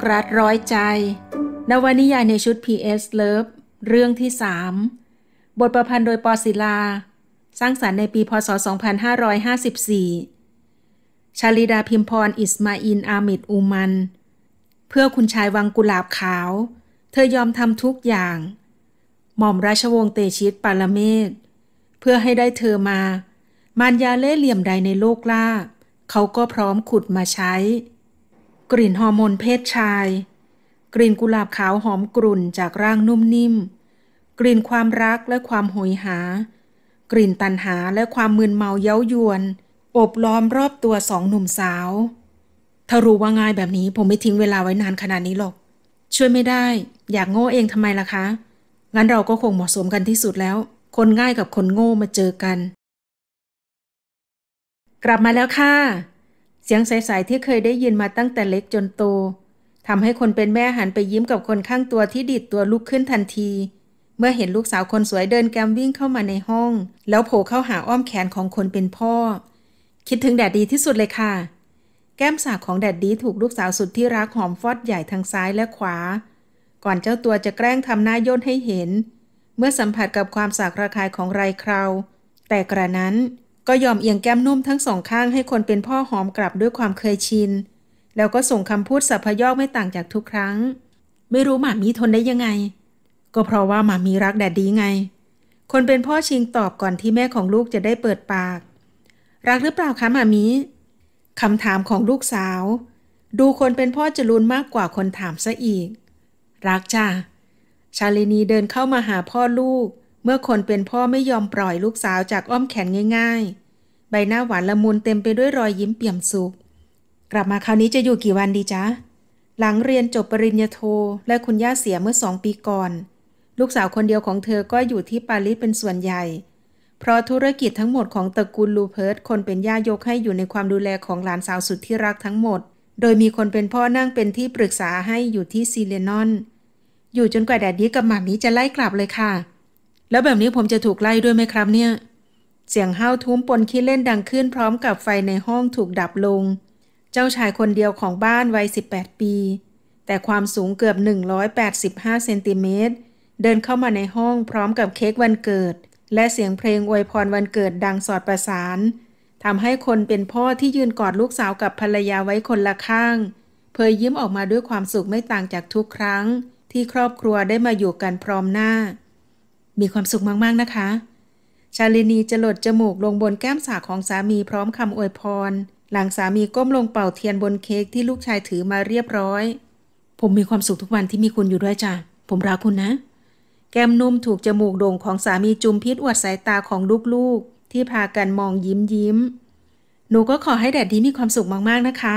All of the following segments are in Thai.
กรัดร้อยใจ นวนิยายในชุด PS Love เรื่องที่ 3 บทประพันธ์โดยปอศิลา สร้างสารรค์ในปีพศ 2554 ชาลิดาพิมพร อิสมาอิน อามิด อูมัน เพื่อคุณชายวังกุหลาบขาว เธอยอมทำทุกอย่าง หม่อมราชวงศ์เตชิตปาลเมศเพื่อให้ได้เธอมา มารยาเล่เหลี่ยมใดในโลกล่าเขาก็พร้อมขุดมาใช้กลิ่นฮอร์โมนเพศชาย กลิ่นกุหลาบขาวหอมกรุ่นจากร่างนุ่มนิ่ม กลิ่นความรักและความหยหา กลิ่นตันหาและความมึนเมาเย้ายวน อบล้อมรอบตัวสองหนุ่มสาว ถ้ารู้ว่าง่ายแบบนี้ผมไม่ทิ้งเวลาไว้นานขนาดนี้หรอก ช่วยไม่ได้ อยากโง่เองทำไมล่ะคะ งั้นเราก็คงเหมาะสมกันที่สุดแล้ว คนง่ายกับคนโง่มาเจอกัน กลับมาแล้วค่ะสียงใส ๆ ที่เคยได้ยินมาตั้งแต่เล็กจนโตทำให้คนเป็นแม่หันไปยิ้มกับคนข้างตัวที่ดิดตัวลุกขึ้นทันที เมื่อเห็นลูกสาวคนสวยเดินแกมวิ่งเข้ามาในห้อง แล้วโผล่เข้าหาอ้อมแขนของคนเป็นพ่อ คิดถึงแดดดีที่สุดเลยค่ะ แก้มสากของแดดดีถูกลูกสาวสุดที่รักหอมฟอดใหญ่ทางซ้ายและขวา ก่อนเจ้าตัวจะแกล้งทำหน้าย่นให้เห็น เมื่อสัมผัสกับความสากระคายของไรคราวแต่กระนั้นก็ยอมเอียงแก้มนุ่มทั้งสองข้างให้คนเป็นพ่อหอมกลับด้วยความเคยชินแล้วก็ส่งคำพูดสรพยอกไม่ต่างจากทุกครั้งไม่รู้หมามีทนได้ยังไง ก็เพราะว่าหมามีรักแดดดีไง คนเป็นพ่อชิงตอบก่อนที่แม่ของลูกจะได้เปิดปาก รักหรือเปล่าคะหมามีคำถามของลูกสาว ดูคนเป็นพ่อจะลุ้นมากกว่าคนถามซะอีก รักจ้าชาลินีเดินเข้ามาหาพ่อลูกเมื่อคนเป็นพ่อไม่ยอมปล่อยลูกสาวจากอ้อมแขนง่ายๆ ใบหน้าหวานละมุนเต็มไปด้วยรอยยิ้มเปี่ยมสุข กลับมาคราวนี้จะอยู่กี่วันดีจ๊ะ หลังเรียนจบปริญญาโทและคุณย่าเสียเมื่อสองปีก่อน ลูกสาวคนเดียวของเธอก็อยู่ที่ปารีสเป็นส่วนใหญ่ เพราะธุรกิจทั้งหมดของตระกูลลูเพิร์ต คนเป็นย่ายกให้อยู่ในความดูแลของหลานสาวสุดที่รักทั้งหมด โดยมีคนเป็นพ่อนั่งเป็นที่ปรึกษาให้อยู่ที่ซีเลนอน อยู่จนกว่าแดดดีกับหมามีจะไล่กลับเลยค่ะแล้วแบบนี้ผมจะถูกไล่ด้วยไหมครับเนี่ย เสียงห้าวทุ้มปนคิดเล่นดังขึ้นพร้อมกับไฟในห้องถูกดับลง เจ้าชายคนเดียวของบ้านวัย18 ปี แต่ความสูงเกือบ 185เซนติเมตรเดินเข้ามาในห้องพร้อมกับเค้กวันเกิด และเสียงเพลงอวยพรวันเกิดดังสอดประสานทำให้คนเป็นพ่อที่ยืนกอดลูกสาวกับภรรยาไว้คนละข้างเผยยิ้มออกมาด้วยความสุขไม่ต่างจากทุกครั้ง ที่ครอบครัวได้มาอยู่กันพร้อมหน้ามีความสุขมากๆนะคะ ชาลินีจะหลดจมูกลงบนแก้มสาของสามีพร้อมคำอวยพร หลังสามีก้มลงเป่าเทียนบนเค้กที่ลูกชายถือมาเรียบร้อย ผมมีความสุขทุกวันที่มีคุณอยู่ด้วยจ้ะ ผมรักคุณนะ แก้มนุ่มถูกจมูกโด่งของสามีจุมพิษอวดสายตาของลูกๆ ที่พากันมองยิ้มยิ้ม หนูก็ขอให้แดดดีมีความสุขมากๆนะคะ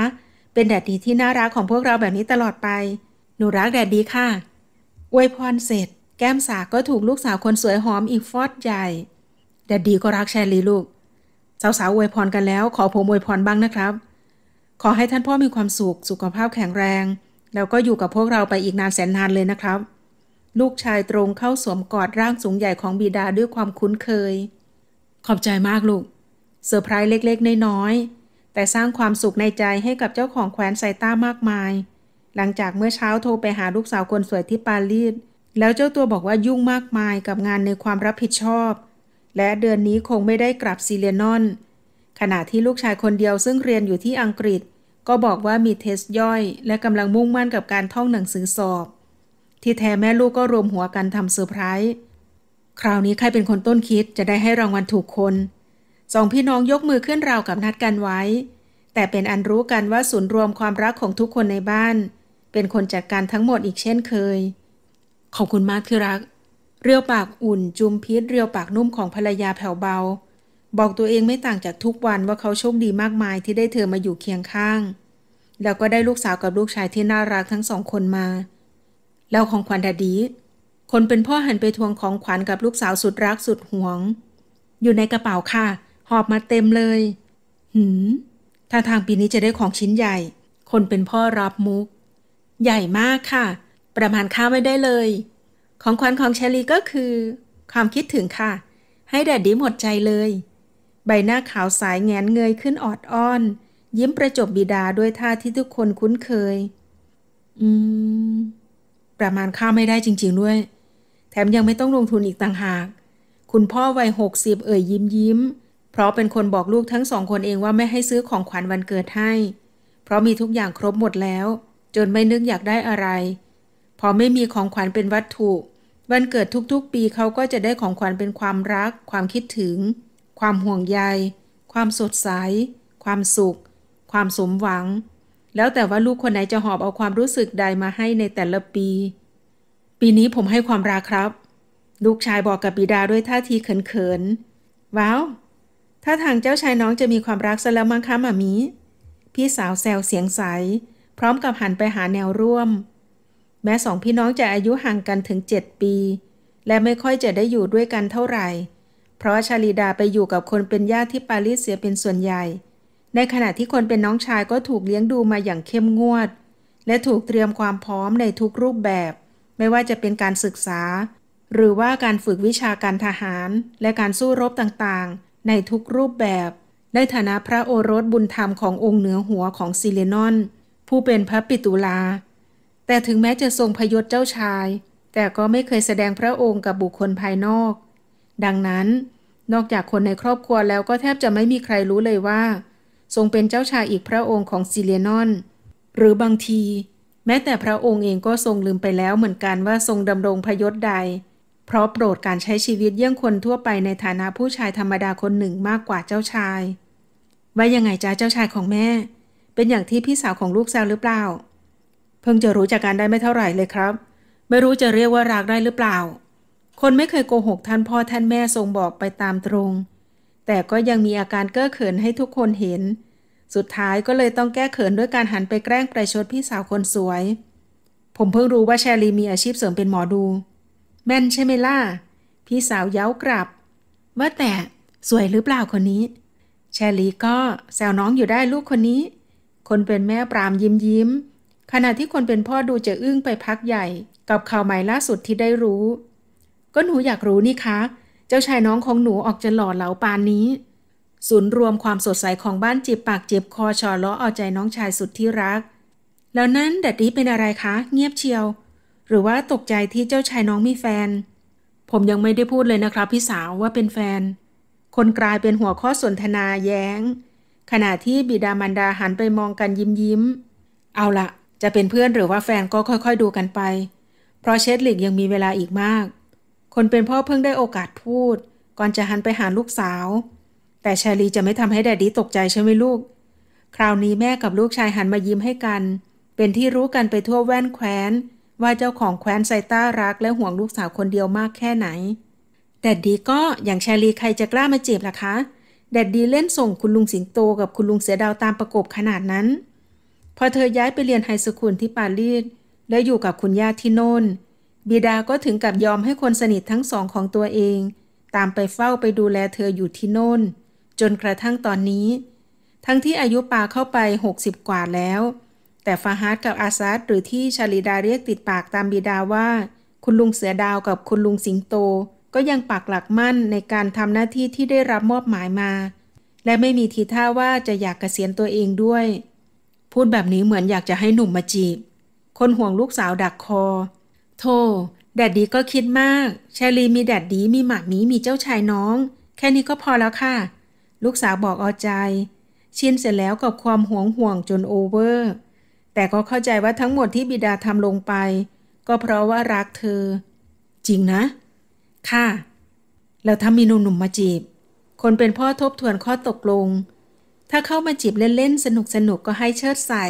เป็นแดด ดีที่น่ารักของพวกเราแบบนี้ตลอดไป หนูรักแดด ดีค่ะ อวยพรเสร็จแก้มสาก็ถูกลูกสาวคนสวยหอมอีกฟอดใหญ่ แดดดีก็รักแชลีลูกสาววอวยพรกันแล้ว ขอผมอวยพรบ้างนะครับ ขอให้ท่านพ่อมีความสุข สุขภาพแข็งแรง แล้วก็อยู่กับพวกเราไปอีกนานแสนนานเลยนะครับ ลูกชายตรงเข้าสวมกอดร่างสูงใหญ่ของบิดาด้วยความคุ้นเคย ขอบใจมากลูก เซอร์ไพรส์เล็กๆน้อยๆแต่สร้างความสุขในใจให้กับเจ้าของแคว้นไซต้ามากมาย หลังจากเมื่อเช้าโทรไปหาลูกสาวคนสวยที่ปารีสแล้วเจ้าตัวบอกว่ายุ่งมากมายกับงานในความรับผิดชอบ และเดือนนี้คงไม่ได้กลับซีเลียนอน ขณะที่ลูกชายคนเดียวซึ่งเรียนอยู่ที่อังกฤษ ก็บอกว่ามีเทสย่อยและกำลังมุ่งมั่นกับการท่องหนังสือสอบ ที่แท้แม่ลูกก็รวมหัวกันทำเซอร์ไพรส์คราวนี้ใครเป็นคนต้นคิดจะได้ให้รางวัลถูกคน สองพี่น้องยกมือขึ้นราวกับนัดกันไว้ แต่เป็นอันรู้กันว่าศูนย์รวมความรักของทุกคนในบ้าน เป็นคนจัดการทั้งหมดอีกเช่นเคยขอบคุณมากที่รัก เรียวปากอุ่นจุมพิษเรียวปากนุ่มของภรรยาแผ่วเบา บอกตัวเองไม่ต่างจากทุกวันว่าเขาโชคดีมากมายที่ได้เธอมาอยู่เคียงข้าง แล้วก็ได้ลูกสาวกับลูกชายที่น่ารักทั้งสองคนมาแล้วของขวัญดาดีคนเป็นพ่อหันไปทวงของขวัญกับลูกสาวสุดรักสุดหวง อยู่ในกระเป๋าค่ะ หอบมาเต็มเลยหืมท้าทางปีนี้จะได้ของชิ้นใหญ่ คนเป็นพ่อรับมุก ใหญ่มากค่ะประมาณค่าไม่ได้เลย ของขวัญของเชลีก็คือ ความคิดถึงค่ะ ให้แดดดีหมดใจเลย ใบหน้าขาวสายแงนเงยขึ้นออดอ้อน ยิ้มประจบบิดาด้วยท่าที่ทุกคนคุ้นเคย อืม ประมาณค่าไม่ได้จริง ๆด้วย แถมยังไม่ต้องลงทุนอีกต่างหาก คุณพ่อวัยหกสิบเอ่ยยิ้มยิ้ม เพราะเป็นคนบอกลูกทั้งสองคนเองว่าไม่ให้ซื้อของขวัญวันเกิดให้ เพราะมีทุกอย่างครบหมดแล้ว จนไม่นึกอยากได้อะไรพอไม่มีของขวัญเป็นวัตถุ วันเกิดทุกๆ ปีเขาก็จะได้ของขวัญเป็นความรัก ความคิดถึง ความห่วงใย ความสดใส ความสุข ความสมหวัง แล้วแต่ว่าลูกคนไหนจะหอบเอาความรู้สึกใดมาให้ในแต่ละปี ปีนี้ผมให้ความรักครับ ลูกชายบอกกับบิดาด้วยท่าทีเขินๆว้าวถ้าทางเจ้าชายน้องจะมีความรักซะแล้วมั้งคะมามีพี่สาวแซวเสียงใส พร้อมกับหันไปหาแนวร่วมแม้สองพี่น้องจะอายุห่างกันถึงเดปี และไม่ค่อยจะได้อยู่ด้วยกันเท่าไหร่ เพราะชาลีดาไปอยู่กับคนเป็นญาติที่ปารีสเสียเป็นส่วนใหญ่ ในขณะที่คนเป็นน้องชายก็ถูกเลี้ยงดูมาอย่างเข้มงวด และถูกเตรียมความพร้อมในทุกรูปแบบ ไม่ว่าจะเป็นการศึกษา หรือว่าการฝึกวิชาการทหาร และการสู้รบต่างๆ ในทุกรูปแบบ ในฐานะพระโอรสบุญธรรมขององค์เหนือหัวของซิเลนอน ผู้เป็นพระปิตุลาแต่ถึงแม้จะทรงพยศเจ้าชาย แต่ก็ไม่เคยแสดงพระองค์กับบุคคลภายนอก ดังนั้น นอกจากคนในครอบครัวแล้วก็แทบจะไม่มีใครรู้เลยว่า ทรงเป็นเจ้าชายอีกพระองค์ของซิเลนอน หรือบางที แม้แต่พระองค์เองก็ทรงลืมไปแล้วเหมือนกันว่าทรงดำรงพยศใด เพราะโปรดการใช้ชีวิตเยี่ยงคนทั่วไปในฐานะผู้ชายธรรมดาคนหนึ่งมากกว่าเจ้าชาย ว่ายังไงจ้าเจ้าชายของแม่ เป็นอย่างที่พี่สาวของลูกแซวหรือเปล่าเพิ่งจะรู้จากการได้ไม่เท่าไหร่เลยครับ ไม่รู้จะเรียกว่ารักได้หรือเปล่า คนไม่เคยโกหกท่านพ่อท่านแม่ทรงบอกไปตามตรง แต่ก็ยังมีอาการเก้อเขินให้ทุกคนเห็น สุดท้ายก็เลยต้องแก้เขินด้วยการหันไปแกล้งประชดพี่สาวคนสวย ผมเพิ่งรู้ว่าแชลีมีอาชีพเสริมเป็นหมอดู แม่นใช่ไหมล่ะ พี่สาวเย้ากลับ ว่าแต่สวยหรือเปล่าคนนี้ แชลีก็แซวน้องอยู่ได้ลูกคนนี้ คนเป็นแม่ปรามยิ้มยิ้มขณะที่คนเป็นพ่อดูจะอึ้งไปพักใหญ่ กับข่าวใหม่ล่าสุดที่ได้รู้ก็หนูอยากรู้นี่คะ เจ้าชายน้องของหนูออกจะหล่อเหลาปานนี้ ศูนย์รวมความสดใสของบ้านจีบปากจีบคอชอล้อเอาใจน้องชายสุดที่รัก แล้วนั้นเดดดี้เป็นอะไรคะ เงียบเชียว หรือว่าตกใจที่เจ้าชายน้องมีแฟน ผมยังไม่ได้พูดเลยนะครับพี่สาวว่าเป็นแฟน คนกลายเป็นหัวข้อสนทนาแย้ง ขณะที่บิดามารดาหันไปมองกันยิ้มยิ้มเอาละจะเป็นเพื่อนหรือว่าแฟนก็ค่อยๆดูกันไป เพราะเชดลิกยังมีเวลาอีกมาก คนเป็นพ่อเพิ่งได้โอกาสพูด ก่อนจะหันไปหาลูกสาว แต่ชาลีจะไม่ทำให้แดดดี้ตกใจใช่ไหมลูก คราวนี้แม่กับลูกชายหันมายิ้มให้กัน เป็นที่รู้กันไปทั่วแว่นแคว้น ว่าเจ้าของแคว้นไซต้ารักและห่วงลูกสาวคนเดียวมากแค่ไหน แดดดี้ก็อย่างชาลีใครจะกล้ามาจีบล่ะคะ แดดดี้เล่นส่งคุณลุงสิงโตกับคุณลุงเสือดาวตามประกบขนาดนั้นพอเธอย้ายไปเรียนไฮสคูลที่ปารีสและอยู่กับคุณย่าที่โน่น บิดาก็ถึงกับยอมให้คนสนิททั้งสองของตัวเอง ตามไปเฝ้าไปดูแลเธออยู่ที่โน่น จนกระทั่งตอนนี้ ทั้งที่อายุปาเข้าไป 60 กว่าแล้ว แต่ฟาฮาดกับอาซาดหรือที่ชาลิดาเรียกติดปากตามบิดาว่า คุณลุงเสือดาวกับคุณลุงสิงโต ก็ยังปักหลักมั่นในการทำหน้าที่ที่ได้รับมอบหมายมา และไม่มีทีท่าว่าจะอยากเกษียณตัวเองด้วยพูดแบบนี้เหมือนอยากจะให้หนุ่มมาจีบ คนห่วงลูกสาวดักคอโธ่แดดดีก็คิดมากแชลีมีแดดดี มีหมากมีมีเจ้าชายน้อง แค่นี้ก็พอแล้วค่ะ ลูกสาวบอกเอาใจชินเสร็จแล้วกับความห่วงห่วงจนโอเวอร์ แต่ก็เข้าใจว่าทั้งหมดที่บิดาทำลงไป ก็เพราะว่ารักเธอ จริงนะ ค่ะ แล้วถ้ามีหนุ่มๆมาจีบ คนเป็นพ่อทบทวนข้อตกลงถ้าเข้ามาจีบเล่นๆ สนุกสนุกก็ให้เชิดใส่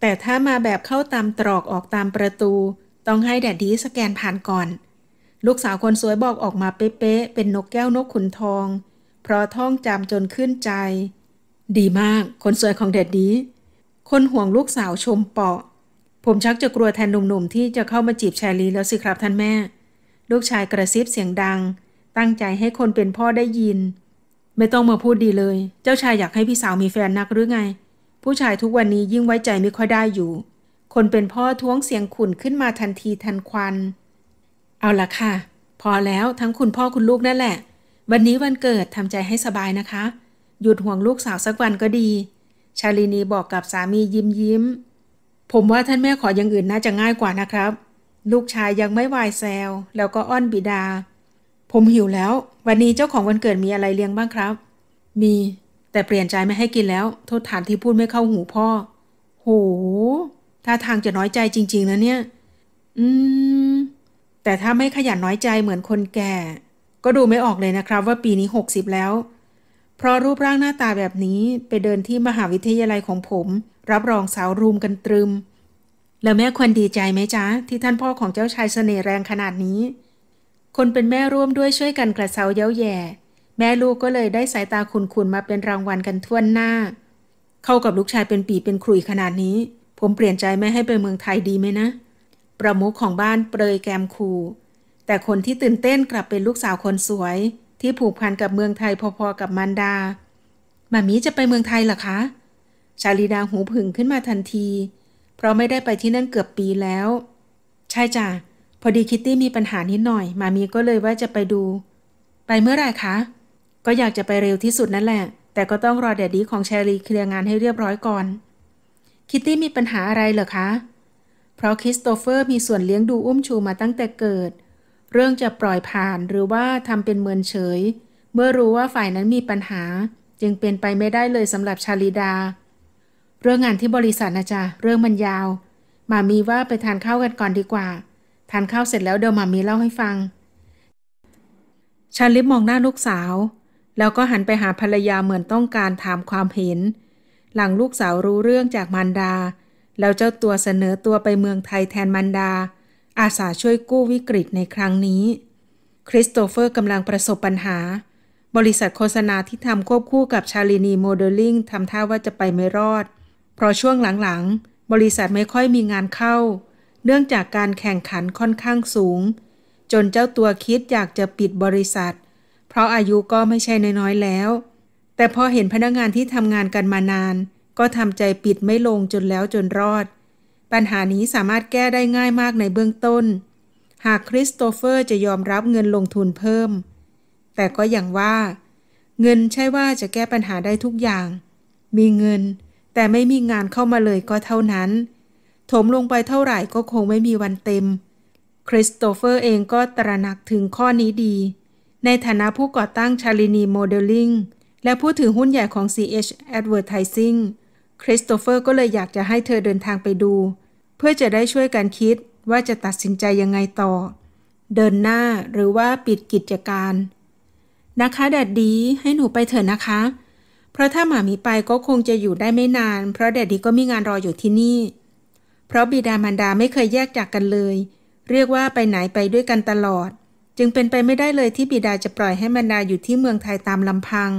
แต่ถ้ามาแบบเข้าตามตรอกออกตามประตู ต้องให้แดดดีสแกนผ่านก่อน ลูกสาวคนสวยบอกออกมาเป๊ะๆเป็นนกแก้วนกขุนทอง เพราะท่องจำจนขึ้นใจ ดีมาก คนสวยของแดดดี คนห่วงลูกสาวชมเปาะ ผมชักจะกลัวแทนหนุ่มๆ ที่จะเข้ามาจีบชาลีแล้วสิครับท่านแม่ ลูกชายกระซิบเสียงดัง ตั้งใจให้คนเป็นพ่อได้ยินไม่ต้องมาพูดดีเลย เจ้าชายอยากให้พี่สาวมีแฟนนักหรือไง ผู้ชายทุกวันนี้ยิ่งไว้ใจไม่ค่อยได้อยู่ คนเป็นพ่อท้วงเสียงขุนขึ้นมาทันทีทันควัน เอาละค่ะ พอแล้วทั้งคุณพ่อคุณลูกนั่นแหละ วันนี้วันเกิดทำใจให้สบายนะคะ หยุดห่วงลูกสาวสักวันก็ดี ชาลีนีบอกกับสามียิ้มยิ้ม ผมว่าท่านแม่ขออย่างอื่นน่าจะง่ายกว่านะครับ ลูกชายยังไม่วายแซวแล้วก็อ้อนบิดาผมหิวแล้ว วันนี้เจ้าของวันเกิดมีอะไรเลี้ยงบ้างครับ มี แต่เปลี่ยนใจไม่ให้กินแล้ว โทษฐานที่พูดไม่เข้าหูพ่อ โหท่าทางจะน้อยใจจริงๆ นะเนี่ย อืม แต่ถ้าไม่ขยันน้อยใจเหมือนคนแก่ ก็ดูไม่ออกเลยนะครับว่าปีนี้หกสิบแล้ว เพราะรูปร่างหน้าตาแบบนี้ไปเดินที่มหาวิทยาลัยของผม รับรองสาวรุมกันตรึม แล้วแม่ควรดีใจไหมจ๊ะที่ท่านพ่อของเจ้าชายเสน่ห์แรงขนาดนี้คนเป็นแม่ร่วมด้วยช่วยกันกระเซาเย้าแย่ แม่ลูกก็เลยได้สายตาคุนนมาเป็นรางวัลกันท่วนหน้า เข้ากับลูกชายเป็นปีเป็นครุยขนาดนี้ ผมเปลี่ยนใจไม่ให้ไปเมืองไทยดีไหมนะประมุขของบ้านเปรยแกมคูแต่คนที่ตื่นเต้นกลับเป็นลูกสาวคนสวย ที่ผูกพันกับเมืองไทยพอๆกับมันดามามีจะไปเมืองไทยเหรอคะ ชาลีดาหูผึ่งขึ้นมาทันที เพราะไม่ได้ไปที่นั่นเกือบปีแล้ว ใช่จ้ะพอดีคิตตี้มีปัญหานิดหน่อย มามีก็เลยว่าจะไปดู ไปเมื่อไหร่คะ ก็อยากจะไปเร็วที่สุดนั่นแหละ แต่ก็ต้องรอแดดดี้ของแชรีเคลียร์งานให้เรียบร้อยก่อน คิตตี้มีปัญหาอะไรเหรอคะ เพราะคริสโตเฟอร์มีส่วนเลี้ยงดูอุ้มชูมาตั้งแต่เกิด เรื่องจะปล่อยผ่านหรือว่าทำเป็นเมินเฉย เมื่อรู้ว่าฝ่ายนั้นมีปัญหา จึงเป็นไปไม่ได้เลยสำหรับชาลีดา เรื่องงานที่บริษัทนะจ๊ะ เรื่องมันยาว มามีว่าไปทานข้าวกันก่อนดีกว่าทานข้าวเสร็จแล้วเดวมามีเล่าให้ฟัง ชาลิปมองหน้าลูกสาว แล้วก็หันไปหาภรรยาเหมือนต้องการถามความเห็น หลังลูกสาวรู้เรื่องจากมันดา แล้วเจ้าตัวเสนอตัวไปเมืองไทยแทนมันดา อาสาช่วยกู้วิกฤตในครั้งนี้ คริสโตเฟอร์กำลังประสบปัญหา บริษัทโฆษณาที่ทำควบคู่กับชาลินีโมเดลลิ่งทำท่าว่าจะไปไม่รอด เพราะช่วงหลังๆบริษัทไม่ค่อยมีงานเข้าเนื่องจากการแข่งขันค่อนข้างสูง จนเจ้าตัวคิดอยากจะปิดบริษัท เพราะอายุก็ไม่ใช่น้อย ๆ แล้ว แต่พอเห็นพนักงานที่ทำงานกันมานาน ก็ทำใจปิดไม่ลงจนแล้วจนรอด ปัญหานี้สามารถแก้ได้ง่ายมากในเบื้องต้น หากคริสโตเฟอร์จะยอมรับเงินลงทุนเพิ่ม แต่ก็อย่างว่า เงินใช่ว่าจะแก้ปัญหาได้ทุกอย่าง มีเงิน แต่ไม่มีงานเข้ามาเลยก็เท่านั้นถมลงไปเท่าไหร่ก็คงไม่มีวันเต็ม คริสโตเฟอร์เองก็ตระหนักถึงข้อนี้ดี ในฐานะผู้ก่อตั้งชาลินีโมเดลลิ่งและผู้ถือหุ้นใหญ่ของ CH Advertising คริสโตเฟอร์ก็เลยอยากจะให้เธอเดินทางไปดู เพื่อจะได้ช่วยกันคิดว่าจะตัดสินใจยังไงต่อ เดินหน้าหรือว่าปิดกิจการ นะคะแดดดีให้หนูไปเถอะนะคะ เพราะถ้าหมามีไปก็คงจะอยู่ได้ไม่นาน เพราะแดดดีก็มีงานรออยู่ที่นี่เพราะบิดามารดาไม่เคยแยกจากกันเลย เรียกว่าไปไหนไปด้วยกันตลอด จึงเป็นไปไม่ได้เลยที่บิดาจะปล่อยให้มารดาอยู่ที่เมืองไทยตามลำพัง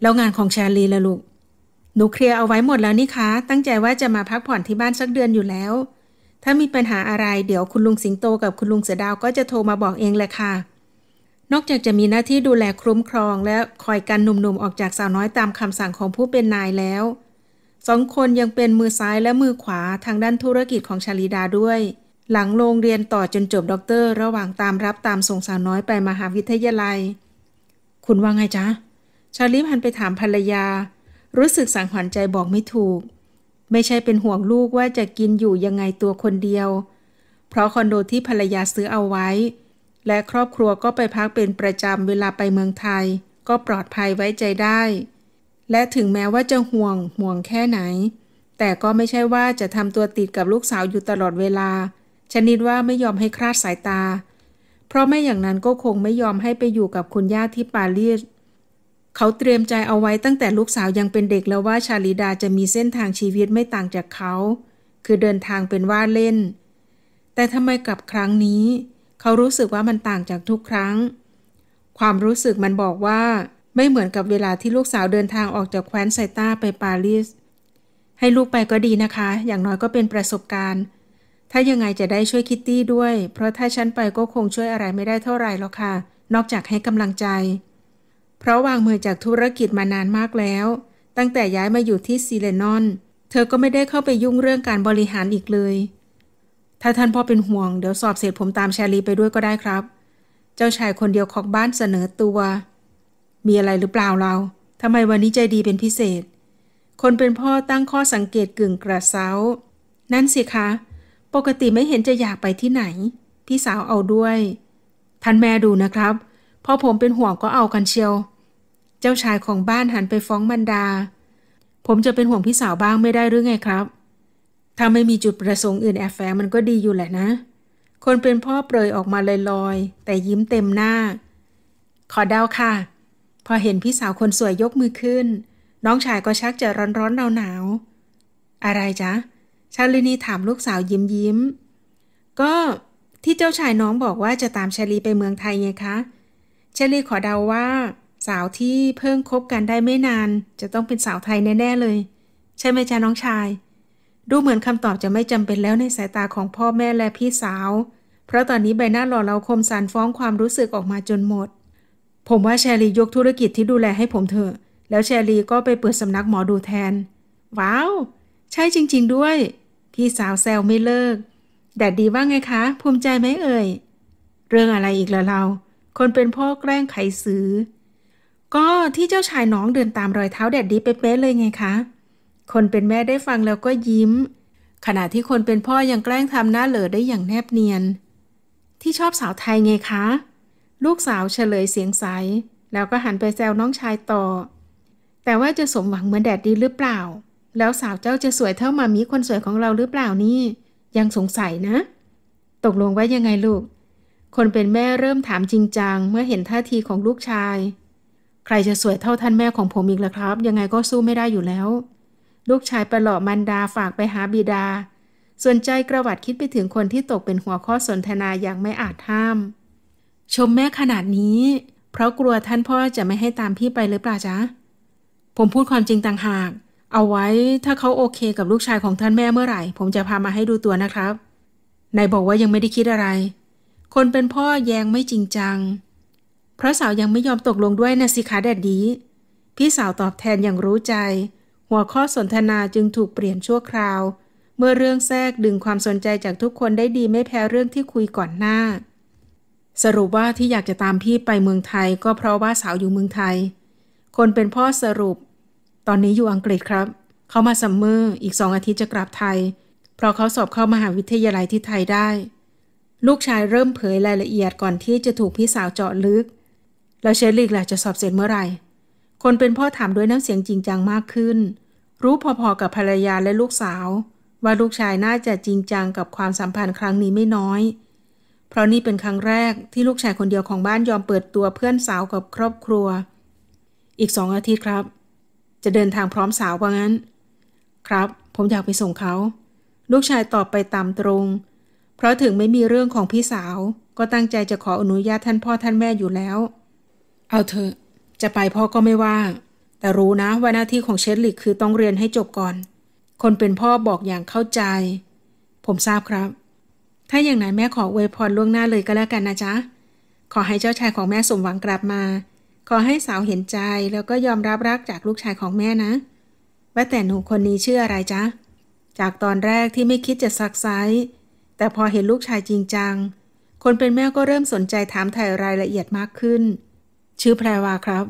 แล้วงานของชาลีล่ะลูกหนูเคลียร์เอาไว้หมดแล้วนี่คะ ตั้งใจว่าจะมาพักผ่อนที่บ้านสักเดือนอยู่แล้ว ถ้ามีปัญหาอะไรเดี๋ยวคุณลุงสิงโตกับคุณลุงเสือดาวก็จะโทรมาบอกเองแหละค่ะนอกจากจะมีหน้าที่ดูแลคุ้มครอง และคอยกันหนุ่มๆออกจากสาวน้อยตามคำสั่งของผู้เป็นนายแล้วสองคนยังเป็นมือซ้ายและมือขวาทางด้านธุรกิจของชาลีดาด้วย หลังโรงเรียนต่อจนจบด็อกเตอร์ ระหว่างตามรับตามส่งสาวน้อยไปมหาวิทยาลัย คุณว่าไงจ๊ะชาลีหันไปถามภรรยา รู้สึกสังหรณ์ใจบอกไม่ถูก ไม่ใช่เป็นห่วงลูกว่าจะกินอยู่ยังไงตัวคนเดียว เพราะคอนโดที่ภรรยาซื้อเอาไว้ และครอบครัวก็ไปพักเป็นประจำเวลาไปเมืองไทย ก็ปลอดภัยไว้ใจได้และถึงแม้ว่าจะห่วง ห่วงแค่ไหน แต่ก็ไม่ใช่ว่าจะทำตัวติดกับลูกสาวอยู่ตลอดเวลา ชนิดว่าไม่ยอมให้คลาดสายตา เพราะไม่อย่างนั้นก็คงไม่ยอมให้ไปอยู่กับคุณย่าที่ปารีสเขาเตรียมใจเอาไว้ตั้งแต่ลูกสาวยังเป็นเด็กแล้วว่าชาลิดาจะมีเส้นทางชีวิตไม่ต่างจากเขา คือเดินทางเป็นว่าเล่น แต่ทำไมกับครั้งนี้ เขารู้สึกว่ามันต่างจากทุกครั้ง ความรู้สึกมันบอกว่าไม่เหมือนกับเวลาที่ลูกสาวเดินทางออกจากแคว้นไซต้าไปปารีสให้ลูกไปก็ดีนะคะ อย่างน้อยก็เป็นประสบการณ์ ถ้ายังไงจะได้ช่วยคิตตี้ด้วย เพราะถ้าฉันไปก็คงช่วยอะไรไม่ได้เท่าไหร่หรอกค่ะนอกจากให้กำลังใจ เพราะวางมือจากธุรกิจมานานมากแล้ว ตั้งแต่ย้ายมาอยู่ที่ซีเลนอน เธอก็ไม่ได้เข้าไปยุ่งเรื่องการบริหารอีกเลย ถ้าท่านพ่อเป็นห่วงเดี๋ยวสอบเสร็จผมตามแชรีไปด้วยก็ได้ครับ เจ้าชายคนเดียวของบ้านเสนอตัวมีอะไรหรือเปล่าเรา ทำไมวันนี้ใจดีเป็นพิเศษ คนเป็นพ่อตั้งข้อสังเกตกึ่งกระเซานั่นสิคะ ปกติไม่เห็นจะอยากไปที่ไหน พี่สาวเอาด้วย ท่านแม่ดูนะครับพอผมเป็นห่วงก็เอากันเชียว เจ้าชายของบ้านหันไปฟ้องมันดา ผมจะเป็นห่วงพี่สาวบ้างไม่ได้หรือไงครับ ถ้าไม่มีจุดประสงค์อื่นแอบแฝงมันก็ดีอยู่แหละนะ คนเป็นพ่อเปรยออกมาลอยๆ แต่ยิ้มเต็มหน้า ขอเดาค่ะพอเห็นพี่สาวคนสวยยกมือขึ้น น้องชายก็ชักจะร้อนร้อนหนาวหนาวอะไรจ๊ะชาลินีถามลูกสาวยิ้มยิ้ม ก็ที่เจ้าชายน้องบอกว่าจะตามชาลีไปเมืองไทยไงคะชาลีขอเดาวว่า สาวที่เพิ่งคบกันได้ไม่นาน จะต้องเป็นสาวไทยแน่ ๆ เลย ใช่ไหมจ๊ะน้องชาย ดูเหมือนคำตอบจะไม่จำเป็นแล้วในสายตาของพ่อแม่และพี่สาว เพราะตอนนี้ใบหน้าหล่อเราคมสันฟ้องความรู้สึกออกมาจนหมดผมว่าแชรียกธุรกิจที่ดูแลให้ผมเถอะ แล้วแชรีก็ไปเปิดสำนักหมอดูแทน ว้าว ใช่จริงๆด้วย พี่สาวแซวไม่เลิก แดดดีว่าไงคะ ภูมิใจไหมเอ่ย เรื่องอะไรอีกล่ะเรา คนเป็นพ่อแกล้งไขสือ ก็ที่เจ้าชายน้องเดินตามรอยเท้าแดดดีเป๊ะเลยไงคะ คนเป็นแม่ได้ฟังแล้วก็ยิ้ม ขณะที่คนเป็นพ่อยังแกล้งทำหน้าเหลอได้อย่างแนบเนียน ที่ชอบสาวไทยไงคะลูกสาวเฉลยเสียงใส แล้วก็หันไปแซวน้องชายต่อ แต่ว่าจะสมหวังเหมือนแดดดีหรือเปล่า แล้วสาวเจ้าจะสวยเท่ามามีคนสวยของเราหรือเปล่านี่ ยังสงสัยนะ ตกลงว่ายังไงลูก คนเป็นแม่เริ่มถามจริงจัง เมื่อเห็นท่าทีของลูกชาย ใครจะสวยเท่าท่านแม่ของผมอีกล่ะครับ ยังไงก็สู้ไม่ได้อยู่แล้ว ลูกชายประหลอบมันดาฝากไปหาบิดา ส่วนใจกระวัดคิดไปถึงคนที่ตกเป็นหัวข้อสนทนาอย่างไม่อาจห้ามชมแม่ขนาดนี้ เพราะกลัวท่านพ่อจะไม่ให้ตามพี่ไปหรือเปล่าจ๊ะ ผมพูดความจริงต่างหาก เอาไว้ถ้าเขาโอเคกับลูกชายของท่านแม่เมื่อไหร่ ผมจะพามาให้ดูตัวนะครับ นายบอกว่ายังไม่ได้คิดอะไร คนเป็นพ่อแยงไม่จริงจัง เพราะสาวยังไม่ยอมตกลงด้วยนะสิคะแดดดี พี่สาวตอบแทนอย่างรู้ใจ หัวข้อสนทนาจึงถูกเปลี่ยนชั่วคราว เมื่อเรื่องแทรกดึงความสนใจจากทุกคนได้ดีไม่แพ้เรื่องที่คุยก่อนหน้าสรุปว่าที่อยากจะตามพี่ไปเมืองไทยก็เพราะว่าสาวอยู่เมืองไทย คนเป็นพ่อสรุปตอนนี้อยู่อังกฤษครับ เขามาซัมเมอร์อีกสองอาทิตย์จะกลับไทย เพราะเขาสอบเข้ามหาวิทยาลัยที่ไทยได้ ลูกชายเริ่มเผยรายละเอียดก่อนที่จะถูกพี่สาวเจาะลึก แล้วเชลลิกล่ะจะสอบเสร็จเมื่อไหร่ คนเป็นพ่อถามด้วยน้ำเสียงจริงจังมากขึ้น รู้พอๆกับภรรยาและลูกสาว ว่าลูกชายน่าจะจริงจังกับความสัมพันธ์ครั้งนี้ไม่น้อยเพราะนี่เป็นครั้งแรกที่ลูกชายคนเดียวของบ้านยอมเปิดตัวเพื่อนสาวกับครอบครัว อีกสองอาทิตย์ครับ จะเดินทางพร้อมสาวว่างั้น ครับผมอยากไปส่งเขา ลูกชายตอบไปตามตรง เพราะถึงไม่มีเรื่องของพี่สาวก็ตั้งใจจะขออนุญาตท่านพ่อท่านแม่อยู่แล้ว เอาเถอะ จะไปพ่อก็ไม่ว่าแต่รู้นะว่าหน้าที่ของเชดลิกคือต้องเรียนให้จบก่อน คนเป็นพ่อบอกอย่างเข้าใจ ผมทราบครับถ้าอย่างนั้นแม่ขออวยพรล่วงหน้าเลยก็แล้วกันนะจ๊ะ ขอให้เจ้าชายของแม่สมหวังกลับมา ขอให้สาวเห็นใจแล้วก็ยอมรับรักจากลูกชายของแม่นะ ว่าแต่หนูคนนี้ชื่ออะไรจ๊ะ จากตอนแรกที่ไม่คิดจะซักไซแต่พอเห็นลูกชายจริงจัง คนเป็นแม่ก็เริ่มสนใจถามถ่ายรายละเอียดมากขึ้น ชื่อแพรวาครับ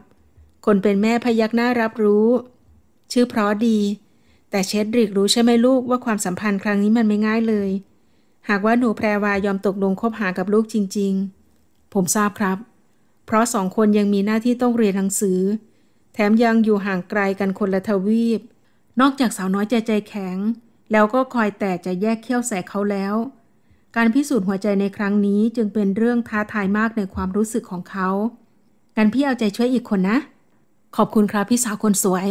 คนเป็นแม่พยักหน้ารับรู้ ชื่อเพราะดี แต่เชดริกรู้ใช่ไหมลูกว่าความสัมพันธ์ครั้งนี้มันไม่ง่ายเลยหากว่าหนูแพรวายอมตกลงคบหากับลูกจริงๆ ผมทราบครับ เพราะสองคนยังมีหน้าที่ต้องเรียนหนังสือ แถมยังอยู่ห่างไกลกันคนละทวีป นอกจากสาวน้อยใจใจแข็ง แล้วก็คอยแต่จะแยกเขี้ยวแสเขาแล้ว การพิสูจน์หัวใจในครั้งนี้จึงเป็นเรื่องท้าทายมากในความรู้สึกของเขา กันพี่เอาใจช่วยอีกคนนะ ขอบคุณครับพี่สาวคนสวย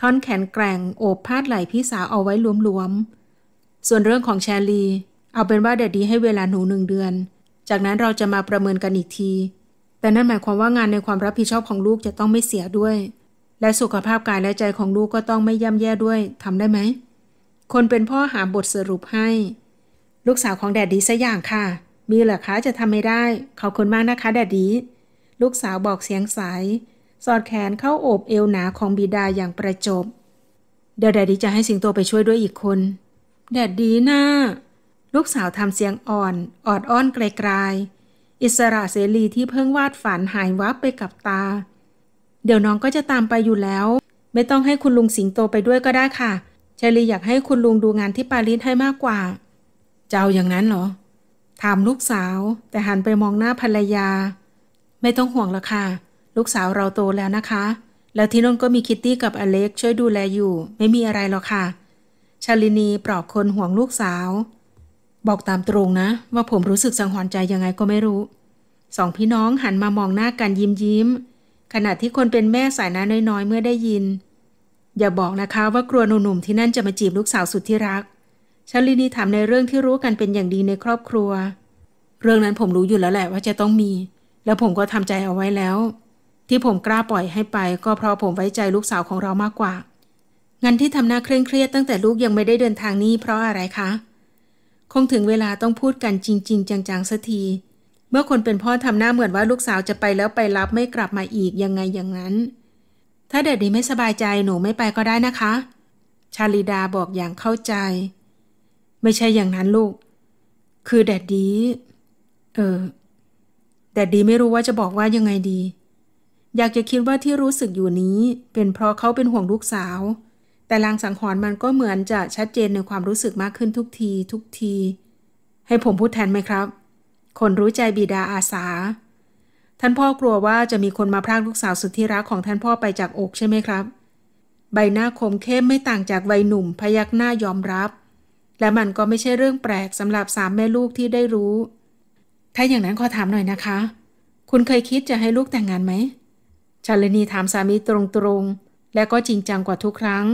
ท่อนแขนแกร่งโอบพาดไหล่พี่สาวเอาไว้หลวมๆ ส่วนเรื่องของแชลีเอาเป็นว่า แดดดี้ให้เวลาหนูหนึ่งเดือน จากนั้นเราจะมาประเมินกันอีกที แต่นั่นหมายความว่างานในความรับผิดชอบของลูกจะต้องไม่เสียด้วย และสุขภาพกายและใจของลูกก็ต้องไม่ย่ำแย่ด้วย ทำได้ไหม คนเป็นพ่อหาบทสรุปให้ ลูกสาวของแดดดี้ซะอย่างค่ะ มีเหรอคะจะทำไม่ได้ขอบคุณมากนะคะ แดดดี้ลูกสาวบอกเสียงใส สอดแขนเข้าโอบเอวหนาของบิดาอย่างประจบ เดี๋ยวแดดดี้จะให้สิงโตไปช่วยด้วยอีกคน แดดดี้นะ่าลูกสาวทำเสียงอ่อนออดอ้อนไกลๆอิสระเสรีที่เพิ่งวาดฝันหายวับไปกับตา เดี๋ยวน้องก็จะตามไปอยู่แล้ว ไม่ต้องให้คุณลุงสิงโตไปด้วยก็ได้ค่ะชลีอยากให้คุณลุงดูงานที่ปารีสให้มากกว่า เจ้าอย่างนั้นเหรอถามลูกสาว แต่หันไปมองหน้าภรรยา ไม่ต้องห่วงละค่ะ ลูกสาวเราโตแล้วนะคะ แล้วที่นนก็มีคิตตี้กับอเล็กช่วยดูแลอยู่ ไม่มีอะไรหรอกค่ะชาลินีปลอบคนห่วงลูกสาวบอกตามตรงนะว่าผมรู้สึกสังหรณ์ใจยังไงก็ไม่รู้ สองพี่น้องหันมามองหน้ากันยิ้มยิ้ม ขณะที่คนเป็นแม่สายน้าน้อยๆเมื่อได้ยิน อย่าบอกนะคะว่ากลัวหนุ่มๆที่นั่นจะมาจีบลูกสาวสุดที่รักชลินีถามในเรื่องที่รู้กันเป็นอย่างดีในครอบครัว เรื่องนั้นผมรู้อยู่แล้วแหละ ว่าจะต้องมี แล้วผมก็ทำใจเอาไว้แล้ว ที่ผมกล้าปล่อยให้ไป ก็เพราะผมไว้ใจลูกสาวของเรามากกว่า งั้นที่ทำหน้าเคร่งเครียดตั้งแต่ลูกยังไม่ได้เดินทางนี่เพราะอะไรคะคงถึงเวลาต้องพูดกันจริง ๆ จังๆสักที เมื่อคนเป็นพ่อทำหน้าเหมือนว่าลูกสาวจะไปแล้วไปรับไม่กลับมาอีกยังไงอย่างนั้น ถ้าเดดดีไม่สบายใจหนูไม่ไปก็ได้นะคะ ชาลิดาบอกอย่างเข้าใจ ไม่ใช่อย่างนั้นลูก คือแดดดี เออแดดดีไม่รู้ว่าจะบอกว่ายังไงดี อยากจะคิดว่าที่รู้สึกอยู่นี้ เป็นเพราะเขาเป็นห่วงลูกสาวแต่ลางสังหรณ์มันก็เหมือนจะชัดเจนในความรู้สึกมากขึ้นทุกที ทุกที ให้ผมพูดแทนไหมครับ คนรู้ใจบิดาอาสา ท่านพ่อกลัวว่าจะมีคนมาพรากลูกสาวสุดที่รักของท่านพ่อไปจากอกใช่ไหมครับ ใบหน้าคมเข้มไม่ต่างจากวัยหนุ่มพยักหน้ายอมรับ และมันก็ไม่ใช่เรื่องแปลกสำหรับสามแม่ลูกที่ได้รู้ ถ้าอย่างนั้นขอถามหน่อยนะคะ คุณเคยคิดจะให้ลูกแต่งงานไหม ชาลนีถามสามีตรงๆ และก็จริงจังกว่าทุกครั้ง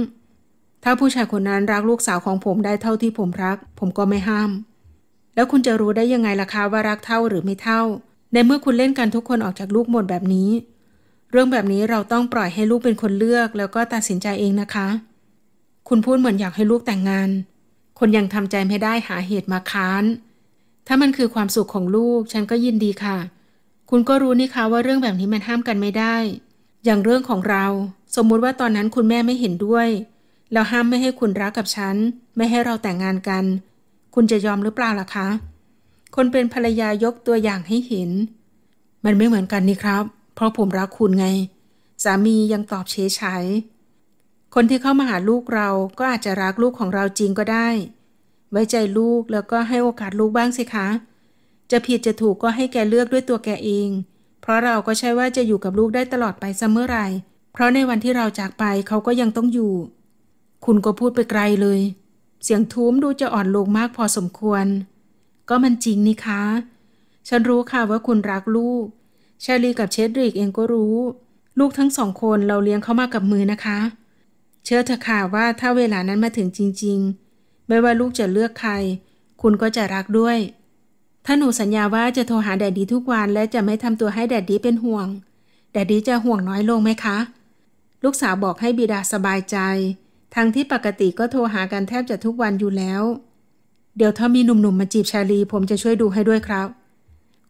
ถ้าผู้ชายคนนั้นรักลูกสาวของผมได้เท่าที่ผมรัก ผมก็ไม่ห้าม แล้วคุณจะรู้ได้ยังไงล่ะคะว่ารักเท่าหรือไม่เท่า ในเมื่อคุณเล่นกันทุกคนออกจากลูกหมดแบบนี้ เรื่องแบบนี้เราต้องปล่อยให้ลูกเป็นคนเลือก แล้วก็ตัดสินใจเองนะคะ คุณพูดเหมือนอยากให้ลูกแต่งงาน คนยังทำใจไม่ได้หาเหตุมาค้าน ถ้ามันคือความสุขของลูก ฉันก็ยินดีค่ะ คุณก็รู้นี่คะว่าเรื่องแบบนี้มันห้ามกันไม่ได้ อย่างเรื่องของเรา สมมุติว่าตอนนั้นคุณแม่ไม่เห็นด้วยแล้วห้ามไม่ให้คุณรักกับฉันไม่ให้เราแต่งงานกัน คุณจะยอมหรือเปล่าล่ะคะ คนเป็นภรรยายกตัวอย่างให้เห็น มันไม่เหมือนกันนี่ครับ เพราะผมรักคุณไง สามียังตอบเฉยฉยคนที่เข้ามาหาลูกเราก็อาจจะรักลูกของเราจริงก็ได้ ไว้ใจลูกแล้วก็ให้โอกาสลูกบ้างสิคะ จะผิดจะถูกก็ให้แกเลือกด้วยตัวแกเอง เพราะเราก็ใช่ว่าจะอยู่กับลูกได้ตลอดไปเสมอไรเพราะในวันที่เราจากไปเขาก็ยังต้องอยู่คุณก็พูดไปไกลเลย เสียงทุ้มดูจะอ่อนลงมากพอสมควร ก็มันจริงนี่คะ ฉันรู้ค่ะว่าคุณรักลูกชาลีกับเชดริกเองก็รู้ ลูกทั้งสองคนเราเลี้ยงเขามากับมือนะคะ เชื่อเถอะค่ะว่าถ้าเวลานั้นมาถึงจริงๆ ไม่ว่าลูกจะเลือกใคร คุณก็จะรักด้วย ถ้าหนูสัญญาว่าจะโทรหาแดดดีทุกวัน และจะไม่ทำตัวให้แดดดีเป็นห่วง แดดดีจะห่วงน้อยลงไหมคะ ลูกสาวบอกให้บิดาสบายใจทั้งที่ปกติก็โทรหากันแทบจะทุกวันอยู่แล้ว เดี๋ยวถ้ามีหนุ่มๆมาจีบชาลีผมจะช่วยดูให้ด้วยครับ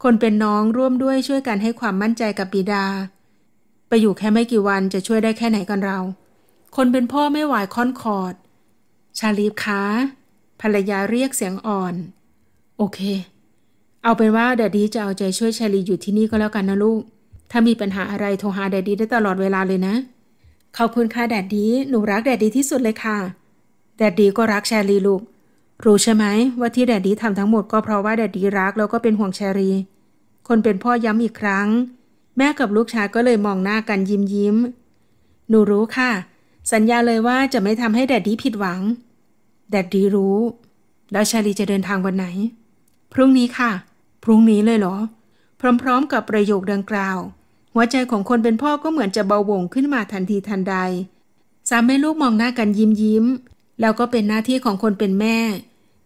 คนเป็นน้องร่วมด้วยช่วยกันให้ความมั่นใจกับบิดา ไปอยู่แค่ไม่กี่วันจะช่วยได้แค่ไหนกันเรา คนเป็นพ่อไม่ไหวค้อนคอด ชาลีคะภรรยาเรียกเสียงอ่อน โอเค เอาเป็นว่าเดดดี้จะเอาใจช่วยชาลีอยู่ที่นี่ก็แล้วกันนะลูก ถ้ามีปัญหาอะไรโทรหาเดดดี้ได้ตลอดเวลาเลยนะขอบคุณค่ะแดดดี หนูรักแดดดีที่สุดเลยค่ะ แดดดีก็รักแชรีลูก รู้ใช่ไหมว่าที่แดดดีทำทั้งหมดก็เพราะว่าแดดดีรักแล้วก็เป็นห่วงแชรี คนเป็นพ่อย้ำอีกครั้ง แม่กับลูกชายก็เลยมองหน้ากันยิ้มยิ้ม หนูรู้ค่ะ สัญญาเลยว่าจะไม่ทำให้แดดดีผิดหวัง แดดดีรู้ แล้วชาลีจะเดินทางวันไหน พรุ่งนี้ค่ะ พรุ่งนี้เลยเหรอ พร้อมๆ กับประโยคดังกล่าวหัวใจของคนเป็นพ่อก็เหมือนจะเบาวงขึ้นมาทันทีทันใด สามแม่ลูกมองหน้ากันยิ้มยิ้ม แล้วก็เป็นหน้าที่ของคนเป็นแม่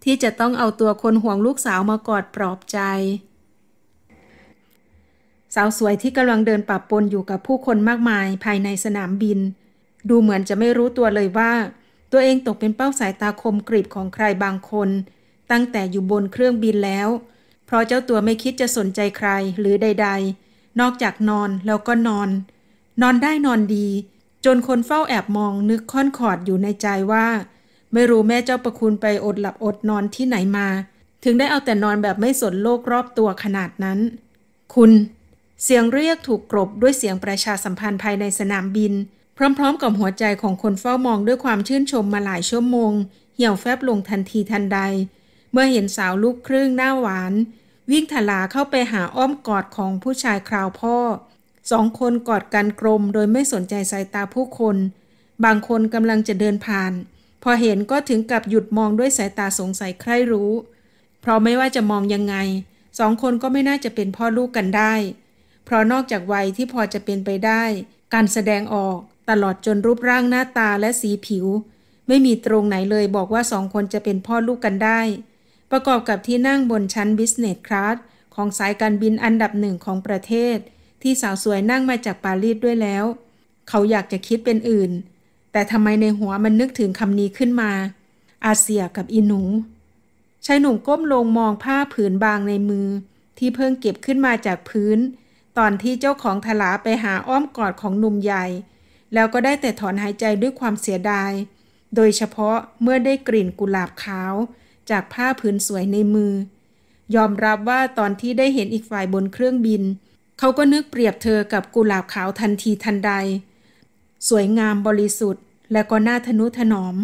ที่จะต้องเอาตัวคนห่วงลูกสาวมากอดปลอบใจ สาวสวยที่กำลังเดินปะปนอยู่กับผู้คนมากมายภายในสนามบิน ดูเหมือนจะไม่รู้ตัวเลยว่า ตัวเองตกเป็นเป้าสายตาคมกริบของใครบางคน ตั้งแต่อยู่บนเครื่องบินแล้ว เพราะเจ้าตัวไม่คิดจะสนใจใครหรือใด ๆนอกจากนอน แล้วก็นอน นอนได้นอนดี จนคนเฝ้าแอบมองนึกค่อนขอดอยู่ในใจว่า ไม่รู้แม่เจ้าประคุณไปอดหลับอดนอนที่ไหนมา ถึงได้เอาแต่นอนแบบไม่สนโลกรอบตัวขนาดนั้น คุณ เสียงเรียกถูกกรบด้วยเสียงประชาสัมพันธ์ภายในสนามบิน พร้อมๆกับหัวใจของคนเฝ้ามองด้วยความชื่นชมมาหลายชั่วโมง เหี่ยวแฟบลงทันทีทันใด เมื่อเห็นสาวลูกครึ่งหน้าหวานวิ่งถลาเข้าไปหาอ้อมกอดของผู้ชายคราวพ่อ สองคนกอดกันกลมโดยไม่สนใจสายตาผู้คน บางคนกำลังจะเดินผ่าน พอเห็นก็ถึงกับหยุดมองด้วยสายตาสงสัยใครรู้ เพราะไม่ว่าจะมองยังไง สองคนก็ไม่น่าจะเป็นพ่อลูกกันได้ เพราะนอกจากวัยที่พอจะเป็นไปได้ การแสดงออกตลอดจนรูปร่างหน้าตาและสีผิว ไม่มีตรงไหนเลยบอกว่าสองคนจะเป็นพ่อลูกกันได้ประกอบกับที่นั่งบนชั้นบิสเนสคลาสของสายการบินอันดับหนึ่งของประเทศ ที่สาวสวยนั่งมาจากปารีสด้วยแล้ว เขาอยากจะคิดเป็นอื่น แต่ทำไมในหัวมันนึกถึงคำนี้ขึ้นมา อาเซียกับอินูชายหนุ่มก้มลงมองผ้าผืนบางในมือที่เพิ่งเก็บขึ้นมาจากพื้น ตอนที่เจ้าของทลาไปหาอ้อมกอดของหนุ่มใหญ่ แล้วก็ได้แต่ถอนหายใจด้วยความเสียดาย โดยเฉพาะเมื่อได้กลิ่นกุหลาบขาวจากผ้าผืนสวยในมือ ยอมรับว่าตอนที่ได้เห็นอีกฝ่ายบนเครื่องบิน เขาก็นึกเปรียบเธอ กับกุหลาบขาวทันทีทันใด สวยงามบริสุทธิ์ และก็น่าทนุถนอม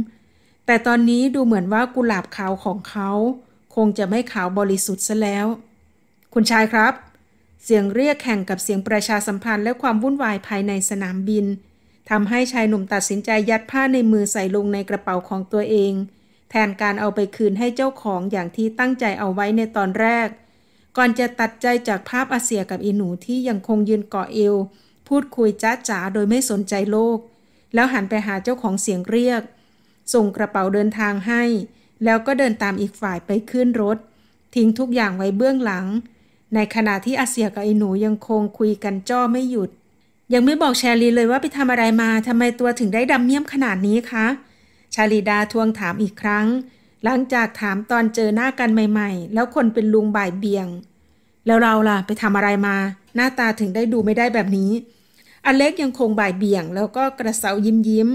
แต่ตอนนี้ดูเหมือนว่ากุหลาบขาวของเขา คงจะไม่ขาวบริสุทธิ์ซะแล้ว คุณชายครับ เสียงเรียกแข่งกับเสียงประชาสัมพันธ์และความวุ่นวายภายในสนามบินทำให้ชายหนุ่มตัดสินใจยัดผ้าในมือใส่ลงในกระเป๋าของตัวเองแทนการเอาไปคืนให้เจ้าของอย่างที่ตั้งใจเอาไว้ในตอนแรก ก่อนจะตัดใจจากภาพอาเซียกับอีหนูที่ยังคงยืนเกาะเอว พูดคุยจ้าจ๋าโดยไม่สนใจโลก แล้วหันไปหาเจ้าของเสียงเรียก ส่งกระเป๋าเดินทางให้ แล้วก็เดินตามอีกฝ่ายไปขึ้นรถ ทิ้งทุกอย่างไว้เบื้องหลัง ในขณะที่อาเซียกับอีหนูยังคงคุยกันจ้อไม่หยุด ยังไม่บอกแชรลีเลยว่าไปทำอะไรมาทำไมตัวถึงได้ดำเมี่ยมขนาดนี้คะชาลิดาทวงถามอีกครั้ง หลังจากถามตอนเจอหน้ากันใหม่ๆ แล้วคนเป็นลุงบ่ายเบียง แล้วเราล่ะไปทำอะไรมา หน้าตาถึงได้ดูไม่ได้แบบนี้อเล็กยังคงบ่ายเบียงแล้วก็กระเซายิ้มยิ้ม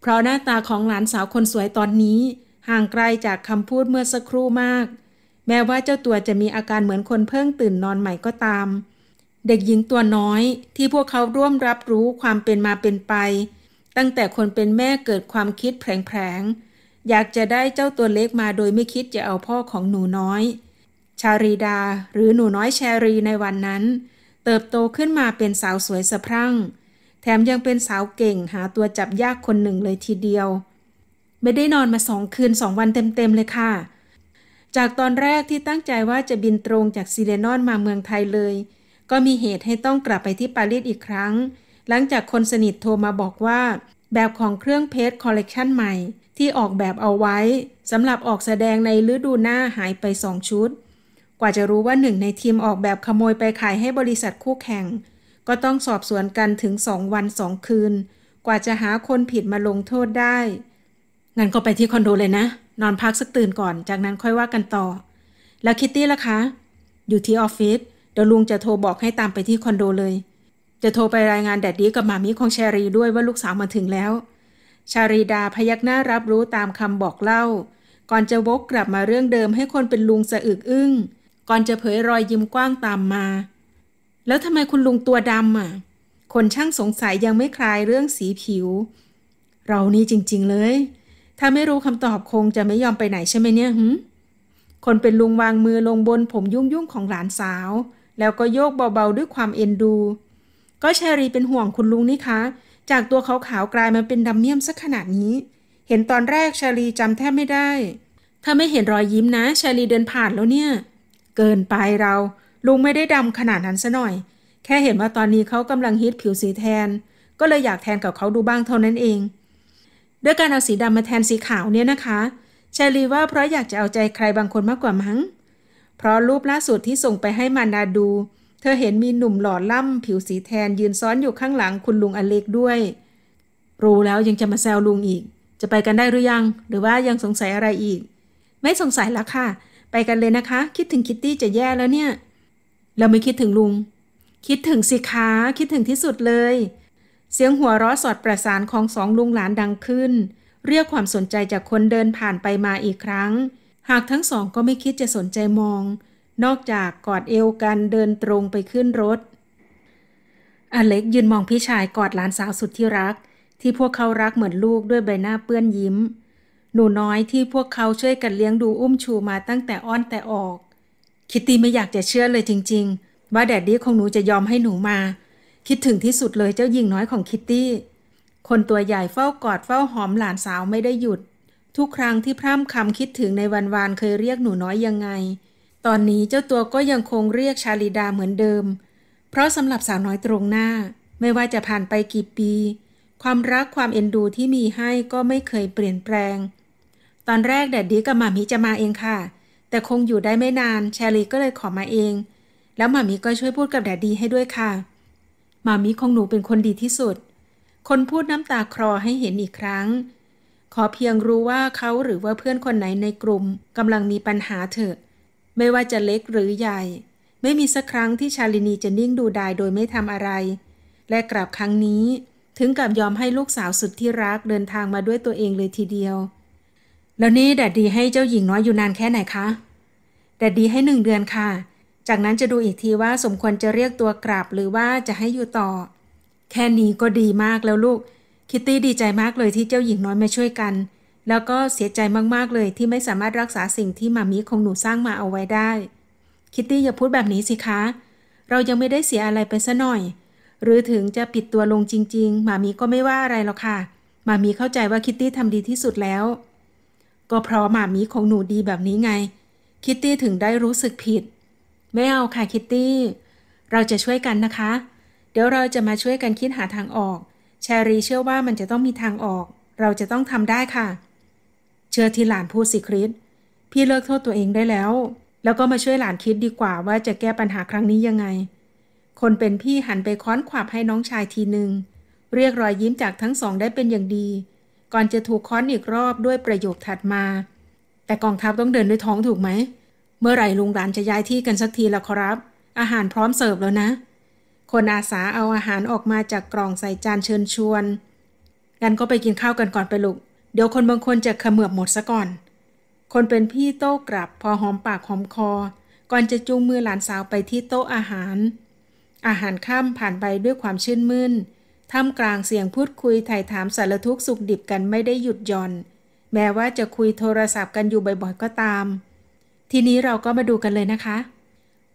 เพราะหน้าตาของหลานสาวคนสวยตอนนี้ ห่างไกลจากคำพูดเมื่อสักครู่มาก แม้ว่าเจ้าตัวจะมีอาการเหมือนคนเพิ่งตื่นนอนใหม่ก็ตาม เด็กหญิงตัวน้อย ที่พวกเขาร่วมรับรู้ความเป็นมาเป็นไปตั้งแต่คนเป็นแม่เกิดความคิดแผลงๆอยากจะได้เจ้าตัวเล็กมาโดยไม่คิดจะเอาพ่อของหนูน้อย ชารีดาหรือหนูน้อยแชรีในวันนั้น เติบโตขึ้นมาเป็นสาวสวยสะพรั่ง แถมยังเป็นสาวเก่งหาตัวจับยากคนหนึ่งเลยทีเดียว ไม่ได้นอนมาสองคืนสองวันเต็ม ๆ เลยค่ะ จากตอนแรกที่ตั้งใจว่าจะบินตรงจากซีเรนอนมาเมืองไทยเลย ก็มีเหตุให้ต้องกลับไปที่ปารีสอีกครั้งหลังจากคนสนิทโทรมาบอกว่าแบบของเครื่องเพชรคอลเลกชันใหม่ ที่ออกแบบเอาไว้สำหรับออกแสดงในฤดูหน้าหายไปสองชุด กว่าจะรู้ว่าหนึ่งในทีมออกแบบขโมยไปขายให้บริษัทคู่แข่ง ก็ต้องสอบสวนกันถึงสองวันสองคืน กว่าจะหาคนผิดมาลงโทษได้ งั้นก็ไปที่คอนโดเลยนะ นอนพักสักตื่นก่อน จากนั้นค่อยว่ากันต่อ แล้วคิตตี้ล่ะคะ อยู่ที่ออฟฟิศเดี๋ยวลุงจะโทรบอกให้ตามไปที่คอนโดเลยจะโทรไปรายงานแดดดี้กับหมามีของชารีด้วยว่าลูกสาวมาถึงแล้ว ชารีดาพยักหน้ารับรู้ตามคำบอกเล่า ก่อนจะวกกลับมาเรื่องเดิมให้คนเป็นลุงสะอึกอึ้งก่อนจะเผยรอยยิ้มกว้างตามมา แล้วทำไมคุณลุงตัวดำอ่ะ คนช่างสงสัยยังไม่คลายเรื่องสีผิว เรานี่จริง ๆเลย ถ้าไม่รู้คำตอบคงจะไม่ยอมไปไหนใช่ไหมเนี่ยหืมคนเป็นลุงวางมือลงบนผมยุ่งยุ่งของหลานสาว แล้วก็โยกเบาๆด้วยความเอ็นดูก็ชรีเป็นห่วงคุณลุงนี่คะ จากตัวขาวๆกลายมาเป็นดำเมี่ยมสักขนาดนี้ เห็นตอนแรกชรีจำแทบไม่ได้ถ้าไม่เห็นรอยยิ้มนะชรีเดินผ่านแล้วเนี่ย เกินไปเรา ลุงไม่ได้ดำขนาดนั้นซะหน่อย แค่เห็นว่าตอนนี้เขากำลังฮิตผิวสีแทน ก็เลยอยากแทนกับเขาดูบ้างเท่านั้นเอง ด้วยการเอาสีดำมาแทนสีขาวเนี่ยนะคะชาลีว่าเพราะอยากจะเอาใจใครบางคนมากกว่ามั้ง เพราะรูปล่าสุดที่ส่งไปให้มานาดูเธอเห็นมีหนุ่มหล่อล่ำผิวสีแทนยืนซ้อนอยู่ข้างหลังคุณลุงอเล็กด้วยรู้แล้วยังจะมาแซวลุงอีก จะไปกันได้หรือยัง หรือว่ายังสงสัยอะไรอีก ไม่สงสัยละค่ะ ไปกันเลยนะคะ คิดถึงคิตตี้จะแย่แล้วเนี่ยเราไม่คิดถึงลุง คิดถึงสิคาคิดถึงที่สุดเลย เสียงหัวเราะสอดประสานของสองลุงหลานดังขึ้น เรียกความสนใจจากคนเดินผ่านไปมาอีกครั้ง หากทั้งสองก็ไม่คิดจะสนใจมองนอกจากกอดเอวกันเดินตรงไปขึ้นรถอเล็กยืนมองพี่ชายกอดหลานสาวสุดที่รัก ที่พวกเขารักเหมือนลูกด้วยใบหน้าเปื้อนยิ้ม หนูน้อยที่พวกเขาช่วยกันเลี้ยงดูอุ้มชูมาตั้งแต่อ้อนแต่ออก คิตตี้ไม่อยากจะเชื่อเลยจริงๆ ว่าแดดดี้ของหนูจะยอมให้หนูมา คิดถึงที่สุดเลยเจ้าหญิงน้อยของคิตตี้คนตัวใหญ่เฝ้ากอดเฝ้าหอมหลานสาวไม่ได้หยุด ทุกครั้งที่พร่ำคำคิดถึงในวันวานเคยเรียกหนูน้อยยังไงตอนนี้เจ้าตัวก็ยังคงเรียกชาลิดาเหมือนเดิม เพราะสำหรับสาวน้อยตรงหน้า ไม่ว่าจะผ่านไปกี่ปี ความรักความเอ็นดูที่มีให้ก็ไม่เคยเปลี่ยนแปลง ตอนแรกแดดดีกับหมามิจะมาเองค่ะ แต่คงอยู่ได้ไม่นาน ชาลีก็เลยขอมาเอง แล้วหมามิก็ช่วยพูดกับแดดดีให้ด้วยค่ะหมามิของหนูเป็นคนดีที่สุด คนพูดน้ำตาคลอให้เห็นอีกครั้ง ขอเพียงรู้ว่าเขาหรือว่าเพื่อนคนไหนในกลุ่มกำลังมีปัญหาเถอะไม่ว่าจะเล็กหรือใหญ่ ไม่มีสักครั้งที่ชาลินีจะนิ่งดูดายโดยไม่ทำอะไร และกลับครั้งนี้ถึงกับยอมให้ลูกสาวสุดที่รักเดินทางมาด้วยตัวเองเลยทีเดียว แล้วนี่แดดดีให้เจ้าหญิงน้อยอยู่นานแค่ไหนคะแดดดีให้หนึ่งเดือนค่ะ จากนั้นจะดูอีกทีว่าสมควรจะเรียกตัวกลับหรือว่าจะให้อยู่ต่อ แค่นี้ก็ดีมากแล้วลูก คิตตี้ดีใจมากเลยที่เจ้าหญิงน้อยมาช่วยกันแล้วก็เสียใจมากๆ เลย ที่ไม่สามารถรักษาสิ่งที่มามิของหนู สร้างมาเอาไว้ได้ คิตตี้อย่าพูดแบบนี้สิคะ เรายังไม่ได้เสียอะไรไปซะหน่อย หรือถึงจะปิดตัวลงจริงๆมามีก็ไม่ว่าอะไรหรอกค่ะ มามีเข้าใจว่าคิตตี้ทำดีที่สุดแล้ว ก็เพราะมามีของหนูดีแบบนี้ไง คิตตี้ถึงได้รู้สึกผิด ไม่เอาค่ะคิตตี้ เราจะช่วยกันนะคะ เดี๋ยวเราจะมาช่วยกันคิดหาทางออกแชรีเชื่อว่ามันจะต้องมีทางออก เราจะต้องทำได้ค่ะเชื่อที่หลานพูดสิคริสพี่เลิกโทษตัวเองได้แล้ว แล้วก็มาช่วยหลานคิดดีกว่าว่าจะแก้ปัญหาครั้งนี้ยังไง คนเป็นพี่หันไปค้อนขวับให้น้องชายทีหนึ่ง เรียกรอยยิ้มจากทั้งสองได้เป็นอย่างดี ก่อนจะถูกค้อนอีกรอบด้วยประโยคถัดมา แต่กองทัพต้องเดินด้วยท้องถูกไหม เมื่อไหร่ลุงหลานจะย้ายที่กันสักทีละครับ อาหารพร้อมเสิร์ฟแล้วนะ คนอาสาเอาอาหารออกมาจากกล่องใส่จานเชิญชวนงั้นก็ไปกินข้าวกันก่อนไปลูกเดี๋ยวคนบางคนจะขมือบหมดซะก่อน คนเป็นพี่โต้กลับพอหอมปากหอมคอ ก่อนจะจูงมือหลานสาวไปที่โต๊ะอาหาร อาหารค่ำผ่านไปด้วยความชื่นมื่น ท่ามกลางเสียงพูดคุยไถ่ถามสารทุกสุขดิบกันไม่ได้หยุดย่อน แม้ว่าจะคุยโทรศัพท์กันอยู่บ่อยๆ ก็ตาม ทีนี้เราก็มาดูกันเลยนะคะ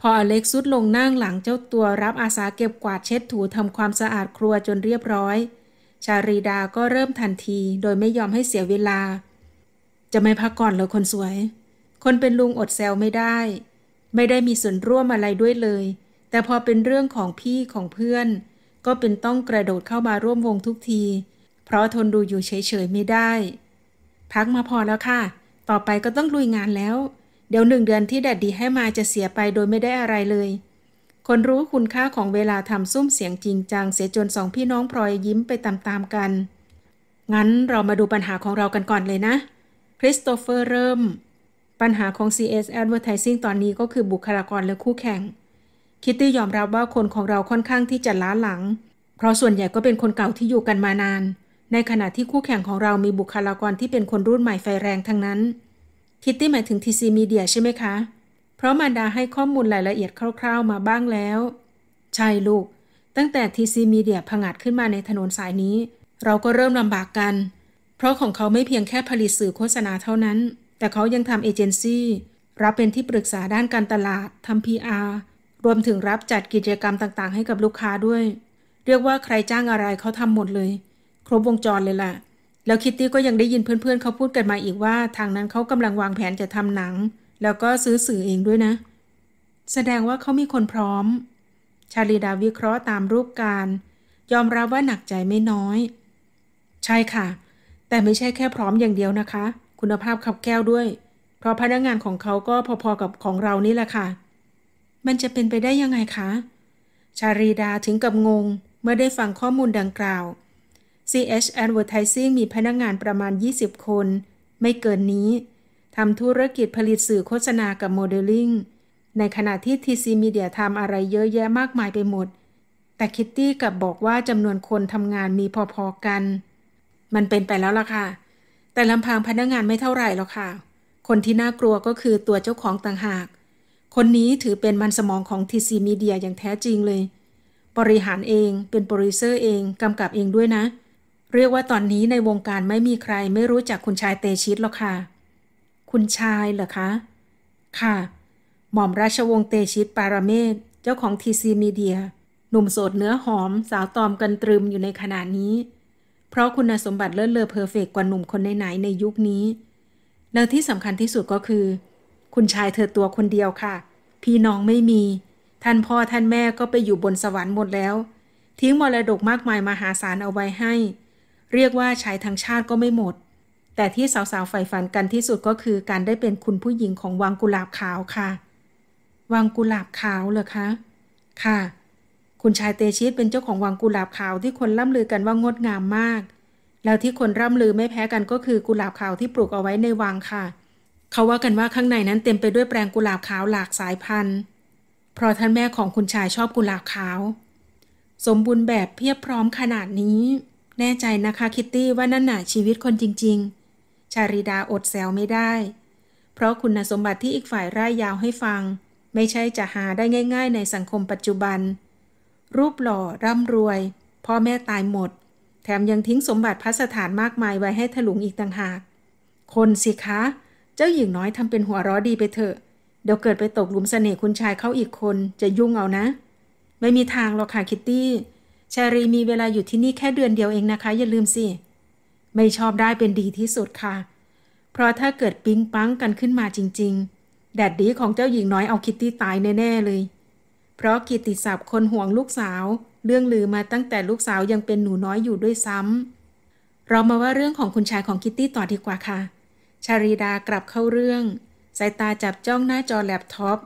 พออเล็กซุดลงนั่งหลังเจ้าตัวรับอาสาเก็บกวาดเช็ดถูทำความสะอาดครัวจนเรียบร้อยชารีดาก็เริ่มทันทีโดยไม่ยอมให้เสียเวลา จะไม่พักก่อนเหรอคนสวย คนเป็นลุงอดแซวไม่ได้ ไม่ได้มีส่วนร่วมอะไรด้วยเลย แต่พอเป็นเรื่องของพี่ของเพื่อน ก็เป็นต้องกระโดดเข้ามาร่วมวงทุกที เพราะทนดูอยู่เฉยๆไม่ได้ พักมาพอแล้วค่ะ ต่อไปก็ต้องลุยงานแล้ว เดี๋ยวหนึ่งเดือนที่แดดดีให้มาจะเสียไปโดยไม่ได้อะไรเลยคนรู้คุณค่าของเวลาทำซุ้มเสียงจริงจัง เสียจนสองพี่น้องพลอยยิ้มไปตามๆกัน งั้นเรามาดูปัญหาของเรากันก่อนเลยนะ คริสโตเฟอร์เริ่ม ปัญหาของ CS Advertising ตอนนี้ก็คือบุคลากรและคู่แข่ง คิตตี้ยอมรับว่าคนของเราค่อนข้างที่จะล้าหลัง เพราะส่วนใหญ่ก็เป็นคนเก่าที่อยู่กันมานาน ในขณะที่คู่แข่งของเรามีบุคลากรที่เป็นคนรุ่นใหม่ไฟแรงทั้งนั้นคิตตี้หมายถึง TC Media ใช่ไหมคะเพราะมารดาให้ข้อมูลรายละเอียดคร่าว ๆ มาบ้างแล้วใช่ลูก ตั้งแต่ทีซีมีเดียผงาดขึ้นมาในถนนสายนี้ เราก็เริ่มลำบากกัน เพราะของเขาไม่เพียงแค่ผลิตสื่อโฆษณาเท่านั้น แต่เขายังทำเอเจนซี่ รับเป็นที่ปรึกษาด้านการตลาดทำพีอารวมถึงรับจัดกิจกรรมต่างๆให้กับลูกค้าด้วย เรียกว่าใครจ้างอะไรเขาทำหมดเลย ครบวงจรเลยล่ะแล้วคิตตี้ก็ยังได้ยินเพื่อนๆเขาพูดกันมาอีกว่า ทางนั้นเขากำลังวางแผนจะทำหนังแล้วก็ซื้อสื่อเองด้วยนะ แสดงว่าเขามีคนพร้อม ชาลีดาวิเคราะห์ตามรูปการ ยอมรับว่าหนักใจไม่น้อย ใช่ค่ะ แต่ไม่ใช่แค่พร้อมอย่างเดียวนะคะ คุณภาพขับแก้วด้วย เพราะพนักงงานของเขาก็พอๆกับของเรานี่แหละค่ะ มันจะเป็นไปได้ยังไงคะ ชาลีดาถึงกับงงเมื่อได้ฟังข้อมูลดังกล่าว CH Advertising มีพนักงงานประมาณ 20 คน ไม่เกินนี้ทำธุรกิจผลิตสื่อโฆษณากับโมเดลลิ่งในขณะที่ TC Media ทำอะไรเยอะแยะมากมายไปหมด แต่คิตตี้กับบอกว่าจำนวนคนทำงานมีพอๆกัน มันเป็นไปแล้วล่ะค่ะ แต่ลำพังพนักงงานไม่เท่าไหร่หรอกค่ะ คนที่น่ากลัวก็คือตัวเจ้าของต่างหาก คนนี้ถือเป็นมันสมองของ TC Media อย่างแท้จริงเลยบริหารเองเป็นโปรดิวเซอร์เองกำกับเองด้วยนะ เรียกว่าตอนนี้ในวงการไม่มีใครไม่รู้จักคุณชายเตชิตหรอกค่ะคุณชายเหรอคะ ค่ะ หม่อมราชวงศ์เตชิตปารเมศ เจ้าของทีซีมีเดีย หนุ่มโสดเนื้อหอม สาวตอมกันตรึมอยู่ในขณะนี้ เพราะคุณสมบัติเลิศเลอเพอร์เฟกกว่าหนุ่มคนไหนในยุคนี้ แล้วที่สำคัญที่สุดก็คือ คุณชายเธอตัวคนเดียวค่ะ พี่น้องไม่มี ท่านพ่อท่านแม่ก็ไปอยู่บนสวรรค์หมดแล้ว ทิ้งมรดกมากมายมหาศาลเอาไว้ให้ เรียกว่าชายทางชาติก็ไม่หมดแต่ที่สาวๆใฝ่ฝันกันที่สุดก็คือการได้เป็นคุณผู้หญิงของวังกุหลาบขาวค่ะ วังกุหลาบขาวเหรอคะ ค่ะ คุณชายเตชิตเป็นเจ้าของวังกุหลาบขาวที่คนล่ำลือกันว่างดงามมาก แล้วที่คนร่ำลือไม่แพ้กันก็คือกุหลาบขาวที่ปลูกเอาไว้ในวังค่ะ เขาว่ากันว่าข้างในนั้นเต็มไปด้วยแปลงกุหลาบขาวหลากสายพันธุ์ เพราะท่านแม่ของคุณชายชอบกุหลาบขาว สมบูรณ์แบบเพียบพร้อมขนาดนี้ แน่ใจนะคะคิตตี้ว่านั่นน่ะชีวิตคนจริง ๆชาริดาอดแซวไม่ได้ เพราะคุณสมบัติที่อีกฝ่ายร่ายยาวให้ฟัง ไม่ใช่จะหาได้ง่ายๆในสังคมปัจจุบัน รูปหล่อร่ำรวย พ่อแม่ตายหมด แถมยังทิ้งสมบัติพัสถานมากมายไว้ให้ถลุงอีกต่างหาก คนสิคะ เจ้าหญิงน้อยทำเป็นหัวร้อดีไปเถอะ เดี๋ยวเกิดไปตกหลุมเสน่ห์คุณชายเขาอีกคนจะยุ่งเอานะ ไม่มีทางหรอกค่ะคิตตี้ ชารีมีเวลาอยู่ที่นี่แค่เดือนเดียวเองนะคะอย่าลืมสิไม่ชอบได้เป็นดีที่สุดค่ะ เพราะถ้าเกิดปิ๊งปังกันขึ้นมาจริงๆ แดดดีของเจ้าหญิงน้อยเอาคิตตี้ตายแน่ๆเลย เพราะกิติศัพท์คนห่วงลูกสาวเรื่องลือมาตั้งแต่ลูกสาวยังเป็นหนูน้อยอยู่ด้วยซ้ำเรามาว่าเรื่องของคุณชายของคิตตี้ต่อดีกว่าค่ะชารีดากลับเข้าเรื่องสายตาจับจ้องหน้าจอแล็ปท็อป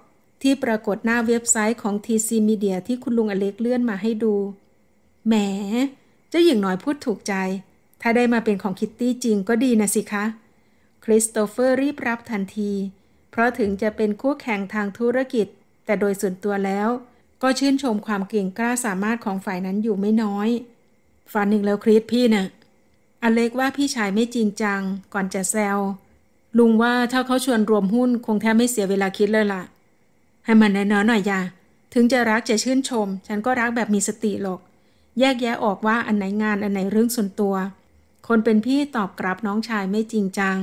ที่ปรากฏหน้าเว็บไซต์ของ TC Media ที่คุณลุงอเล็กเลื่อนมาให้ดู แหมเจ้าหญิงน้อยพูดถูกใจถ้าได้มาเป็นของคิตตี้จริงก็ดีนะสิคะ คริสโตเฟอร์รีบรับทันที เพราะถึงจะเป็นคู่แข่งทางธุรกิจ แต่โดยส่วนตัวแล้ว ก็ชื่นชมความเก่งกล้าสามารถของฝ่ายนั้นอยู่ไม่น้อยฝันหนึ่งแล้วคริสพี่นะ่ะอเล็กว่าพี่ชายไม่จริงจังก่อนจะแซวลุงว่าถ้าเขาชวนรวมหุ้นคงแทบไม่เสียเวลาคิดเลยละ่ะ ให้มันแน่นอนหน่อยยาถึงจะรักจะชื่นชม ฉันก็รักแบบมีสติหรอกแยกแยะออกว่าอันไหนงานอันไหนเรื่องส่วนตัวคนเป็นพี่ตอบกลับน้องชายไม่จริงจัง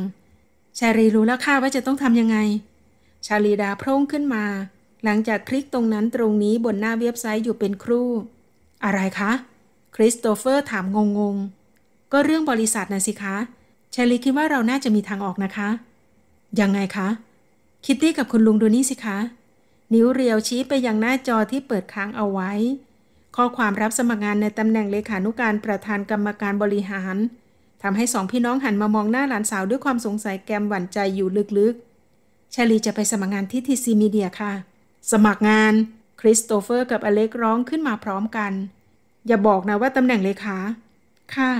ชาลีรู้แล้วค่ะว่าจะต้องทำยังไง ชาลีดาโพร่งขึ้นมา หลังจากคลิกตรงนั้นตรงนี้บนหน้าเว็บไซต์อยู่เป็นครู่ อะไรคะ คริสโตเฟอร์ถามงง ๆ ก็เรื่องบริษัทนะสิคะ ชาลีคิดว่าเราน่าจะมีทางออกนะคะ ยังไงคะ คิตตี้กับคุณลุงดูนี่สิคะ นิ้วเรียวชี้ไปยังหน้าจอที่เปิดค้างเอาไว้ ข้อความรับสมัครงานในตำแหน่งเลขานุการประธานกรรมการบริหารทำให้สองพี่น้องหันมามองหน้าหลานสาวด้วยความสงสัยแกมหวั่นใจอยู่ลึกๆชาลีจะไปสมัครงานที่ทีซีมีเดียค่ะ สมัครงาน คริสโตเฟอร์กับอเล็กร้องขึ้นมาพร้อมกัน อย่าบอกนะว่าตำแหน่งเลขาค่ะ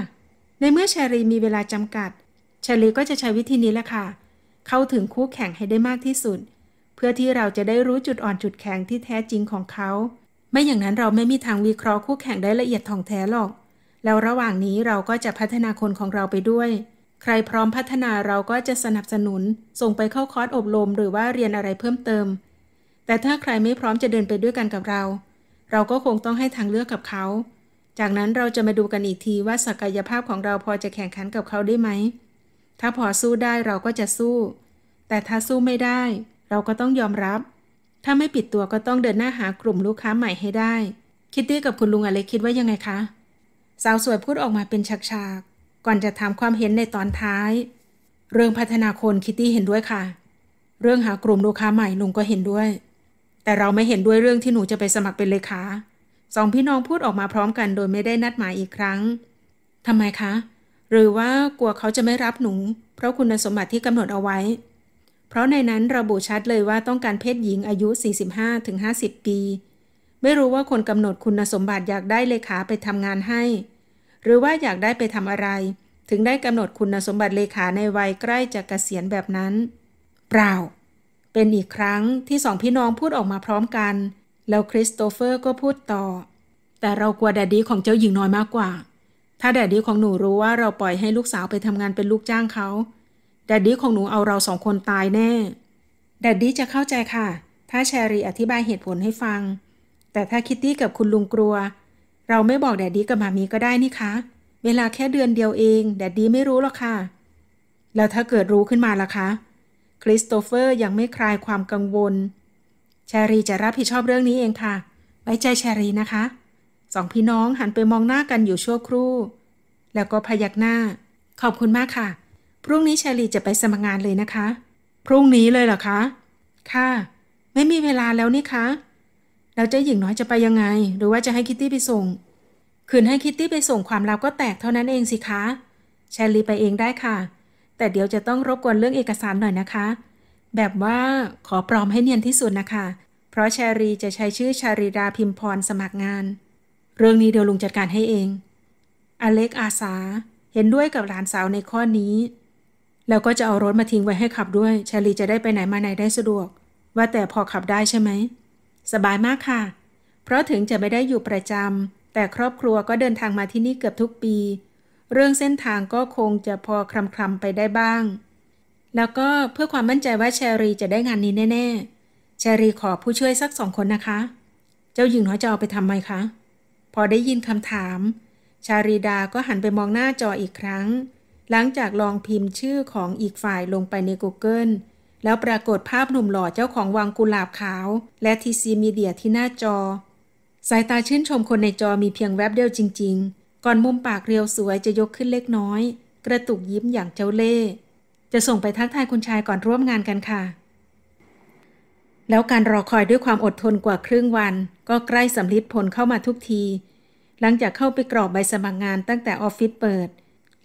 ในเมื่อชาลีมีเวลาจำกัดชาลีก็จะใช้วิธีนี้แหละค่ะ เข้าถึงคู่แข่งให้ได้มากที่สุด เพื่อที่เราจะได้รู้จุดอ่อนจุดแข็งที่แท้จริงของเขา ไม่อย่างนั้นเราไม่มีทางวิเคราะห์คู่แข่งได้ละเอียดท่องแท้หรอกแล้วระหว่างนี้เราก็จะพัฒนาคนของเราไปด้วย ใครพร้อมพัฒนาเราก็จะสนับสนุน ส่งไปเข้าคอร์สอบรมหรือว่าเรียนอะไรเพิ่มเติม แต่ถ้าใครไม่พร้อมจะเดินไปด้วยกันกับเรา เราก็คงต้องให้ทางเลือกกับเขา จากนั้นเราจะมาดูกันอีกทีว่าศักยภาพของเราพอจะแข่งขันกับเขาได้ไหม ถ้าพอสู้ได้เราก็จะสู้ แต่ถ้าสู้ไม่ได้ เราก็ต้องยอมรับ ถ้าไม่ปิดตัวก็ต้องเดินหน้าหากลุ่มลูกค้าใหม่ให้ได้ คิดดี้กับคุณลุงอะไรคิดว่ายังไงคะสาวสวยพูดออกมาเป็นฉากๆ ก่อนจะถามความเห็นในตอนท้าย เรื่องพัฒนาคนคิตตี้เห็นด้วยค่ะ เรื่องหากลุ่มลูกค้าใหม่ลุงก็เห็นด้วย แต่เราไม่เห็นด้วยเรื่องที่หนูจะไปสมัครเป็นเลขา สองพี่น้องพูดออกมาพร้อมกัน โดยไม่ได้นัดหมายอีกครั้งทำไมคะ หรือว่ากลัวเขาจะไม่รับหนู เพราะคุณสมบัติที่กำหนดเอาไว้ เพราะในนั้นระบุชัดเลยว่าต้องการเพศหญิงอายุ 45-50ปี ไม่รู้ว่าคนกำหนดคุณสมบัติอยากได้เลขาไปทำงานให้หรือว่าอยากได้ไปทำอะไร ถึงได้กำหนดคุณสมบัติเลขาในวัยใกล้จะกะเกษียณแบบนั้น เปล่า เป็นอีกครั้งที่สองพี่น้องพูดออกมาพร้อมกัน แล้วคริสโตเฟอร์ก็พูดต่อ แต่เรากลัวแดดดี้ของเจ้าหญิงน้อยมากกว่า ถ้าแดดดี้ของหนูรู้ว่าเราปล่อยให้ลูกสาวไปทำงานเป็นลูกจ้างเขาแดดดี้ของหนูเอาเราสองคนตายแน่แดดดี้จะเข้าใจค่ะถ้าแชรีอธิบายเหตุผลให้ฟัง แต่ถ้าคิตตี้กับคุณลุงกลัวเราไม่บอกแดดดี้กับมามีก็ได้นี่คะ เวลาแค่เดือนเดียวเองแดดดี้ไม่รู้หรอกค่ะ แล้วถ้าเกิดรู้ขึ้นมาล่ะคะ คริสโตเฟอร์ยังไม่คลายความกังวลแชรีจะรับผิดชอบเรื่องนี้เองค่ะ ไว้ใจแชรีนะคะ สองพี่น้องหันไปมองหน้ากันอยู่ชั่วครู่ แล้วก็พยักหน้า ขอบคุณมากค่ะ พรุ่งนี้แชรีจะไปสมัครงานเลยนะคะ พรุ่งนี้เลยเหรอคะ ค่ะ ไม่มีเวลาแล้วนี่คะแล้วเจ้หญิงน้อยจะไปยังไง หรือว่าจะให้คิตตี้ไปส่งคืนให้คิตตี้ไปส่งความลับก็แตกเท่านั้นเองสิคะแชลลีไปเองได้ค่ะ แต่เดี๋ยวจะต้องรบกวนเรื่องเอกสารหน่อยนะคะ แบบว่าขอปลอมให้เนียนที่สุดนะคะ เพราะแชรีจะใช้ชื่อชาริดาพิมพรสมัครงาน เรื่องนี้เดี๋ยวลุงจัดการให้เอง อเล็กอาสา เห็นด้วยกับหลานสาวในข้อนี้ แล้วก็จะเอารถมาทิ้งไว้ให้ขับด้วยแชรีจะได้ไปไหนมาไหนได้สะดวก ว่าแต่พอขับได้ใช่ไหมสบายมากค่ะ เพราะถึงจะไม่ได้อยู่ประจำ แต่ครอบครัวก็เดินทางมาที่นี่เกือบทุกปี เรื่องเส้นทางก็คงจะพอคลำคลำไปได้บ้าง แล้วก็เพื่อความมั่นใจว่าแชรีจะได้งานนี้แน่ๆ แชรีขอผู้ช่วยสักสองคนนะคะ เจ้าหญิงน้อยจะเอาไปทำไมคะ พอได้ยินคำถาม ชารีดาก็หันไปมองหน้าจออีกครั้ง หลังจากลองพิมพ์ชื่อของอีกฝ่ายลงไปใน Google แล้วปรากฏภาพหนุ่มหล่อเจ้าของวังกุหลาบขาว และทีซีมีเดียที่หน้าจอ สายตาชื่นชมคนในจอมีเพียงแวบเดียวจริงๆ ก่อนมุมปากเรียวสวยจะยกขึ้นเล็กน้อย กระตุกยิ้มอย่างเจ้าเล่จะส่งไปทักทายคุณชายก่อนร่วมงานกันค่ะ แล้วการรอคอยด้วยความอดทนกว่าครึ่งวัน ก็ใกล้สำลิดผลเข้ามาทุกที หลังจากเข้าไปกรอบใบสมัครงานตั้งแต่ออฟฟิศเปิด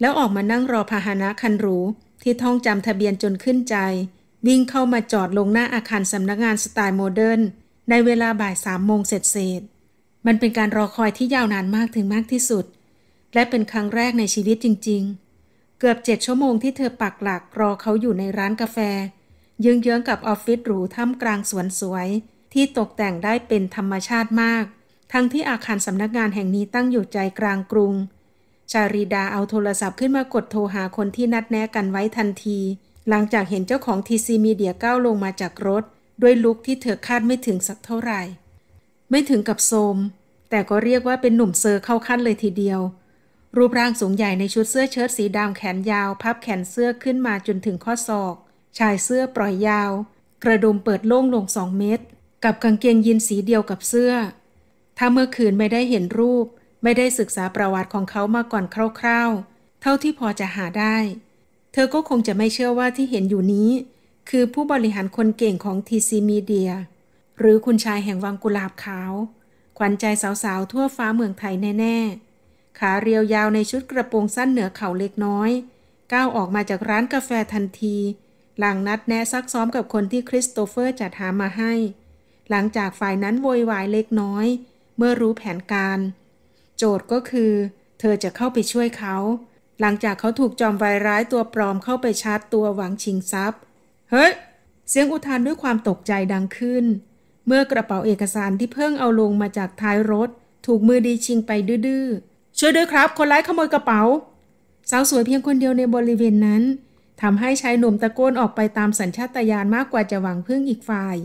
แล้วออกมานั่งรอพาหนะคันหรูที่ท่องจำทะเบียนจนขึ้นใจวิ่งเข้ามาจอดลงหน้าอาคารสำนักงานสไตล์โมเดิร์นในเวลาบ่ายสามโมงเศษเศษ มันเป็นการรอคอยที่ยาวนานมากถึงมากที่สุด และเป็นครั้งแรกในชีวิตจริง ๆ เกือบเจ็ดชั่วโมงที่เธอปักหลักรอเขาอยู่ในร้านกาแฟยงเยื้องกับออฟฟิศหรูท่ามกลางสวนสวย ที่ตกแต่งได้เป็นธรรมชาติมาก ทั้งที่อาคารสำนักงานแห่งนี้ตั้งอยู่ใจกลางกรุงชารีดาเอาโทรศัพท์ขึ้นมากดโทรหาคนที่นัดแนะกันไว้ทันทีหลังจากเห็นเจ้าของ TC Media ก้าวลงมาจากรถ ด้วยลุกที่เธอคาดไม่ถึงสักเท่าไหร่ ไม่ถึงกับโสมแต่ก็เรียกว่าเป็นหนุ่มเซอร์เข้าขั้นเลยทีเดียว รูปร่างสูงใหญ่ในชุดเสื้อเชิ้ตสีดำแขนยาวพับแขนเสื้อขึ้นมาจนถึงข้อศอก ชายเสื้อปล่อยยาว กระดุมเปิดโล่งลงสองเมตร กับกางเกงยีนสีเดียวกับเสื้อ ถ้าเมื่อคืนไม่ได้เห็นรูป ไม่ได้ศึกษาประวัติของเขามาก่อนคร่าวๆ เท่าที่พอจะหาได้เธอก็คงจะไม่เชื่อว่าที่เห็นอยู่นี้ คือผู้บริหารคนเก่งของ TC Media หรือคุณชายแห่งวังกุลาบขาวขวัญใจสาวๆ ทั่วฟ้าเมืองไทยแน่ๆ ขาเรียวยาวในชุดกระโปรงสั้นเหนือเข่าเล็กน้อย ก้าวออกมาจากร้านกาแฟทันที หลังนัดแนะซักซ้อมกับคนที่คริสโตเฟอร์จัดหามาให้ หลังจากฝ่ายนั้นโวยวายเล็กน้อย เมื่อรู้แผนการ โจทย์ก็คือ เธอจะเข้าไปช่วยเขาหลังจากเขาถูกจอมวายร้ายตัวปลอมเข้าไปชาร์จตัวหวังชิงทรัพย์ เฮ้ย เสียงอุทานด้วยความตกใจดังขึ้น เมื่อกระเป๋าเอกสารที่เพิ่งเอาลงมาจากท้ายรถ ถูกมือดีชิงไปดื้อๆ ช่วยด้วยครับคนร้ายขโมยกระเป๋าสาวสวยเพียงคนเดียวในบริเวณนั้น ทำให้ชายหนุ่มตะโกนออกไปตามสัญชาตญาณมากกว่าจะหวังพึ่งอีกฝ่าย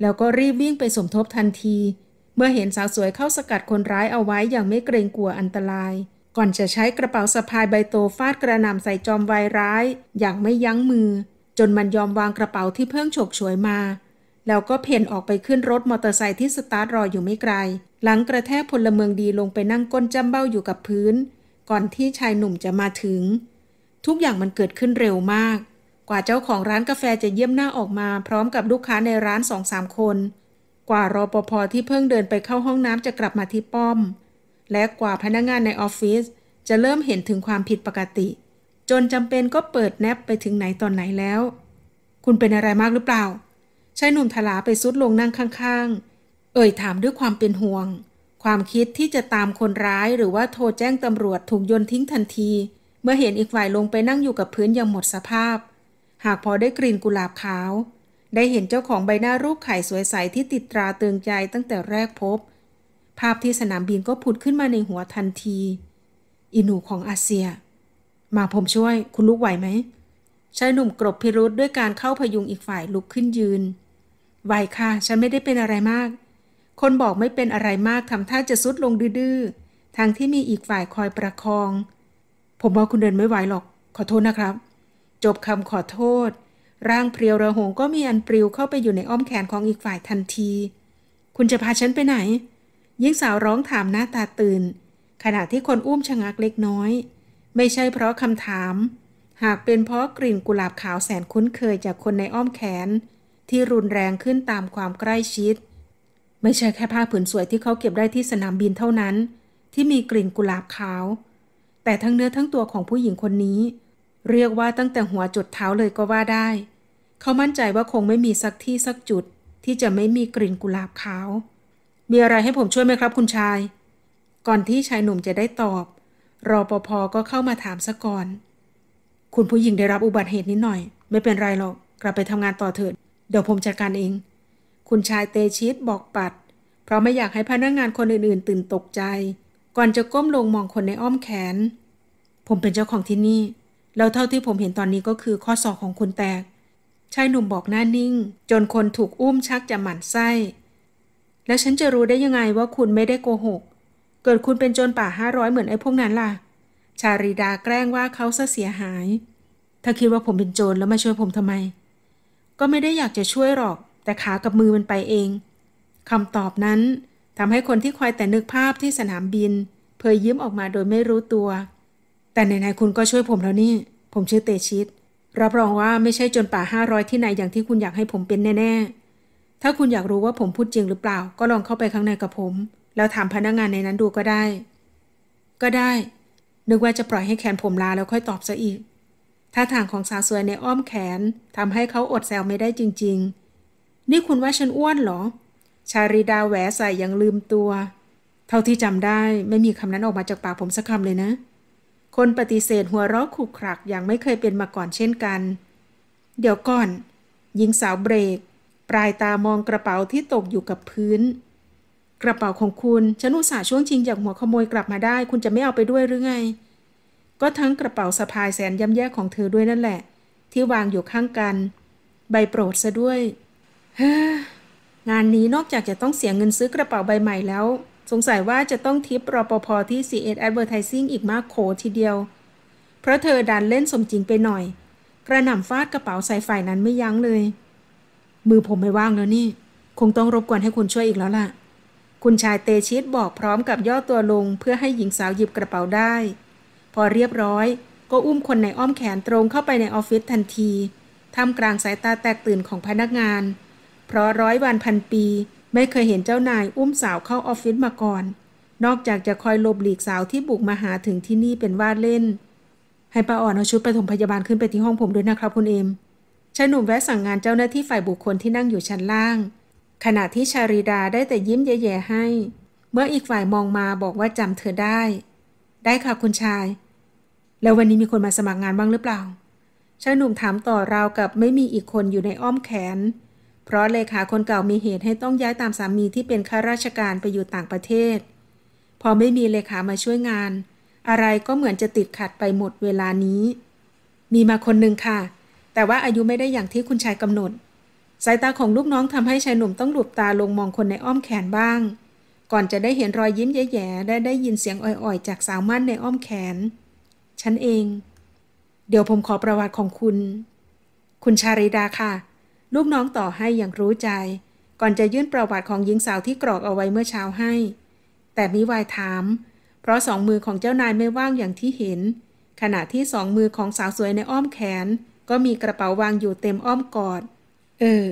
แล้วก็รีบวิ่งไปสมทบทันที เมื่อเห็นสาวสวยเข้าสกัดคนร้ายเอาไว้อย่างไม่เกรงกลัวอันตรายก่อนจะใช้กระเป๋าสะพายใบโตฟาดกระหน่ำใส่จอมวายร้าย อย่างไม่ยั้งมือ จนมันยอมวางกระเป๋าที่เพิ่งฉกฉวยมา แล้วก็เพ่นออกไปขึ้นรถมอเตอร์ไซค์ที่สตาร์ทรอ อยู่ไม่ไกล หลังกระแทกพลเมืองดีลงไปนั่งก้นจำเบ้าอยู่กับพื้น ก่อนที่ชายหนุ่มจะมาถึง ทุกอย่างมันเกิดขึ้นเร็วมาก กว่าเจ้าของร้านกาแฟจะเยี่ยมหน้าออกมาพร้อมกับลูกค้าในร้านสองสามคน กว่ารอปภที่เพิ่งเดินไปเข้าห้องน้ำจะกลับมาที่ป้อมและกว่าพนักงานในออฟฟิศจะเริ่มเห็นถึงความผิดปกติ จนจำเป็นก็เปิดแนบไปถึงไหนตอนไหนแล้ว คุณเป็นอะไรมากหรือเปล่าชายหนุ่มทลาไปซุดลงนั่งข้าง ๆ เอ่ยถามด้วยความเป็นห่วง ความคิดที่จะตามคนร้ายหรือว่าโทรแจ้งตำรวจถูกยนทิ้งทันที เมื่อเห็นอีกฝ่ายลงไปนั่งอยู่กับพื้นยังหมดสภาพ หากพอได้กลิ่นกุหลาบขาว ได้เห็นเจ้าของใบหน้ารูปไข่สวยใสที่ติดตราตึงใจตั้งแต่แรกพบภาพที่สนามบินก็ผุดขึ้นมาในหัวทันที อินูของอาเซีย มาผมช่วย คุณลุกไหวไหมชายหนุ่มกรบพิรุธด้วยการเข้าพยุงอีกฝ่ายลุกขึ้นยืน ไหวค่ะ ฉันไม่ได้เป็นอะไรมาก คนบอกไม่เป็นอะไรมาก ทำท่าจะซุดลงดื้อๆทางที่มีอีกฝ่ายคอยประคอง ผมว่าคุณเดินไม่ไหวหรอก ขอโทษนะครับ จบคำขอโทษ ร่างเพรียวระหงก็มีอันปลิวเข้าไปอยู่ในอ้อมแขนของอีกฝ่ายทันที คุณจะพาฉันไปไหนหญิงสาวร้องถามหน้าตาตื่น ขณะที่คนอุ้มชะงักเล็กน้อย ไม่ใช่เพราะคำถาม หากเป็นเพราะกลิ่นกุหลาบขาวแสนคุ้นเคยจากคนในอ้อมแขน ที่รุนแรงขึ้นตามความใกล้ชิด ไม่ใช่แค่ผ้าผืนสวยที่เขาเก็บได้ที่สนามบินเท่านั้น ที่มีกลิ่นกุหลาบขาว แต่ทั้งเนื้อทั้งตัวของผู้หญิงคนนี้ เรียกว่าตั้งแต่หัวจุดเท้าเลยก็ว่าได้ เขามั่นใจว่าคงไม่มีสักที่สักจุดที่จะไม่มีกลิ่นกุหลาบขาวมีอะไรให้ผมช่วยไหมครับคุณชาย ก่อนที่ชายหนุ่มจะได้ตอบ รอปภก็เข้ามาถามซะก่อน คุณผู้หญิงได้รับอุบัติเหตุนิดหน่อย ไม่เป็นไรหรอกกลับไปทำงานต่อเถิดเดี๋ยวผมจัดการเอง คุณชายเตชิตบอกปัด เพราะไม่อยากให้พนักงงานคนอื่นๆตื่นตกใจ ก่อนจะก้มลงมองคนในอ้อมแขน ผมเป็นเจ้าของที่นี่ แล้วเท่าที่ผมเห็นตอนนี้ก็คือ ข้อศอกของคุณแตก ชายหนุ่มบอกหน้านิ่ง จนคนถูกอุ้มชักจะหมั่นไส้แล้วฉันจะรู้ได้ยังไงว่าคุณไม่ได้โกหก เกิดคุณเป็นโจรป่าห้าร้อยเหมือนไอ้พวกนั้นล่ะ ชาริดาแกล้งว่าเขาเสียหาย ถ้าคิดว่าผมเป็นโจรแล้วมาช่วยผมทำไม ก็ไม่ได้อยากจะช่วยหรอก แต่ขากับมือมันไปเอง คำตอบนั้นทำให้คนที่คอยแต่นึกภาพที่สนามบินเพยยิ้มออกมาโดยไม่รู้ตัว แต่ไหนๆคุณก็ช่วยผมแล้วนี่ผมชื่อเตชิตรับรองว่าไม่ใช่จนป่าห้าร้อยที่ไหนอย่างที่คุณอยากให้ผมเป็นแน่ๆถ้าคุณอยากรู้ว่าผมพูดจริงหรือเปล่าก็ลองเข้าไปข้างในกับผม แล้วถามพนักงงานในนั้นดูก็ได้ ก็ได้ นึกว่าจะปล่อยให้แขนผมลาแล้วค่อยตอบซะอีกท่าทางของสาวสวยในอ้อมแขนทำให้เขาอดแซวไม่ได้จริง ๆ นี่คุณว่าฉันอ้วนเหรอ ชาริดาแหวใส่ยังลืมตัว เท่าที่จำได้ไม่มีคำนั้นออกมาจากปากผมสักคำเลยนะ คนปฏิเสธหัวเราะขรุขรักอย่างไม่เคยเป็นมาก่อนเช่นกัน เดี๋ยวก่อน หญิงสาวเบรกปลายตามองกระเป๋าที่ตกอยู่กับพื้น กระเป๋าของคุณฉันอุตส่าห์ช่วงชิงจากหัวขโมยกลับมาได้ คุณจะไม่เอาไปด้วยหรือไง ก็ทั้งกระเป๋าสะพายแสนย่ำแย่ของเธอด้วยนั่นแหละ ที่วางอยู่ข้างกัน ใบโปรดซะด้วย เฮ้งานนี้นอกจากจะต้องเสียเงินซื้อกระเป๋าใบใหม่แล้ว สงสัยว่าจะต้องทิปรอปภที่ C8 Advertising อีกมากโขทีเดียว เพราะเธอดันเล่นสมจริงไปหน่อย กระหน่ำฟาดกระเป๋าใส่ฝ่ายนั้นไม่ยั้งเลยมือผมไม่ว่างแล้วนี่ คงต้องรบกวนให้คุณช่วยอีกแล้วล่ะ คุณชายเตชิดบอกพร้อมกับย่อตัวลงเพื่อให้หญิงสาวหยิบกระเป๋าได้ พอเรียบร้อย ก็อุ้มคนในอ้อมแขนตรงเข้าไปในออฟฟิศทันทีท่ามกลางสายตาแตกตื่นของพนักงาน เพราะร้อยวันพันปีไม่เคยเห็นเจ้านายอุ้มสาวเข้าออฟฟิศมาก่อน นอกจากจะคอยลบหลีกสาวที่บุกมาหาถึงที่นี่เป็นว่าเล่น ให้ป้าอ่อนเอาชุดไปถมพยาบาลขึ้นไปที่ห้องผมด้วยนะครับคุณเอ็มชายหนุ่มแวะสั่งงานเจ้าหน้าที่ฝ่ายบุคคลที่นั่งอยู่ชั้นล่าง ขณะที่ชาริดาได้แต่ยิ้มแย่ๆให้ เมื่ออีกฝ่ายมองมาบอกว่าจำเธอได้ ได้ค่ะคุณชาย แล้ววันนี้มีคนมาสมัครงานบ้างหรือเปล่าชายหนุ่มถามต่อราวกับไม่มีอีกคนอยู่ในอ้อมแขน เพราะเลขาคนเก่ามีเหตุให้ต้องย้ายตามสามีที่เป็นข้าราชการไปอยู่ต่างประเทศ พอไม่มีเลขามาช่วยงาน อะไรก็เหมือนจะติดขัดไปหมดเวลานี้ มีมาคนหนึ่งค่ะแต่ว่าอายุไม่ได้อย่างที่คุณชายกำหนด สายตาของลูกน้องทำให้ชายหนุ่มต้องหลบตาลงมองคนในอ้อมแขนบ้าง ก่อนจะได้เห็นรอยยิ้มแย่ๆ และได้ยินเสียงอ่อยๆ จากสาวมั่นในอ้อมแขน ฉันเอง เดี๋ยวผมขอประวัติของคุณ คุณชาริดาค่ะ ลูกน้องต่อให้อย่างรู้ใจ ก่อนจะยื่นประวัติของหญิงสาวที่กรอกเอาไว้เมื่อเช้าให้ แต่มิวายถาม เพราะสองมือของเจ้านายไม่ว่างอย่างที่เห็น ขณะที่สองมือของสาวสวยในอ้อมแขนก็มีกระเป๋าวางอยู่เต็มอ้อมกอด เออ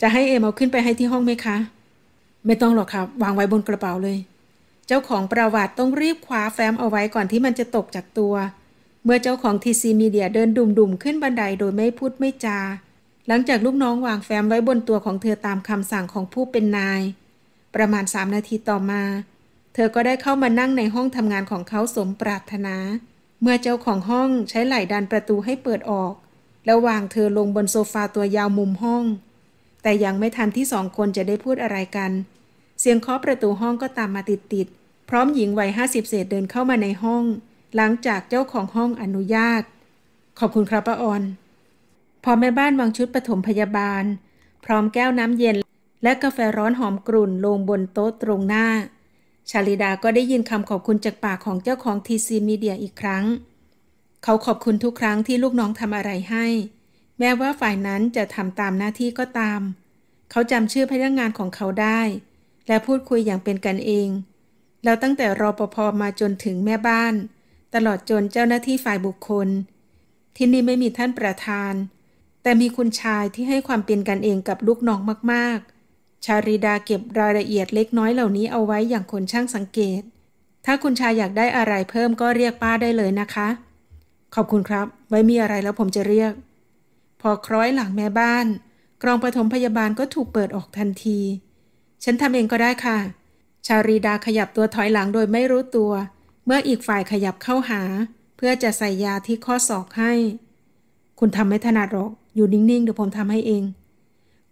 จะให้เอมเอาขึ้นไปให้ที่ห้องไหมคะ ไม่ต้องหรอกครับวางไว้บนกระเป๋าเลย เจ้าของประวัติต้องรีบคว้าแฟ้มเอาไว้ก่อนที่มันจะตกจากตัว เมื่อเจ้าของทีซีมีเดียเดินดุ่มๆขึ้นบันไดโดยไม่พูดไม่จา หลังจากลูกน้องวางแฟ้มไว้บนตัวของเธอตามคำสั่งของผู้เป็นนาย ประมาณสามนาทีต่อมา เธอก็ได้เข้ามานั่งในห้องทำงานของเขาสมปรารถนา เมื่อเจ้าของห้องใช้ไหล่ดันประตูให้เปิดออกแล้ววางเธอลงบนโซฟาตัวยาวมุมห้อง แต่ยังไม่ทันที่สองคนจะได้พูดอะไรกัน เสียงเคาะประตูห้องก็ตามมาติดๆพร้อมหญิงวัยห้าสิบเศษเดินเข้ามาในห้อง หลังจากเจ้าของห้องอนุญาต ขอบคุณครับป้าออนพอแม่บ้านวางชุดปฐมพยาบาล พร้อมแก้วน้ำเย็นและกาแฟร้อนหอมกรุ่นลงบนโต๊ะตรงหน้าชาลิดาก็ได้ยินคำขอบคุณจากปากของเจ้าของทีซีมีเดียอีกครั้งเขาขอบคุณทุกครั้งที่ลูกน้องทำอะไรให้ แม้ว่าฝ่ายนั้นจะทำตามหน้าที่ก็ตาม เขาจำชื่อพนักงานของเขาได้ และพูดคุยอย่างเป็นกันเอง แล้วตั้งแต่รอปภมาจนถึงแม่บ้าน ตลอดจนเจ้าหน้าที่ฝ่ายบุคคล ที่นี่ไม่มีท่านประธาน แต่มีคุณชายที่ให้ความเป็นกันเองกับลูกน้องมาก ๆ ชาริดาเก็บรายละเอียดเล็กน้อยเหล่านี้เอาไว้อย่างคนช่างสังเกต ถ้าคุณชายอยากได้อะไรเพิ่มก็เรียกป้าได้เลยนะคะขอบคุณครับ ไว้มีอะไรแล้วผมจะเรียก พอคล้อยหลังแม่บ้าน กรองปฐมพยาบาลก็ถูกเปิดออกทันที ฉันทำเองก็ได้ค่ะ ชารีดาขยับตัวถอยหลังโดยไม่รู้ตัว เมื่ออีกฝ่ายขยับเข้าหา เพื่อจะใส่ยาที่ข้อศอกให้ คุณทำไม่ถนัดหรอก อยู่นิ่งๆเดี๋ยวผมทำให้เอง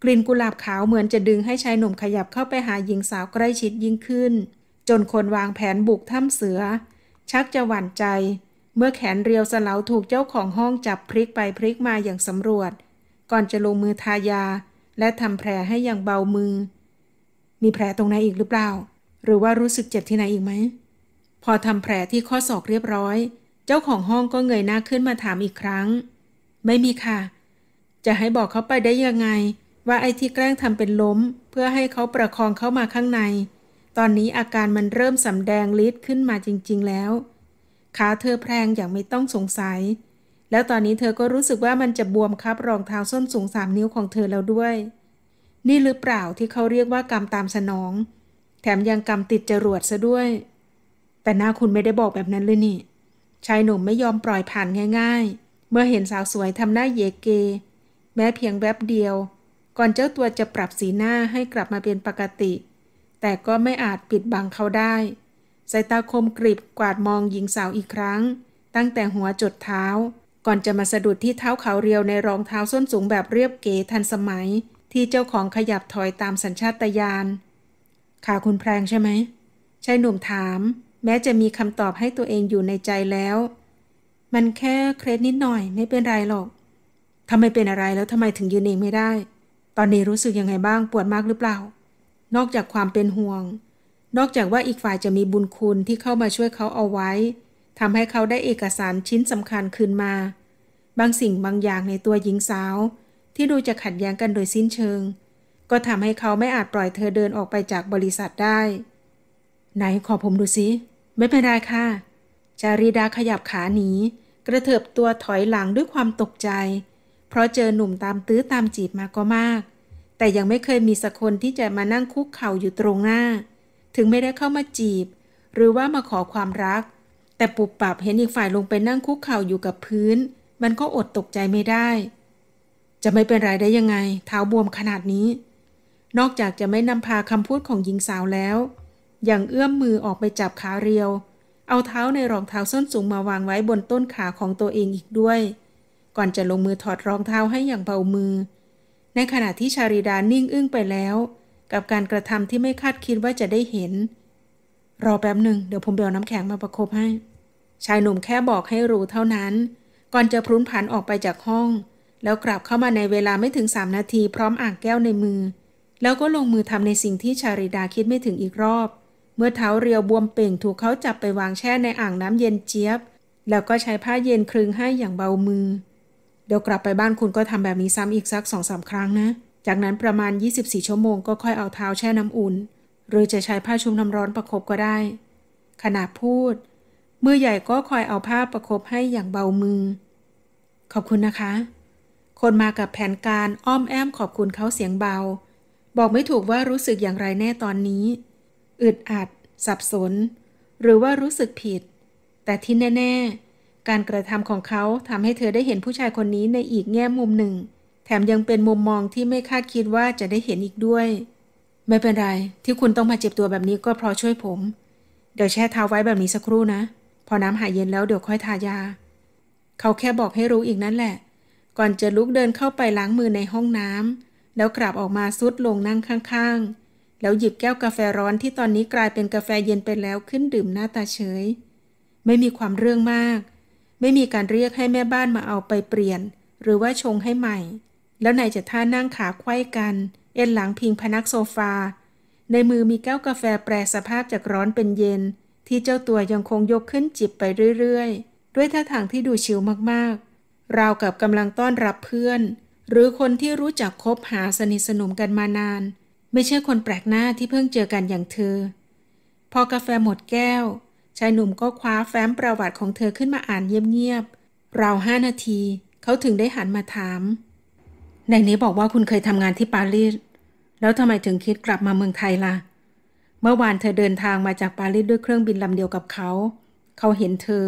กลิ่นกุหลาบขาวเหมือนจะดึงให้ชายหนุ่มขยับเข้าไปหาหญิงสาวใกล้ชิดยิ่งขึ้น จนคนวางแผนบุกถ้ำเสือ ชักจะหวั่นใจเมื่อแขนเรียวสลาถูกเจ้าของห้องจับพลิกไปพลิกมาอย่างสำรวจ ก่อนจะลงมือทายา และทำแผลให้อย่างเบามือ มีแผลตรงไหนอีกหรือเปล่า หรือว่ารู้สึกเจ็บที่ไหนอีกไหม พอทำแผลที่ข้อศอกเรียบร้อย เจ้าของห้องก็เงยหน้าขึ้นมาถามอีกครั้ง ไม่มีค่ะ จะให้บอกเขาไปได้ยังไง ว่าไอ้ที่แกล้งทำเป็นล้ม เพื่อให้เขาประคองเข้ามาข้างใน ตอนนี้อาการมันเริ่มสำแดงฤทธิ์ขึ้นมาจริง ๆแล้วขาเธอแพรงอย่างไม่ต้องสงสัย แล้วตอนนี้เธอก็รู้สึกว่ามันจะบวมครับรองเท้าส้นสูงสามนิ้วของเธอแล้วด้วย นี่หรือเปล่าที่เขาเรียกว่า กรรมตามสนอง แถมยังกรรมติดจรวดซะด้วย แต่หน้าคุณไม่ได้บอกแบบนั้นเลยนี่ ชายหนุ่มไม่ยอมปล่อยผ่านง่าย ๆ เมื่อเห็นสาวสวยทำหน้าเยเก แม้เพียงแวบบเดียว ก่อนเจ้าตัวจะปรับสีหน้าให้กลับมาเป็นปกติ แต่ก็ไม่อาจปิดบังเขาได้สายตาคมกริบกวาดมองหญิงสาวอีกครั้ง ตั้งแต่หัวจดเท้า ก่อนจะมาสะดุดที่เท้าเขาเรียวในรองเท้าส้นสูงแบบเรียบเก๋ทันสมัย ที่เจ้าของขยับถอยตามสัญชาตญาณขาคุณแพรงใช่ไหม ชายหนุ่มถาม แม้จะมีคำตอบให้ตัวเองอยู่ในใจแล้ว มันแค่เครดนิดหน่อย ไม่เป็นไรหรอก ทำไมเป็นอะไรแล้วทำไมถึงยืนเองไม่ได้ ตอนนี้รู้สึกยังไงบ้างปวดมากหรือเปล่า นอกจากความเป็นห่วงนอกจากว่าอีกฝ่ายจะมีบุญคุณที่เข้ามาช่วยเขาเอาไว้ทำให้เขาได้เอกสารชิ้นสำคัญคืนมา บางสิ่งบางอย่างในตัวหญิงสาวที่ดูจะขัดแย้งกันโดยสิ้นเชิง ก็ทำให้เขาไม่อาจปล่อยเธอเดินออกไปจากบริษัทได้ ไหนขอผมดูสิไม่เป็นไรค่ะจารีดาขยับขาหนีกระเถิบตัวถอยหลังด้วยความตกใจ เพราะเจอหนุ่มตามตื้อตามจีบมาก็มาก แต่ยังไม่เคยมีสักคนที่จะมานั่งคุกเข่าอยู่ตรงหน้าถึงไม่ได้เข้ามาจีบหรือว่ามาขอความรัก แต่ปุบปับเห็นอีกฝ่ายลงไปนั่งคุกเข่าอยู่กับพื้น มันก็อดตกใจไม่ได้ จะไม่เป็นไรได้ยังไง เท้าบวมขนาดนี้ นอกจากจะไม่นำพาคำพูดของหญิงสาวแล้วยังเอื้อมมือออกไปจับขาเรียว เอาเท้าในรองเท้าส้นสูงมาวางไว้บนต้นขาของตัวเองอีกด้วย ก่อนจะลงมือถอดรองเท้าให้อย่างเบามือ ในขณะที่ชาริดานิ่งอึ้งไปแล้วกับการกระทำที่ไม่คาดคิดว่าจะได้เห็น รอแป๊บหนึ่งเดี๋ยวผมเบลน้ำแข็งมาประครบให้ ชายหนุ่มแค่บอกให้รู้เท่านั้น ก่อนจะพรุนผันออกไปจากห้อง แล้วกลับเข้ามาในเวลาไม่ถึงสามนาทีพร้อมอ่างแก้วในมือ แล้วก็ลงมือทำในสิ่งที่ชาริดาคิดไม่ถึงอีกรอบ เมื่อเท้าเรียวบวมเป่งถูกเขาจับไปวางแช่ในอ่างน้ำเย็นเจี๊ยบ แล้วก็ใช้ผ้าเย็นคลึงให้อย่างเบามือเดี๋ยวกลับไปบ้านคุณก็ทำแบบนี้ซ้ำอีกสักสองสาครั้งนะจากนั้นประมาณ 24 ชั่วโมงก็ค่อยเอาเท้าแช่น้ำอุ่น หรือจะใช้ผ้าชุบน้ำร้อนประครบก็ได้ขณะพูด มือใหญ่ก็คอยเอาผ้าประครบให้อย่างเบามือ ขอบคุณนะคะ คนมากับแผนการอ้อมแอมขอบคุณเขาเสียงเบา บอกไม่ถูกว่ารู้สึกอย่างไรแน่ตอนนี้ อึดอัด สับสน หรือว่ารู้สึกผิด แต่ที่แน่ ๆ การกระทำของเขาทำให้เธอได้เห็นผู้ชายคนนี้ในอีกแง่มุมหนึ่งแถมยังเป็นมุมมองที่ไม่คาดคิดว่าจะได้เห็นอีกด้วย ไม่เป็นไรที่คุณต้องมาเจ็บตัวแบบนี้ก็เพราะช่วยผม เดี๋ยวแช่เท้าไว้แบบนี้สักครู่นะ พอน้ำหายเย็นแล้วเดี๋ยวค่อยทายา เขาแค่บอกให้รู้อีกนั่นแหละ ก่อนจะลุกเดินเข้าไปล้างมือในห้องน้ำแล้วกลับออกมาซุดลงนั่งข้างๆ แล้วหยิบแก้วกาแฟร้อนที่ตอนนี้กลายเป็นกาแฟเย็นไปแล้วขึ้นดื่มหน้าตาเฉย ไม่มีความเรื่องมาก ไม่มีการเรียกให้แม่บ้านมาเอาไปเปลี่ยนหรือว่าชงให้ใหม่แล้วนายจะท่านั่งขาไขว้กัน เอ็นหลังพิงพนักโซฟา ในมือมีแก้วกาแฟแปรสภาพจากร้อนเป็นเย็น ที่เจ้าตัวยังคงยกขึ้นจิบไปเรื่อยๆ ด้วยท่าทางที่ดูชิวมาก ๆ ราวกับกำลังต้อนรับเพื่อน หรือคนที่รู้จักคบหาสนิทสนมกันมานาน ไม่ใช่คนแปลกหน้าที่เพิ่งเจอกันอย่างเธอ พอกาแฟหมดแก้วชายหนุ่มก็คว้าแฟ้มประวัติของเธอขึ้นมาอ่านเงียบๆราวห้านาทีเขาถึงได้หันมาถามในนี้บอกว่าคุณเคยทำงานที่ปารีส แล้วทำไมถึงคิดกลับมาเมืองไทยล่ะ เมื่อวานเธอเดินทางมาจากปารีสด้วยเครื่องบินลำเดียวกับเขา เขาเห็นเธอ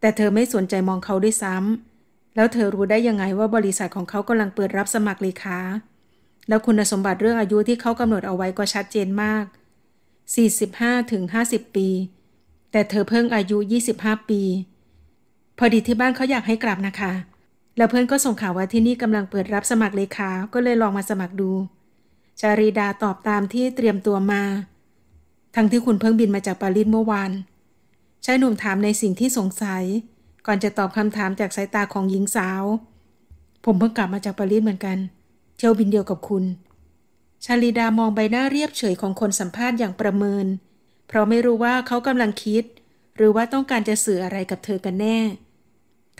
แต่เธอไม่สนใจมองเขาด้วยซ้ำ แล้วเธอรู้ได้ยังไงว่าบริษัทของเขากำลังเปิดรับสมัครเลขา แล้วคุณสมบัติเรื่องอายุที่เขากำหนดเอาไว้ก็ชัดเจนมาก 45ถึง50 ปี แต่เธอเพิ่งอายุ 25 ปี พอดีที่บ้านเขาอยากให้กลับนะคะแล้วเพื่อนก็ส่งข่าวว่าที่นี่กำลังเปิดรับสมัครเลขา ก็เลยลองมาสมัครดู ชารีดาตอบตามที่เตรียมตัวมา ทั้งที่คุณเพิ่งบินมาจากปารีสเมื่อวาน ชายหนุ่มถามในสิ่งที่สงสัย ก่อนจะตอบคำถามจากสายตาของหญิงสาว ผมเพิ่งกลับมาจากปารีสเหมือนกันเที่ยวบินเดียวกับคุณ ชาลีดามองใบหน้าเรียบเฉยของคนสัมภาษณ์อย่างประเมิน เพราะไม่รู้ว่าเขากำลังคิด หรือว่าต้องการจะสื่ออะไรกับเธอกันแน่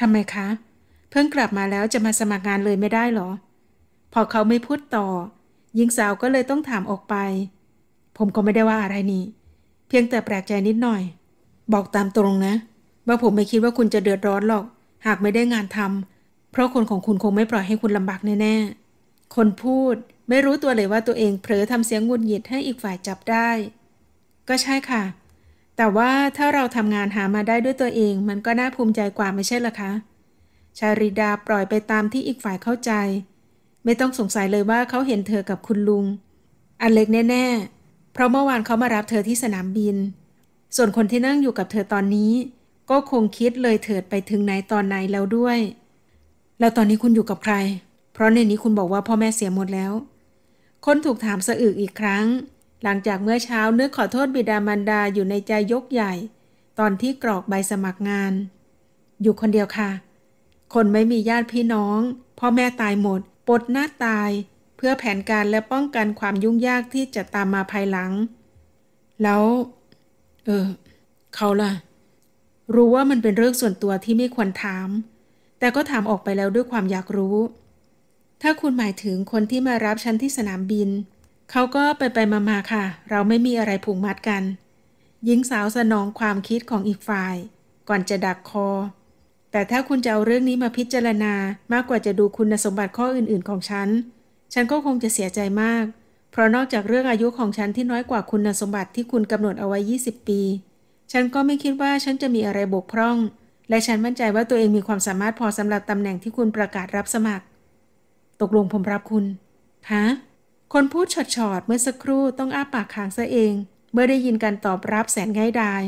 ทำไมคะเเพิ่งกลับมาแล้วจะมาสมัครงานเลยไม่ได้หรอ พอเขาไม่พูดต่อหญิงสาวก็เลยต้องถามออกไป ผมก็ไม่ได้ว่าอะไรนี่ เพียงแต่แปลกใจนิดหน่อย บอกตามตรงนะ ว่าผมไม่คิดว่าคุณจะเดือดร้อนหรอก หากไม่ได้งานทำเพราะคนของคุณคงไม่ปล่อยให้คุณลำบากแน่ ๆคนพูดไม่รู้ตัวเลยว่าตัวเอง เผลอทำเสียงงุนหงิดให้อีกฝ่ายจับได้ ก็ใช่ค่ะ แต่ว่าถ้าเราทำงานหามาได้ด้วยตัวเอง มันก็น่าภูมิใจกว่าไม่ใช่หรอคะชาริดาปล่อยไปตามที่อีกฝ่ายเข้าใจ ไม่ต้องสงสัยเลยว่าเขาเห็นเธอกับคุณลุง อันเล็กแน่ๆ เพราะเมื่อวานเขามารับเธอที่สนามบิน ส่วนคนที่นั่งอยู่กับเธอตอนนี้ ก็คงคิดเลยเถิดไปถึงไหนตอนไหนแล้วด้วย แล้วตอนนี้คุณอยู่กับใคร เพราะในนี้คุณบอกว่าพ่อแม่เสียหมดแล้ว คนถูกถามสะอึกอีกครั้ง หลังจากเมื่อเช้านึกขอโทษบิดามารดาอยู่ในใจยกใหญ่ ตอนที่กรอกใบสมัครงาน อยู่คนเดียวค่ะคนไม่มีญาติพี่น้อง พ่อแม่ตายหมด ปดหน้าตาย เพื่อแผนการและป้องกันความยุ่งยากที่จะตามมาภายหลัง แล้ว เออเขาล่ะ รู้ว่ามันเป็นเรื่องส่วนตัวที่ไม่ควรถาม แต่ก็ถามออกไปแล้วด้วยความอยากรู้ ถ้าคุณหมายถึงคนที่มารับฉันที่สนามบิน เขาก็ไปไปมามาค่ะ เราไม่มีอะไรผูกมัดกัน หญิงสาวสนองความคิดของอีกฝ่าย ก่อนจะดักคอแต่ถ้าคุณจะเอาเรื่องนี้มาพิจารณามากกว่าจะดูคุณสมบัติข้ออื่น ๆ ของฉัน ฉันก็คงจะเสียใจมาก เพราะนอกจากเรื่องอายุของฉันที่น้อยกว่าคุณสมบัติที่คุณกำหนดเอาไว้ 20 ปี ฉันก็ไม่คิดว่าฉันจะมีอะไรบกพร่อง และฉันมั่นใจว่าตัวเองมีความสามารถพอสำหรับตำแหน่งที่คุณประกาศรับสมัคร ตกลงผมรับคุณ ฮะ คนพูดฉอดๆ เมื่อสักครู่ต้องอ้าปากค้างซะเอง เมื่อได้ยินการตอบรับแสนง่ายดาย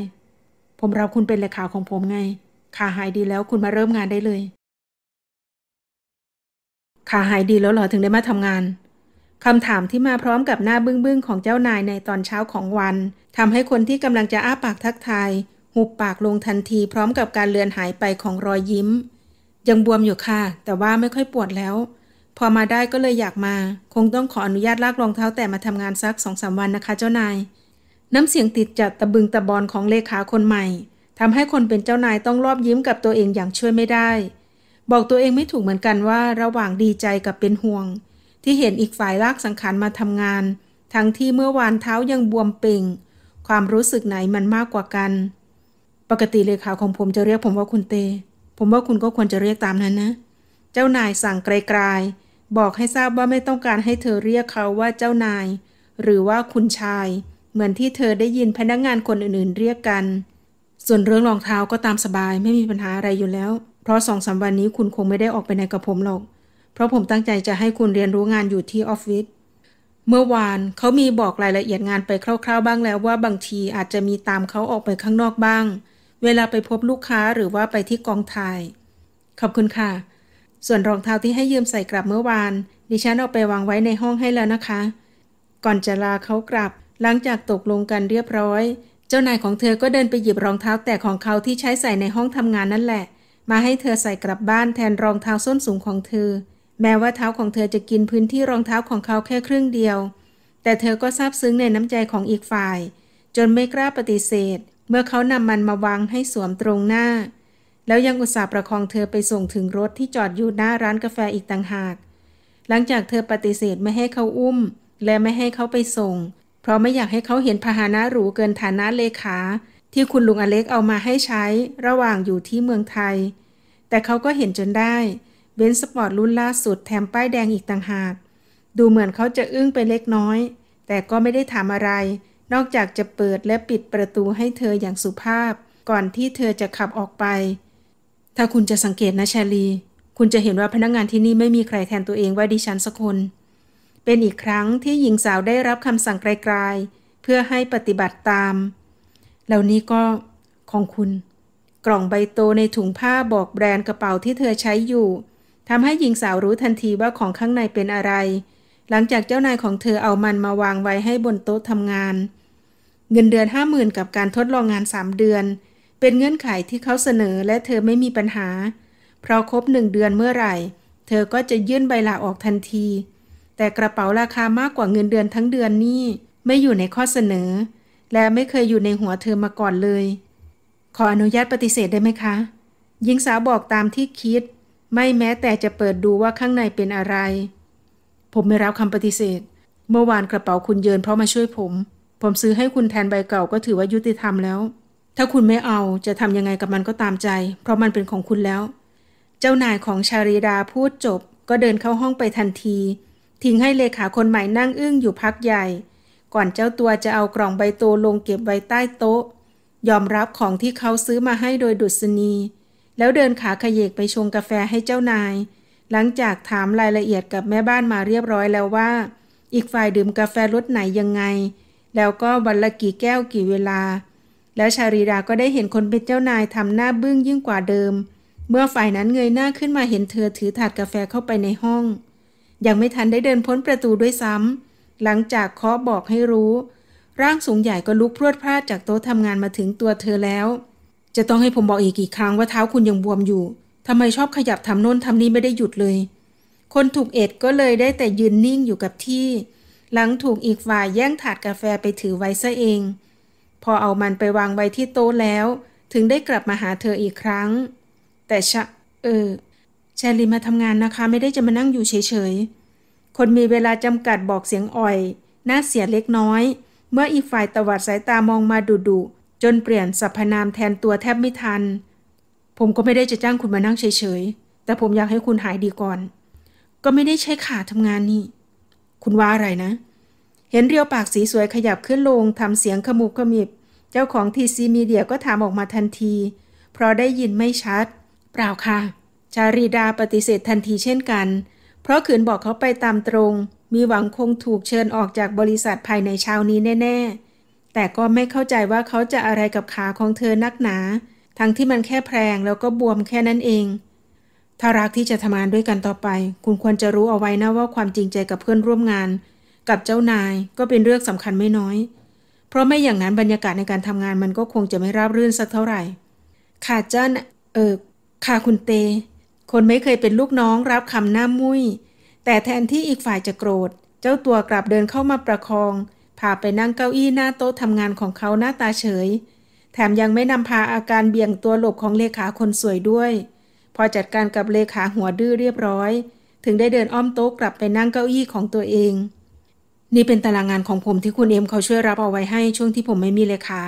ผมรับคุณเป็นเลขาของผมไงขาหายดีแล้วคุณมาเริ่มงานได้เลย ขาหายดีแล้วเหรอถึงได้มาทำงาน คำถามที่มาพร้อมกับหน้าบึ้งบึ้งของเจ้านายในตอนเช้าของวันทำให้คนที่กำลังจะอ้าปากทักทาย หุบปากลงทันทีพร้อมกับการเลือนหายไปของรอยยิ้ม ยังบวมอยู่ค่ะแต่ว่าไม่ค่อยปวดแล้ว พอมาได้ก็เลยอยากมาคงต้องขออนุญาตลากรองเท้าแต่มาทำงานสักสองสาวันนะคะ เจ้านาย น้ำเสียงติดจัดตะบึงตะบอนของเลขาคนใหม่ทำให้คนเป็นเจ้านายต้องรอบยิ้มกับตัวเองอย่างช่วยไม่ได้ บอกตัวเองไม่ถูกเหมือนกันว่าระหว่างดีใจกับเป็นห่วง ที่เห็นอีกฝ่ายลากสังขารมาทำงาน ทั้งที่เมื่อวานเท้ายังบวมเป่ง ความรู้สึกไหนมันมากกว่ากัน ปกติเลขาของผมจะเรียกผมว่าคุณเต ผมว่าคุณก็ควรจะเรียกตามนั้นนะ เจ้านายสั่งไกลๆ บอกให้ทราบว่าไม่ต้องการให้เธอเรียกเขาว่าเจ้านาย หรือว่าคุณชาย เหมือนที่เธอได้ยินพนักงงานคนอื่นๆ เรียกกันส่วนเรื่องรองเท้าก็ตามสบาย ไม่มีปัญหาอะไรอยู่แล้วเพราะสองสาวันนี้คุณคงไม่ได้ออกไปไหนกับผมหรอก เพราะผมตั้งใจจะให้คุณเรียนรู้งานอยู่ที่ออฟฟิศเมื่อวานเขามีบอกรายละเอียดงานไปคร่าว ๆบ้างแล้วว่าบางทีอาจจะมีตามเขาออกไปข้างนอกบ้าง เวลาไปพบลูกค้าหรือว่าไปที่กองถ่ายขอบคุณค่ะ ส่วนรองเท้าที่ให้ยืมใส่กลับเมื่อวาน ดิฉันเอาไปวางไว้ในห้องให้แล้วนะคะ ก่อนจะลาเขากลับ หลังจากตกลงกันเรียบร้อยจ้านายของเธอก็เดินไปหยิบรองเท้าแตะของเขาที่ใช้ใส่ในห้องทำงานนั่นแหละ มาให้เธอใส่กลับบ้านแทนรองเท้าส้นสูงของเธอ แม้ว่าเท้าของเธอจะกินพื้นที่รองเท้าของเขาแค่ครึ่งเดียว แต่เธอก็ซาบซึ้งในน้ำใจของอีกฝ่าย จนไม่กล้าปฏิเสธ เมื่อเขานำมันมาวางให้สวมตรงหน้า แล้วยังอุตส่าห์ประคองเธอไปส่งถึงรถที่จอดอยู่หน้าร้านกาแฟอีกต่างหาก หลังจากเธอปฏิเสธไม่ให้เขาอุ้ม และไม่ให้เขาไปส่งเพราะไม่อยากให้เขาเห็นพาหนะหรูเกินฐานะเลขา ที่คุณลุงอเล็กเอามาให้ใช้ระหว่างอยู่ที่เมืองไทย แต่เขาก็เห็นจนได้เบนซ์สปอร์ตรุ่นล่าสุดแถมป้ายแดงอีกต่างหาก ดูเหมือนเขาจะอึ้งไปเล็กน้อย แต่ก็ไม่ได้ถามอะไร นอกจากจะเปิดและปิดประตูให้เธออย่างสุภาพก่อนที่เธอจะขับออกไป ถ้าคุณจะสังเกตนะชาลี คุณจะเห็นว่าพนักงงานที่นี่ไม่มีใครแทนตัวเองว่าดิฉันสักคนเป็นอีกครั้งที่หญิงสาวได้รับคำสั่งไกลๆ เพื่อให้ปฏิบัติตาม เหล่านี้ก็ ของคุณ กล่องใบโตในถุงผ้าบอกแบรนด์กระเป๋าที่เธอใช้อยู่ทำให้หญิงสาวรู้ทันทีว่าของข้างในเป็นอะไร หลังจากเจ้านายของเธอเอามันมาวางไว้ให้บนโต๊ะทำงาน เงินเดือนห้าหมื่นกับการทดลองงานสามเดือน เป็นเงื่อนไขที่เขาเสนอและเธอไม่มีปัญหาเพราะครบหนึ่งเดือนเมื่อไหร่ เธอก็จะยื่นใบลาออกทันทีแต่กระเป๋าราคามากกว่าเงินเดือนทั้งเดือนนี่ไม่อยู่ในข้อเสนอ และไม่เคยอยู่ในหัวเธอมาก่อนเลย ขออนุญาตปฏิเสธได้ไหมคะ หญิงสาวบอกตามที่คิด ไม่แม้แต่จะเปิดดูว่าข้างในเป็นอะไร ผมไม่รับคำปฏิเสธ เมื่อวานกระเป๋าคุณเยินเพราะมาช่วยผม ผมซื้อให้คุณแทนใบเก่าก็ถือว่ายุติธรรมแล้ว ถ้าคุณไม่เอาจะทำยังไงกับมันก็ตามใจ เพราะมันเป็นของคุณแล้ว เจ้านายของชารีดาพูดจบ ก็เดินเข้าห้องไปทันทีทิ้งให้เลขาคนใหม่นั่งอึ้งอยู่พักใหญ่ ก่อนเจ้าตัวจะเอากล่องใบโต ลงเก็บไว้ใต้โต๊ะ ยอมรับของที่เขาซื้อมาให้โดยดุษณี แล้วเดินขาขยเยกไปชงกาแฟให้เจ้านาย หลังจากถามรายละเอียดกับแม่บ้านมาเรียบร้อยแล้วว่าอีกฝ่ายดื่มกาแฟรสไหนยังไง แล้วก็วันละกี่แก้วกี่เวลา แล้วชารีดาก็ได้เห็นคนเป็นเจ้านายทำหน้าบึ้งยิ่งกว่าเดิม เมื่อฝ่ายนั้นเงยหน้าขึ้นมาเห็นเธอถือถาดกาแฟเข้าไปในห้องยังไม่ทันได้เดินพ้นประตูด้วยซ้ำ หลังจากเคาะบอกให้รู้ ร่างสูงใหญ่ก็ลุกพรวดพลาดจากโต๊ะทำงานมาถึงตัวเธอแล้ว จะต้องให้ผมบอกอีกกี่ครั้งว่าเท้าคุณยังบวมอยู่ ทำไมชอบขยับทำโน่นทำนี่ไม่ได้หยุดเลย คนถูกเอ็ดก็เลยได้แต่ยืนนิ่งอยู่กับที่ หลังถูกอีกฝ่ายแย่งถาดกาแฟไปถือไว้ซะเอง พอเอามันไปวางไว้ที่โต๊ะแล้ว ถึงได้กลับมาหาเธออีกครั้ง แต่ชะ เออแชลีมาทำงานนะคะไม่ได้จะมานั่งอยู่เฉยๆ คนมีเวลาจำกัดบอกเสียงอ่อย น่าเสียเล็กน้อย เมื่ออีกฝ่ายตวัดสายตามองมาดุดุจนเปลี่ยนสรรพนามแทนตัวแทบไม่ทัน ผมก็ไม่ได้จะจ้างคุณมานั่งเฉยๆแต่ผมอยากให้คุณหายดีก่อน ก็ไม่ได้ใช้ขาทำงานนี่ คุณว่าอะไรนะ เห็นเรียวปากสีสวยขยับขึ้นลงทำเสียงขมุบขมิบเจ้าของทีซีมีเดียก็ถามออกมาทันทีเพราะได้ยินไม่ชัด เปล่าค่ะชาริดาปฏิเสธทันทีเช่นกัน เพราะขืนบอกเขาไปตามตรง มีหวังคงถูกเชิญออกจากบริษัทภายในเช้านี้แน่ ๆ แต่ก็ไม่เข้าใจว่าเขาจะอะไรกับขาของเธอนักหนา ทั้งที่มันแค่แพรงแล้วก็บวมแค่นั้นเอง ถ้ารักที่จะทำงานด้วยกันต่อไป คุณควรจะรู้เอาไว้นะว่าความจริงใจกับเพื่อนร่วมงาน กับเจ้านายก็เป็นเรื่องสำคัญไม่น้อย เพราะไม่อย่างนั้นบรรยากาศในการทำงานมันก็คงจะไม่ราบรื่นสักเท่าไหร่ค่ะเจ้าเออค่ะคุณเตคนไม่เคยเป็นลูกน้องรับคำหน้ามุย้ยแต่แทนที่อีกฝ่ายจะโกรธ เจ้าตัวกลับเดินเข้ามาประคองพาไปนั่งเก้าอี้หน้าโต๊ะทำงานของเขาหน้าตาเฉย แถมยังไม่นำพาอาการเบี่ยงตัวหลบของเลขาคนสวยด้วย พอจัดการกับเลขาหัวดื้อเรียบร้อย ถึงได้เดินอ้อมโต๊ะกลับไปนั่งเก้าอี้ของตัวเอง นี่เป็นตารางงานของผมที่คุณเอ็มเขาช่วยรับเอาไว้ให้ช่วงที่ผมไม่มีเลขา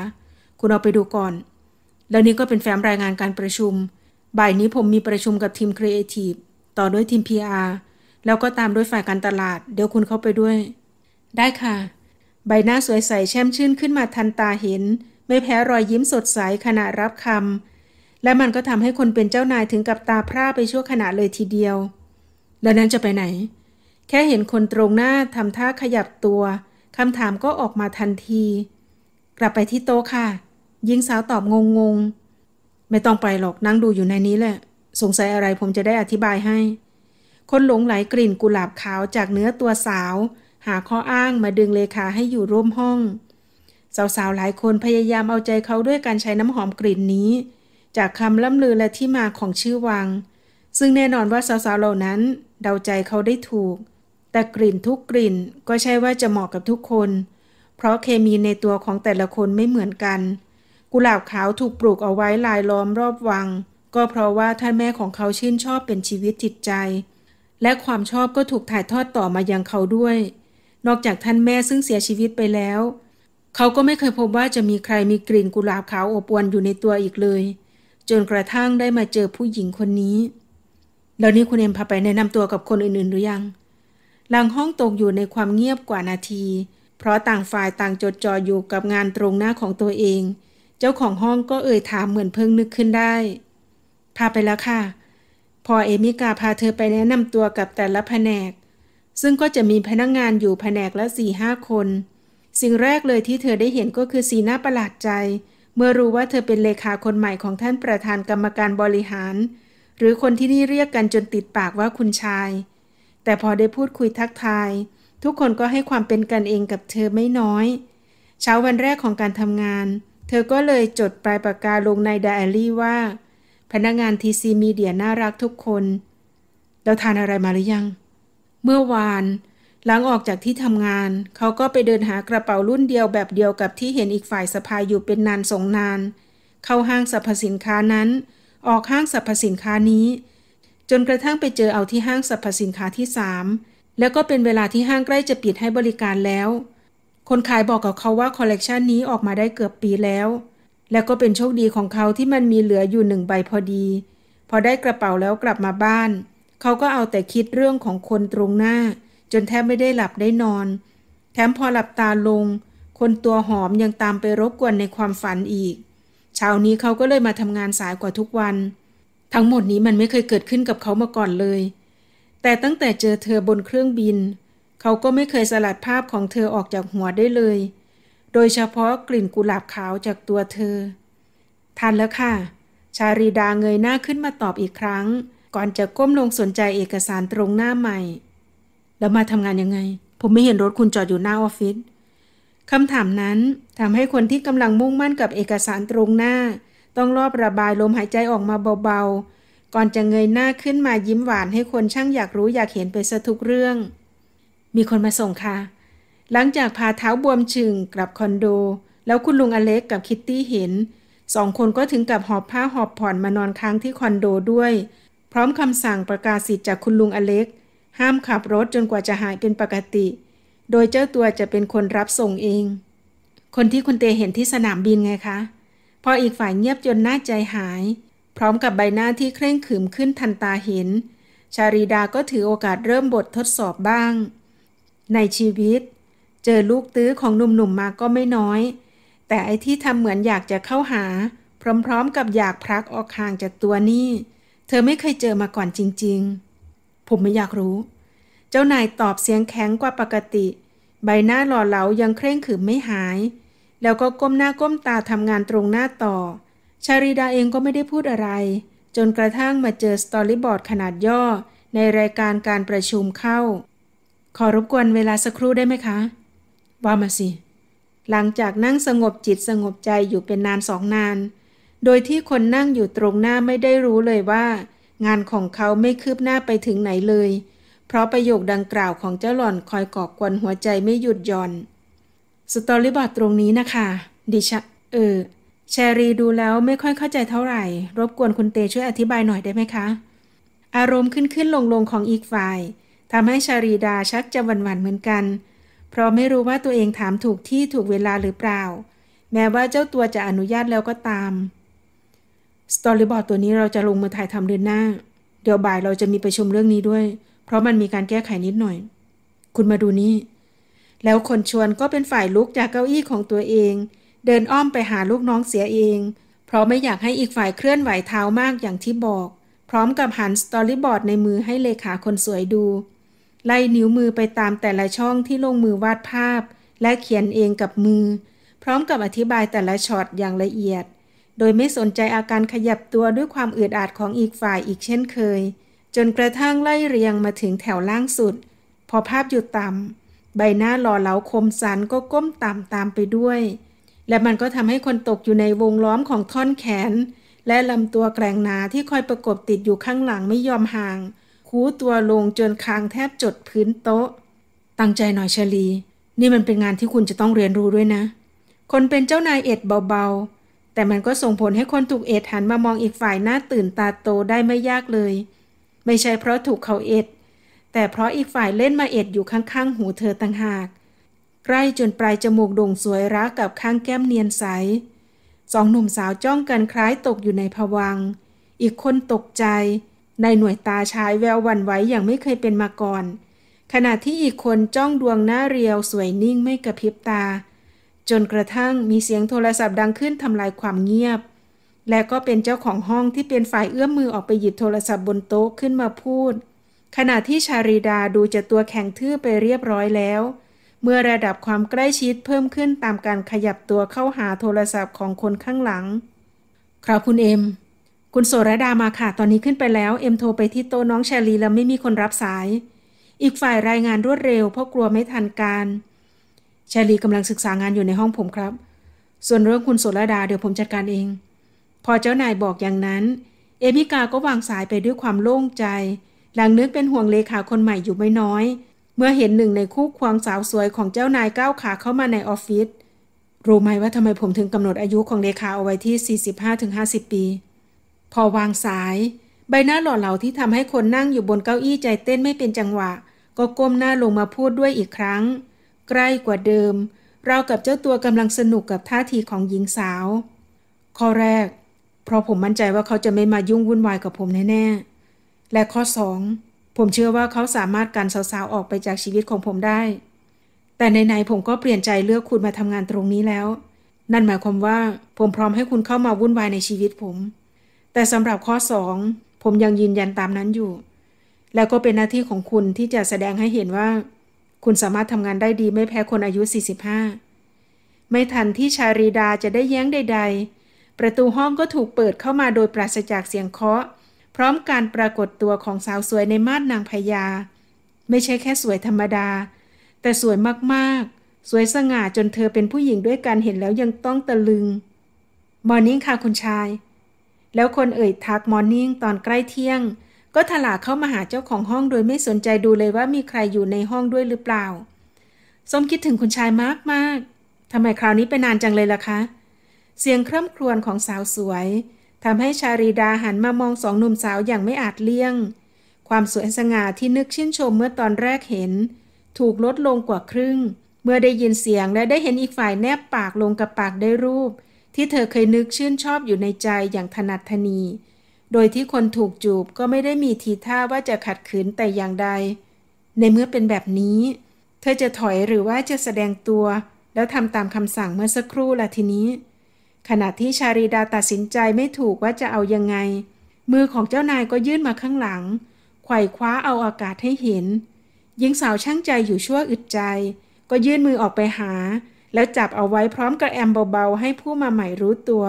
คุณเอาไปดูก่อน แล้วนี่ก็เป็นแฟ้มรายงานการประชุมบ่ายนี้ผมมีประชุมกับทีมครีเอทีฟ ต่อด้วยทีม PR แล้วก็ตามด้วยฝ่ายการตลาด เดี๋ยวคุณเข้าไปด้วย ได้ค่ะ ใบหน้าสวยใส แช่มชื่นขึ้นมาทันตาเห็น ไม่แพ้รอยยิ้มสดใสขณะรับคำ และมันก็ทำให้คนเป็นเจ้านายถึงกับตาพร่าไปชั่วขณะเลยทีเดียว แล้วนั้นจะไปไหน แค่เห็นคนตรงหน้าทำท่าขยับตัวคำถามก็ออกมาทันที กลับไปที่โต๊ะค่ะ ยิงสาวตอบงงๆไม่ต้องไปหรอกนั่งดูอยู่ในนี้แหละ สงสัยอะไรผมจะได้อธิบายให้ คนหลงไหลกลิ่นกุหลาบขาวจากเนื้อตัวสาว หาข้ออ้างมาดึงเลขาให้อยู่ร่วมห้อง สาวๆหลายคนพยายามเอาใจเขาด้วยการใช้น้ำหอมกลิ่นนี้ จากคำล่ำลือและที่มาของชื่อวัง ซึ่งแน่นอนว่าสาวๆเหล่านั้น เดาใจเขาได้ถูก แต่กลิ่นทุกกลิ่นก็ใช่ว่าจะเหมาะกับทุกคน เพราะเคมีในตัวของแต่ละคนไม่เหมือนกันกุหลาบขาวถูกปลูกเอาไว้ลายล้อมรอบวัง ก็เพราะว่าท่านแม่ของเขาชื่นชอบเป็นชีวิตจิตใจ และความชอบก็ถูกถ่ายทอดต่อมายังเขาด้วย นอกจากท่านแม่ซึ่งเสียชีวิตไปแล้ว เขาก็ไม่เคยพบว่าจะมีใครมีกลิ่นกุหลาบขาวอบอวลอยู่ในตัวอีกเลย จนกระทั่งได้มาเจอผู้หญิงคนนี้แล้วนี้คุณเอ็มพาไปแนะนำตัวกับคนอื่นๆ หรือยังหลังห้องตกอยู่ในความเงียบกว่านาที เพราะต่างฝ่ายต่างจดจ่ออยู่กับงานตรงหน้าของตัวเองเจ้าของห้องก็เอ่ยถามเหมือนเพิ่งนึกขึ้นได้ พาไปแล้วค่ะ พอเอมิกาพาเธอไปแนะนำตัวกับแต่ละแผนก ซึ่งก็จะมีพนักงงานอยู่แผนกละสี่ห้าคน สิ่งแรกเลยที่เธอได้เห็นก็คือสีหน้าประหลาดใจ เมื่อรู้ว่าเธอเป็นเลขาคนใหม่ของท่านประธานกรรมการบริหาร หรือคนที่นี่เรียกกันจนติดปากว่าคุณชาย แต่พอได้พูดคุยทักทาย ทุกคนก็ให้ความเป็นกันเองกับเธอไม่น้อย เช้าวันแรกของการทำงานเธอก็เลยจดปลายปากกาลงในไดอารี่ว่า พนักงานทีซีมีเดียน่ารักทุกคนเราทานอะไรมาหรือยัง เมื่อวาน หลังออกจากที่ทำงานเขาก็ไปเดินหากระเป๋ารุ่นเดียวแบบเดียวกับที่เห็นอีกฝ่ายสะพายอยู่เป็นนานสงนาน เข้าห้างสรรพสินค้านั้น ออกห้างสรรพสินค้านี้ จนกระทั่งไปเจอเอาที่ห้างสรรพสินค้าที่สามแล้วก็เป็นเวลาที่ห้างใกล้จะปิดให้บริการแล้วคนขายบอกกับเขาว่าคอลเลกชันนี้ออกมาได้เกือบปีแล้ว และก็เป็นโชคดีของเขาที่มันมีเหลืออยู่หนึ่งใบพอดี พอได้กระเป๋าแล้วกลับมาบ้าน เขาก็เอาแต่คิดเรื่องของคนตรงหน้า จนแทบไม่ได้หลับได้นอน แถมพอหลับตาลง คนตัวหอมยังตามไปรบกวนในความฝันอีก เช้านี้เขาก็เลยมาทำงานสายกว่าทุกวัน ทั้งหมดนี้มันไม่เคยเกิดขึ้นกับเขามาก่อนเลย แต่ตั้งแต่เจอเธอบนเครื่องบินเขาก็ไม่เคยสลัดภาพของเธอออกจากหัวได้เลย โดยเฉพาะกลิ่นกุหลาบขาวจากตัวเธอ ทันแล้วค่ะ ชารีดาเงยหน้าขึ้นมาตอบอีกครั้ง ก่อนจะก้มลงสนใจเอกสารตรงหน้าใหม่ แล้วมาทำงานยังไง ผมไม่เห็นรถคุณจอดอยู่หน้าออฟฟิศคำถามนั้นทำให้คนที่กำลังมุ่งมั่นกับเอกสารตรงหน้า ต้องรอบระบายลมหายใจออกมาเบาๆ ก่อนจะเงยหน้าขึ้นมายิ้มหวานให้คนช่างอยากรู้อยากเห็นไปซะทุกเรื่องมีคนมาส่งค่ะ หลังจากพาเท้าบวมชึง กลับคอนโด แล้วคุณลุงอเล็กกับคิตตี้เห็น สองคนก็ถึงกับหอบผ้าหอบผ่อนมานอนค้างที่คอนโดด้วย พร้อมคำสั่งประกาศสิทธิ์จากคุณลุงอเล็ก ห้ามขับรถจนกว่าจะหายเป็นปกติ โดยเจ้าตัวจะเป็นคนรับส่งเอง คนที่คุณเตเห็นที่สนามบินไงคะ พออีกฝ่ายเงียบจนน่าใจหาย พร้อมกับใบหน้าที่เคร่งขรึมขึ้นทันตาเห็น ชารีดา ก็ถือโอกาสเริ่มบททดสอบบ้างในชีวิตเจอลูกตื้อของหนุ่มๆมาก็ไม่น้อย แต่ไอที่ทำเหมือนอยากจะเข้าหา พร้อมๆ กับอยากพลักออกห่างจากตัวนี่เธอไม่เคยเจอมาก่อนจริง ๆ ผมไม่อยากรู้ เจ้านายตอบเสียงแข็งกว่าปกติ ใบหน้าหล่อเหลายังเคร่งขรึมไม่หาย แล้วก็ก้มหน้าก้มตาทำงานตรงหน้าต่อชาริดาเองก็ไม่ได้พูดอะไร จนกระทั่งมาเจอสตอรี่บอร์ดขนาดย่อในรายการการประชุมเข้าขอรบกวนเวลาสักครู่ได้ไหมคะ ว่ามาสิ หลังจากนั่งสงบจิตสงบใจอยู่เป็นนานสองนาน โดยที่คนนั่งอยู่ตรงหน้าไม่ได้รู้เลยว่า งานของเขาไม่คืบหน้าไปถึงไหนเลย เพราะประโยคดังกล่าวของเจ้าหล่อนคอยก่อกวนหัวใจไม่หยุดย่อน สตอรี่บอร์ดตรงนี้นะคะ ดิฉันเออแชรีดูแล้วไม่ค่อยเข้าใจเท่าไหร่ รบกวนคุณเตช่วยอธิบายหน่อยได้ไหมคะ อารมณ์ขึ้นขึ้นลงลงของอีกฝ่ายทำให้ชารีดาชักจะหวั่นๆ เหมือนกัน เพราะไม่รู้ว่าตัวเองถามถูกที่ถูกเวลาหรือเปล่า แม้ว่าเจ้าตัวจะอนุญาตแล้วก็ตาม สตอรี่บอร์ดตัวนี้เราจะลงมาถ่ายทำเดือนหน้า เดี๋ยวบ่ายเราจะมีประชุมเรื่องนี้ด้วย เพราะมันมีการแก้ไขนิดหน่อย คุณมาดูนี่แล้วคนชวนก็เป็นฝ่ายลุกจากเก้าอี้ของตัวเอง เดินอ้อมไปหาลูกน้องเสียเอง เพราะไม่อยากให้อีกฝ่ายเคลื่อนไหวเท้ามากอย่างที่บอก พร้อมกับหันสตอรี่บอร์ดในมือให้เลขาคนสวยดูไล่นิ้วมือไปตามแต่ละช่องที่ลงมือวาดภาพ และเขียนเองกับมือ พร้อมกับอธิบายแต่ละช็อตอย่างละเอียด โดยไม่สนใจอาการขยับตัวด้วยความอืดอาดของอีกฝ่ายอีกเช่นเคย จนกระทั่งไล่เรียงมาถึงแถวล่างสุด พอภาพหยุดต่ำใบหน้าหล่อเหลาคมสัน ก็ก้มต่ำตามไปด้วย และมันก็ทำให้คนตกอยู่ในวงล้อมของท่อนแขน และลำตัวแกร่งหนาที่คอยประกบติดอยู่ข้างหลังไม่ยอมห่างคูตัวลงจนคางแทบจดพื้นโต๊ะ ตั้งใจหน่อยชลี นี่มันเป็นงานที่คุณจะต้องเรียนรู้ด้วยนะ คนเป็นเจ้านายเอ็ดเบาๆ แต่มันก็ส่งผลให้คนถูกเอ็ดหันมามองอีกฝ่ายหน้าตื่นตาโตได้ไม่ยากเลย ไม่ใช่เพราะถูกเขาเอ็ด แต่เพราะอีกฝ่ายเล่นมาเอ็ดอยู่ข้างๆหูเธอต่างหาก ใกล้จนปลายจมูกโด่งสวยรักกับข้างแก้มเนียนใส สองหนุ่มสาวจ้องกันคล้ายตกอยู่ในผวังอีกคนตกใจนายหน่วยตาชายแวววันไว้ อย่างไม่เคยเป็นมาก่อน ขณะที่อีกคนจ้องดวงหน้าเรียวสวยนิ่งไม่กระพริบตา จนกระทั่งมีเสียงโทรศัพท์ดังขึ้นทำลายความเงียบ และก็เป็นเจ้าของห้องที่เป็นฝ่ายเอื้อมมือออกไปหยิบโทรศัพท์บนโต๊ะขึ้นมาพูด ขณะที่ชาริดาดูจะตัวแข็งทื่อไปเรียบร้อยแล้ว เมื่อระดับความใกล้ชิดเพิ่มขึ้นตามการขยับตัวเข้าหาโทรศัพท์ของคนข้างหลังครับคุณเอ็มคุณโสรดามาค่ะ ตอนนี้ขึ้นไปแล้ว เอ็มโทรไปที่โต๊ะน้องชาลีแล้วไม่มีคนรับสาย อีกฝ่ายรายงานรวดเร็ว เพราะกลัวไม่ทันการชาลีกำลังศึกษางานอยู่ในห้องผมครับ ส่วนเรื่องคุณโสรดาเดี๋ยวผมจัดการเอง พอเจ้านายบอกอย่างนั้น เอมิกาก็วางสายไปด้วยความโล่งใจ หลังนึกเป็นห่วงเลขาคนใหม่อยู่ไม่น้อย เมื่อเห็นหนึ่งในคู่ควงสาวสวยของเจ้านายก้าวขาเข้ามาในออฟฟิศรู้ไหมว่าทำไมผมถึงกำหนดอายุของเลขาเอาไว้ที่ 45-50 ปีพอวางสาย ใบหน้าหล่อเหลาที่ทำให้คนนั่งอยู่บนเก้าอี้ใจเต้นไม่เป็นจังหวะ ก็ก้มหน้าลงมาพูดด้วยอีกครั้ง ใกล้กว่าเดิม เรากับเจ้าตัวกำลังสนุกกับท่าทีของหญิงสาว ข้อแรก เพราะผมมั่นใจว่าเขาจะไม่มายุ่งวุ่นวายกับผมแน่ๆ และข้อสองผมเชื่อว่าเขาสามารถกันสาวๆออกไปจากชีวิตของผมได้ แต่ใไหนผมก็เปลี่ยนใจเลือกคุณมาทำงานตรงนี้แล้ว นั่นหมายความว่าผมพร้อมให้คุณเข้ามาวุ่นวายในชีวิตผมแต่สำหรับข้อ2ผมยังยืนยันตามนั้นอยู่ แล้วก็เป็นหน้าที่ของคุณที่จะแสดงให้เห็นว่า คุณสามารถทำงานได้ดีไม่แพ้คนอายุ 45 ไม่ทันที่ชารีดาจะได้แย้งใดๆ ประตูห้องก็ถูกเปิดเข้ามาโดยปราศจากเสียงเคาะพร้อมการปรากฏตัวของสาวสวยในมาดนางพญาไม่ใช่แค่สวยธรรมดา แต่สวยมากๆ สวยสง่าจนเธอเป็นผู้หญิงด้วยกันเห็นแล้วยังต้องตะลึงมอร์นิ่งค่ะคุณชายแล้วคนเอ่ยทักมอร์นิ่งตอนใกล้เที่ยง ก็ถลาเข้ามาหาเจ้าของห้องโดยไม่สนใจดูเลยว่ามีใครอยู่ในห้องด้วยหรือเปล่าสมคิดถึงคุณชายมากมากทำไมคราวนี้ไปนานจังเลยล่ะคะ เสียงคร่ำครวญของสาวสวยทำให้ชารีดาหันมามองสองหนุ่มสาวอย่างไม่อาจเลี่ยง ความสวยสง่าที่นึกชื่นชมเมื่อตอนแรกเห็น ถูกลดลงกว่าครึ่ง เมื่อได้ยินเสียงและได้เห็นอีกฝ่ายแนบปากลงกับปากได้รูปที่เธอเคยนึกชื่นชอบอยู่ในใจอย่างถนัดทนี โดยที่คนถูกจูบก็ไม่ได้มีทีท่าว่าจะขัดขืนแต่อย่างใด ในเมื่อเป็นแบบนี้ เธอจะถอยหรือว่าจะแสดงตัว แล้วทำตามคำสั่งเมื่อสักครู่ละทีนี้ ขณะที่ชาริดาตัดสินใจไม่ถูกว่าจะเอายังไง มือของเจ้านายก็ยื่นมาข้างหลังไขว่คว้าเอาอากาศให้เห็น หญิงสาวช่างใจอยู่ชั่วอึดใจ ก็ยื่นมือออกไปหาแล้วจับเอาไว้พร้อมกระแอมเบาๆให้ผู้มาใหม่รู้ตัว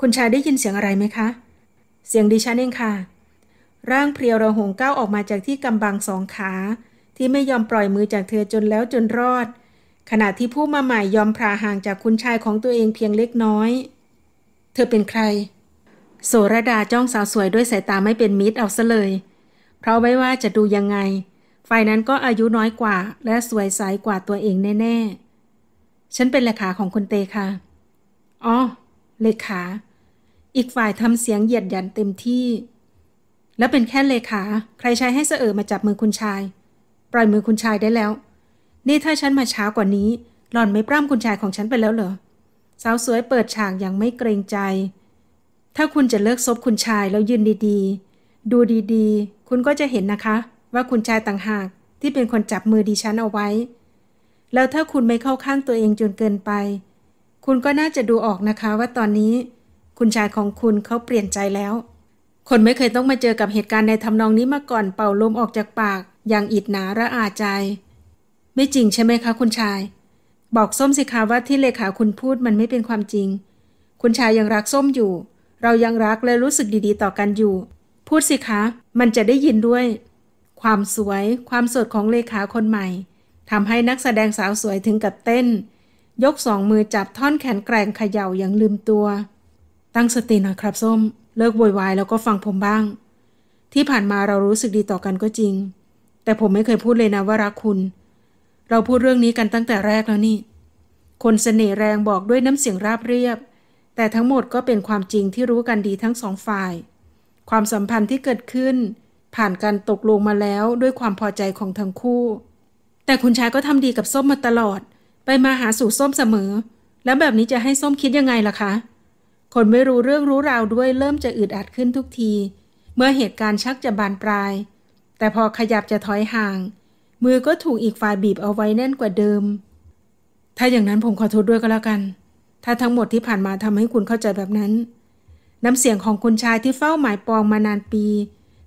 คุณชายได้ยินเสียงอะไรไหมคะ เสียงดิฉันเองค่ะ ร่างเพียวระหงก้าวออกมาจากที่กำบังสองขา ที่ไม่ยอมปล่อยมือจากเธอจนแล้วจนรอด ขณะที่ผู้มาใหม่ยอมพราห่างจากคุณชายของตัวเองเพียงเล็กน้อย เธอเป็นใครโสรดาจ้องสาวสวยด้วยสายตาไม่เป็นมิตรเอาซะเลย เพราะไม่ว่าจะดูยังไงฝ่ายนั้นก็อายุน้อยกว่า และสวยใสกว่าตัวเองแน่ ๆ ฉันเป็นเลขาของคุณเตค่ะ อ๋อ เลขา อีกฝ่ายทำเสียงเหยียดยันเต็มที่ แล้วเป็นแค่เลขา ใครใช้ให้เสอมาจับมือคุณชาย ปล่อยมือคุณชายได้แล้ว นี่ถ้าฉันมาช้ากว่านี้ หล่อนไม่ปล้ำคุณชายของฉันไปแล้วเหรอสาวสวยเปิดฉากอย่างไม่เกรงใจ ถ้าคุณจะเลิกซบคุณชายแล้วยืนดีๆ ดูดีๆ คุณก็จะเห็นนะคะว่าคุณชายต่างหากที่เป็นคนจับมือดีฉันเอาไว้ แล้วถ้าคุณไม่เข้าข้างตัวเองจนเกินไป คุณก็น่าจะดูออกนะคะว่าตอนนี้ คุณชายของคุณเขาเปลี่ยนใจแล้ว คนไม่เคยต้องมาเจอกับเหตุการณ์ในทำนองนี้มาก่อนเป่าลมออกจากปาก อย่างอิดหนาระอาใจ ไม่จริงใช่ไหมคะคุณชาย บอกส้มสิคะว่าที่เลขาคุณพูดมันไม่เป็นความจริง คุณชายยังรักส้มอยู่ เรายังรักและรู้สึกดีๆต่อกันอยู่ พูดสิคะ มันจะได้ยินด้วยความสวย ความสดของเลขาคนใหม่ทำให้นักแสดงสาวสวยถึงกับเต้น ยกสองมือจับท่อนแขนแกร่งเขย่าอย่างลืมตัว ตั้งสติหน่อยครับ ส้ม เลิกโวยวายแล้วก็ฟังผมบ้าง ที่ผ่านมาเรารู้สึกดีต่อกันก็จริง แต่ผมไม่เคยพูดเลยนะว่ารักคุณ เราพูดเรื่องนี้กันตั้งแต่แรกแล้วนี่ คนเสน่ห์แรงบอกด้วยน้ำเสียงราบเรียบ แต่ทั้งหมดก็เป็นความจริงที่รู้กันดีทั้งสองฝ่าย ความสัมพันธ์ที่เกิดขึ้นผ่านการตกลงมาแล้วด้วยความพอใจของทั้งคู่ แต่คุณชายก็ทำดีกับส้มมาตลอด ไปมาหาสู่ส้มเสมอ แล้วแบบนี้จะให้ส้มคิดยังไงล่ะคะ คนไม่รู้เรื่องรู้ราวด้วยเริ่มจะอึดอัดขึ้นทุกที เมื่อเหตุการณ์ชักจะบานปลาย แต่พอขยับจะถอยห่าง มือก็ถูกอีกฝ่ายบีบเอาไว้แน่นกว่าเดิม ถ้าอย่างนั้นผมขอโทษด้วยก็แล้วกัน ถ้าทั้งหมดที่ผ่านมาทำให้คุณเข้าใจแบบนั้น น้ำเสียงของคุณชายที่เฝ้าหมายปองมานานปี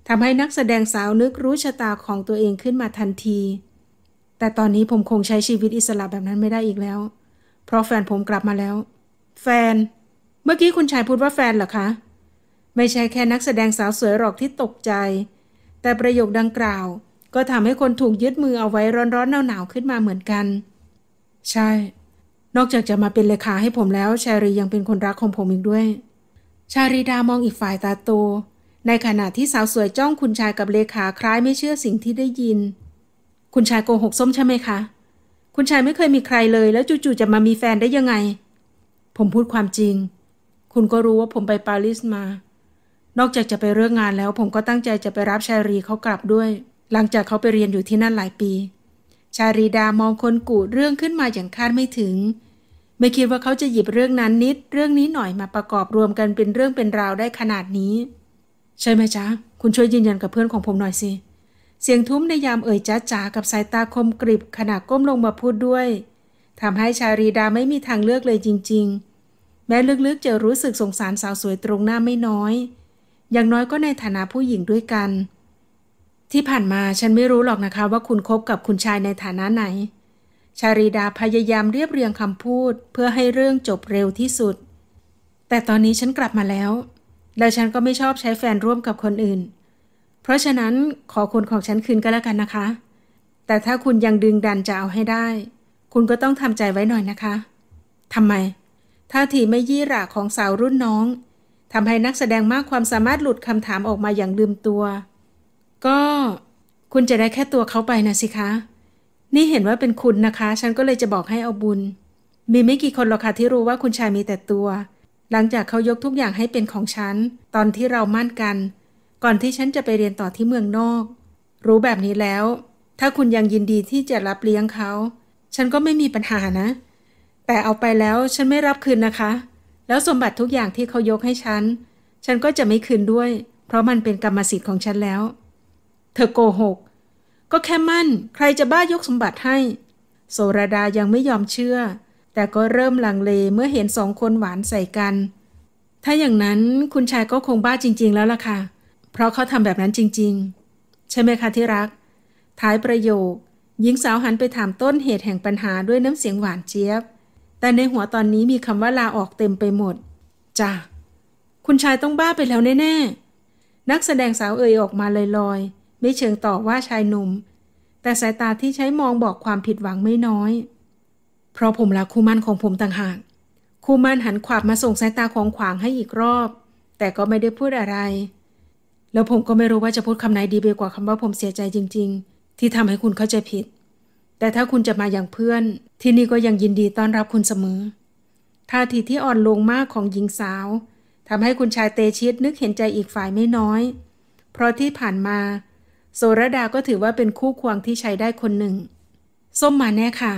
ทำให้นักแสดงสาวนึกรู้ชะตาของตัวเองขึ้นมาทันที แต่ตอนนี้ผมคงใช้ชีวิตอิสระแบบนั้นไม่ได้อีกแล้ว เพราะแฟนผมกลับมาแล้ว แฟน เมื่อกี้คุณชายพูดว่าแฟนเหรอคะ ไม่ใช่แค่นักแสดงสาวสวยหรอกที่ตกใจ แต่ประโยคดังกล่าว ก็ทำให้คนถูกยึดมือเอาไว้ร้อนๆหนาวๆขึ้นมาเหมือนกัน ใช่ นอกจากจะมาเป็นเลขาให้ผมแล้วชารียังเป็นคนรักของผมอีกด้วย ชารีดามองอีกฝ่ายตาโตในขณะที่สาวสวยจ้องคุณชายกับเลขาคล้ายไม่เชื่อสิ่งที่ได้ยิน คุณชายโกหกส้มใช่ไหมคะ คุณชายไม่เคยมีใครเลยแล้วจู่ๆจะมามีแฟนได้ยังไง ผมพูดความจริง คุณก็รู้ว่าผมไปปารีสมา นอกจากจะไปเรื่องงานแล้ว ผมก็ตั้งใจจะไปรับชารีเขากลับด้วย หลังจากเขาไปเรียนอยู่ที่นั่นหลายปี ชารีดามองคนกูเรื่องขึ้นมาอย่างคาดไม่ถึง ไม่คิดว่าเขาจะหยิบเรื่องนั้นนิด เรื่องนี้หน่อยมาประกอบรวมกันเป็นเรื่องเป็นราวได้ขนาดนี้ใช่ไหมจ๊ะ คุณช่วยยืนยันกับเพื่อนของผมหน่อยสิ เสียงทุ้มในยามเอ่ยจ้าจ๋ากับสายตาคมกริบ ขณะก้มลงมาพูดด้วย ทำให้ชารีดาไม่มีทางเลือกเลยจริง ๆ แม้ลึกๆจะรู้สึกสงสารสาวสวยตรงหน้าไม่น้อย อย่างน้อยก็ในฐานะผู้หญิงด้วยกัน ที่ผ่านมาฉันไม่รู้หรอกนะคะว่าคุณคบกับคุณชายในฐานะไหน ชารีดาพยายามเรียบเรียงคำพูด เพื่อให้เรื่องจบเร็วที่สุด แต่ตอนนี้ฉันกลับมาแล้วและฉันก็ไม่ชอบใช้แฟนร่วมกับคนอื่น เพราะฉะนั้นขอคนของฉันคืนก็แล้วกันนะคะ แต่ถ้าคุณยังดึงดันจะเอาให้ได้ คุณก็ต้องทำใจไว้หน่อยนะคะทำไมท่าทีไม่ยี่หร่าของสาวรุ่นน้องทำให้นักแสดงมากความสามารถหลุดคำถามออกมาอย่างลืมตัว ก็ คุณจะได้แค่ตัวเขาไปนะสิคะ นี่เห็นว่าเป็นคุณนะคะ ฉันก็เลยจะบอกให้เอาบุญ มีไม่กี่คนหรอกค่ะที่รู้ว่าคุณชายมีแต่ตัวหลังจากเขายกทุกอย่างให้เป็นของฉัน ตอนที่เรามั่นกัน ก่อนที่ฉันจะไปเรียนต่อที่เมืองนอก รู้แบบนี้แล้ว ถ้าคุณยังยินดีที่จะรับเลี้ยงเขาฉันก็ไม่มีปัญหานะ แต่เอาไปแล้วฉันไม่รับคืนนะคะ แล้วสมบัติทุกอย่างที่เขายกให้ฉันฉันก็จะไม่คืนด้วย เพราะมันเป็นกรรมสิทธิ์ของฉันแล้ว เธอโกหกก็แค่มั่นใครจะบ้ายกสมบัติให้โซรดายังไม่ยอมเชื่อแต่ก็เริ่มลังเลเมื่อเห็นสองคนหวานใส่กัน ถ้าอย่างนั้นคุณชายก็คงบ้าจริงๆแล้วล่ะค่ะ เพราะเขาทำแบบนั้นจริงๆ ใช่ไหมคะที่รัก ท้ายประโยคหญิงสาวหันไปถามต้นเหตุแห่งปัญหาด้วยน้ำเสียงหวานเจี๊ยบ แต่ในหัวตอนนี้มีคำว่าลาออกเต็มไปหมดจ้ะคุณชายต้องบ้าไปแล้วแน่ๆ นักแสดงสาวเอ่ยออกมาลอยๆไม่เชิงต่อว่าชายหนุ่ม แต่สายตาที่ใช้มองบอกความผิดหวังไม่น้อยเพราะผมรักคู่มั่นของผมต่างหาก คู่มั่นหันขวับมาส่งสายตาของขวางให้อีกรอบ แต่ก็ไม่ได้พูดอะไร แล้วผมก็ไม่รู้ว่าจะพูดคำไหนดีไปกว่าคำว่าผมเสียใจจริง ๆ ที่ทำให้คุณเข้าใจผิด แต่ถ้าคุณจะมาอย่างเพื่อน ที่นี่ก็ยังยินดีต้อนรับคุณเสมอ ท่าทีที่อ่อนลงมากของหญิงสาวทำให้คุณชายเตชิตนึกเห็นใจอีกฝ่ายไม่น้อย เพราะที่ผ่านมาโซรดาก็ถือว่าเป็นคู่ควงที่ใช้ได้คนหนึ่ง ส้มมาแน่ค่ะ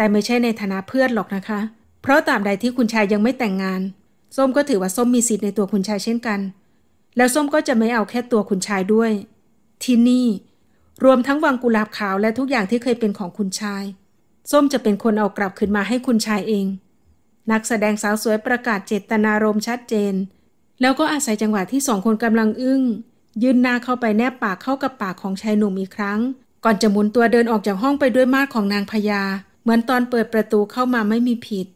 แต่ไม่ใช่ในฐานะเพื่อนหรอกนะคะ เพราะตามใดที่คุณชายยังไม่แต่งงาน ส้มก็ถือว่าส้มมีสิทธิ์ในตัวคุณชายเช่นกัน แล้วส้มก็จะไม่เอาแค่ตัวคุณชายด้วย ที่นี่ รวมทั้งวังกุหลาบขาวและทุกอย่างที่เคยเป็นของคุณชาย ส้มจะเป็นคนเอากลับคืนมาให้คุณชายเอง นักแสดงสาวสวยประกาศเจตนารมณ์ชัดเจน แล้วก็อาศัยจังหวะที่สองคนกำลังอึ้ง ยืนหน้าเข้าไปแนบปากเข้ากับปากของชายหนุ่มอีกครั้ง ก่อนจะหมุนตัวเดินออกจากห้องไปด้วยมาดของนางพญาเหมือนตอนเปิดประตูเข้ามาไม่มีผิด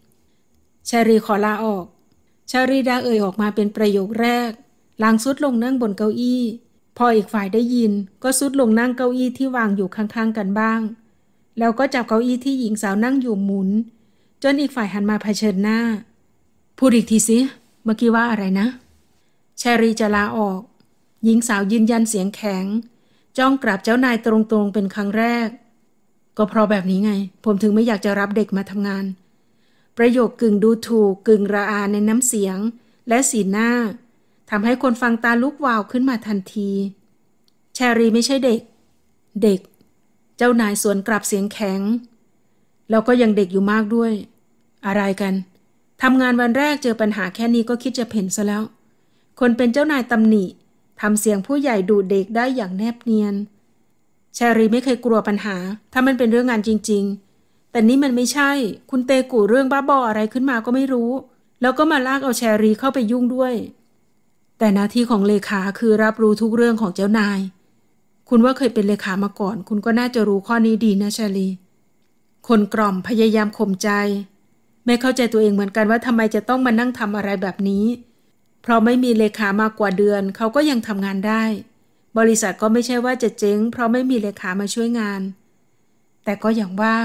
ชารีขอลาออกชารีดาเอ่ยออกมาเป็นประโยคแรก หลังซุดลงนั่งบนเก้าอี้ พออีกฝ่ายได้ยินก็ซุดลงนั่งเก้าอี้ที่วางอยู่ข้างๆกันบ้าง แล้วก็จับเก้าอี้ที่หญิงสาวนั่งอยู่หมุนจนอีกฝ่ายหันมาเผชิญหน้า พูดอีกทีสิ เมื่อกี้ว่าอะไรนะชารีจะลาออก หญิงสาวยืนยันเสียงแข็ง จ้องกราบเจ้านายตรงๆเป็นครั้งแรกก็เพราะแบบนี้ไง ผมถึงไม่อยากจะรับเด็กมาทำงาน ประโยคกึ่งดูถูกกึ่งระอาในน้ำเสียงและสีหน้าทำให้คนฟังตาลุกวาวขึ้นมาทันที แชรีไม่ใช่เด็ก เด็ก เจ้านายสวนกลับเสียงแข็ง แล้วก็ยังเด็กอยู่มากด้วย อะไรกันทำงานวันแรกเจอปัญหาแค่นี้ก็คิดจะเพ่นซะแล้ว คนเป็นเจ้านายตำหนิทำเสียงผู้ใหญ่ดูเด็กได้อย่างแนบเนียนชรีไม่เคยกลัวปัญหา ถ้ามันเป็นเรื่องงานจริง ๆ แต่นี่มันไม่ใช่ คุณเตกูเรื่องบ้าบออะไรขึ้นมาก็ไม่รู้ แล้วก็มาลากเอาแชรีเข้าไปยุ่งด้วย แต่หน้าที่ของเลขาคือรับรู้ทุกเรื่องของเจ้านาย คุณว่าเคยเป็นเลขามาก่อน คุณก็น่าจะรู้ข้อนี้ดีนะชาีคนกล่อมพยายามข่มใจ ไม่เข้าใจตัวเองเหมือนกันว่าทำไมจะต้องมานั่งทำอะไรแบบนี้ เพราะไม่มีเลขามากกว่าเดือนเขาก็ยังทำงานได้บริษัทก็ไม่ใช่ว่าจะเจ๊ง เพราะไม่มีเลขามาช่วยงาน แต่ก็อย่างว่า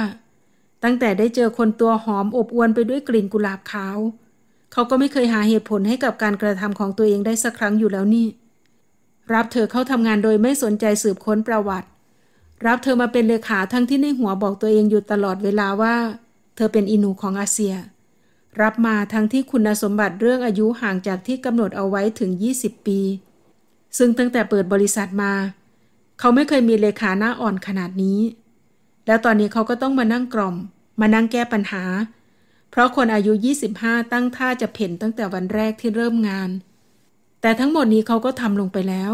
ตั้งแต่ได้เจอคนตัวหอมอบอวนไปด้วยกลิ่นกุหลาบขาว เขาก็ไม่เคยหาเหตุผลให้กับการกระทำของตัวเองได้สักครั้งอยู่แล้วนี่ รับเธอเข้าทำงานโดยไม่สนใจสืบค้นประวัติ รับเธอมาเป็นเลขาทั้งที่ในหัวบอกตัวเองอยู่ตลอดเวลาว่า เธอเป็นอินูของอาเซีย รับมาทั้งที่คุณสมบัติเรื่องอายุห่างจากที่กำหนดเอาไว้ถึง 20 ปีซึ่งตั้งแต่เปิดบริษัทมา เขาไม่เคยมีเลขาหน้าอ่อนขนาดนี้ แล้วตอนนี้เขาก็ต้องมานั่งกล่อมมานั่งแก้ปัญหา เพราะคนอายุ 25 ตั้งท่าจะเพ่นตั้งแต่วันแรกที่เริ่มงาน แต่ทั้งหมดนี้เขาก็ทำลงไปแล้ว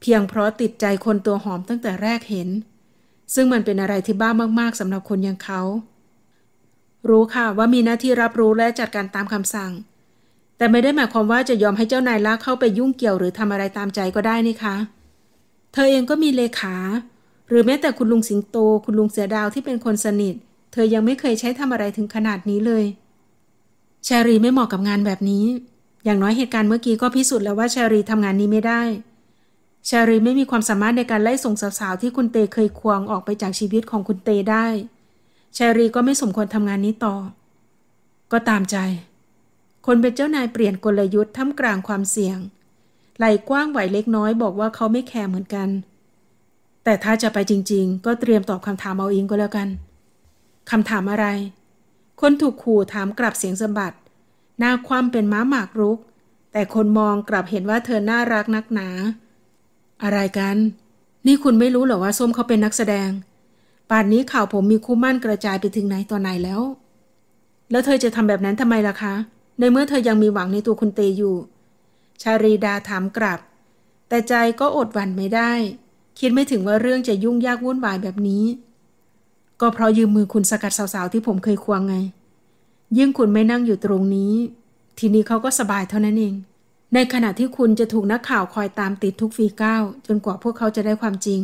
เพียงเพราะติดใจคนตัวหอมตั้งแต่แรกเห็น ซึ่งมันเป็นอะไรที่บ้ามากๆสำหรับคนอย่างเขา รู้ค่ะว่ามีหน้าที่รับรู้และจัดการตามคำสั่งแต่ไม่ได้หมายความว่าจะยอมให้เจ้านายลักเข้าไปยุ่งเกี่ยวหรือทำอะไรตามใจก็ได้นี่คะ เธอเองก็มีเลขา หรือแม้แต่คุณลุงสิงโต คุณลุงเสือดาวที่เป็นคนสนิท เธอยังไม่เคยใช้ทำอะไรถึงขนาดนี้เลยชารีไม่เหมาะกับงานแบบนี้ อย่างน้อยเหตุการณ์เมื่อกี้ก็พิสูจน์แล้วว่าชารีทำงานนี้ไม่ได้ชารีไม่มีความสามารถในการไล่ส่งสาวๆที่คุณเตเคยควงออกไปจากชีวิตของคุณเตได้ชารีก็ไม่สมควรทำงานนี้ต่อ ก็ตามใจคนเป็นเจ้านายเปลี่ยนกลยุทธ์ท่ามกลางความเสี่ยง ไหลกว้างไหวเล็กน้อย บอกว่าเขาไม่แคร์เหมือนกัน แต่ถ้าจะไปจริง ๆ ก็เตรียมตอบคำถาม เอาเองก็แล้วกัน คำถามอะไร คนถูกขู่ถามกลับเสียงสะบัด หน้าความเป็นม้าหมากรุก แต่คนมองกลับเห็นว่าเธอน่ารักนักหนา อะไรกัน นี่คุณไม่รู้หรอ ว่าส้มเขาเป็นนักแสดง ป่านนี้ข่าวผมมีคู่มั่นกระจายไปถึงไหนต่อไหนแล้ว แล้วเธอจะทำแบบนั้นทำไมล่ะคะในเมื่อเธอยังมีหวังในตัวคุณเตยอยู่ ชารีดาถามกลับ แต่ใจก็อดหวั่นไม่ได้ คิดไม่ถึงว่าเรื่องจะยุ่งยากวุ่นวายแบบนี้ ก็เพราะยืมมือคุณสกัดสาวๆที่ผมเคยควงไง ยิ่งคุณไม่นั่งอยู่ตรงนี้ ทีนี้เขาก็สบายเท่านั้นเอง ในขณะที่คุณจะถูกนักข่าวคอยตามติดทุกฝีก้าว จนกว่าพวกเขาจะได้ความจริง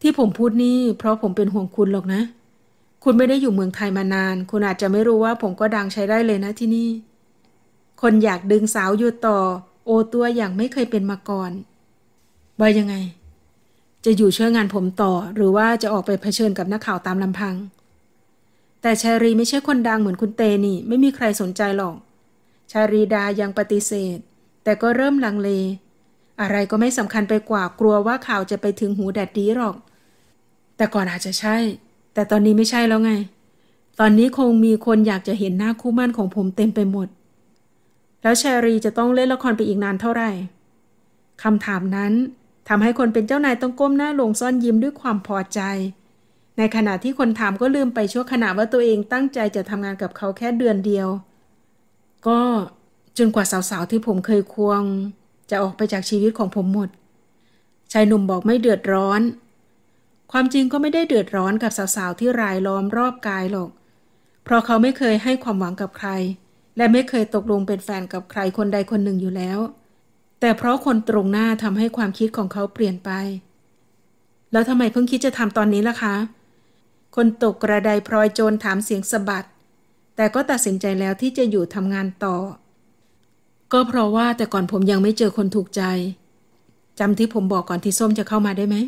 ที่ผมพูดนี่เพราะผมเป็นห่วงคุณหรอกนะเคุณไม่ได้อยู่เมืองไทยมานาน คุณอาจจะไม่รู้ว่าผมก็ดังใช้ได้เลยนะที่นี่ คนอยากดึงสาวอยู่ต่อ โอตัวอย่างไม่เคยเป็นมาก่อนว่ายังไง จะอยู่ช่วยงานผมต่อหรือว่าจะออกไปเผชิญกับนักข่าวตามลำพัง แต่ชารีไม่ใช่คนดังเหมือนคุณเตนี่ ไม่มีใครสนใจหรอก ชารีดา ยังปฏิเสธ แต่ก็เริ่มลังเล อะไรก็ไม่สำคัญไปกว่ากลัวว่าข่าวจะไปถึงหูแดดดีหรอก แต่ก่อนอาจจะใช่แต่ตอนนี้ไม่ใช่แล้วไง ตอนนี้คงมีคนอยากจะเห็นหน้าคู่มั่นของผมเต็มไปหมด แล้วชารีจะต้องเล่นละครไปอีกนานเท่าไหร่คำถามนั้นทำให้คนเป็นเจ้านายต้องก้มหน้าลงซ่อนยิ้มด้วยความพอใจ ในขณะที่คนถามก็ลืมไปชั่วขณะว่าตัวเองตั้งใจจะทำงานกับเขาแค่เดือนเดียว ก็จนกว่าสาวๆที่ผมเคยควง จะออกไปจากชีวิตของผมหมด ชายหนุ่มบอกไม่เดือดร้อนความจริงก็ไม่ได้เดือดร้อนกับสาวๆ ที่รายล้อมรอบกายหรอก เพราะเขาไม่เคยให้ความหวังกับใคร และไม่เคยตกลงเป็นแฟนกับใครคนใดคนหนึ่งอยู่แล้ว แต่เพราะคนตรงหน้าทำให้ความคิดของเขาเปลี่ยนไป แล้วทำไมเพิ่งคิดจะทำตอนนี้ล่ะคะ คนตกกระไดพลอยโจรถามเสียงสะบัด แต่ก็ตัดสินใจแล้วที่จะอยู่ทำงานต่อ ก็เพราะว่าแต่ก่อนผมยังไม่เจอคนถูกใจจำที่ผมบอกก่อนที่ส้มจะเข้ามาได้ไหม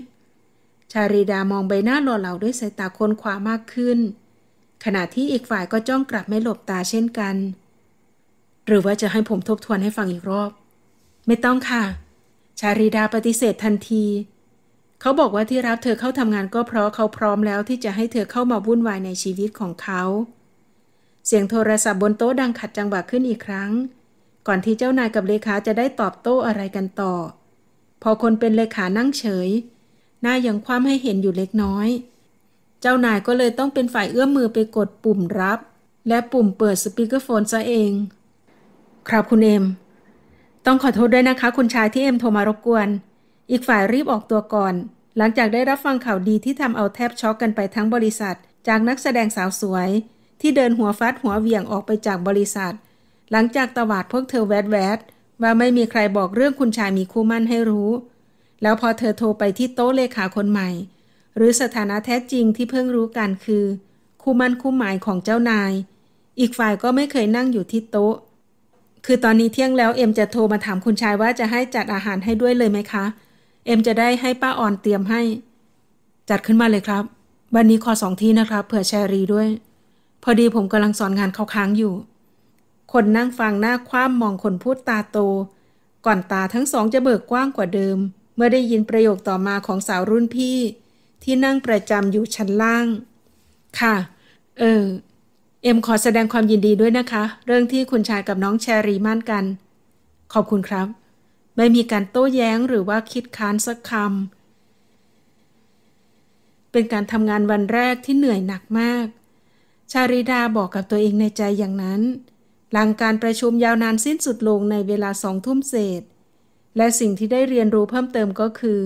ชาริดามองใบหน้าหล่อเหลาด้วยสายตาคนความากขึ้น ขณะที่อีกฝ่ายก็จ้องกลับไม่หลบตาเช่นกัน หรือว่าจะให้ผมทบทวนให้ฟังอีกรอบ ไม่ต้องค่ะ ชาริดาปฏิเสธทันที เขาบอกว่าที่รับเธอเข้าทำงานก็เพราะเขาพร้อมแล้วที่จะให้เธอเข้ามาวุ่นวายในชีวิตของเขา เสียงโทรศัพท์บนโต๊ะดังขัดจังหวะขึ้นอีกครั้ง ก่อนที่เจ้านายกับเลขาจะได้ตอบโต้อะไรกันต่อ พอคนเป็นเลขานั่งเฉยน้ายังความให้เห็นอยู่เล็กน้อย เจ้านายก็เลยต้องเป็นฝ่ายเอื้อมมือไปกดปุ่มรับ และปุ่มเปิดสปีกเกอร์โฟนซะเอง ครับคุณเอม ต้องขอโทษด้วยนะคะคุณชายที่เอ็มโทรมารบกวน อีกฝ่ายรีบออกตัวก่อน หลังจากได้รับฟังข่าวดีที่ทำเอาแทบช็อกกันไปทั้งบริษัท จากนักแสดงสาวสวย ที่เดินหัวฟัดหัวเวียงออกไปจากบริษัท หลังจากตวาดพวกเธอแวดแวดว่าไม่มีใครบอกเรื่องคุณชายมีคู่มั่นให้รู้แล้วพอเธอโทรไปที่โต๊ะเลขาคนใหม่ หรือสถานะแท้จริงที่เพิ่งรู้กันคือคู่มั่นคู่หมายของเจ้านาย อีกฝ่ายก็ไม่เคยนั่งอยู่ที่โต๊ะ คือตอนนี้เที่ยงแล้วเอ็มจะโทรมาถามคุณชายว่าจะให้จัดอาหารให้ด้วยเลยไหมคะ เอ็มจะได้ให้ป้าออนเตรียมให้ จัดขึ้นมาเลยครับ วันนี้ขอสองที่นะครับเผื่อแชรีด้วย พอดีผมกำลังสอนงานเขาค้างอยู่ คนนั่งฟังหน้าคว่ำมมองคนพูดตาโต ก่อนตาทั้งสองจะเบิกกว้างกว่าเดิมเมื่อได้ยินประโยคต่อมาของสาวรุ่นพี่ที่นั่งประจำอยู่ชั้นล่าง ค่ะ เออ เอ็มขอแสดงความยินดีด้วยนะคะ เรื่องที่คุณชายกับน้องแชรีมั่นกัน ขอบคุณครับ ไม่มีการโต้แย้งหรือว่าคิดค้านสักคำเป็นการทำงานวันแรกที่เหนื่อยหนักมาก ชาริดาบอกกับตัวเองในใจอย่างนั้น หลังการประชุมยาวนานสิ้นสุดลงในเวลาสองทุ่มเศษและสิ่งที่ได้เรียนรู้เพิ่มเติมก็คือ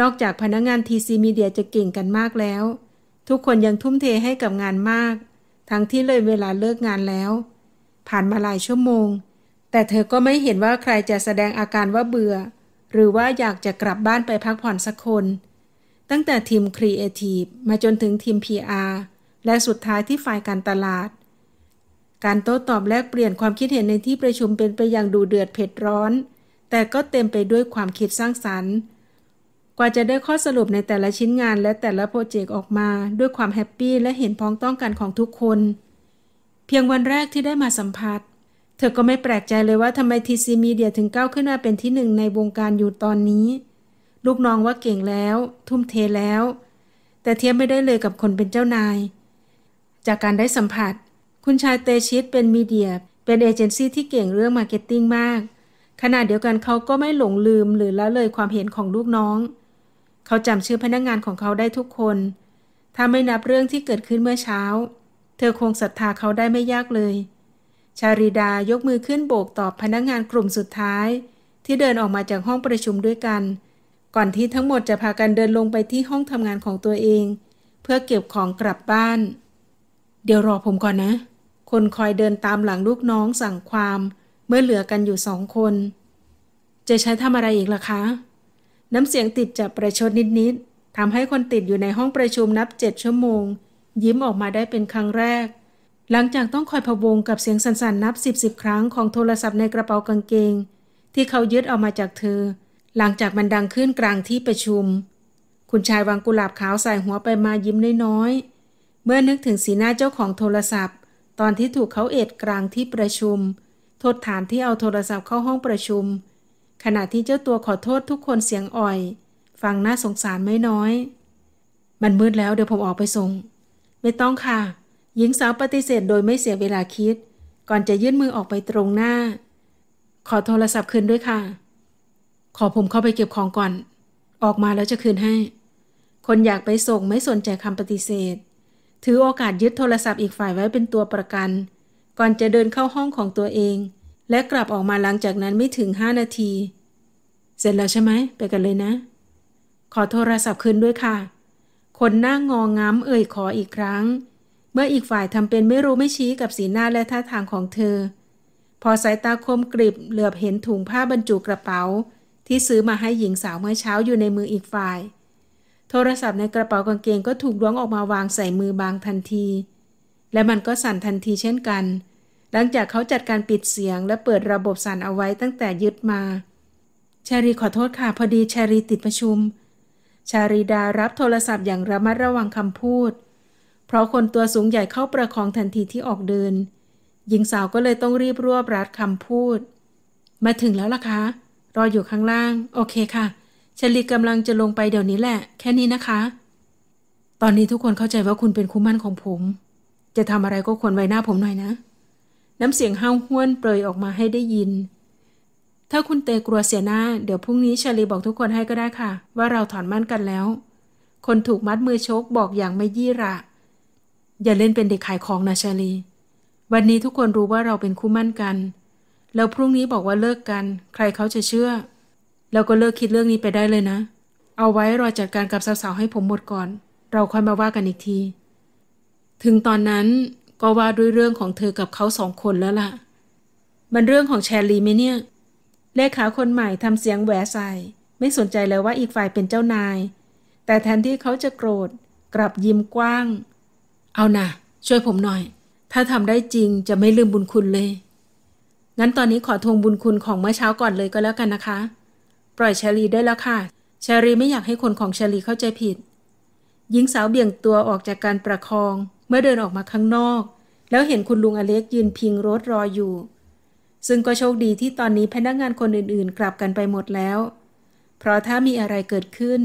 นอกจากพนักงาน TC Media จะเก่งกันมากแล้ว ทุกคนยังทุ่มเทให้กับงานมาก ทั้งที่เลยเวลาเลิกงานแล้ว ผ่านมาหลายชั่วโมง แต่เธอก็ไม่เห็นว่าใครจะแสดงอาการว่าเบื่อ หรือว่าอยากจะกลับบ้านไปพักผ่อนสักคน ตั้งแต่ทีมครีเอทีฟมาจนถึงทีม PR และสุดท้ายที่ฝ่ายการตลาด การโต้ตอบแลกเปลี่ยนความคิดเห็นในที่ประชุมเป็นไปอย่างดูเดือดเผ็ดร้อนแต่ก็เต็มไปด้วยความคิดสร้างสรรค์ กว่าจะได้ข้อสรุปในแต่ละชิ้นงานและแต่ละโปรเจกต์ออกมา ด้วยความแฮปปี้และเห็นพ้องต้องกันของทุกคน เพียงวันแรกที่ได้มาสัมผัส เธอก็ไม่แปลกใจเลยว่าทำไมทีซีมีเดียถึงก้าวขึ้นมาเป็นที่หนึ่งในวงการอยู่ตอนนี้ ลูกน้องว่าเก่งแล้ว ทุ่มเทแล้ว แต่เทียบไม่ได้เลยกับคนเป็นเจ้านาย จากการได้สัมผัสคุณชายเตชิตเป็นมีเดียเป็นเอเจนซี่ที่เก่งเรื่องมาร์เก็ตติ้งมากขณะเดียวกันเขาก็ไม่หลงลืมหรือละเลยความเห็นของลูกน้อง เขาจำชื่อพนักงงานของเขาได้ทุกคน ถ้าไม่นับเรื่องที่เกิดขึ้นเมื่อเช้า เธอคงศรัทธาเขาได้ไม่ยากเลย ชาริดายกมือขึ้นโบกตอบพนักงงานกลุ่มสุดท้าย ที่เดินออกมาจากห้องประชุมด้วยกัน ก่อนที่ทั้งหมดจะพากันเดินลงไปที่ห้องทำงานของตัวเอง เพื่อเก็บของกลับบ้าน เดี๋ยวรอผมก่อนนะ คนคอยเดินตามหลังลูกน้องสั่งความเมื่อเหลือกันอยู่สองคน จะใช้ทำอะไรอีกล่ะคะ น้ำเสียงติดจะประชดนิด ๆทำให้คนติดอยู่ในห้องประชุมนับเจ็ดชั่วโมง ยิ้มออกมาได้เป็นครั้งแรก หลังจากต้องคอยพะวงกับเสียงสั่น ๆ นับสิบสิบครั้งของโทรศัพท์ในกระเป๋ากางเกง ที่เขายึดออกมาจากเธอ หลังจากมันดังขึ้นกลางที่ประชุม คุณชายวางกุหลาบขาวใส่หัวไปมายิ้มน้อย ๆเมื่อนึกถึงสีหน้าเจ้าของโทรศัพท์ ตอนที่ถูกเขาเอ็ดกลางที่ประชุมโทษฐานที่เอาโทรศัพท์เข้าห้องประชุม ขณะที่เจ้าตัวขอโทษทุกคนเสียงอ่อย ฟังน่าสงสารไม่น้อย มันมืดแล้วเดี๋ยวผมออกไปส่งไม่ต้องค่ะ หญิงสาวปฏิเสธโดยไม่เสียเวลาคิด ก่อนจะยื่นมือออกไปตรงหน้า ขอโทรศัพท์คืนด้วยค่ะ ขอผมเข้าไปเก็บของก่อน ออกมาแล้วจะคืนให้ คนอยากไปส่งไม่สนใจคำปฏิเสธ ถือโอกาสยึดโทรศัพท์อีกฝ่ายไว้เป็นตัวประกันก่อนจะเดินเข้าห้องของตัวเอง และกลับออกมาหลังจากนั้นไม่ถึงห้านาที เสร็จแล้วใช่ไหมไปกันเลยนะ ขอโทรศัพท์คืนด้วยค่ะ คนหน้างองง้ำเอ่ยขออีกครั้ง เมื่ออีกฝ่ายทำเป็นไม่รู้ไม่ชี้กับสีหน้าและท่าทางของเธอ พอสายตาคมกริบเหลือบเห็นถุงผ้าบรรจุกระเป๋า ที่ซื้อมาให้หญิงสาวเมื่อเช้าอยู่ในมืออีกฝ่าย โทรศัพท์ในกระเป๋ากางเกงก็ถูกล้วงออกมาวางใส่มือบางทันทีและมันก็สั่นทันทีเช่นกัน หลังจากเขาจัดการปิดเสียง และเปิดระบบสั่นเอาไว้ตั้งแต่ยึดมาชารีขอโทษค่ะพอดีชารีติดประชุม ชารีดารับโทรศัพท์อย่างระมัดระวังคำพูด เพราะคนตัวสูงใหญ่เข้าประคองทันทีที่ออกเดิน หญิงสาวก็เลยต้องรีบรวบรัดคำพูด มาถึงแล้วล่ะคะ รออยู่ข้างล่าง โอเคค่ะชารีกำลังจะลงไปเดี๋ยวนี้แหละ แค่นี้นะคะ ตอนนี้ทุกคนเข้าใจว่าคุณเป็นคู่มั่นของผมจะทำอะไรก็ควรไว้หน้าผมหน่อยนะ น้ำเสียงห้าวห้วนเปรยออกมาให้ได้ยิน ถ้าคุณเตกลัวเสียหน้า เดี๋ยวพรุ่งนี้ชาลีบอกทุกคนให้ก็ได้ค่ะ ว่าเราถอนมั่นกันแล้ว คนถูกมัดมือชกบอกอย่างไม่ยี่ระ อย่าเล่นเป็นเด็กขายของนะชาลี วันนี้ทุกคนรู้ว่าเราเป็นคู่มั่นกัน แล้วพรุ่งนี้บอกว่าเลิกกัน ใครเขาจะเชื่อ เราก็เลิกคิดเรื่องนี้ไปได้เลยนะ เอาไว้รอจัดการกับสาวๆให้ผมหมดก่อน เราค่อยมาว่ากันอีกทีถึงตอนนั้นก็ว่าด้วยเรื่องของเธอกับเขาสองคนแล้วล่ะ มันเรื่องของแชร์ลีไหมเนี่ยเลขาคนใหม่ทำเสียงแหวใส่ไม่สนใจเลยว่าอีกฝ่ายเป็นเจ้านาย แต่แทนที่เขาจะโกรธ กลับยิ้มกว้าง เอานะช่วยผมหน่อย ถ้าทำได้จริงจะไม่ลืมบุญคุณเลย งั้นตอนนี้ขอทวงบุญคุณของเมื่อเช้าก่อนเลยก็แล้วกันนะคะ ปล่อยแชรีได้แล้วค่ะแชรีไม่อยากให้คนของแชรีเข้าใจผิด หญิงสาวเบี่ยงตัวออกจากการประคองเมื่อเดินออกมาข้างนอก แล้วเห็นคุณลุงอเล็กยืนพิงรถรออยู่ ซึ่งก็โชคดีที่ตอนนี้พนักงานคนอื่นๆ กลับกันไปหมดแล้ว เพราะถ้ามีอะไรเกิดขึ้น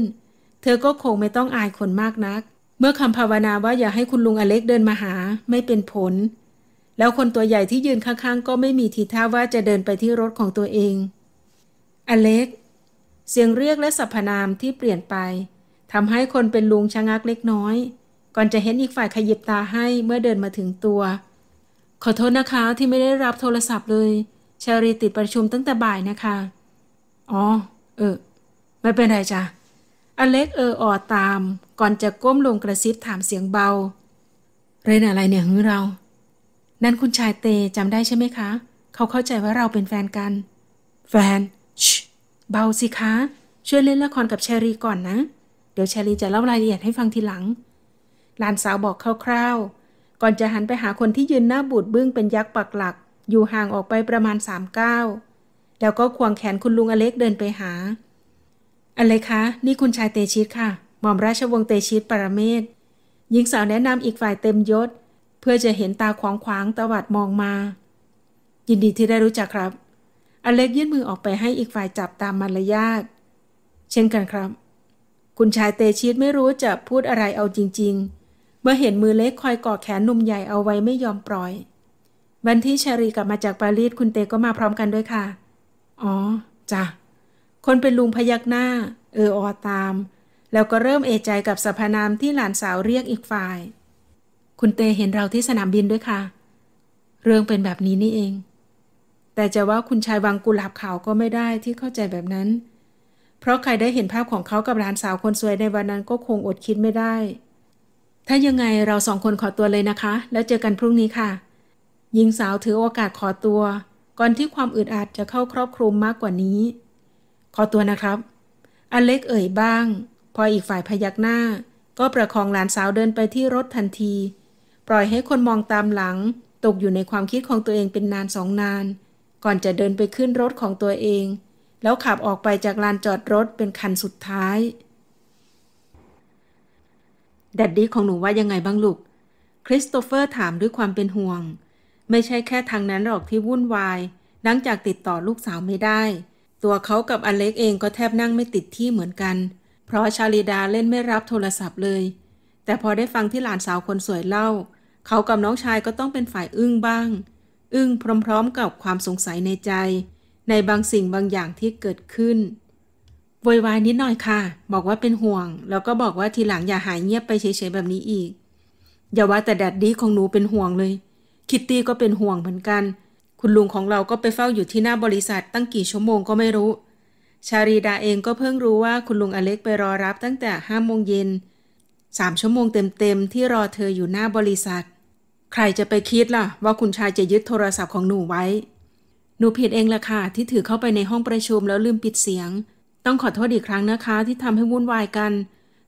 เธอก็คงไม่ต้องอายคนมากนัก เมื่อคำภาวนาว่าอย่าให้คุณลุงอเล็กเดินมาหาไม่เป็นผล แล้วคนตัวใหญ่ที่ยืนข้าง ๆ ก็ไม่มีทีท่าว่าจะเดินไปที่รถของตัวเอง อเล็กเสียงเรียกและสรรพนามที่เปลี่ยนไปทำให้คนเป็นลุงชะงักเล็กน้อยก่อนจะเห็นอีกฝ่ายขยิบตาให้เมื่อเดินมาถึงตัว ขอโทษนะคะที่ไม่ได้รับโทรศัพท์เลยชารีติดประชุมตั้งแต่บ่ายนะคะ อ๋อ เออ ไม่เป็นไรจ้ะอเล็กเออออตาม ก่อนจะก้มลงกระซิบถามเสียงเบาเรนอะไรเนี่ยของเรา นั่นคุณชายเตจำได้ใช่ไหมคะ เขาเข้าใจว่าเราเป็นแฟนกัน แฟนชเบาสิคะช่วยเล่นละครกับชรีก่อนนะเดี๋ยวชรีจะเล่ารายละเอียดให้ฟังทีหลังหลานสาวบอกคร่าว ๆ ก่อนจะหันไปหาคนที่ยืนหน้าบูดบึ้งเป็นยักษ์ปักหลัก อยู่ห่างออกไปประมาณสามก้าว แล้วก็ควงแขนคุณลุงอเล็กเดินไปหา อะไรคะ นี่คุณชายเตชิตค่ะ หม่อมราชวงศ์เตชิตปรเมศหญิงสาวแนะนำอีกฝ่ายเต็มยศ เพื่อจะเห็นตาขวางขวางตวัดมองมา ยินดีที่ได้รู้จักครับ อเล็กยื่นมือออกไปให้อีกฝ่ายจับตามมารยาทเช่นกันครับ คุณชายเตชิตไม่รู้จะพูดอะไรเอาจริง ๆเมื่อเห็นมือเล็กคอยกอดแขนหนุ่มใหญ่เอาไว้ไม่ยอมปล่อย วันที่ชารีกลับมาจากปารีสคุณเตก็มาพร้อมกันด้วยค่ะ อ๋อจ้ะ คนเป็นลุงพยักหน้าเออออตาม แล้วก็เริ่มเอใจกับสรรพนามที่หลานสาวเรียกอีกฝ่าย คุณเตเห็นเราที่สนามบินด้วยค่ะ เรื่องเป็นแบบนี้นี่เอง แต่จะว่าคุณชายวังกุหลาบขาวก็ไม่ได้ที่เข้าใจแบบนั้น เพราะใครได้เห็นภาพของเขากับหลานสาวคนสวยในวันนั้นก็คงอดคิดไม่ได้ถ้ายังไง เราสองคนขอตัวเลยนะคะ แล้วเจอกันพรุ่งนี้ค่ะ หญิงสาวถือโอกาสขอตัว ก่อนที่ความอึดอัดจะเข้าครอบคลุมมากกว่านี้ ขอตัวนะครับอเล็กเอ่ยบ้างพออีกฝ่ายพยักหน้า ก็ประคองหลานสาวเดินไปที่รถทันที ปล่อยให้คนมองตามหลัง ตกอยู่ในความคิดของตัวเองเป็นนานสองนาน ก่อนจะเดินไปขึ้นรถของตัวเอง แล้วขับออกไปจากลานจอดรถเป็นคันสุดท้ายแดดดี้ของหนูว่ายังไงบ้างลูกคริสโตเฟอร์ถามด้วยความเป็นห่วง ไม่ใช่แค่ทางนั้นหรอกที่วุ่นวายหลังจากติดต่อลูกสาวไม่ได้ ตัวเขากับอเล็กเองก็แทบนั่งไม่ติดที่เหมือนกัน เพราะชาลิดาเล่นไม่รับโทรศัพท์เลย แต่พอได้ฟังที่หลานสาวคนสวยเล่า เขากับน้องชายก็ต้องเป็นฝ่ายอึ้งบ้าง อึ้งพร้อมๆ กับความสงสัยในใจ ในบางสิ่งบางอย่างที่เกิดขึ้นโวยวายนิดหน่อยค่ะ บอกว่าเป็นห่วง แล้วก็บอกว่าทีหลังอย่าหายเงียบไปเฉยๆแบบนี้อีก อย่าว่าแต่แดดดี้ของหนูเป็นห่วงเลย คิตตี้ก็เป็นห่วงเหมือนกัน คุณลุงของเราก็ไปเฝ้าอยู่ที่หน้าบริษัท ตั้งกี่ชั่วโมงก็ไม่รู้ ชารีดาเองก็เพิ่งรู้ว่าคุณลุงอเล็กไปรอรับตั้งแต่ห้าโมงเย็นสามชั่วโมงเต็มๆที่รอเธออยู่หน้าบริษัท ใครจะไปคิดล่ะว่าคุณชายจะยึดโทรศัพท์ของหนูไว้ หนูผิดเองละค่ะที่ถือเข้าไปในห้องประชุมแล้วลืมปิดเสียงต้องขอโทษอีกครั้งนะคะ ที่ทำให้วุ่นวายกัน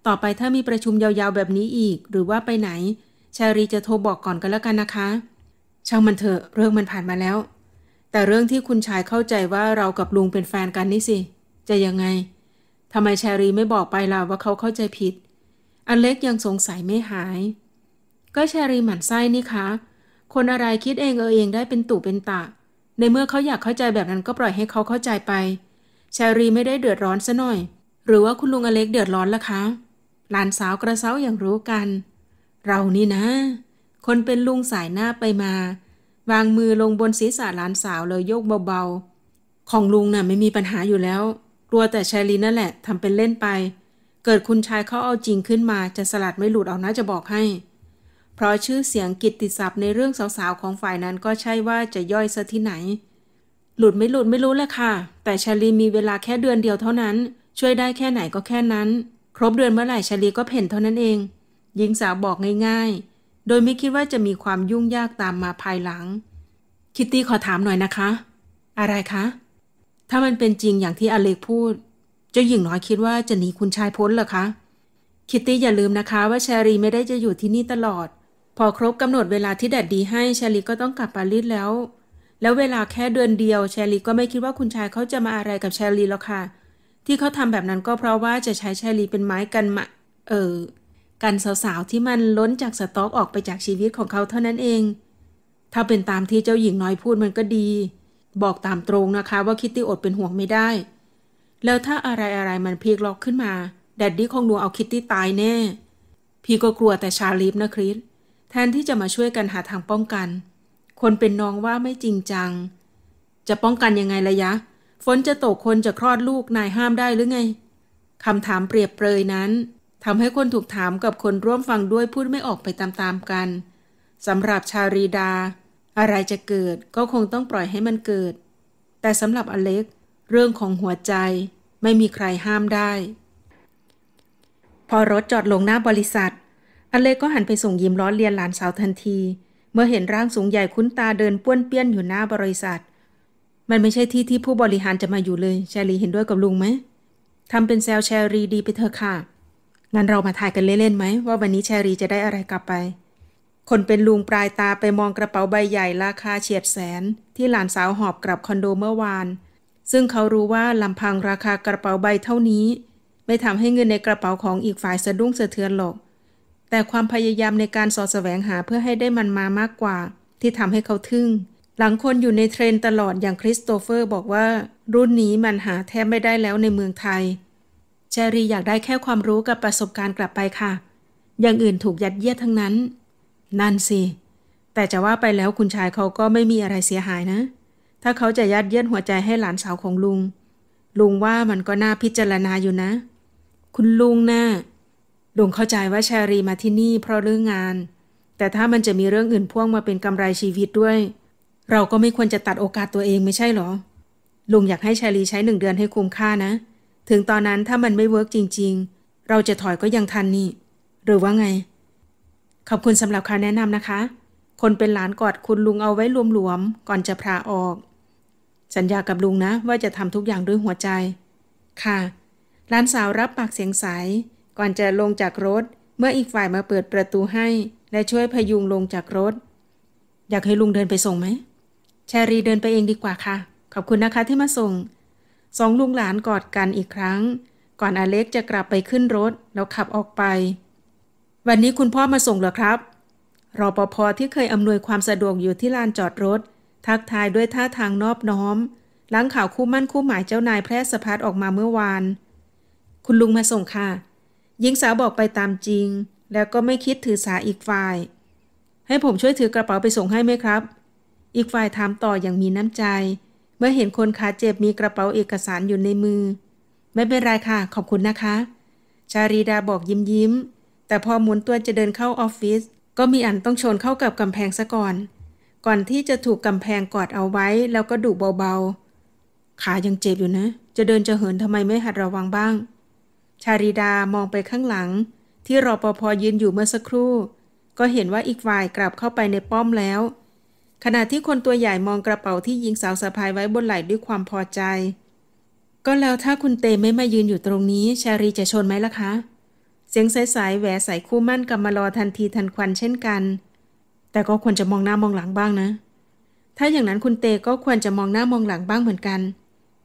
ต่อไปถ้ามีประชุมยาวๆแบบนี้อีก หรือว่าไปไหนชารีจะโทรบอกก่อนกันแล้วกันนะคะ ช่างมันเถอะ เรื่องมันผ่านมาแล้ว แต่เรื่องที่คุณชายเข้าใจว่าเรากับลุงเป็นแฟนกันนี่สิ จะยังไงทำไมชารีไม่บอกไปล่ะว่าเขาเข้าใจผิด อันเล็กยังสงสัยไม่หาย ก็ชารีหมั่นไส้นี่คะ คนอะไรคิดเองเออเองได้เป็นตู่เป็นตะ ในเมื่อเขาอยากเข้าใจแบบนั้นก็ปล่อยให้เขาเข้าใจไปชารีไม่ได้เดือดร้อนซะหน่อย หรือว่าคุณลุงอเล็กเดือดร้อนละคะหลานสาวกระเซ้าอย่างรู้กัน เรานี่นะ คนเป็นลุงสายหน้าไปมา วางมือลงบนศีรษะหลานสาวเลยโยกเบาๆของลุงนะ่ะไม่มีปัญหาอยู่แล้ว กลัวแต่ชารีนั่นแหละทำเป็นเล่นไป เกิดคุณชายเขาเอาจริงขึ้นมา จะสลัดไม่หลุดเอานะจะบอกให้ เพราะชื่อเสียงกิตติศัพท์ในเรื่องสาวๆของฝ่ายนั้นก็ใช่ว่าจะย่อยซะที่ไหนหลุดไม่หลุดไม่รู้แหละค่ะ แต่ชาลีมีเวลาแค่เดือนเดียวเท่านั้น ช่วยได้แค่ไหนก็แค่นั้น ครบเดือนเมื่อไหร่ชาลีก็เพ่นเท่านั้นเอง หญิงสาวบอกง่ายๆ โดยไม่คิดว่าจะมีความยุ่งยากตามมาภายหลัง คิตตี้ขอถามหน่อยนะคะ อะไรคะ ถ้ามันเป็นจริงอย่างที่อเล็กพูดเจ้าหญิงน้อยคิดว่าจะหนีคุณชายพ้นเหรอคะ คิตตี้อย่าลืมนะคะว่าชาลีไม่ได้จะอยู่ที่นี่ตลอด พอครบกำหนดเวลาที่แดดดีให้ชาลีก็ต้องกลับปารีสแล้วแล้วเวลาแค่เดือนเดียวแชลีก็ไม่คิดว่าคุณชายเขาจะมาอะไรกับแชลีแล้วค่ะ ที่เขาทำแบบนั้นก็เพราะว่าจะใช้แชลีเป็นไม้กันมาเออกันสาวๆที่มันล้นจากสต็อกออกไปจากชีวิตของเขาเท่านั้นเอง ถ้าเป็นตามที่เจ้าหญิงน้อยพูดมันก็ดี บอกตามตรงนะคะว่าคิตตี้อดเป็นห่วงไม่ได้ แล้วถ้าอะไรอะไรมันพีกล็อกขึ้นมาแดดดี้คงดูเอาคิตตี้ตายแน่ พี่ก็กลัวแต่ชาลีฟนะคริสแทนที่จะมาช่วยกันหาทางป้องกันคนเป็นน้องว่าไม่จริงจัง จะป้องกันยังไงละยะ ฝนจะตกคนจะคลอดลูกนายห้ามได้หรือไง คำถามเปรียบเปรยนั้นทำให้คนถูกถามกับคนร่วมฟังด้วยพูดไม่ออกไปตามๆกัน สำหรับชารีดา อะไรจะเกิดก็คงต้องปล่อยให้มันเกิด แต่สำหรับอเล็กเรื่องของหัวใจไม่มีใครห้ามได้ พอรถจอดลงหน้าบริษัท อเล็กก็หันไปส่งยิ้มล้อเลียนหลานสาวทันทีเมื่อเห็นร่างสูงใหญ่คุ้นตาเดินป้วนเปี้ยนอยู่หน้าบริษัท มันไม่ใช่ที่ที่ผู้บริหารจะมาอยู่เลยแชรีเห็นด้วยกับลุงไหมทำเป็นแซลแชรีดีไปเถอะค่ะ งั้นเรามาถ่ายกันเล่นๆไหมว่า วันนี้แชรีจะได้อะไรกลับไป คนเป็นลุงปลายตาไปมองกระเป๋าใบใหญ่ราคาเฉียดแสน ที่หลานสาวหอบกลับคอนโดเมื่อวาน ซึ่งเขารู้ว่าลำพังราคากระเป๋าใบเท่านี้ ไม่ทำให้เงินในกระเป๋าของอีกฝ่ายสะดุ้งสะเทือนหรอกแต่ความพยายามในการสอดแสวงหาเพื่อให้ได้มันมามากกว่า ที่ทำให้เขาทึ่งหลังคนอยู่ในเทรนตลอดอย่างคริสโตเฟอร์บอกว่า รุ่นนี้มันหาแทบไม่ได้แล้วในเมืองไทยแชรีอยากได้แค่ความรู้กับประสบการณ์กลับไปค่ะอย่างอื่นถูกยัดเยียดทั้งนั้นนั่นสิแต่จะว่าไปแล้วคุณชายเขาก็ไม่มีอะไรเสียหายนะ ถ้าเขาจะยัดเยียดหัวใจให้หลานสาวของลุง ลุงว่ามันก็น่าพิจารณาอยู่นะ คุณลุงนะ่ะดวงเข้าใจว่าชารีมาที่นี่เพราะเรื่องงาน แต่ถ้ามันจะมีเรื่องอื่นพ่วงมาเป็นกำไรชีวิตด้วย เราก็ไม่ควรจะตัดโอกาสตัวเองไม่ใช่หรอ ลุงอยากให้ชาีใช้หนึ่งเดือนให้คุ้มค่านะ ถึงตอนนั้นถ้ามันไม่เวิร์กจริง ๆ เราจะถอยก็ยังทันนี่ หรือว่าไง ขอบคุณสำหรับคำแนะนำนะคะ คนเป็นหลานกอดคุณลุงเอาไว้รวมๆก่อนจะพาออก สัญญากับลุงนะ ว่าจะทำทุกอย่างด้วยหัวใจ ค่ะ หลานสาวรับปากเสียงใสก่อนจะลงจากรถ เมื่ออีกฝ่ายมาเปิดประตูให้ และช่วยพยุงลงจากรถ อยากให้ลุงเดินไปส่งไหมชารีเดินไปเองดีกว่าค่ะ ขอบคุณนะคะที่มาส่ง สองลุงหลานกอดกันอีกครั้ง ก่อนอเล็กจะกลับไปขึ้นรถ แล้วขับออกไป วันนี้คุณพ่อมาส่งเหรอครับ รอปภที่เคยอำนวยความสะดวกอยู่ที่ลานจอดรถ ทักทายด้วยท่าทางนอบน้อม หลังข่าวคู่มั่นคู่หมายเจ้านายแพร่สะพัดออกมาเมื่อวาน คุณลุงมาส่งค่ะหญิงสาวบอกไปตามจริง แล้วก็ไม่คิดถือสาอีกฝ่าย ให้ผมช่วยถือกระเป๋าไปส่งให้ไหมครับ อีกฝ่ายถามต่ออย่างมีน้ำใจ เมื่อเห็นคนขาเจ็บมีกระเป๋าเอกสารอยู่ในมือ ไม่เป็นไรค่ะขอบคุณนะคะ ชารีดาบอกยิ้มยิ้ม แต่พอหมุนตัวจะเดินเข้าออฟฟิศก็มีอันต้องชนเข้ากับกำแพงซะก่อน ก่อนที่จะถูกกำแพงกอดเอาไว้ แล้วก็ดุเบาๆขายังเจ็บอยู่นะจะเดินจะเหินทำไมไม่หัดระวังบ้างชาริดามองไปข้างหลัง ที่รอปภยืนอยู่เมื่อสักครู่ ก็เห็นว่าอีกฝ่ายกลับเข้าไปในป้อมแล้ว ขณะที่คนตัวใหญ่มองกระเป๋าที่ยิงสาวสะพายไว้บนไหล่ด้วยความพอใจ ก็แล้วถ้าคุณเตไม่มายืนอยู่ตรงนี้ชารีจะชนไหมล่ะคะ เสียงใสๆแหวใสคู่มั่นกับมารอทันทีทันควันเช่นกัน แต่ก็ควรจะมองหน้ามองหลังบ้างนะ ถ้าอย่างนั้นคุณเตก็ควรจะมองหน้ามองหลังบ้างเหมือนกัน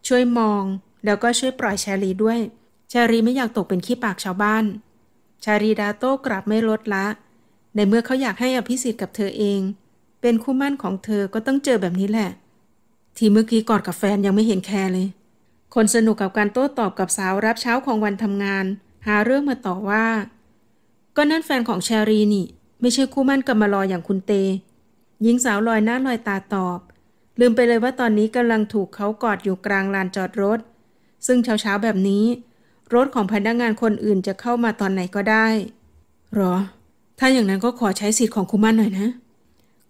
ช่วยมอง แล้วก็ช่วยปล่อยชาลีด้วยชารีไม่อยากตกเป็นขี้ปากชาวบ้าน ชารีดาโต้กลับไม่ลดละ ในเมื่อเขาอยากให้อภิสิทธิ์กับเธอเอง เป็นคู่มั่นของเธอ ก็ต้องเจอแบบนี้แหละ ที่เมื่อกี้กอดกับแฟนยังไม่เห็นแคร์เลย คนสนุกกับการโต้ตอบกับสาวรับเช้าของวันทำงาน หาเรื่องมาต่อว่า ก็นั่นแฟนของชารีนี่ ไม่ใช่คู่มั่นกับมาลออย่างคุณเตยิงสาวลอยหน้าลอยตาตอบ ลืมไปเลยว่าตอนนี้กำลังถูกเขากอดอยู่กลางลานจอดรถ ซึ่งเช้าๆแบบนี้รถของพนักงานคนอื่นจะเข้ามาตอนไหนก็ได้หรอ ถ้าอย่างนั้นก็ขอใช้สิทธิ์ของคุณมั่นหน่อยนะ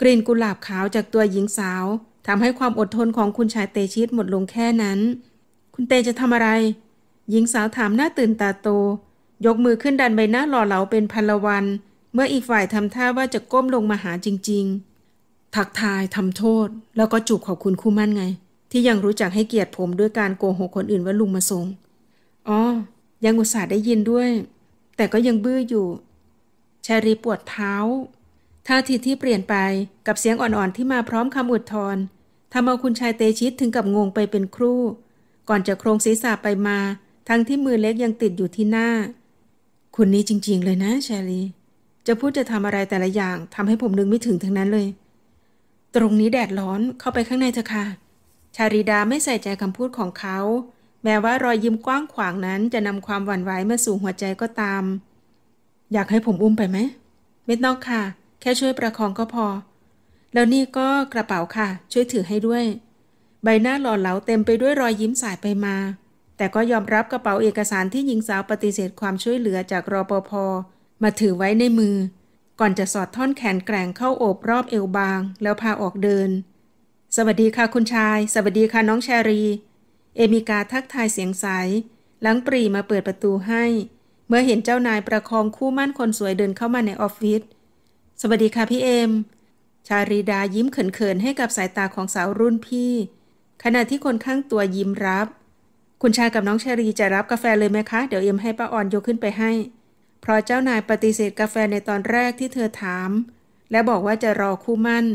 กลิ่นกุหลาบขาวจากตัวหญิงสาวทำให้ความอดทนของคุณชายเตชิตหมดลงแค่นั้น คุณเตจะทำอะไร หญิงสาวถามหน้าตื่นตาโต ยกมือขึ้นดันใบหน้าหล่อเหลาเป็นพลวัน เมื่ออีกฝ่ายทำท่าว่าจะก้มลงมาหาจริงๆทักทายทำโทษ แล้วก็จูบขอบคุณคู่มั่นไง ที่ยังรู้จักให้เกียรติผมด้วยการโกหกคนอื่นว่าลุงมาส่งอ๋อ ยังอุตส่าห์ได้ยินด้วย แต่ก็ยังบื้ออยู่ชารีปวดเท้า ท่าทีที่เปลี่ยนไปกับเสียงอ่อนๆ ที่มาพร้อมคำอุดทอนทำเอาคุณชายเตชิตถึงกับงงไปเป็นครู่ ก่อนจะโครงศีรษะไปมา ทั้งที่มือเล็กยังติดอยู่ที่หน้า คุณนี้จริงๆเลยนะชารี จะพูดจะทำอะไรแต่ละอย่างทำให้ผมนึกไม่ถึงทั้งนั้นเลย ตรงนี้แดดร้อน เข้าไปข้างในเถอะค่ะชาริดาไม่ใส่ใจคำพูดของเขาแม้ว่ารอยยิ้มกว้างขวางนั้นจะนำความหวั่นไหวมาสู่หัวใจก็ตาม อยากให้ผมอุ้มไปไหมไม่ต้องค่ะ แค่ช่วยประคองก็พอ แล้วนี่ก็กระเป๋าค่ะ ช่วยถือให้ด้วย ใบหน้าหล่อเหลาเต็มไปด้วยรอยยิ้มสายไปมา แต่ก็ยอมรับกระเป๋าเอกสารที่หญิงสาวปฏิเสธความช่วยเหลือจากรอปภมาถือไว้ในมือก่อนจะสอดท่อนแขนแกร่งเข้าโอบรอบเอวบาง แล้วพาออกเดิน สวัสดีค่ะคุณชาย สวัสดีค่ะน้องแชรีเอมิกาทักทายเสียงใส หลังปรีมาเปิดประตูให้ เมื่อเห็นเจ้านายประคองคู่มั่นคนสวยเดินเข้ามาในออฟฟิศ สวัสดีค่ะพี่เอม ชารีดายิ้มเขินๆให้กับสายตาของสาวรุ่นพี่ ขณะที่คนข้างตัวยิ้มรับ คุณชายกับน้องชารีจะรับกาแฟเลยไหมคะ เดี๋ยวเอ็มให้ป้าอ่อนยกขึ้นไปให้ เพราะเจ้านายปฏิเสธกาแฟในตอนแรกที่เธอถาม และบอกว่าจะรอคู่มั่น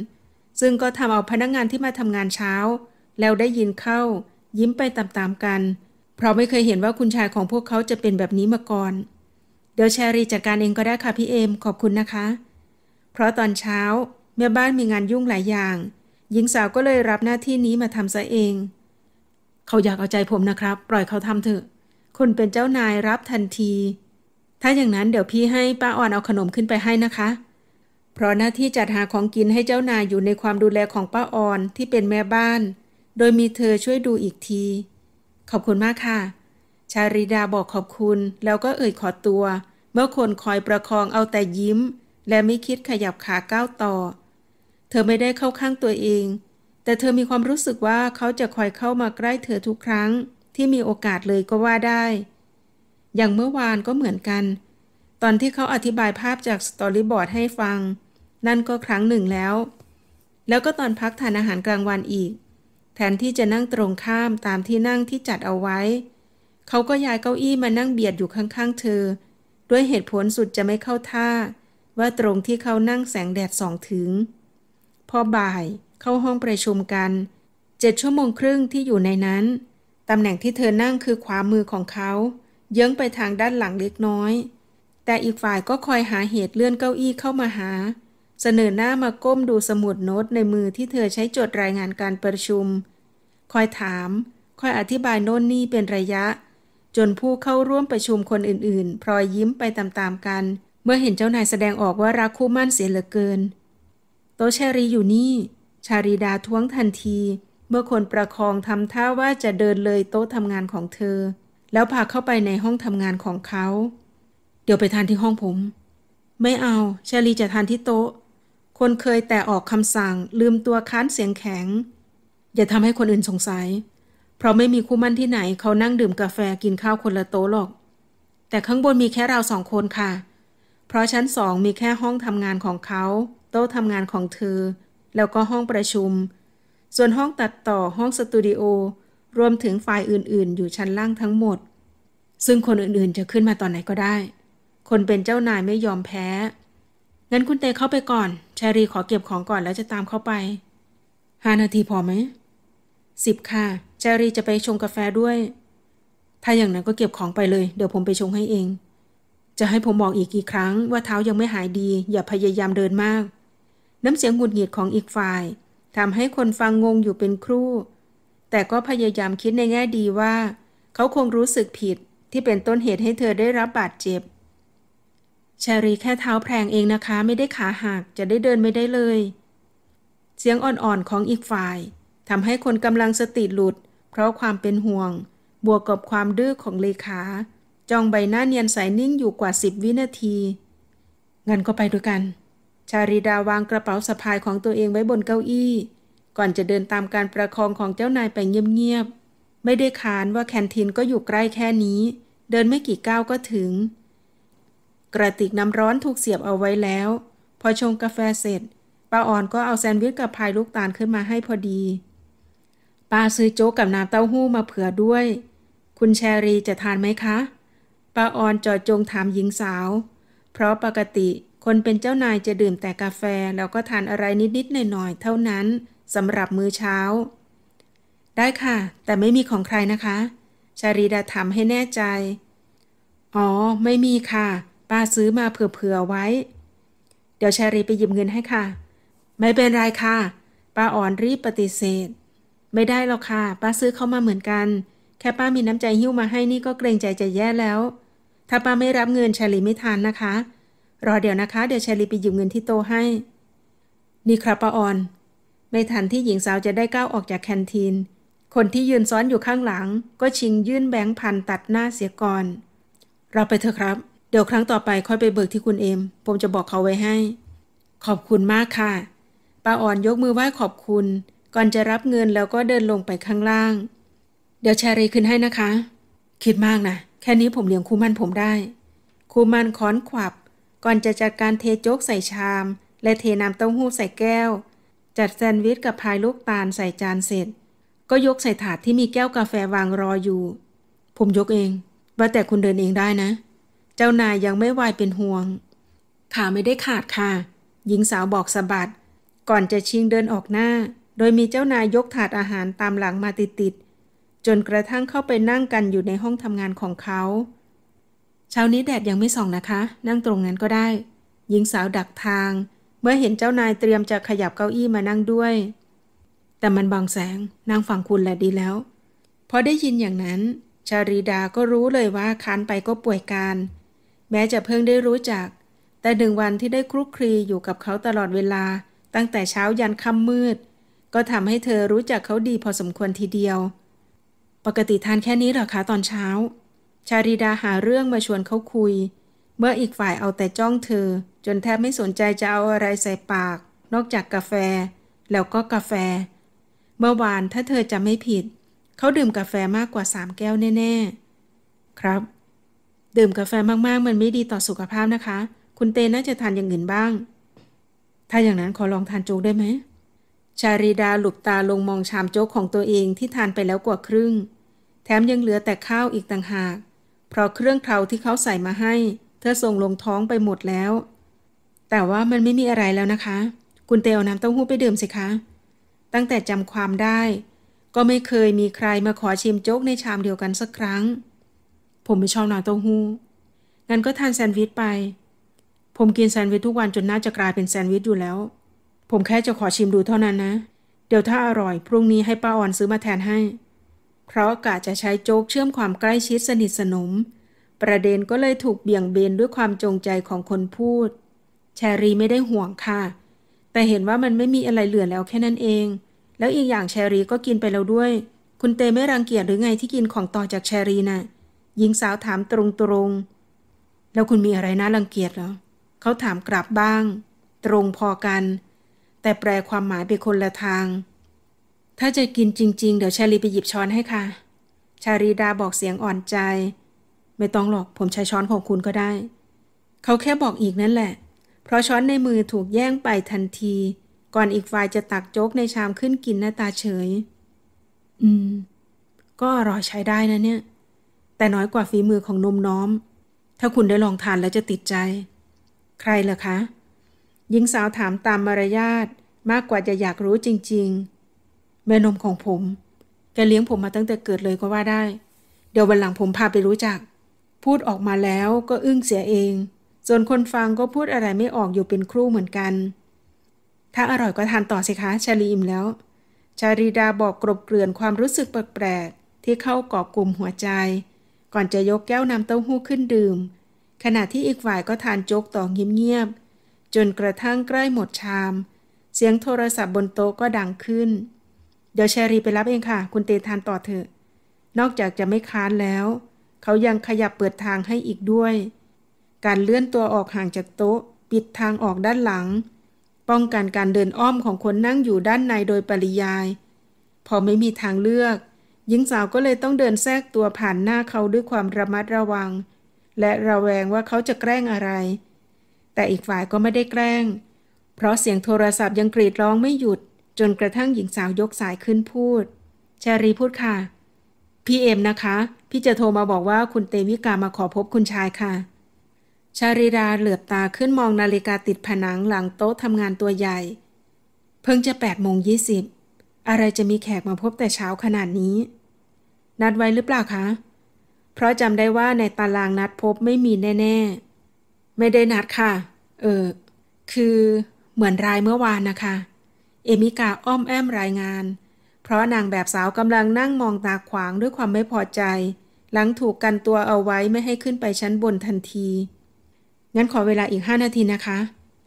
ซึ่งก็ทำเอาพนักงงานที่มาทำงานเช้า แล้วได้ยินเข้ายิ้มไปตามๆกัน เพราะไม่เคยเห็นว่าคุณชายของพวกเขาจะเป็นแบบนี้มาก่อน เดี๋ยวแชรีจัดการเองก็ได้ค่ะพี่เอมขอบคุณนะคะ เพราะตอนเช้าแม่บ้านมีงานยุ่งหลายอย่าง หญิงสาวก็เลยรับหน้าที่นี้มาทำซะเอง เขาอยากเอาใจผมนะครับ ปล่อยเขาทำเถอะคนเป็นเจ้านายรับทันที ถ้าอย่างนั้นเดี๋ยวพี่ให้ป้าอ่อนเอาขนมขึ้นไปให้นะคะ เพราะหน้าที่จัดหาของกินให้เจ้านายอยู่ในความดูแลของป้าอ่อนที่เป็นแม่บ้านโดยมีเธอช่วยดูอีกที ขอบคุณมากค่ะ ชาริดาบอกขอบคุณ แล้วก็เอ่ยขอตัว เมื่อคนคอยประคองเอาแต่ยิ้ม และไม่คิดขยับขาก้าวต่อ เธอไม่ได้เข้าข้างตัวเอง แต่เธอมีความรู้สึกว่าเขาจะคอยเข้ามาใกล้เธอทุกครั้ง ที่มีโอกาสเลยก็ว่าได้ อย่างเมื่อวานก็เหมือนกัน ตอนที่เขาอธิบายภาพจากสตอรี่บอร์ดให้ฟัง นั่นก็ครั้งหนึ่งแล้ว แล้วก็ตอนพักทานอาหารกลางวันอีกแทนที่จะนั่งตรงข้ามตามที่นั่งที่จัดเอาไว้ เขาก็ย้ายเก้าอี้มานั่งเบียดอยู่ข้างๆเธอ ด้วยเหตุผลสุดจะไม่เข้าท่า ว่าตรงที่เขานั่งแสงแดดส่องถึง พอบ่ายเข้าห้องประชุมกัน เจ็ดชั่วโมงครึ่งที่อยู่ในนั้น ตำแหน่งที่เธอนั่งคือขวามือของเขา เยื้องไปทางด้านหลังเล็กน้อย แต่อีกฝ่ายก็คอยหาเหตุเลื่อนเก้าอี้เข้ามาหาเสนอหน้ามาก้มดูสมุดโน้ตในมือที่เธอใช้จดรายงานการประชุม คอยถาม คอยอธิบายโน่นนี่เป็นระยะ จนผู้เข้าร่วมประชุมคนอื่นๆ พลอยยิ้มไปตามๆกัน เมื่อเห็นเจ้านายแสดงออกว่ารักคู่มั่นเสียเหลือเกิน โตชารีอยู่นี่ ชารีดาท้วงทันที เมื่อคนประคองทำท่าว่าจะเดินเลยโต๊ะทำงานของเธอ แล้วพาเข้าไปในห้องทำงานของเขา เดี๋ยวไปทานที่ห้องผม ไม่เอาชารีจะทานที่โต๊ะคนเคยแต่ออกคำสั่งลืมตัวค้านเสียงแข็ง อย่าทำให้คนอื่นสงสัย เพราะไม่มีคู่มั่นที่ไหนเขานั่งดื่มกาแฟกินข้าวคนละโต๊ะหรอก แต่ข้างบนมีแค่เราสองคนค่ะ เพราะชั้นสองมีแค่ห้องทำงานของเขา โต๊ะทำงานของเธอ แล้วก็ห้องประชุม ส่วนห้องตัดต่อห้องสตูดิโอรวมถึงไฟล์อื่นๆ อยู่ชั้นล่างทั้งหมด ซึ่งคนอื่นๆจะขึ้นมาตอนไหนก็ได้ คนเป็นเจ้านายไม่ยอมแพ้งั้นคุณเตเข้าไปก่อนชารีขอเก็บของก่อนแล้วจะตามเข้าไปห้านาทีพอไหมสิบค่ะชารีจะไปชงกาแฟด้วย ถ้าอย่างนั้นก็เก็บของไปเลยเดี๋ยวผมไปชงให้เอง จะให้ผมบอกอีกกี่ครั้งว่าเท้ายังไม่หายดีอย่าพยายามเดินมาก น้ำเสียงหงุดหงิดของอีกฝ่ายทำให้คนฟังงงอยู่เป็นครู่ แต่ก็พยายามคิดในแง่ดีว่า เขาคงรู้สึกผิดที่เป็นต้นเหตุให้เธอได้รับบาดเจ็บชรีแค่เท้าแพลงเองนะคะ ไม่ได้ขาหักจะได้เดินไม่ได้เลย เสียงอ่อนๆของอีกฝ่ายทำให้คนกำลังสติหลุด เพราะความเป็นห่วง บวกกับความดื้อของเลขาจ้องใบหน้าเนียนใสนิ่งอยู่กว่าสิบวินาที งั้นก็ไปด้วยกัน ชาริดาวางกระเป๋าสะพายของตัวเองไว้บนเก้าอี้ ก่อนจะเดินตามการประคองของเจ้านายไปเงียบๆไม่ได้คานว่าแคนทินก็อยู่ใกล้แค่นี้ เดินไม่กี่ก้าวก็ถึงกระติกน้ำร้อนถูกเสียบเอาไว้แล้ว พอชงกาแฟเสร็จป้าอ่อนก็เอาแซนด์วิชกับพายลูกตาลขึ้นมาให้พอดี ป้าซื้อโจ๊กกับน้ำเต้าหู้มาเผื่อด้วย คุณแชรีจะทานไหมคะป้าอ่อนจอดจงถามหญิงสาว เพราะปกติคนเป็นเจ้านายจะดื่มแต่กาแฟแล้วก็ทานอะไรนิดๆหน่อยๆเท่านั้นสำหรับมื้อเช้า ได้ค่ะ แต่ไม่มีของใครนะคะชารีดาถามให้แน่ใจ อ๋อ ไม่มีค่ะป้าซื้อมาเผื่อๆไว้ เดี๋ยวชารีไปหยิบเงินให้ค่ะ ไม่เป็นไรค่ะ ป้าอ่อนรีบปฏิเสธ ไม่ได้หรอกค่ะ ป้าซื้อเข้ามาเหมือนกัน แค่ป้ามีน้ำใจหิ้วมาให้นี่ก็เกรงใจจะแย่แล้ว ถ้าป้าไม่รับเงินชารีไม่ทานนะคะ รอเดี๋ยวนะคะ เดี๋ยวชารีไปหยิบเงินที่โตให้ นี่ครับป้าอ่อน ไม่ทันที่หญิงสาวจะได้ก้าวออกจากแคนทีนคนที่ยืนซ้อนอยู่ข้างหลัง ก็ชิงยื่นแบงค์พันตัดหน้าเสียก่อน เราไปเถอะครับดี๋ยวครั้งต่อไปค่อยไปเบิกที่คุณเอมผมจะบอกเขาไว้ให้ ขอบคุณมากค่ะ ป้าอ่อนยกมือไหว้ขอบคุณ ก่อนจะรับเงินแล้วก็เดินลงไปข้างล่าง เดี๋ยวชารีขึ้นให้นะคะ คิดมากนะ แค่นี้ผมเลี้ยงคู่มันผมได้ คู่มันค้อนขวับ ก่อนจะจัดการเทโจ๊กใส่ชาม และเทน้ำเต้าหู้ใส่แก้ว จัดแซนด์วิชกับพายลูกตาลใส่จานเสร็จ ก็ยกใส่ถาดที่มีแก้วกาแฟวางรออยู่ ผมยกเอง ว่าแต่คุณเดินเองได้นะเจ้านายยังไม่วายเป็นห่วงขาไม่ได้ขาดค่ะ หญิงสาวบอกสะบัด ก่อนจะชิงเดินออกหน้า โดยมีเจ้านายยกถาดอาหารตามหลังมาติดๆจนกระทั่งเข้าไปนั่งกันอยู่ในห้องทำงานของเขา เช้านี้แดดยังไม่ส่องนะคะ นั่งตรงนั้นก็ได้ หญิงสาวดักทาง เมื่อเห็นเจ้านายเตรียมจะขยับเก้าอี้มานั่งด้วย แต่มันบังแสงนั่งฝั่งคุณแหละดีแล้วพอได้ยินอย่างนั้นชารีดา ก็รู้เลยว่าคัานไปก็ป่วยการแม้จะเพิ่งได้รู้จัก แต่หนึ่งวันที่ได้คลุกคลีอยู่กับเขาตลอดเวลา ตั้งแต่เช้ายันค่ำมืด ก็ทำให้เธอรู้จักเขาดีพอสมควรทีเดียว ปกติทานแค่นี้หรอคะตอนเช้า ชาริดาหาเรื่องมาชวนเขาคุย เมื่ออีกฝ่ายเอาแต่จ้องเธอ จนแทบไม่สนใจจะเอาอะไรใส่ปาก นอกจากกาแฟ แล้วก็กาแฟ เมื่อวานถ้าเธอจะไม่ผิด เขาดื่มกาแฟมากกว่าสามแก้วแน่ๆ ครับดื่มกาแฟมากๆ มันไม่ดีต่อสุขภาพนะคะ คุณเตน่าจะทานอย่างอื่นบ้าง ถ้าอย่างนั้นขอลองทานโจ๊กได้ไหม ชาริดาหลุบตาลงมองชามโจ๊กของตัวเองที่ทานไปแล้วกว่าครึ่ง แถมยังเหลือแต่ข้าวอีกต่างหาก เพราะเครื่องเคราที่เขาใส่ มาให้เธอส่งลงท้องไปหมดแล้ว แต่ว่ามันไม่มีอะไรแล้วนะคะ คุณเตเอาน้ำเต้าหู้ไปดื่มสิคะ ตั้งแต่จำความได้ ก็ไม่เคยมีใครมาขอชิมโจ๊กในชามเดียวกันสักครั้งผมไม่ชอบน้ำเต้าหู้ งั้นก็ทานแซนด์วิชไป ผมกินแซนด์วิชทุกวันจนน่าจะกลายเป็นแซนด์วิชอยู่แล้ว ผมแค่จะขอชิมดูเท่านั้นนะ เดี๋ยวถ้าอร่อยพรุ่งนี้ให้ป้าออนซื้อมาแทนให้ เพราะกะจะใช้โจ๊กเชื่อมความใกล้ชิดสนิทสนม ประเด็นก็เลยถูกเบี่ยงเบนด้วยความจงใจของคนพูดแชรีไม่ได้ห่วงค่ะ แต่เห็นว่ามันไม่มีอะไรเหลือแล้วแค่นั้นเอง แล้วอีกอย่างแชรีก็กินไปแล้วด้วย คุณเตไม่รังเกียจหรือไงที่กินของต่อจากแชรีนะ่ะหญิงสาวถามตรงๆ แล้วคุณมีอะไรน่ารังเกียจเหรอ เขาถามกลับบ้าง ตรงพอกัน แต่แปลความหมายไปคนละทาง ถ้าจะกินจริงๆ เดี๋ยวชาลีไปหยิบช้อนให้ค่ะ ชาลีดาบอกเสียงอ่อนใจ ไม่ต้องหรอกผมใช้ช้อนของคุณก็ได้ เขาแค่บอกอีกนั่นแหละ เพราะช้อนในมือถูกแย่งไปทันที ก่อนอีกฝ่ายจะตักโจ๊กในชามขึ้นกินหน้าตาเฉย อืม ก็อร่อยใช้ได้นะเนี่ยแต่น้อยกว่าฝีมือของนมน้อม ถ้าคุณได้ลองทานแล้วจะติดใจ ใครเหรอคะ หญิงสาวถามตามมารยาทมากกว่าจะอยากรู้จริง ๆแม่นมของผมแกเลี้ยงผมมาตั้งแต่เกิดเลยก็ว่าได้ เดี๋ยววันหลังผมพาไปรู้จัก พูดออกมาแล้วก็อึ้งเสียเอง ส่วนคนฟังก็พูดอะไรไม่ออกอยู่เป็นครู่เหมือนกัน ถ้าอร่อยก็ทานต่อสิคะชาลีอิ่มแล้ว ชารีดาบอกกรบเกลื่อนความรู้สึกแปลก ๆ ที่เข้ากอบกลุ่มหัวใจก่อนจะยกแก้วน้ำเต้าหู้ขึ้นดื่ม ขณะที่อีกฝ่ายก็ทานโจ๊กต่อเงียบๆจนกระทั่งใกล้หมดชาม เสียงโทรศัพท์บนโต๊ะก็ดังขึ้น เดี๋ยวแชรีไปรับเองค่ะคุณเตทานต่อเถอะ นอกจากจะไม่ค้านแล้ว เขายังขยับเปิดทางให้อีกด้วย การเลื่อนตัวออกห่างจากโต๊ะ ปิดทางออกด้านหลัง ป้องกันการเดินอ้อมของคนนั่งอยู่ด้านในโดยปริยาย พอไม่มีทางเลือกหญิงสาวก็เลยต้องเดินแทรกตัวผ่านหน้าเขาด้วยความระมัดระวัง และระแวงว่าเขาจะแกล้งอะไร แต่อีกฝ่ายก็ไม่ได้แกล้ง เพราะเสียงโทรศัพท์ยังกรีดร้องไม่หยุดจนกระทั่งหญิงสาวยกสายขึ้นพูด ชารีพูดค่ะ พี่เอ็มนะคะ พี่จะโทรมาบอกว่าคุณเตวิกามาขอพบคุณชายค่ะ ชารีดาเหลือบตาขึ้นมองนาฬิกาติดผนังหลังโต๊ะทำงานตัวใหญ่ เพิ่งจะแปดโมงยี่สิบอะไรจะมีแขกมาพบแต่เช้าขนาดนี้ นัดไว้หรือเปล่าคะ เพราะจำได้ว่าในตารางนัดพบไม่มีแน่ ๆ ไม่ได้นัดค่ะ เออคือ เหมือนรายเมื่อวานนะคะ เอมิกาอ้อมแอมรายงาน เพราะนางแบบสาวกำลังนั่งมองตาขวางด้วยความไม่พอใจ หลังถูกกันตัวเอาไว้ไม่ให้ขึ้นไปชั้นบนทันที งั้นขอเวลาอีกห้านาทีนะคะ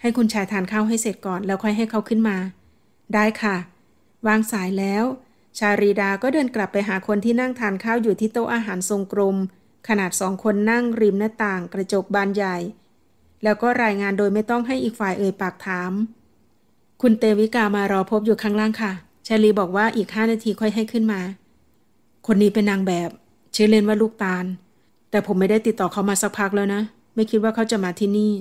ให้คุณชายทานข้าวให้เสร็จก่อนแล้วค่อยให้เขาขึ้นมา ได้ค่ะวางสายแล้วชารีดาก็เดินกลับไปหาคนที่นั่งทานข้าวอยู่ที่โต๊ะอาหารทรงกลมขนาดสองคนนั่งริมหน้าต่างกระจกบานใหญ่ แล้วก็รายงานโดยไม่ต้องให้อีกฝ่ายเอ่ยปากถาม คุณเตวิกามารอพบอยู่ข้างล่างค่ะ ชาลีบอกว่าอีกห้านาทีค่อยให้ขึ้นมา คนนี้เป็นนางแบบ ชื่อเล่นว่าลูกตาลแต่ผมไม่ได้ติดต่อเขามาสักพักแล้วนะ ไม่คิดว่าเขาจะมาที่นี่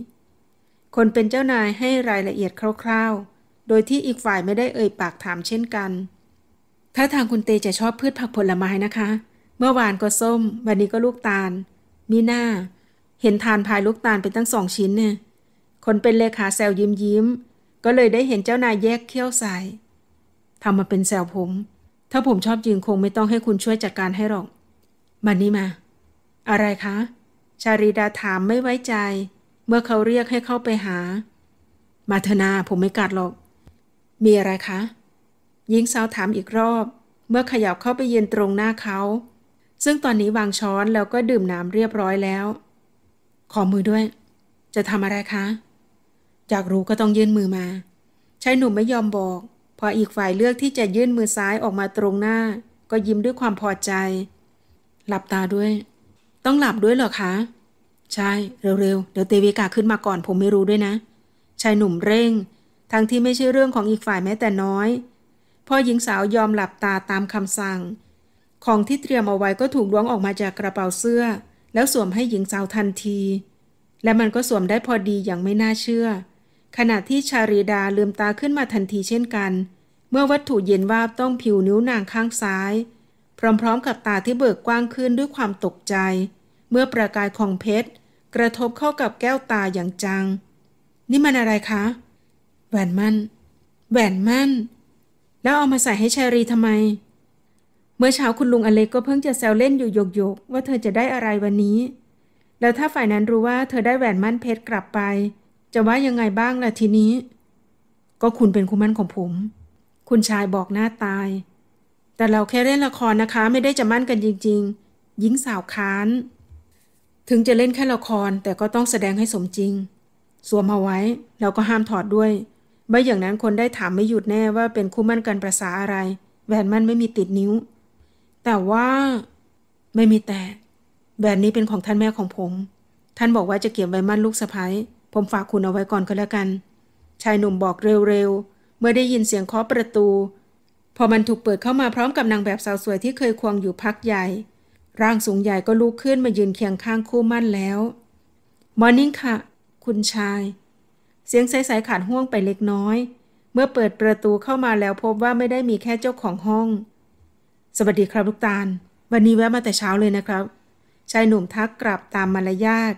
คนเป็นเจ้านายให้รายละเอียดคร่าวโดยที่อีกฝ่ายไม่ได้เอ่ยปากถามเช่นกัน ถ้าทางคุณเตจะชอบพืชผักผลไม้นะคะ เมื่อวานก็ส้ม วันนี้ก็ลูกตาล มีหน้า เห็นทานพายลูกตาลเป็นตั้งสองชิ้นเนี่ยคนเป็นเลขาแซวยิ้มยิ้มก็เลยได้เห็นเจ้านายแยกเขี้ยวใส่ทำมาเป็นแซวผม ถ้าผมชอบจริงคงไม่ต้องให้คุณช่วยจัดการให้หรอกมานี่มา อะไรคะ ชาริดาถามไม่ไว้ใจ เมื่อเขาเรียกให้เข้าไปหา มาเถนาผมไม่กัดหรอกมีอะไรคะหญิงสาวถามอีกรอบ เมื่อขยับเข้าไปเย็นตรงหน้าเขาซึ่งตอนนี้วางช้อนแล้วก็ดื่มน้ำเรียบร้อยแล้ว ขอมือด้วย จะทำอะไรคะอยากรู้ก็ต้องยื่นมือมาชายหนุ่มไม่ยอมบอก พออีกฝ่ายเลือกที่จะยื่นมือซ้ายออกมาตรงหน้า ก็ยิ้มด้วยความพอใจ หลับตาด้วย ต้องหลับด้วยเหรอคะ ใช่เร็วๆเดี๋ยวเตวิกาขึ้นมาก่อน ผมไม่รู้ด้วยนะชายหนุ่มเร่งทั้งที่ไม่ใช่เรื่องของอีกฝ่ายแม้แต่น้อยพอหญิงสาวยอมหลับตาตามคำสั่ง ของที่เตรียมเอาไว้ก็ถูกล้วงออกมาจากกระเป๋าเสื้อ แล้วสวมให้หญิงสาวทันที และมันก็สวมได้พอดีอย่างไม่น่าเชื่อ ขณะที่ชาริดาลืมตาขึ้นมาทันทีเช่นกัน เมื่อวัตถุเย็นวาบต้องผิวนิ้วนางข้างซ้าย พร้อมๆ กับตาที่เบิกกว้างขึ้นด้วยความตกใจ เมื่อประกายของเพชรกระทบเข้ากับแก้วตาอย่างจัง นี่มันอะไรคะแหวนมั่นแหวนมั่น แล้วเอามาใส่ให้ชารีทำไม เมื่อเช้าคุณลุงอเล็กก็เพิ่งจะแซวเล่นอยู่โยกๆว่าเธอจะได้อะไรวันนี้ แล้วถ้าฝ่ายนั้นรู้ว่า เธอได้แหวนมั่นเพชรกลับไป จะว่ายังไงบ้างล่ะทีนี้ ก็คุณเป็นคู่มั่นของผม คุณชายบอกหน้าตาย แต่เราแค่เล่นละครนะคะ ไม่ได้จะมั่นกันจริงๆหญิงสาวค้าน ถึงจะเล่นแค่ละครแต่ก็ต้องแสดงให้สมจริง สวมเอาไว้แล้วก็ห้ามถอดด้วยไม่อย่างนั้นคนได้ถามไม่หยุดแน่ว่าเป็นคู่มั่นกันประษาอะไรแหวนมั่นไม่มีติดนิ้ว แต่ว่าไม่มีแต่แหวนนี้เป็นของท่านแม่ของผม ท่านบอกว่าจะเก็บไว้มั่นลูกสะพ้ยผมฝากคุณเอาไว้ก่อนก็แล้วกัน ชายหนุ่มบอกเร็วๆเมื่อได้ยินเสียงเคาะประตู พอมันถูกเปิดเข้ามาพร้อมกับนางแบบสาวสวยที่เคยควงอยู่พักใหญ่ร่างสูงใหญ่ก็ลุกขึ้นมายืนเคียงข้างคู่มั่นแล้วมอร์นิ่งค่ะคุณชายเสียงใสๆขาดห่วงไปเล็กน้อย เมื่อเปิดประตูเข้ามาแล้วพบว่าไม่ได้มีแค่เจ้าของห้อง สวัสดีครับลูกตาล วันนี้แวะมาแต่เช้าเลยนะครับ ชายหนุ่มทักกลับตามมารยาท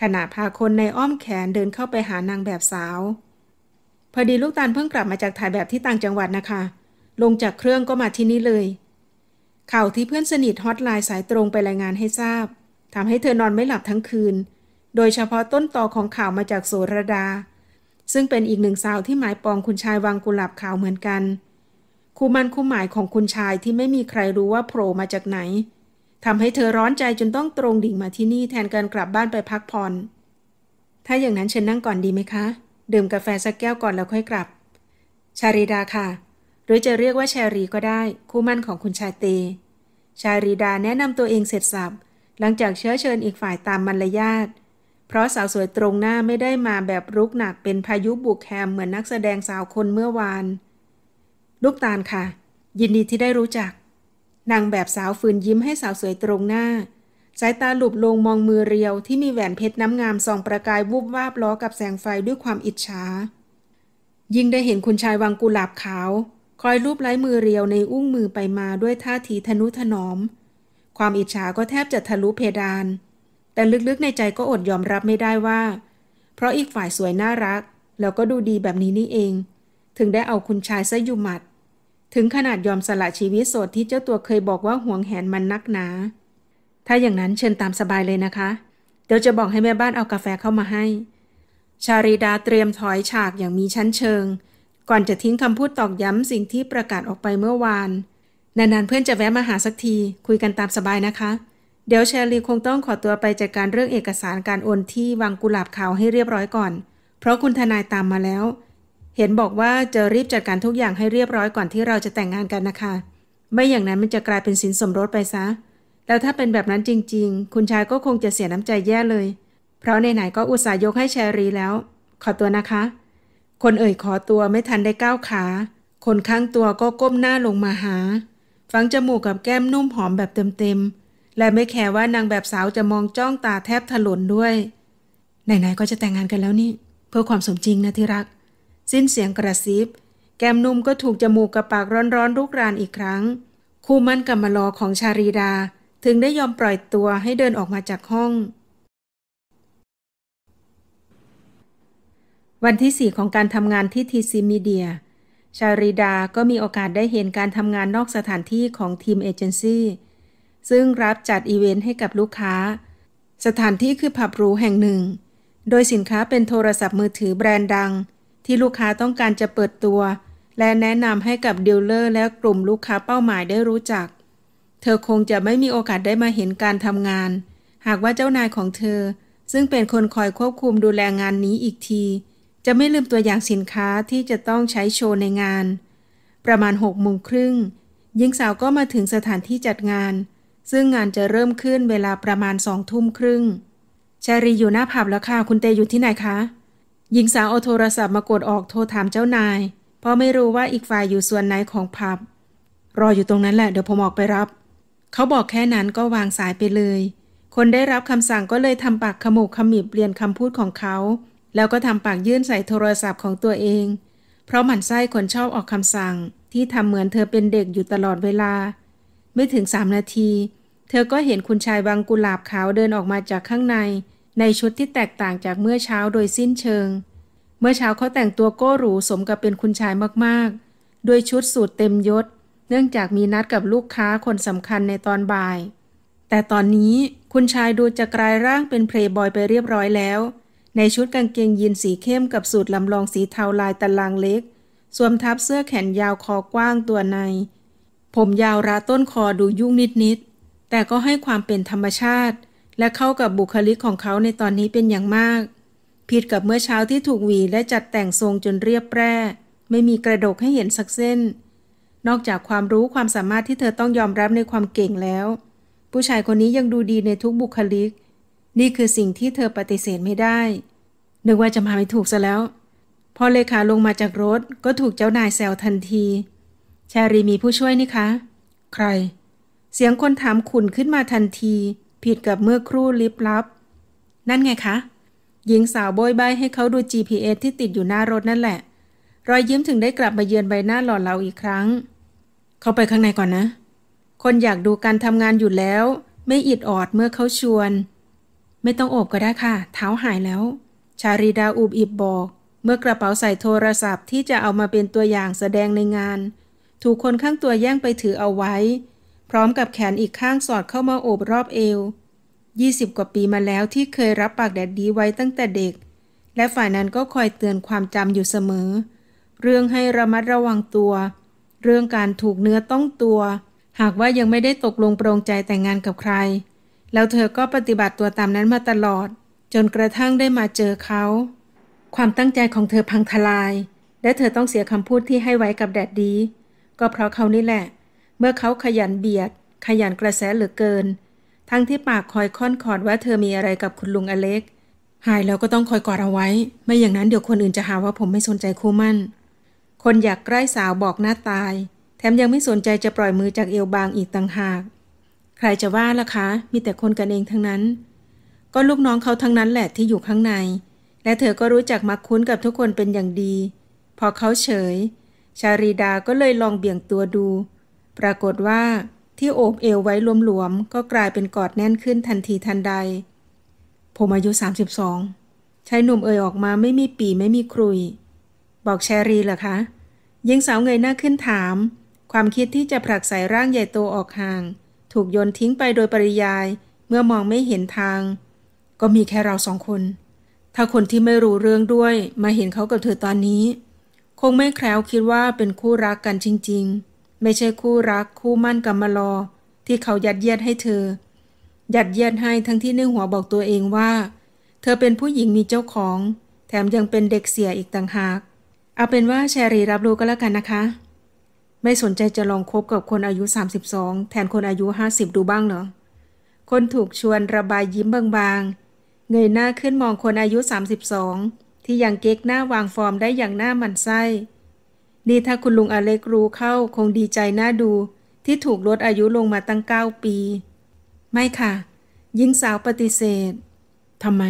ขณะพาคนในอ้อมแขนเดินเข้าไปหานางแบบสาว พอดีลูกตาลเพิ่งกลับมาจากถ่ายแบบที่ต่างจังหวัดนะคะ ลงจากเครื่องก็มาที่นี่เลย ข่าวที่เพื่อนสนิทฮอตไลน์สายตรงไปรายงานให้ทราบทำให้เธอนอนไม่หลับทั้งคืน โดยเฉพาะต้นตอของข่าวมาจากโสรดาซึ่งเป็นอีกหนึ่งสาวที่หมายปอง คุณชาย วังกุหลาบขาวเหมือนกัน คู่มันคู่หมายของคุณชายที่ไม่มีใครรู้ว่าโผล่มาจากไหนทำให้เธอร้อนใจจนต้องตรงดิ่งมาที่นี่แทนการกลับบ้านไปพักผ่อนถ้าอย่างนั้นเชิญนั่งก่อนดีไหมคะดื่มกาแฟสักแก้วก่อนแล้วค่อยกลับชาริดาค่ะหรือจะเรียกว่าชารีก็ได้คู่มั่นของคุณชายเตชาริดาแนะนำตัวเองเสร็จสับหลังจากเชื้อเชิญอีกฝ่ายตามมารยาทพราะสาวสวยตรงหน้าไม่ได้มาแบบรุกหนักเป็นพายุบุกแฮมเหมือนนักแสดงสาวคนเมื่อวาน ลูกตาลค่ะ ยินดีที่ได้รู้จักนางแบบสาวฝืนยิ้มให้สาวสวยตรงหน้า สายตาหลุบลงมองมือเรียวที่มีแหวนเพชรน้ำงามส่องประกายวูบวาบล้อกับแสงไฟด้วยความอิจฉายิ่งได้เห็นคุณชายวังกุหลาบขาว คอยรูปไล้มือเรียวในอุ้งมือไปมาด้วยท่าทีทนุถนอม ความอิจฉาก็แทบจะทะลุเพดานเแต่ลึกๆในใจก็อดยอมรับไม่ได้ว่า เพราะอีกฝ่ายสวยน่ารัก แล้วก็ดูดีแบบนี้นี่เอง ถึงได้เอาคุณชายซะยุมัดถึงขนาดยอมสละชีวิตโสดที่เจ้าตัวเคยบอกว่าห่วงแหนมันนักหนา ถ้าอย่างนั้นเชิญตามสบายเลยนะคะ เดี๋ยวจะบอกให้แม่บ้านเอากาแฟเข้ามาให้ ชาริดาเตรียมถอยฉากอย่างมีชั้นเชิง ก่อนจะทิ้งคำพูดตอกย้ำสิ่งที่ประกาศออกไปเมื่อวานนานๆเพื่อนจะแวะมาหาสักที คุยกันตามสบายนะคะเดี๋ยวเชรีคงต้องขอตัวไปจัดการเรื่องเอกสารการโอนที่วังกุหลาบขาวให้เรียบร้อยก่อน เพราะคุณทนายตามมาแล้ว เห็นบอกว่าจะรีบจัดการทุกอย่างให้เรียบร้อยก่อนที่เราจะแต่งงานกันนะคะ ไม่อย่างนั้นมันจะกลายเป็นสินสมรสไปซะ แล้วถ้าเป็นแบบนั้นจริง ๆ คุณชายก็คงจะเสียน้ำใจแย่เลย เพราะในไหนก็อุตส่าห์ยกให้เชรีแล้ว ขอตัวนะคะ คนเอ่ยขอตัวไม่ทันได้ก้าวขา คนข้างตัวก็ก้มหน้าลงมาหา ฟังจมูกกับแก้มนุ่มหอมแบบเต็มๆและไม่แคร์ว่านางแบบสาวจะมองจ้องตาแทบถลนด้วย ไหนๆก็จะแต่งงานกันแล้วนี่ เพื่อความสมจริงนะที่รัก สิ้นเสียงกระซิบแก้มนุ่มก็ถูกจมูกกับปากร้อนๆรุกรานอีกครั้ง คู่มั่นกับมารอของชารีดา ถึงได้ยอมปล่อยตัวให้เดินออกมาจากห้อง วันที่สี่ของการทำงานที่ทีซีมีเดียชาริดาก็มีโอกาสได้เห็นการทำงานนอกสถานที่ของทีมเอเจนซี่ซึ่งรับจัดอีเวนต์ให้กับลูกค้า สถานที่คือผับหรูแห่งหนึ่ง โดยสินค้าเป็นโทรศัพท์มือถือแบรนด์ดัง ที่ลูกค้าต้องการจะเปิดตัว และแนะนำให้กับดีลเลอร์และกลุ่มลูกค้าเป้าหมายได้รู้จัก เธอคงจะไม่มีโอกาสได้มาเห็นการทำงาน หากว่าเจ้านายของเธอ ซึ่งเป็นคนคอยควบคุมดูแลงานนี้อีกที จะไม่ลืมตัวอย่างสินค้าที่จะต้องใช้โชว์ในงาน ประมาณหกโมงครึ่งหญิงสาวก็มาถึงสถานที่จัดงานซึ่งงานจะเริ่มขึ้นเวลาประมาณสองทุ่มครึ่งชารีอยู่หน้าผับแล้วค่ะ คุณเตยอยู่ที่ไหนคะ หญิงสาวเอาโทรศัพท์มากดออกโทรถามเจ้านาย เพราะไม่รู้ว่าอีกฝ่ายอยู่ส่วนไหนของผับ รออยู่ตรงนั้นแหละ เดี๋ยวผมออกไปรับ เขาบอกแค่นั้นก็วางสายไปเลย คนได้รับคำสั่งก็เลยทำปากขมุกขมิบเปลี่ยนคำพูดของเขา แล้วก็ทำปากยื่นใส่โทรศัพท์ของตัวเอง เพราะหมันไส้คนชอบออกคำสั่ง ที่ทำเหมือนเธอเป็นเด็กอยู่ตลอดเวลาไม่ถึงสามนาที เธอก็เห็นคุณชาย วังกุหลาบขาวเดินออกมาจากข้างใน ในชุดที่แตกต่างจากเมื่อเช้าโดยสิ้นเชิง เมื่อเช้าเขาแต่งตัวโก้หรูสมกับเป็นคุณชายมาก ๆ ด้วยชุดสูทเต็มยศ เนื่องจากมีนัดกับลูกค้าคนสำคัญในตอนบ่าย แต่ตอนนี้คุณชายดูจะกลายร่างเป็นเพลย์บอยไปเรียบร้อยแล้ว ในชุดกางเกงยีนสีเข้มกับสูทลำลองสีเทาลายตะลางเล็ก สวมทับเสื้อแขนยาวคอกว้างตัวในผมยาวราต้นคอดูยุ่งนิดๆ แต่ก็ให้ความเป็นธรรมชาติ และเข้ากับบุคลิกของเขาในตอนนี้เป็นอย่างมาก ผิดกับเมื่อเช้าที่ถูกหวีและจัดแต่งทรงจนเรียบแปร่ไม่มีกระดกให้เห็นสักเส้น นอกจากความรู้ความสามารถที่เธอต้องยอมรับในความเก่งแล้ว ผู้ชายคนนี้ยังดูดีในทุกบุคลิก นี่คือสิ่งที่เธอปฏิเสธไม่ได้ นึกว่าจะมาไม่ถูกซะแล้วพอเลขาลงมาจากรถก็ถูกเจ้านายแซวทันทีแชรีมีผู้ช่วยนี่คะ ใคร เสียงคนถามขุนขึ้นมาทันที ผิดกับเมื่อครู่ลิบลับ นั่นไงคะ หญิงสาวโบยใบให้เขาดู GPS ที่ติดอยู่หน้ารถนั่นแหละ รอยยิ้มถึงได้กลับมาเยือนใบหน้าหล่อเหลาอีกครั้ง เข้าไปข้างในก่อนนะ คนอยากดูการทำงานอยู่แล้ว ไม่อิดออดเมื่อเขาชวน ไม่ต้องโอบก็ได้ค่ะ เท้าหายแล้ว ชารีดาอูบอิบบอก เมื่อกระเป๋าใส่โทรศัพท์ ที่จะเอามาเป็นตัวอย่างแสดงในงานถูกคนข้างตัวแย่งไปถือเอาไว้ พร้อมกับแขนอีกข้างสอดเข้ามาโอบรอบเอว 20 กว่าปีมาแล้วที่เคยรับปากแดดดีไว้ตั้งแต่เด็ก และฝ่ายนั้นก็คอยเตือนความจำอยู่เสมอ เรื่องให้ระมัดระวังตัว เรื่องการถูกเนื้อต้องตัว หากว่ายังไม่ได้ตกลงโปรงใจแต่งงานกับใคร แล้วเธอก็ปฏิบัติตัวตามนั้นมาตลอด จนกระทั่งได้มาเจอเขา ความตั้งใจของเธอพังทลาย และเธอต้องเสียคำพูดที่ให้ไว้กับแดดดีก็เพราะเขานี่แหละ เมื่อเขาขยันเบียด ขยันกระแสเหลือเกิน ทั้งที่ปากคอยค่อนขอดว่าเธอมีอะไรกับคุณลุงอเล็ก หายแล้วก็ต้องคอยกอดเอาไว้ ไม่อย่างนั้นเดี๋ยวคนอื่นจะหาว่าผมไม่สนใจคู่มั่น คนอยากใกล้สาวบอกหน้าตาย แถมยังไม่สนใจจะปล่อยมือจากเอวบางอีกต่างหาก ใครจะว่าล่ะคะ มีแต่คนกันเองทั้งนั้น ก็ลูกน้องเขาทั้งนั้นแหละที่อยู่ข้างใน และเธอก็รู้จักมักคุ้นกับทุกคนเป็นอย่างดี พอเขาเฉยชาริดาก็เลยลองเบี่ยงตัวดู ปรากฏว่าที่โอบเอวไว้หลวมๆก็กลายเป็นกอดแน่นขึ้นทันทีทันใด ผมอายุ 32ชายหนุ่มเอ่ยออกมาไม่มีปีไม่มีครุย บอกแชรีเหรอคะ ยิงสาวเงยหน้าขึ้นถาม ความคิดที่จะผลักใส่ร่างใหญ่โตออกห่าง ถูกโยนทิ้งไปโดยปริยาย เมื่อมองไม่เห็นทาง ก็มีแค่เราสองคน ถ้าคนที่ไม่รู้เรื่องด้วยมาเห็นเขากับเธอตอนนี้คงไม่แคล้วคิดว่าเป็นคู่รักกันจริงๆ ไม่ใช่คู่รักคู่มั่นกรรมลอที่เขายัดเยียดให้เธอ ยัดเยียดให้ทั้งที่ในหัวบอกตัวเองว่า เธอเป็นผู้หญิงมีเจ้าของแถมยังเป็นเด็กเสียอีกต่างหาก เอาเป็นว่าแชรีรับรู้ก็แล้วกันนะคะ ไม่สนใจจะลองคบกับคนอายุ 32 แทนคนอายุ 50 ดูบ้างเหรอ คนถูกชวนระบายยิ้มบางๆ เงยหน้าขึ้นมองคนอายุ 32ที่ยังเก๊กหน้าวางฟอร์มได้อย่างหน้ามันไส้ นี่ถ้าคุณลุงอเล็กรู้เข้าคงดีใจน่าดูที่ถูกลดอายุลงมาตั้ง 9 ปี ไม่ค่ะ ยิงสาวปฏิเสธทำไม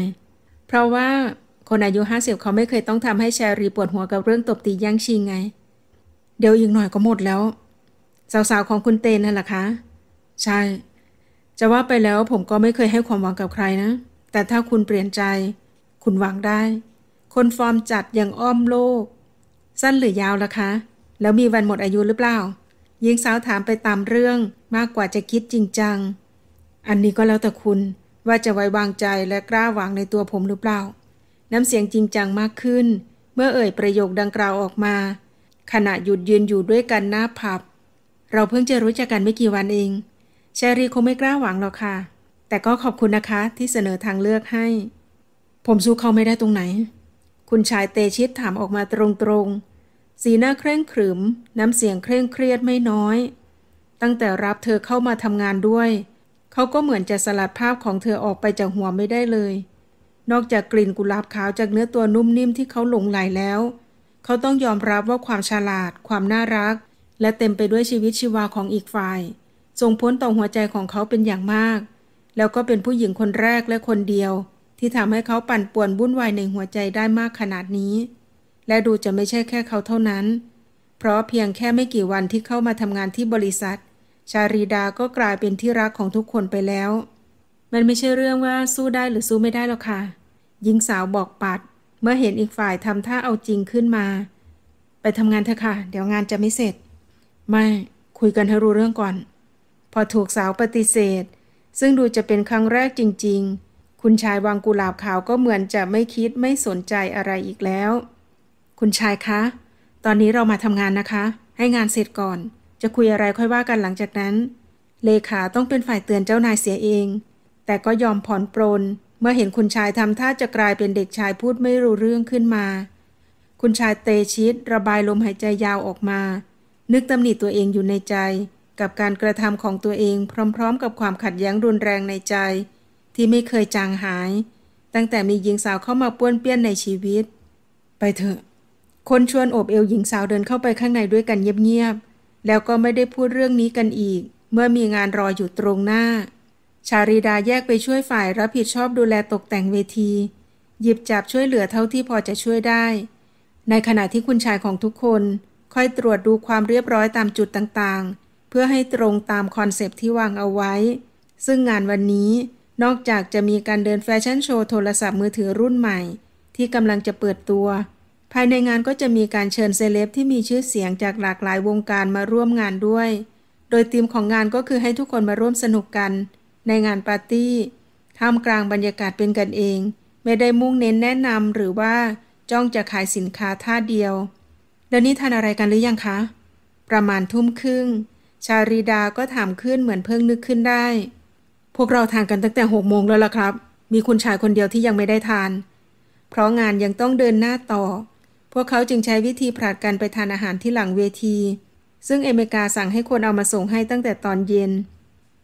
เพราะว่าคนอายุห้าสิบเขาไม่เคยต้องทำให้แชรีปวดหัวกับเรื่องตบตีย่งชิงไง เดี๋ยวอีกหน่อยก็หมดแล้ว สาวๆ ของคุณเตนนั่นแหละคะ ใช่ จะว่าไปแล้วผมก็ไม่เคยให้ความหวังกับใครนะ แต่ถ้าคุณเปลี่ยนใจ คุณหวังได้คนฟอร์มจัดอย่างอ้อมโลก สั้นหรือยาวล่ะคะ แล้วมีวันหมดอายุหรือเปล่าหญิงสาวถามไปตามเรื่องมากกว่าจะคิดจริงจัง อันนี้ก็แล้วแต่คุณว่าจะไว้วางใจและกล้าหวังในตัวผมหรือเปล่า น้ำเสียงจริงจังมากขึ้น เมื่อเอ่ยประโยคดังกล่าวออกมา ขณะหยุดยืนอยู่ด้วยกันหน้าผับ เราเพิ่งจะรู้จักกันไม่กี่วันเองเชอรี่คงไม่กล้าหวังหรอกค่ะ แต่ก็ขอบคุณนะคะที่เสนอทางเลือกให้ ผมสู้เขาไม่ได้ตรงไหนคุณชายเตชิตถามออกมาตรง ๆ สีหน้าเคร่งขรึม น้ำเสียงเคร่งเครียดไม่น้อย ตั้งแต่รับเธอเข้ามาทำงานด้วย เขาก็เหมือนจะสลัดภาพของเธอออกไปจากหัวไม่ได้เลย นอกจากกลิ่นกุหลาบขาวจากเนื้อตัวนุ่มนิ่มที่เขาหลงไหลแล้ว เขาต้องยอมรับว่าความฉลาด ความน่ารัก และเต็มไปด้วยชีวิตชีวาของอีกฝ่าย ส่งผลต่อหัวใจของเขาเป็นอย่างมาก แล้วก็เป็นผู้หญิงคนแรกและคนเดียวที่ทำให้เขาปั่นป่วนวุ่นวายในหัวใจได้มากขนาดนี้ และดูจะไม่ใช่แค่เขาเท่านั้น เพราะเพียงแค่ไม่กี่วันที่เข้ามาทำงานที่บริษัท ชารีดาก็กลายเป็นที่รักของทุกคนไปแล้ว มันไม่ใช่เรื่องว่าสู้ได้หรือสู้ไม่ได้หรอกค่ะหญิงสาวบอกปัด เมื่อเห็นอีกฝ่ายทำท่าเอาจริงขึ้นมา ไปทำงานเถอะค่ะ เดี๋ยวงานจะไม่เสร็จ ไม่ คุยกันให้รู้เรื่องก่อน พอถูกสาวปฏิเสธ ซึ่งดูจะเป็นครั้งแรกจริง ๆคุณชายวางกุหลาบขาวก็เหมือนจะไม่คิดไม่สนใจอะไรอีกแล้ว คุณชายคะ ตอนนี้เรามาทำงานนะคะ ให้งานเสร็จก่อน จะคุยอะไรค่อยว่ากันหลังจากนั้น เลขาต้องเป็นฝ่ายเตือนเจ้านายเสียเอง แต่ก็ยอมผ่อนปรนเมื่อเห็นคุณชายทำท่าจะกลายเป็นเด็กชายพูดไม่รู้เรื่องขึ้นมา คุณชายเตชิดระบายลมหายใจยาวออกมา นึกตำหนิตัวเองอยู่ในใจ กับการกระทำของตัวเองพร้อม ๆ กับความขัดแย้งรุนแรงในใจที่ไม่เคยจางหาย ตั้งแต่มีหญิงสาวเข้ามาป้วนเปี้ยนในชีวิต ไปเถอะ คนชวนโอบเอวหญิงสาวเดินเข้าไปข้างในด้วยกันเงียบๆแล้วก็ไม่ได้พูดเรื่องนี้กันอีกเมื่อมีงานรออยู่ตรงหน้า ชาริดาแยกไปช่วยฝ่ายรับผิดชอบดูแลตกแต่งเวที หยิบจับช่วยเหลือเท่าที่พอจะช่วยได้ ในขณะที่คุณชายของทุกคนคอยตรวจดูความเรียบร้อยตามจุดต่างๆ เพื่อให้ตรงตามคอนเซปที่วางเอาไว้ ซึ่งงานวันนี้นอกจากจะมีการเดินแฟชั่นโชว์โทรศัพท์มือถือรุ่นใหม่ ที่กำลังจะเปิดตัว ภายในงานก็จะมีการเชิญเซเลบที่มีชื่อเสียงจากหลากหลายวงการมาร่วมงานด้วย โดยธีมของงานก็คือให้ทุกคนมาร่วมสนุกกัน ในงานปาร์ตี้ท่ามกลางบรรยากาศเป็นกันเอง ไม่ได้มุ่งเน้นแนะนำหรือว่าจ้องจะขายสินค้าท่าเดียวแล้วนี้ทานอะไรกันหรือยังคะ ประมาณทุ่มครึ่งชาริดาก็ถามขึ้นเหมือนเพิ่งนึกขึ้นได้พวกเราทานกันตั้งแต่หกโมงแล้วล่ะครับ มีคุณชายคนเดียวที่ยังไม่ได้ทาน เพราะงานยังต้องเดินหน้าต่อ พวกเขาจึงใช้วิธีผลัดกันไปทานอาหารที่หลังเวที ซึ่งเอเมริกาสั่งให้คนเอามาส่งให้ตั้งแต่ตอนเย็น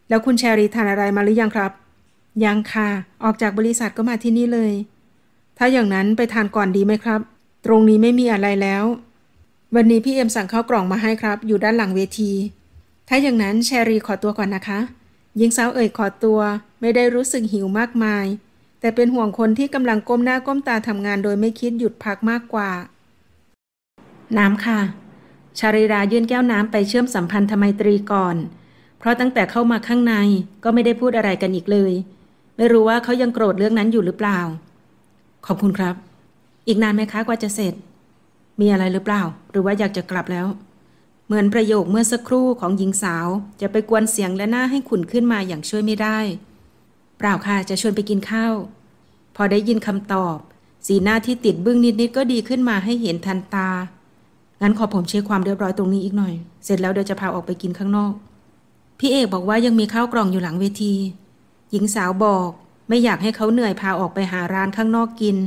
แล้วคุณแชรีทานอะไรมาหรือยังครับ ยังค่ะ ออกจากบริษัทก็มาที่นี่เลย ถ้าอย่างนั้นไปทานก่อนดีไหมครับ ตรงนี้ไม่มีอะไรแล้ว วันนี้พี่เอ็มสั่งข้าวกล่องมาให้ครับ อยู่ด้านหลังเวที ถ้าอย่างนั้นแชรีขอตัวก่อนนะคะหญิงสาวเอ่ยขอตัวไม่ได้รู้สึกหิวมากมาย แต่เป็นห่วงคนที่กำลังก้มหน้าก้มตาทำงานโดยไม่คิดหยุดพักมากกว่า น้ำค่ะชาริรายื่นแก้วน้ำไปเชื่อมสัมพันธไมตรีก่อน เพราะตั้งแต่เข้ามาข้างในก็ไม่ได้พูดอะไรกันอีกเลย ไม่รู้ว่าเขายังโกรธเรื่องนั้นอยู่หรือเปล่า ขอบคุณครับ อีกนานไหมคะกว่าจะเสร็จ มีอะไรหรือเปล่า หรือว่าอยากจะกลับแล้วเหมือนประโยคเมื่อสักครู่ของหญิงสาวจะไปกวนเสียงและหน้าให้ขุนขึ้นมาอย่างช่วยไม่ได้ เปล่าค่ะจะชวนไปกินข้าว พอได้ยินคำตอบ สีหน้าที่ติดบึ้งนิดๆก็ดีขึ้นมาให้เห็นทันตา งั้นขอผมเช็คความเรียบร้อยตรงนี้อีกหน่อย เสร็จแล้วเดี๋ยวจะพาออกไปกินข้างนอก พี่เอกบอกว่ายังมีข้าวกล่องอยู่หลังเวที หญิงสาวบอกไม่อยากให้เขาเหนื่อยพาออกไปหาร้านข้างนอกกิน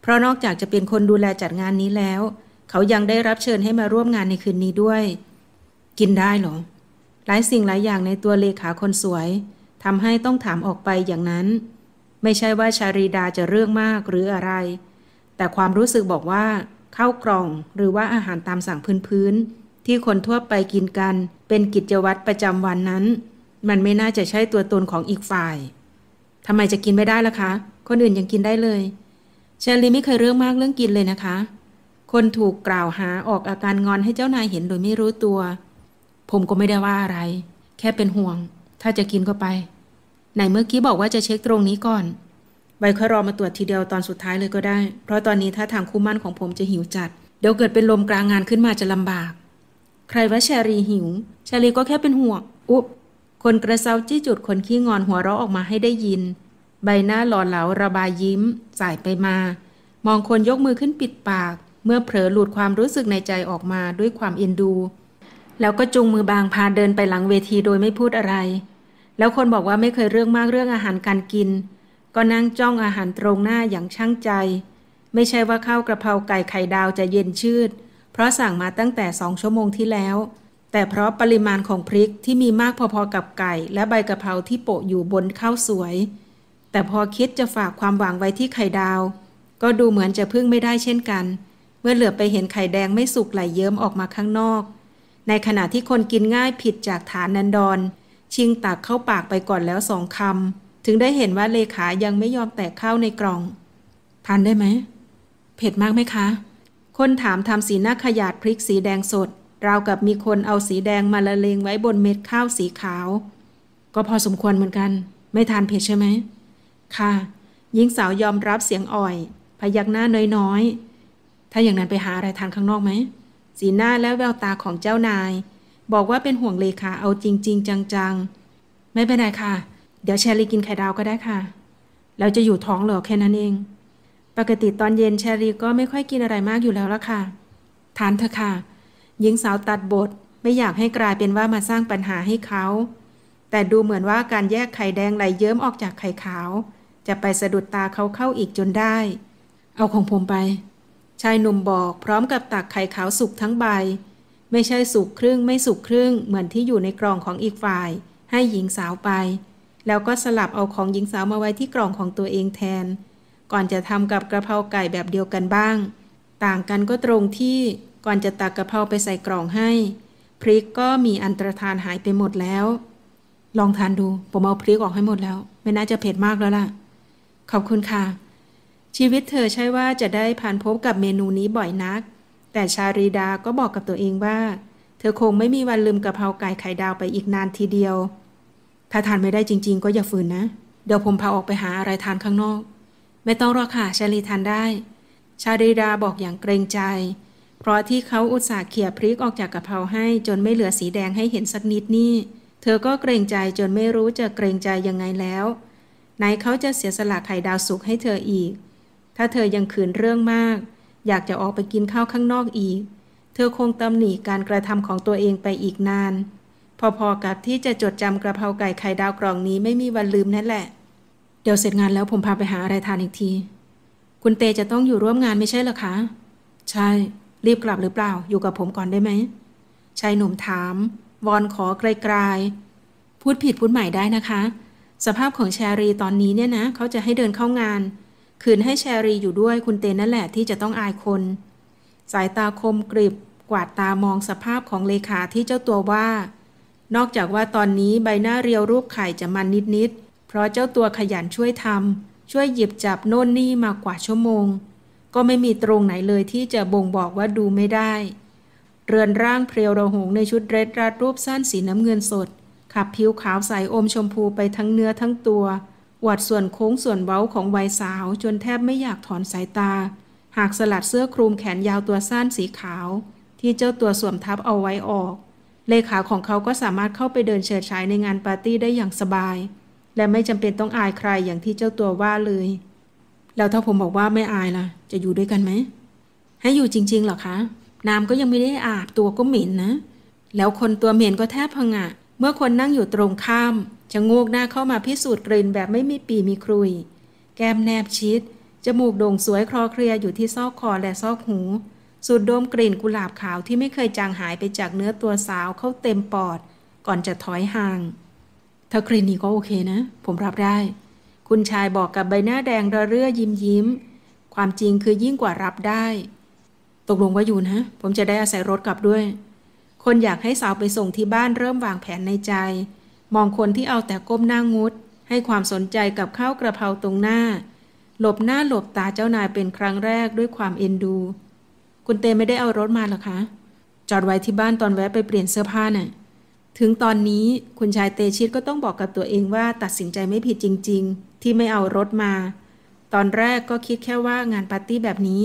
เพราะนอกจากจะเป็นคนดูแลจัดงานนี้แล้วเขายังได้รับเชิญให้มาร่วมงานในคืนนี้ด้วย กินได้หรอ หลายสิ่งหลายอย่างในตัวเลขาคนสวยทำให้ต้องถามออกไปอย่างนั้น ไม่ใช่ว่าชารีดาจะเรื่องมากหรืออะไร แต่ความรู้สึกบอกว่าข้าวกล่องหรือว่าอาหารตามสั่งพื้นๆที่คนทั่วไปกินกัน เป็นกิจวัตรประจำวันนั้น มันไม่น่าจะใช่ตัวตนของอีกฝ่ายทำไมจะกินไม่ได้ล่ะคะ คนอื่นยังกินได้เลยเชารีไม่เคยเรื่องมากเรื่องกินเลยนะคะคนถูกกล่าวหาออกอาการงอนให้เจ้านายเห็นโดยไม่รู้ตัว ผมก็ไม่ได้ว่าอะไร แค่เป็นห่วง ถ้าจะกินก็ไป ไหนเมื่อกี้บอกว่าจะเช็คตรงนี้ก่อน ใบค่อยรอมาตรวจทีเดียวตอนสุดท้ายเลยก็ได้ เพราะตอนนี้ถ้าทางคู่มั่นของผมจะหิวจัด เดี๋ยวเกิดเป็นลมกลางงานขึ้นมาจะลำบาก ใครว่าชารีหิวชารีก็แค่เป็นห่วง อุ๊บคนกระเซาจี้จุดคนขี้งอนหัวเราะออกมาให้ได้ยิน ใบหน้าหล่อเหลาระบายยิ้ม สายไปมา มองคนยกมือขึ้นปิดปากเมื่อเผลอหลุดความรู้สึกในใจออกมาด้วยความเอ็นดู แล้วก็จุงมือบางพาเดินไปหลังเวทีโดยไม่พูดอะไร แล้วคนบอกว่าไม่เคยเรื่องมากเรื่องอาหารการกิน ก็นั่งจ้องอาหารตรงหน้าอย่างช่างใจ ไม่ใช่ว่าข้าวกระเพราไก่ไข่ดาวจะเย็นชืด เพราะสั่งมาตั้งแต่สองชั่วโมงที่แล้ว แต่เพราะปริมาณของพริกที่มีมากพอๆกับไก่ และใบกระเพราที่โปะอยู่บนข้าวสวย แต่พอคิดจะฝากความหวังไว้ที่ไข่ดาว ก็ดูเหมือนจะพึ่งไม่ได้เช่นกันมื่อเหลือไปเห็นไข่แดงไม่สุกไหลเยิ้มออกมาข้างนอก ในขณะที่คนกินง่ายผิดจากฐานนันดอนชิงตักเข้าปากไปก่อนแล้วสองคำ ถึงได้เห็นว่าเลขายังไม่ยอมแตกข้าวในกล่อง ทานได้ไหม เผ็ดมากไหมคะ คนถามทำสีหน้าขยาดพริกสีแดงสด ราวกับมีคนเอาสีแดงมาละเลงไว้บนเม็ดข้าวสีขาว ก็พอสมควรเหมือนกัน ไม่ทานเผ็ดใช่ไหม ค่ะหญิงสาวยอมรับเสียงอ่อย พยักหน้าน้อยๆถ้าอย่างนั้นไปหาอะไรทานข้างนอกไหม สีหน้าและแววตาของเจ้านาย บอกว่าเป็นห่วงเลขาเอาจริงจริงจังๆไม่เป็นไรค่ะ เดี๋ยวแชรีกินไข่ดาวก็ได้ค่ะ เราจะอยู่ท้องเหรอแค่นั้นเอง ปกติตอนเย็นแชรีก็ไม่ค่อยกินอะไรมากอยู่แล้วละค่ะ ทานเถอะค่ะ หญิงสาวตัดบทไม่อยากให้กลายเป็นว่ามาสร้างปัญหาให้เขา แต่ดูเหมือนว่าการแยกไข่แดงไหลเยิ้มออกจากไข่ขาว จะไปสะดุดตาเขาเข้าอีกจนได้ เอาของผมไปชายหนุ่มบอก พร้อมกับตักไข่ขาวสุกทั้งใบ ไม่ใช่สุกครึ่งไม่สุกครึ่งเหมือนที่อยู่ในกล่องของอีกฝ่าย ให้หญิงสาวไป แล้วก็สลับเอาของหญิงสาวมาไว้ที่กล่องของตัวเองแทน ก่อนจะทำกับกระเพราไก่แบบเดียวกันบ้าง ต่างกันก็ตรงที่ก่อนจะตักกระเพราไปใส่กล่องให้ พริกก็มีอันตรธานหายไปหมดแล้ว ลองทานดูผมเอาพริกออกให้หมดแล้ว ไม่น่าจะเผ็ดมากแล้วล่ะขอบคุณค่ะชีวิตเธอใช่ว่าจะได้ผ่านพบกับเมนูนี้บ่อยนัก แต่ชารีดาก็บอกกับตัวเองว่า เธอคงไม่มีวันลืมกะเพราไก่ไข่ดาวไปอีกนานทีเดียว ถ้าทานไม่ได้จริง ๆ ก็อย่าฝืนนะ เดี๋ยวผมพาออกไปหาอะไรทานข้างนอก ไม่ต้องรอค่ะชาลีทานได้ ชารีดาบอกอย่างเกรงใจ เพราะที่เขาอุตส่าห์เขี่ยพริกออกจากกะเพราให้ จนไม่เหลือสีแดงให้เห็นสักนิดนี่เธอก็เกรงใจจนไม่รู้จะเกรงใจยังไงแล้ว ไหนเขาจะเสียสละไข่ดาวสุกให้เธออีกถ้าเธอยังขืนเรื่องมาก อยากจะออกไปกินข้าวข้างนอกอีก เธอคงตำหนิการกระทำของตัวเองไปอีกนาน พอๆกับที่จะจดจำกระเพราไก่ไข่ดาวกล่องนี้ไม่มีวันลืมนั่นแหละ เดี๋ยวเสร็จงานแล้วผมพาไปหาอะไรทานอีกที คุณเตจะต้องอยู่ร่วมงานไม่ใช่หรอคะ ใช่ รีบกลับหรือเปล่าอยู่กับผมก่อนได้ไหมชายหนุ่มถาม วอนขอไกลๆพูดผิดพูดใหม่ได้นะคะ สภาพของแชรีตอนนี้เนี่ยนะเขาจะให้เดินเข้างานขืนให้แชรีอยู่ด้วยคุณเตนนั่นแหละ ที่จะต้องอายคน สายตาคมกริบกวาดตามองสภาพของเลขาที่เจ้าตัวว่า นอกจากว่าตอนนี้ใบหน้าเรียวรูปไข่จะมันนิด ๆ เพราะเจ้าตัวขยันช่วยทำช่วยหยิบจับโน่นนี่มากว่าชั่วโมง ก็ไม่มีตรงไหนเลยที่จะบ่งบอกว่าดูไม่ได้ เรือนร่างเพรียวระหงในชุดเรดรัดรูปสั้นสีน้ำเงินสด ขับผิวขาวใสอมชมพูไปทั้งเนื้อทั้งตัววัดส่วนโค้งส่วนเว้าของวัยสาว จนแทบไม่อยากถอนสายตา หากสลัดเสื้อคลุมแขนยาวตัวสั้นสีขาว ที่เจ้าตัวสวมทับเอาไว้ออก เลขาของเขาก็สามารถเข้าไปเดินเฉิดฉายในงานปาร์ตี้ได้อย่างสบาย และไม่จำเป็นต้องอายใครอย่างที่เจ้าตัวว่าเลย แล้วถ้าผมบอกว่าไม่อายล่ะจะอยู่ด้วยกันไหมให้อยู่จริงๆหรอคะ น้ำก็ยังไม่ได้อาบตัวก็เหม็นนะ แล้วคนตัวเหม็นก็แทบพังอะเมื่อคนนั่งอยู่ตรงข้ามชะโงกหน้าเข้ามาพิสูจน์กลิ่นแบบไม่มีปีมีครุยแก้มแนบชิดจมูกโด่งสวยคลอเคลียอยู่ที่ซอกคอและซอกหูสูดดมกลิ่นกุหลาบขาวที่ไม่เคยจางหายไปจากเนื้อตัวสาวเข้าเต็มปอด ก่อนจะถอยห่างถ้ากลิ่นนี้ก็โอเคนะผมรับได้ คุณชายบอกกับใบหน้าแดงระเรื่อยิ้มยิ้ม ความจริงคือยิ่งกว่ารับได้ ตกลงว่าอยู่นะ ผมจะได้อาศัยรถกลับด้วย คนอยากให้สาวไปส่งที่บ้านเริ่มวางแผนในใจมองคนที่เอาแต่ก้มหน้างุด ให้ความสนใจกับข้าวกระเพราตรงหน้า หลบหน้าหลบตาเจ้านายเป็นครั้งแรกด้วยความเอ็นดู คุณเตไม่ได้เอารถมาหรอคะ จอดไว้ที่บ้านตอนแวะไปเปลี่ยนเสื้อผ้าน่ะถึงตอนนี้คุณชายเตชิดก็ต้องบอกกับตัวเองว่าตัดสินใจไม่ผิดจริงๆ ที่ไม่เอารถมา ตอนแรกก็คิดแค่ว่างานปาร์ตี้แบบนี้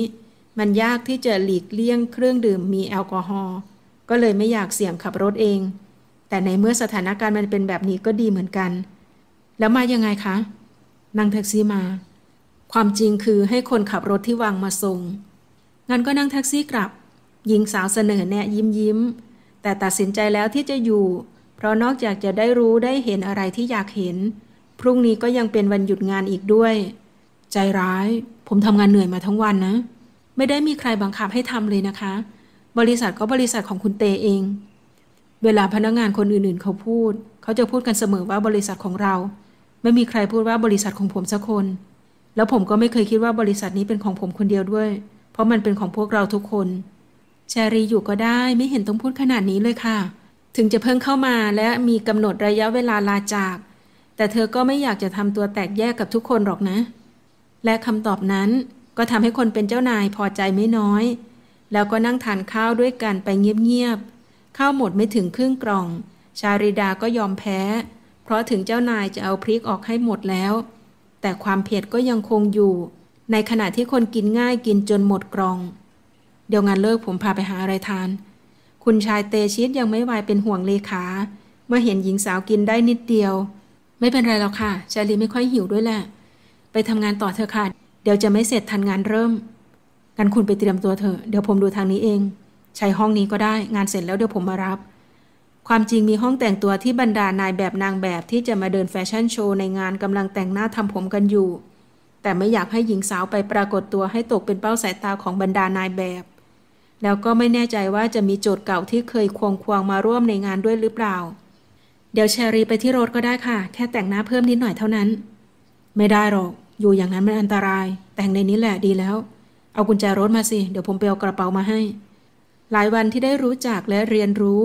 มันยากที่จะหลีกเลี่ยง เครื่องดื่มมีแอลกอฮอล์ก็เลยไม่อยากเสี่ยงขับรถเองแต่ในเมื่อสถานการณ์มันเป็นแบบนี้ก็ดีเหมือนกัน แล้วมายังไงคะ นั่งแท็กซี่มา ความจริงคือให้คนขับรถที่วางมาส่ง งั้นก็นั่งแท็กซี่กลับ หญิงสาวเสนอแนะยิ้มยิ้ม แต่ตัดสินใจแล้วที่จะอยู่ เพราะนอกจากจะได้รู้ได้เห็นอะไรที่อยากเห็น พรุ่งนี้ก็ยังเป็นวันหยุดงานอีกด้วย ใจร้าย ผมทำงานเหนื่อยมาทั้งวันนะ ไม่ได้มีใครบังคับให้ทำเลยนะคะ บริษัทก็บริษัทของคุณเตเองเวลาพนักงงานคนอื่นๆเขาพูด เขาจะพูดกันเสมอว่าบริษัทของเรา ไม่มีใครพูดว่าบริษัทของผมสักคน แล้วผมก็ไม่เคยคิดว่าบริษัทนี้เป็นของผมคนเดียวด้วย เพราะมันเป็นของพวกเราทุกคนแชรีอยู่ก็ได้ไม่เห็นต้องพูดขนาดนี้เลยค่ะ ถึงจะเพิ่งเข้ามาและมีกำหนดระยะเวลาลาจาก แต่เธอก็ไม่อยากจะทำตัวแตกแยกกับทุกคนหรอกนะ และคำตอบนั้น ก็ทำให้คนเป็นเจ้านายพอใจไม่น้อย แล้วก็นั่งทานข้าวด้วยกันไปเงียบข้าวหมดไม่ถึงครึ่งกล่อง ชาริดาก็ยอมแพ้ เพราะถึงเจ้านายจะเอาพริกออกให้หมดแล้ว แต่ความเผ็ดก็ยังคงอยู่ ในขณะที่คนกินง่ายกินจนหมดกล่อง เดี๋ยวงานเลิกผมพาไปหาอะไรทาน คุณชายเตชิตยังไม่วายเป็นห่วงเลขา เมื่อเห็นหญิงสาวกินได้นิดเดียว ไม่เป็นไรหรอกค่ะ ชาลีไม่ค่อยหิวด้วยแหละ ไปทำงานต่อเถอะค่ะ เดี๋ยวจะไม่เสร็จทันงานเริ่ม กันคุณไปเตรียมตัวเถอะ เดี๋ยวผมดูทางนี้เองใช้ห้องนี้ก็ได้งานเสร็จแล้วเดี๋ยวผมมารับ ความจริงมีห้องแต่งตัวที่บรรดานายแบบนางแบบที่จะมาเดินแฟชั่นโชว์ในงานกำลังแต่งหน้าทำผมกันอยู่ แต่ไม่อยากให้หญิงสาวไปปรากฏตัวให้ตกเป็นเป้าสายตาของบรรดานายแบบ แล้วก็ไม่แน่ใจว่าจะมีโจทย์เก่าที่เคยควงควงมาร่วมในงานด้วยหรือเปล่า เดี๋ยวเชอรี่ไปที่รถก็ได้ค่ะ แค่แต่งหน้าเพิ่มนิดหน่อยเท่านั้น ไม่ได้หรอก อยู่อย่างนั้นมันอันตราย แต่งในนี้แหละดีแล้ว เอากุญแจรถมาสิเดี๋ยวผมไปเอากระเป๋ามาให้หลายวันที่ได้รู้จักและเรียนรู้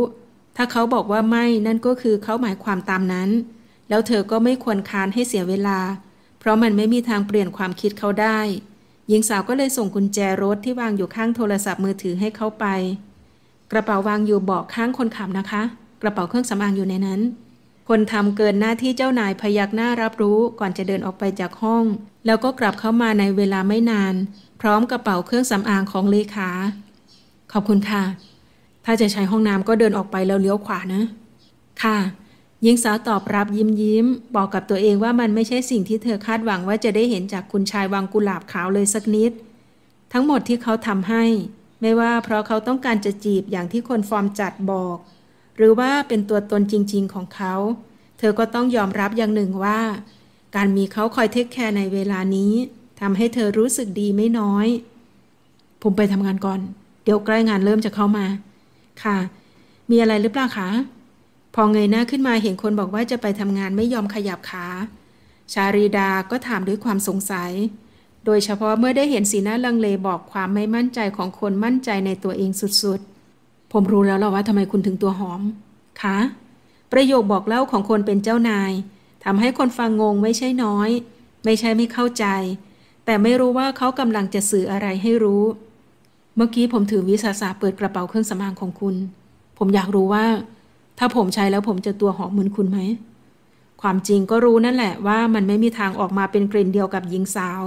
ถ้าเขาบอกว่าไม่ นั่นก็คือเขาหมายความตามนั้น แล้วเธอก็ไม่ควรคานให้เสียเวลา เพราะมันไม่มีทางเปลี่ยนความคิดเขาได้ หญิงสาวก็เลยส่งกุญแจรถที่วางอยู่ข้างโทรศัพท์มือถือให้เขาไป กระเป๋าวางอยู่เบาะข้างคนขับนะคะ กระเป๋าเครื่องสำอางอยู่ในนั้น คนทำเกินหน้าที่เจ้านายพยักหน้ารับรู้ก่อนจะเดินออกไปจากห้อง แล้วก็กลับเข้ามาในเวลาไม่นาน พร้อมกระเป๋าเครื่องสำอางของเลขาขอบคุณค่ะ ถ้าจะใช้ห้องน้ำก็เดินออกไปแล้วเลี้ยวขวานะ ค่ะ หญิงสาวตอบรับยิ้มยิ้ม บอกกับตัวเองว่ามันไม่ใช่สิ่งที่เธอคาดหวังว่าจะได้เห็นจากคุณชายวังกุหลาบขาวเลยสักนิด ทั้งหมดที่เขาทำให้ ไม่ว่าเพราะเขาต้องการจะจีบอย่างที่คนฟอร์มจัดบอก หรือว่าเป็นตัวตนจริงๆของเขา เธอก็ต้องยอมรับอย่างหนึ่งว่า การมีเขาคอยเทคแคร์ในเวลานี้ทำให้เธอรู้สึกดีไม่น้อย ผมไปทำงานก่อนเดี๋ยวใกล้งานเริ่มจะเข้ามา ค่ะ มีอะไรหรือเปล่าคะ พอเงยหน้าขึ้นมาเห็นคนบอกว่าจะไปทำงานไม่ยอมขยับขา ชารีดาก็ถามด้วยความสงสัย โดยเฉพาะเมื่อได้เห็นสีหน้าลังเลบอกความไม่มั่นใจของคนมั่นใจในตัวเองสุดๆ ผมรู้แล้วหรอว่าทำไมคุณถึงตัวหอม คะ ประโยคบอกเล่าของคนเป็นเจ้านายทำให้คนฟังงงไม่ใช่น้อย ไม่ใช่ไม่เข้าใจ แต่ไม่รู้ว่าเขากำลังจะสื่ออะไรให้รู้เมื่อกี้ผมถือวิสาสะเปิดกระเป๋าเครื่องสำอางของคุณ ผมอยากรู้ว่า ถ้าผมใช้แล้วผมจะตัวหอมเหมือนคุณไหม ความจริงก็รู้นั่นแหละว่า มันไม่มีทางออกมาเป็นกลิ่นเดียวกับหญิงสาว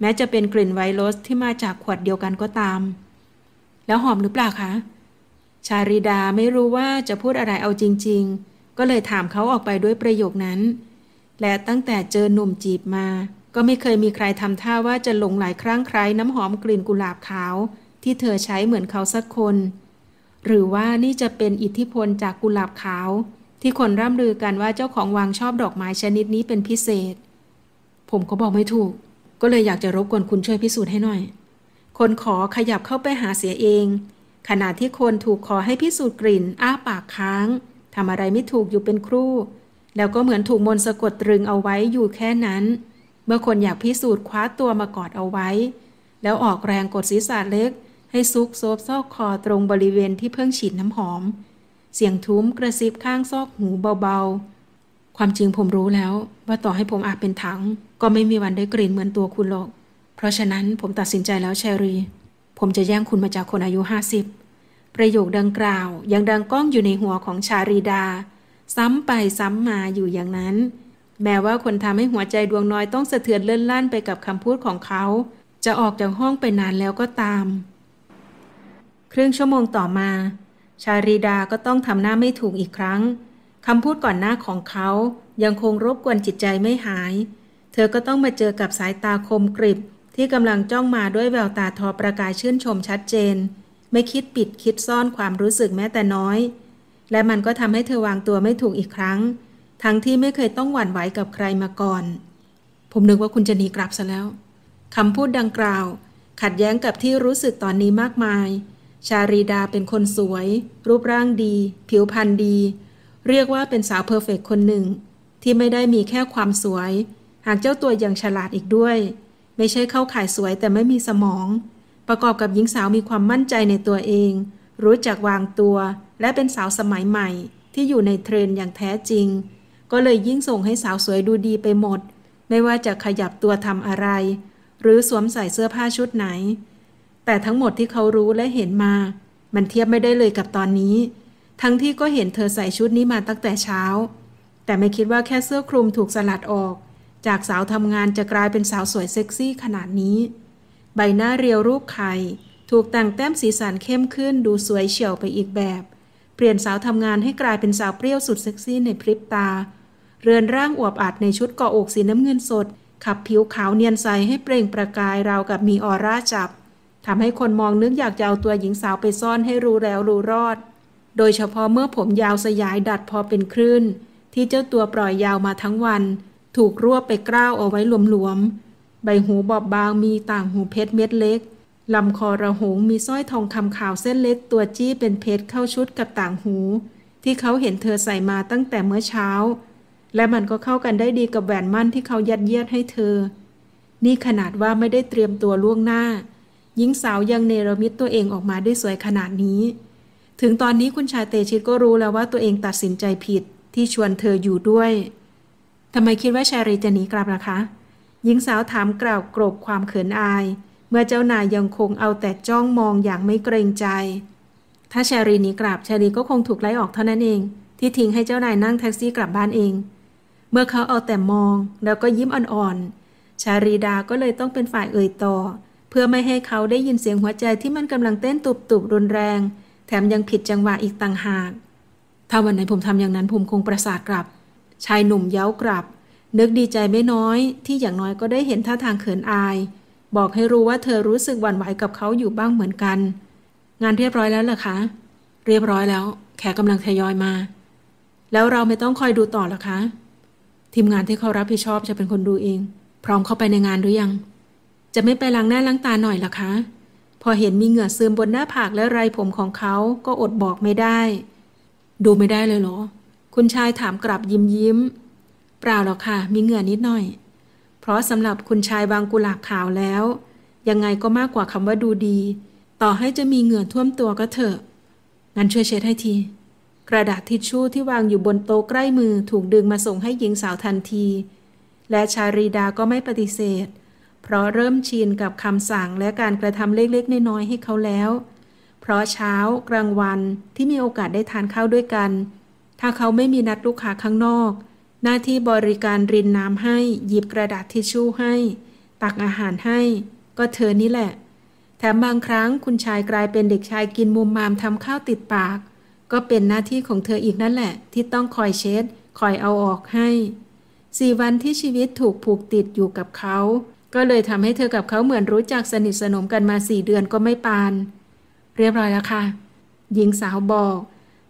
แม้จะเป็นกลิ่นไวโรสที่มาจากขวดเดียวกันก็ตาม แล้วหอมหรือเปล่าคะ ชาริดาไม่รู้ว่าจะพูดอะไรเอาจริง ๆ ก็เลยถามเขาออกไปด้วยประโยคนั้น และตั้งแต่เจอหนุ่มจีบมา ก็ไม่เคยมีใครทำท่าว่าจะหลงหลายครั้งใครน้ำหอมกลิ่นกุหลาบขาวที่เธอใช้เหมือนเขาสักคน หรือว่านี่จะเป็นอิทธิพลจากกุหลาบขาว ที่คนร่ำลือกันว่าเจ้าของวังชอบดอกไม้ชนิดนี้เป็นพิเศษ ผมก็บอกไม่ถูก ก็เลยอยากจะรบกวนคุณช่วยพิสูจน์ให้หน่อย คนขอขยับเข้าไปหาเสียเอง ขณะที่คนถูกขอให้พิสูจน์กลิ่นอ้าปากค้างทำอะไรไม่ถูกอยู่เป็นครู่ แล้วก็เหมือนถูกมนสะกดตรึงเอาไว้อยู่แค่นั้น เมื่อคนอยากพิสูจน์คว้าตัวมากอดเอาไว้ แล้วออกแรงกดศีรษะเล็กให้ซุกโซบซอกคอตรงบริเวณที่เพิ่งฉีดน้ำหอม เสียงทุ้มกระซิบข้างซอกหูเบา ๆ ความจริงผมรู้แล้วว่าต่อให้ผมอาบเป็นถัง ก็ไม่มีวันได้กลิ่นเหมือนตัวคุณหรอก เพราะฉะนั้นผมตัดสินใจแล้วแชรี ผมจะแย่งคุณมาจากคนอายุห้าสิบประโยคดังกล่าว ยังดังก้องอยู่ในหัวของชารีดา ซ้ำไปซ้ำมาอยู่อย่างนั้น แม้ว่าคนทำให้หัวใจดวงน้อยต้องสะเทือนเลื่อนลั่นไปกับคำพูดของเขา จะออกจากห้องไปนานแล้วก็ตามครึ่งชั่วโมงต่อมา ชารีดาก็ต้องทำหน้าไม่ถูกอีกครั้งคำพูดก่อนหน้าของเขา ยังคงรบกวนจิตใจไม่หาย เธอก็ต้องมาเจอกับสายตาคมกริบที่กำลังจ้องมาด้วยแววตาทอประกายชื่นชมชัดเจน ไม่คิดปิดคิดซ่อนความรู้สึกแม้แต่น้อย และมันก็ทำให้เธอวางตัวไม่ถูกอีกครั้ง ทั้งที่ไม่เคยต้องหวั่นไหวกับใครมาก่อน ผมนึกว่าคุณจะหนีกลับซะแล้วคำพูดดังกล่าว ขัดแย้งกับที่รู้สึกตอนนี้มากมายชารีดาเป็นคนสวย รูปร่างดี ผิวพรรณดี เรียกว่าเป็นสาวเพอร์เฟกคนหนึ่ง ที่ไม่ได้มีแค่ความสวย หากเจ้าตัวยังฉลาดอีกด้วย ไม่ใช่เข้าข่ายสวยแต่ไม่มีสมอง ประกอบกับหญิงสาวมีความมั่นใจในตัวเอง รู้จักวางตัวและเป็นสาวสมัยใหม่ ที่อยู่ในเทรนอย่างแท้จริง ก็เลยยิ่งส่งให้สาวสวยดูดีไปหมด ไม่ว่าจะขยับตัวทำอะไร หรือสวมใส่เสื้อผ้าชุดไหนแต่ทั้งหมดที่เขารู้และเห็นมา มันเทียบไม่ได้เลยกับตอนนี้ ทั้งที่ก็เห็นเธอใส่ชุดนี้มาตั้งแต่เช้า แต่ไม่คิดว่าแค่เสื้อคลุมถูกสลัดออก จากสาวทำงานจะกลายเป็นสาวสวยเซ็กซี่ขนาดนี้ ใบหน้าเรียวรูปไข่ถูกแต่งแต้มสีสันเข้มขึ้น ดูสวยเฉียวไปอีกแบบ เปลี่ยนสาวทำงานให้กลายเป็นสาวเปรี้ยวสุดเซ็กซี่ในพริบตา เรือนร่างอวบอัดในชุดเกาะอกสีน้ำเงินสด ขับผิวขาวเนียนใสให้เปล่งประกายราวกับมีออร่าจับทำให้คนมองนึก อยากจะเอาตัวหญิงสาวไปซ่อนให้รู้แล้วรู้รอด โดยเฉพาะเมื่อผมยาวสยายดัดพอเป็นคลื่น ที่เจ้าตัวปล่อยยาวมาทั้งวัน ถูกรวบไปกล้าวเอาไว้หลวมๆ ใบหูบอบบางมีต่างหูเพชรเม็ดเล็ก ลำคอระหงมีสร้อยทองคำขาวเส้นเล็ก ตัวจี้เป็นเพชรเข้าชุดกับต่างหู ที่เขาเห็นเธอใส่มาตั้งแต่เมื่อเช้า และมันก็เข้ากันได้ดีกับแหวนมั่นที่เขายัดเยียดให้เธอ นี่ขนาดว่าไม่ได้เตรียมตัวล่วงหน้าหญิงสาวยังเนรมิตตัวเองออกมาได้สวยขนาดนี้ ถึงตอนนี้คุณชาเตชิตก็รู้แล้วว่าตัวเองตัดสินใจผิดที่ชวนเธออยู่ด้วย ทำไมคิดว่าชารีจะหนีกลับล่ะคะ หญิงสาวถามกล่าวกรบความเขินอาย เมื่อเจ้านายยังคงเอาแต่จ้องมองอย่างไม่เกรงใจ ถ้าชารีหนีกลับชารีก็คงถูกไล่ออกเท่านั้นเอง ที่ทิ้งให้เจ้านายนั่งแท็กซี่กลับบ้านเอง เมื่อเขาเอาแต่มอง แล้วก็ยิ้มอ่อนๆชารีดาก็เลยต้องเป็นฝ่ายเอ่ยต่อเพื่อไม่ให้เขาได้ยินเสียงหัวใจที่มันกำลังเต้นตุบตุบรุนแรง แถมยังผิดจังหวะอีกต่างหาก ถ้าวันไหนผมทำอย่างนั้นผมคงประสาทกลับ ชายหนุ่มเย้ากลับนึกดีใจไม่น้อย ที่อย่างน้อยก็ได้เห็นท่าทางเขินอาย บอกให้รู้ว่าเธอรู้สึกหวั่นไหวกับเขาอยู่บ้างเหมือนกัน งานเรียบร้อยแล้วเหรอคะ เรียบร้อยแล้วแขกกำลังทยอยมา แล้วเราไม่ต้องคอยดูต่อหรอคะ ทีมงานที่เขารับผิดชอบจะเป็นคนดูเอง พร้อมเข้าไปในงานหรือยังจะไม่ไปล้างหน้าล้างตาหน่อยหรอคะ พอเห็นมีเหงื่อซึมบนหน้าผากและไรผมของเขา ก็อดบอกไม่ได้ ดูไม่ได้เลยเหรอ คุณชายถามกลับยิ้มยิ้ม เปล่าหรอกค่ะ มีเหงื่อนิดหน่อย เพราะสำหรับคุณชายบางกุหลาบขาวแล้ว ยังไงก็มากกว่าคำว่าดูดี ต่อให้จะมีเหงื่อท่วมตัวก็เถอะ งั้นช่วยเช็ดให้ที กระดาษทิชชู่ที่วางอยู่บนโต๊ะใกล้มือถูกดึงมาส่งให้หญิงสาวทันที และชารีดา ก็ไม่ปฏิเสธเพราะเริ่มชินกับคำสั่งและการกระทำเล็กๆ น้อยๆให้เขาแล้ว เพราะเช้ากลางวันที่มีโอกาสได้ทานข้าวด้วยกัน ถ้าเขาไม่มีนัดลูกค้าข้างนอก หน้าที่บริการรินน้ำให้ หยิบกระดาษทิชชู่ให้ ตักอาหารให้ ก็เธอนี่แหละ แถมบางครั้งคุณชายกลายเป็นเด็กชายกินมุมมามทำข้าวติดปาก ก็เป็นหน้าที่ของเธออีกนั่นแหละ ที่ต้องคอยเช็ด คอยเอาออกให้ สี่วันที่ชีวิตถูกผูกติดอยู่กับเขาก็เลยทำให้เธอกับเขาเหมือนรู้จักสนิทสนมกันมาสี่เดือนก็ไม่ปาน เรียบร้อยแล้วค่ะ หญิงสาวบอก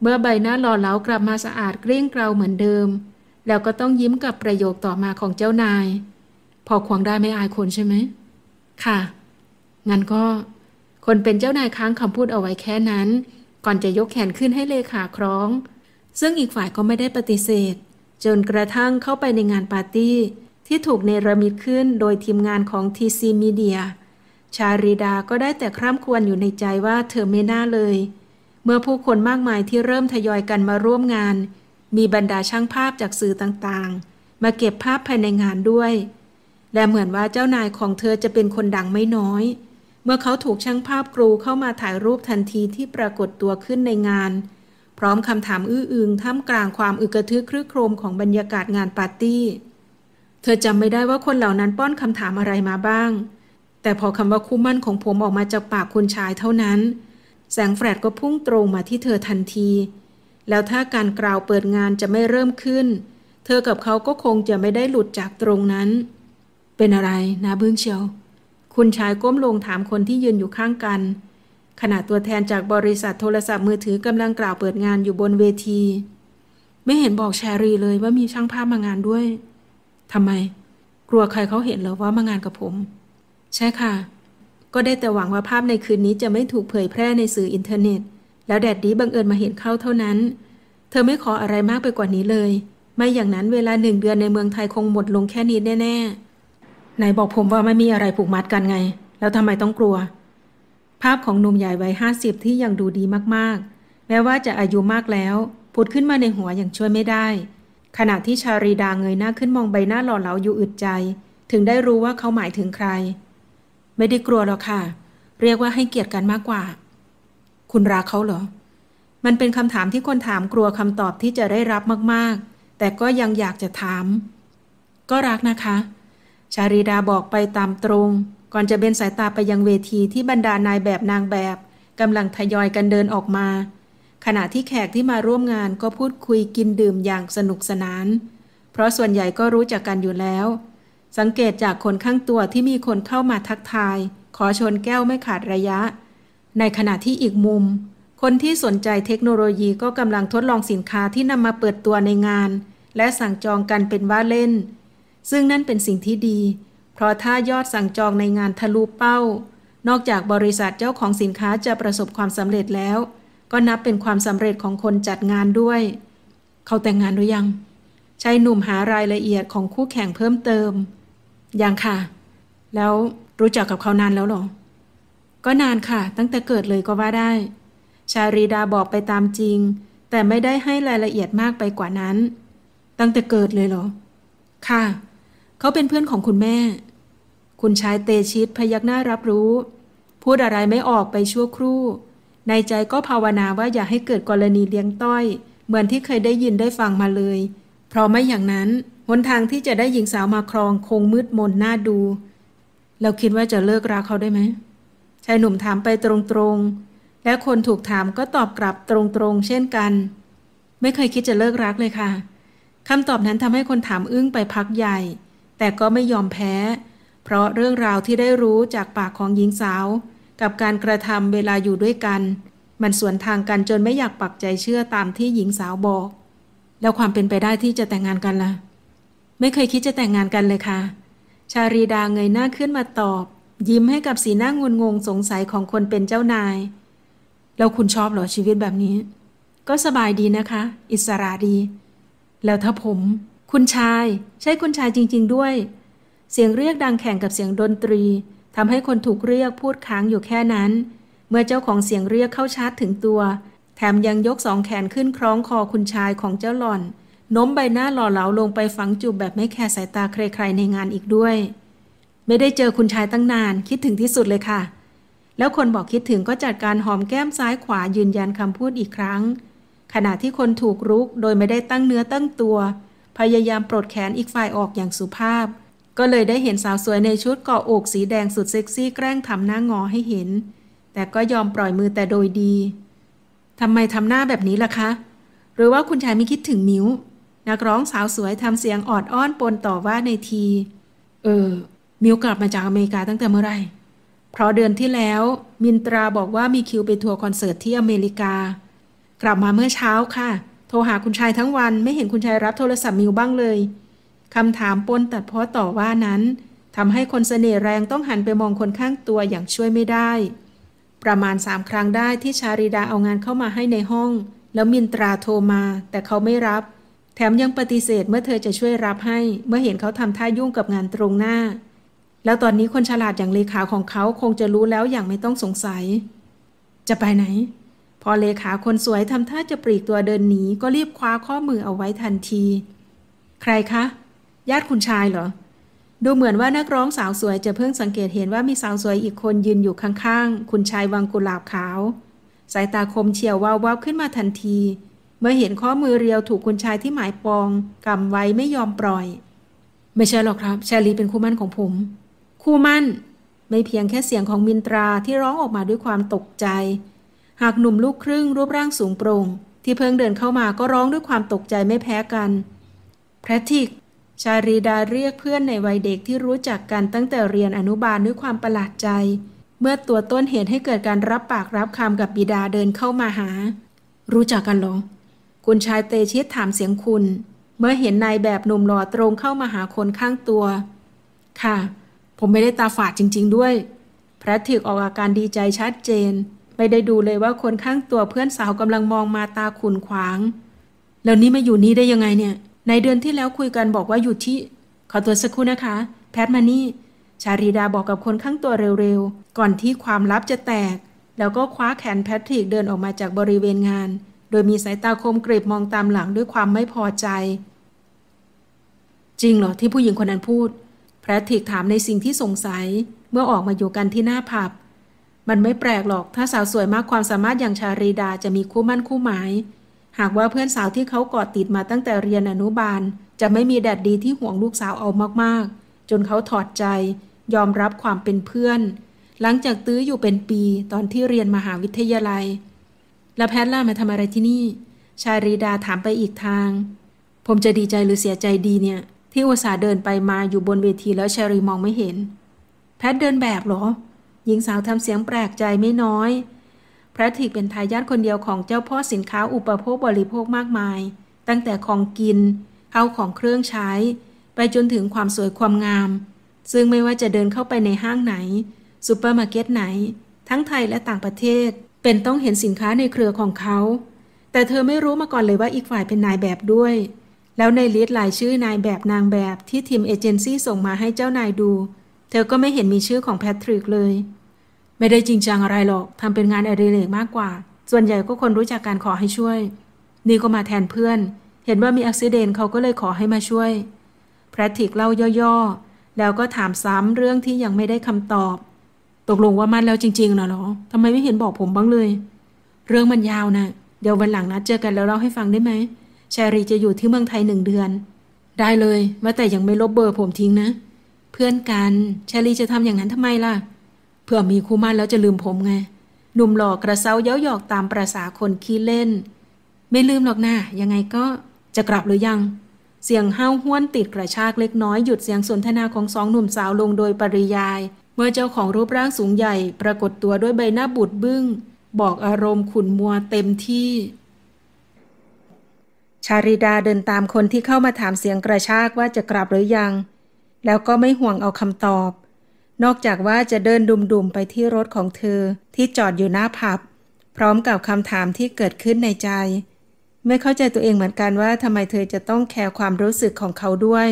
เมื่อใบหน้าหล่อเหลากลับมาสะอาดเกลี้ยงเกลาเหมือนเดิม แล้วก็ต้องยิ้มกับประโยคต่อมาของเจ้านาย พอควงได้ไม่อายคนใช่ไหม ค่ะ งั้นก็คนเป็นเจ้านายค้างคำพูดเอาไว้แค่นั้น ก่อนจะยกแขนขึ้นให้เลขาคร้อง ซึ่งอีกฝ่ายก็ไม่ได้ปฏิเสธ จนกระทั่งเข้าไปในงานปาร์ตี้ที่ถูกเนรมิตขึ้นโดยทีมงานของ TC Media ชาริดา ก็ได้แต่คร่ำครวญอยู่ในใจว่าเธอไม่น่าเลย เมื่อผู้คนมากมายที่เริ่มทยอยกันมาร่วมงาน มีบรรดาช่างภาพจากสื่อต่างๆ มาเก็บภาพภายในงานด้วย และเหมือนว่าเจ้านายของเธอจะเป็นคนดังไม่น้อย เมื่อเขาถูกช่างภาพกรูเข้ามาถ่ายรูปทันทีที่ปรากฏตัวขึ้นในงาน พร้อมคำถามอื้ออึงท่ามกลางความอึกระทึกครื้โครมของบรรยากาศงานปาร์ตี้เธอจำไม่ได้ว่าคนเหล่านั้นป้อนคำถามอะไรมาบ้าง แต่พอคำว่าคู่มั่นของผมออกมาจากปากคุณชายเท่านั้น แสงแฟลชก็พุ่งตรงมาที่เธอทันที แล้วถ้าการกล่าวเปิดงานจะไม่เริ่มขึ้น เธอกับเขาก็คงจะไม่ได้หลุดจากตรงนั้น เป็นอะไรนะเบื้องเชียว คุณชายก้มลงถามคนที่ยืนอยู่ข้างกัน ขณะตัวแทนจากบริษัทโทรศัพท์มือถือกำลังกล่าวเปิดงานอยู่บนเวที ไม่เห็นบอกแชรีเลยว่ามีช่างภาพมางานด้วยทำไมกลัวใครเขาเห็นหรอว่ามางานกับผมใช่ค่ะ ก็ได้แต่หวังว่าภาพในคืนนี้จะไม่ถูกเผยแพร่ในสื่ออินเทอร์เน็ต แล้วแดดดีบังเอิญมาเห็นเข้าเท่านั้น เธอไม่ขออะไรมากไปกว่านี้เลย ไม่อย่างนั้นเวลาหนึ่งเดือนในเมืองไทยคงหมดลงแค่นี้แน่ๆไหนบอกผมว่าไม่มีอะไรผูกมัดกันไง แล้วทำไมต้องกลัว ภาพของหนุ่มใหญ่วัยห้าสิบที่ยังดูดีมากๆแม้ว่าจะอายุมากแล้วผุดขึ้นมาในหัวอย่างช่วยไม่ได้ขณะที่ชารีดาเงยหน้าขึ้นมองใบหน้าหล่อเหลาอยู่อึดใจ ถึงได้รู้ว่าเขาหมายถึงใคร ไม่ได้กลัวหรอกค่ะ เรียกว่าให้เกียรติกันมากกว่า คุณรักเขาเหรอ มันเป็นคำถามที่คนถามกลัวคำตอบที่จะได้รับมากๆ แต่ก็ยังอยากจะถาม ก็รักนะคะชารีดาบอกไปตามตรงก่อนจะเบนสายตาไปยังเวทีที่บรรดานายแบบนางแบบกำลังทยอยกันเดินออกมาขณะที่แขกที่มาร่วมงานก็พูดคุยกินดื่มอย่างสนุกสนาน เพราะส่วนใหญ่ก็รู้จักกันอยู่แล้ว สังเกตจากคนข้างตัวที่มีคนเข้ามาทักทาย ขอชนแก้วไม่ขาดระยะ ในขณะที่อีกมุม คนที่สนใจเทคโนโลยีก็กำลังทดลองสินค้าที่นำมาเปิดตัวในงาน และสั่งจองกันเป็นว่าเล่น ซึ่งนั่นเป็นสิ่งที่ดี เพราะถ้ายอดสั่งจองในงานทะลุเป้า นอกจากบริษัทเจ้าของสินค้าจะประสบความสำเร็จแล้วก็นับเป็นความสำเร็จของคนจัดงานด้วย เขาแต่งงานหรือยังชายหนุ่มหารายละเอียดของคู่แข่งเพิ่มเติม ยังค่ะ แล้วรู้จักกับเขานานแล้วหรอ ก็นานค่ะ ตั้งแต่เกิดเลยก็ว่าได้ ชารีดาบอกไปตามจริง แต่ไม่ได้ให้รายละเอียดมากไปกว่านั้น ตั้งแต่เกิดเลยเหรอ ค่ะ เขาเป็นเพื่อนของคุณแม่ คุณชายเตชิตพยักหน้ารับรู้ พูดอะไรไม่ออกไปชั่วครู่ในใจก็ภาวนาว่าอย่าให้เกิดกรณีเลี้ยงต้อย เหมือนที่เคยได้ยินได้ฟังมาเลย เพราะไม่อย่างนั้นหนทางที่จะได้หญิงสาวมาครอง คงมืดมนน่าดู เราคิดว่าจะเลิกรักเขาได้ไหมชายหนุ่มถามไปตรงๆและคนถูกถามก็ตอบกลับตรงๆ เช่นกัน ไม่เคยคิดจะเลิกรักเลยค่ะคำตอบนั้นทำให้คนถามอึ้งไปพักใหญ่ แต่ก็ไม่ยอมแพ้ เพราะเรื่องราวที่ได้รู้จากปากของหญิงสาวกับการกระทำเวลาอยู่ด้วยกัน มันสวนทางกันจนไม่อยากปักใจเชื่อตามที่หญิงสาวบอก แล้วความเป็นไปได้ที่จะแต่งงานกันละ่ะ ไม่เคยคิดจะแต่งงานกันเลยค่ะ ชารีดาเงยหน้าขึ้นมาตอบ ยิ้มให้กับสีหน้างนงงสงสัยของคนเป็นเจ้านาย แล้วคุณชอบเหรอชีวิตแบบนี้ ก็สบายดีนะคะ อิสระดี แล้วถ้าผม คุณชาย ใช่คุณชายจริง ๆด้วย เสียงเรียกดังแข่งกับเสียงดนตรีทำให้คนถูกเรียกพูดค้างอยู่แค่นั้น เมื่อเจ้าของเสียงเรียกเข้าชาร์จถึงตัว แถมยังยกสองแขนขึ้นคล้องคอคุณชายของเจ้าหล่อน โน้มใบหน้าหล่อเหลาลงไปฝังจูบแบบไม่แคร์สายตาใครๆในงานอีกด้วย ไม่ได้เจอคุณชายตั้งนาน คิดถึงที่สุดเลยค่ะ แล้วคนบอกคิดถึงก็จัดการหอมแก้มซ้ายขวายืนยันคำพูดอีกครั้ง ขณะที่คนถูกรุกโดยไม่ได้ตั้งเนื้อตั้งตัว พยายามปลดแขนอีกฝ่ายออกอย่างสุภาพก็เลยได้เห็นสาวสวยในชุดเกาะอกสีแดงสุดเซ็กซี่แกล้งทำหน้างอให้เห็น แต่ก็ยอมปล่อยมือแต่โดยดี ทำไมทำหน้าแบบนี้ล่ะคะ หรือว่าคุณชายไม่คิดถึงมิวนักร้องสาวสวยทำเสียงออดอ้อนปนต่อว่าในที เออ มิวกลับมาจากอเมริกาตั้งแต่เมื่อไหร่ เพราะเดือนที่แล้ว มินตราบอกว่ามีคิวไปทัวร์คอนเสิร์ตที่อเมริกา กลับมาเมื่อเช้าค่ะ โทรหาคุณชายทั้งวันไม่เห็นคุณชายรับโทรศัพท์มิวบ้างเลยคำถามปนตัดเพาะต่อว่านั้นทำให้คนเสน่ห์แรงต้องหันไปมองคนข้างตัวอย่างช่วยไม่ได้ ประมาณสามครั้งได้ที่ชาริดาเอางานเข้ามาให้ในห้อง แล้วมินตราโทรมา แต่เขาไม่รับ แถมยังปฏิเสธเมื่อเธอจะช่วยรับให้ เมื่อเห็นเขาทำท่ายุ่งกับงานตรงหน้า แล้วตอนนี้คนฉลาดอย่างเลขาของเขาคงจะรู้แล้วอย่างไม่ต้องสงสัย จะไปไหน พอเลขาคนสวยทำท่าจะปลีกตัวเดินหนีก็รีบคว้าข้อมือเอาไว้ทันที ใครคะญาติคุณชายเหรอ ดูเหมือนว่านักร้องสาวสวยจะเพิ่งสังเกตเห็นว่ามีสาวสวยอีกคนยืนอยู่ข้างๆคุณชายวังกุหลาบขาว สายตาคมเฉียววาววับขึ้นมาทันที เมื่อเห็นข้อมือเรียวถูกคุณชายที่หมายปอง กำไว้ไม่ยอมปล่อย ไม่ใช่หรอกครับชาลีเป็นคู่มั่นของผม คู่มั่น ไม่เพียงแค่เสียงของมินตราที่ร้องออกมาด้วยความตกใจ หากหนุ่มลูกครึ่งรูปร่างสูงโปร่งที่เพิ่งเดินเข้ามาก็ร้องด้วยความตกใจไม่แพ้กัน แพทริกชารีดาเรียกเพื่อนในวัยเด็กที่รู้จักกัน ตั้งแต่เรียนอนุบาลด้วยความประหลาดใจ เมื่อตัวต้นเหตุให้เกิดการรับปากรับคำกับบิดาเดินเข้ามาหา รู้จักกันหรอคุณชายเตชิตถามเสียงคุณ เมื่อเห็นนายแบบหนุ่มหล่อตรงเข้ามาหาคนข้างตัว ค่ะผมไม่ได้ตาฝาดจริงๆด้วย พระถิกออกอาการดีใจชัดเจน ไม่ได้ดูเลยว่าคนข้างตัวเพื่อนสาวกำลังมองมาตาขุนขวาง แล้วนี่มาอยู่นี่ได้ยังไงเนี่ยในเดือนที่แล้วคุยกันบอกว่าอยู่ที่ขอตัวสักครู่นะคะ แพทมานี่ชารีดาบอกกับคนข้างตัวเร็วๆ ก่อนที่ความลับจะแตก แล้วก็คว้าแขนแพทริกเดินออกมาจากบริเวณงาน โดยมีสายตาคมกริบมองตามหลังด้วยความไม่พอใจ จริงเหรอที่ผู้หญิงคนนั้นพูด แพทริกถามในสิ่งที่สงสัย เมื่อออกมาอยู่กันที่หน้าผับมันไม่แปลกหรอก ถ้าสาวสวยมากความสามารถอย่างชารีดาจะมีคู่มั่นคู่หมายหากว่าเพื่อนสาวที่เขาเกาะติดมาตั้งแต่เรียนอนุบาล จะไม่มีแดดดีที่ห่วงลูกสาวเอามากๆ จนเขาถอดใจยอมรับความเป็นเพื่อน หลังจากตื้ออยู่เป็นปีตอนที่เรียนมหาวิทยาลัยแล้วแพทล่ามาทำอะไรที่นี่ ชารีดาถามไปอีกทาง ผมจะดีใจหรือเสียใจดีเนี่ย ที่อุตส่าห์เดินไปมาอยู่บนเวทีแล้วชารีมองไม่เห็น แพทเดินแบบเหรอ หญิงสาวทำเสียงแปลกใจไม่น้อยแพทริกเป็นทายาทคนเดียวของเจ้าพ่อสินค้าอุปโภคบริโภคมากมาย ตั้งแต่ของกิน เอาของเครื่องใช้ ไปจนถึงความสวยความงาม ซึ่งไม่ว่าจะเดินเข้าไปในห้างไหนซูเปอร์มาร์เก็ตไหน ทั้งไทยและต่างประเทศ เป็นต้องเห็นสินค้าในเครือของเขา แต่เธอไม่รู้มาก่อนเลยว่าอีกฝ่ายเป็นนายแบบด้วย แล้วในลิสต์รายชื่อนายแบบนางแบบที่ทีมเอเจนซี่ส่งมาให้เจ้านายดู เธอก็ไม่เห็นมีชื่อของแพทริกเลยไม่ได้จริงจังอะไรหรอกทำเป็นงานอดิเรกมากกว่า ส่วนใหญ่ก็คนรู้จักการขอให้ช่วย นี่ก็มาแทนเพื่อน เห็นว่ามีอุบิเดนเขาก็เลยขอให้มาช่วยแพทติกเล่าย่อๆ แล้วก็ถามซ้ำเรื่องที่ยังไม่ได้คำตอบ ตกลงว่ามันแล้วจริงๆ นะหรอทำไมไม่เห็นบอกผมบ้างเลย เรื่องมันยาวนะ เดี๋ยววันหลังนัดเจอกันแล้วเล่าให้ฟังได้ไหมชารีจะอยู่ที่เมืองไทยหนึ่งเดือน ได้เลยว่าแต่ยังไม่ลบเบอร์ผมทิ้งนะ เพื่อนกันชารีจะทำอย่างนั้นทำไมล่ะพื่อมีคู่มั่นแล้วจะลืมผมไง หนุ่มหล่อกระเซาเย้าหยอกตามประษาคนขี้เล่น ไม่ลืมหรอกนะยังไงก็จะกลับหรือยัง เสียงห้าวห้วนติดกระชากเล็กน้อย หยุดเสียงสนทนาของสองหนุ่มสาวลงโดยปริยาย เมื่อเจ้าของรูปร่างสูงใหญ่ ปรากฏตัวด้วยใบหน้าบุดบึง้ง บอกอารมณ์ขุนมัวเต็มที่ ชาริดาเดินตามคนที่เข้ามาถามเสียงกระชากว่าจะกลับหรือยัง แล้วก็ไม่ห่วงเอาคำตอบนอกจากว่าจะเดินดุมๆไปที่รถของเธอที่จอดอยู่หน้าผับพร้อมกับคำถามที่เกิดขึ้นในใจ ไม่เข้าใจตัวเองเหมือนกันว่าทำไมเธอจะต้องแคร์ความรู้สึกของเขาด้วย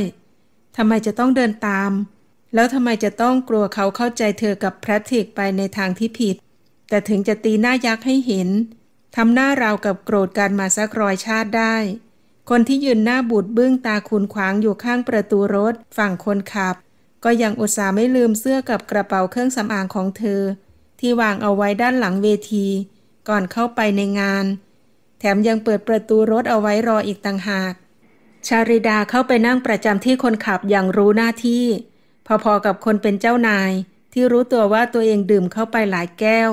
ทำไมจะต้องเดินตาม แล้วทำไมจะต้องกลัวเขาเข้าใจเธอกับแพทริกไปในทางที่ผิด แต่ถึงจะตีหน้ายักษ์ให้เห็นทำหน้าราวกับโกรธการมาสักรอยชาติได้ คนที่ยืนหน้าบูดบึ้งตาคุณขวางอยู่ข้างประตูรถฝั่งคนขับก็ยังอุตส่าห์ไม่ลืมเสื้อกับกระเป๋าเครื่องสำอางของเธอ ที่วางเอาไว้ด้านหลังเวที ก่อนเข้าไปในงาน แถมยังเปิดประตูรถเอาไว้รออีกต่างหาก ชาริดาเข้าไปนั่งประจำที่คนขับอย่างรู้หน้าที่ พอๆกับคนเป็นเจ้านาย ที่รู้ตัวว่าตัวเองดื่มเข้าไปหลายแก้ว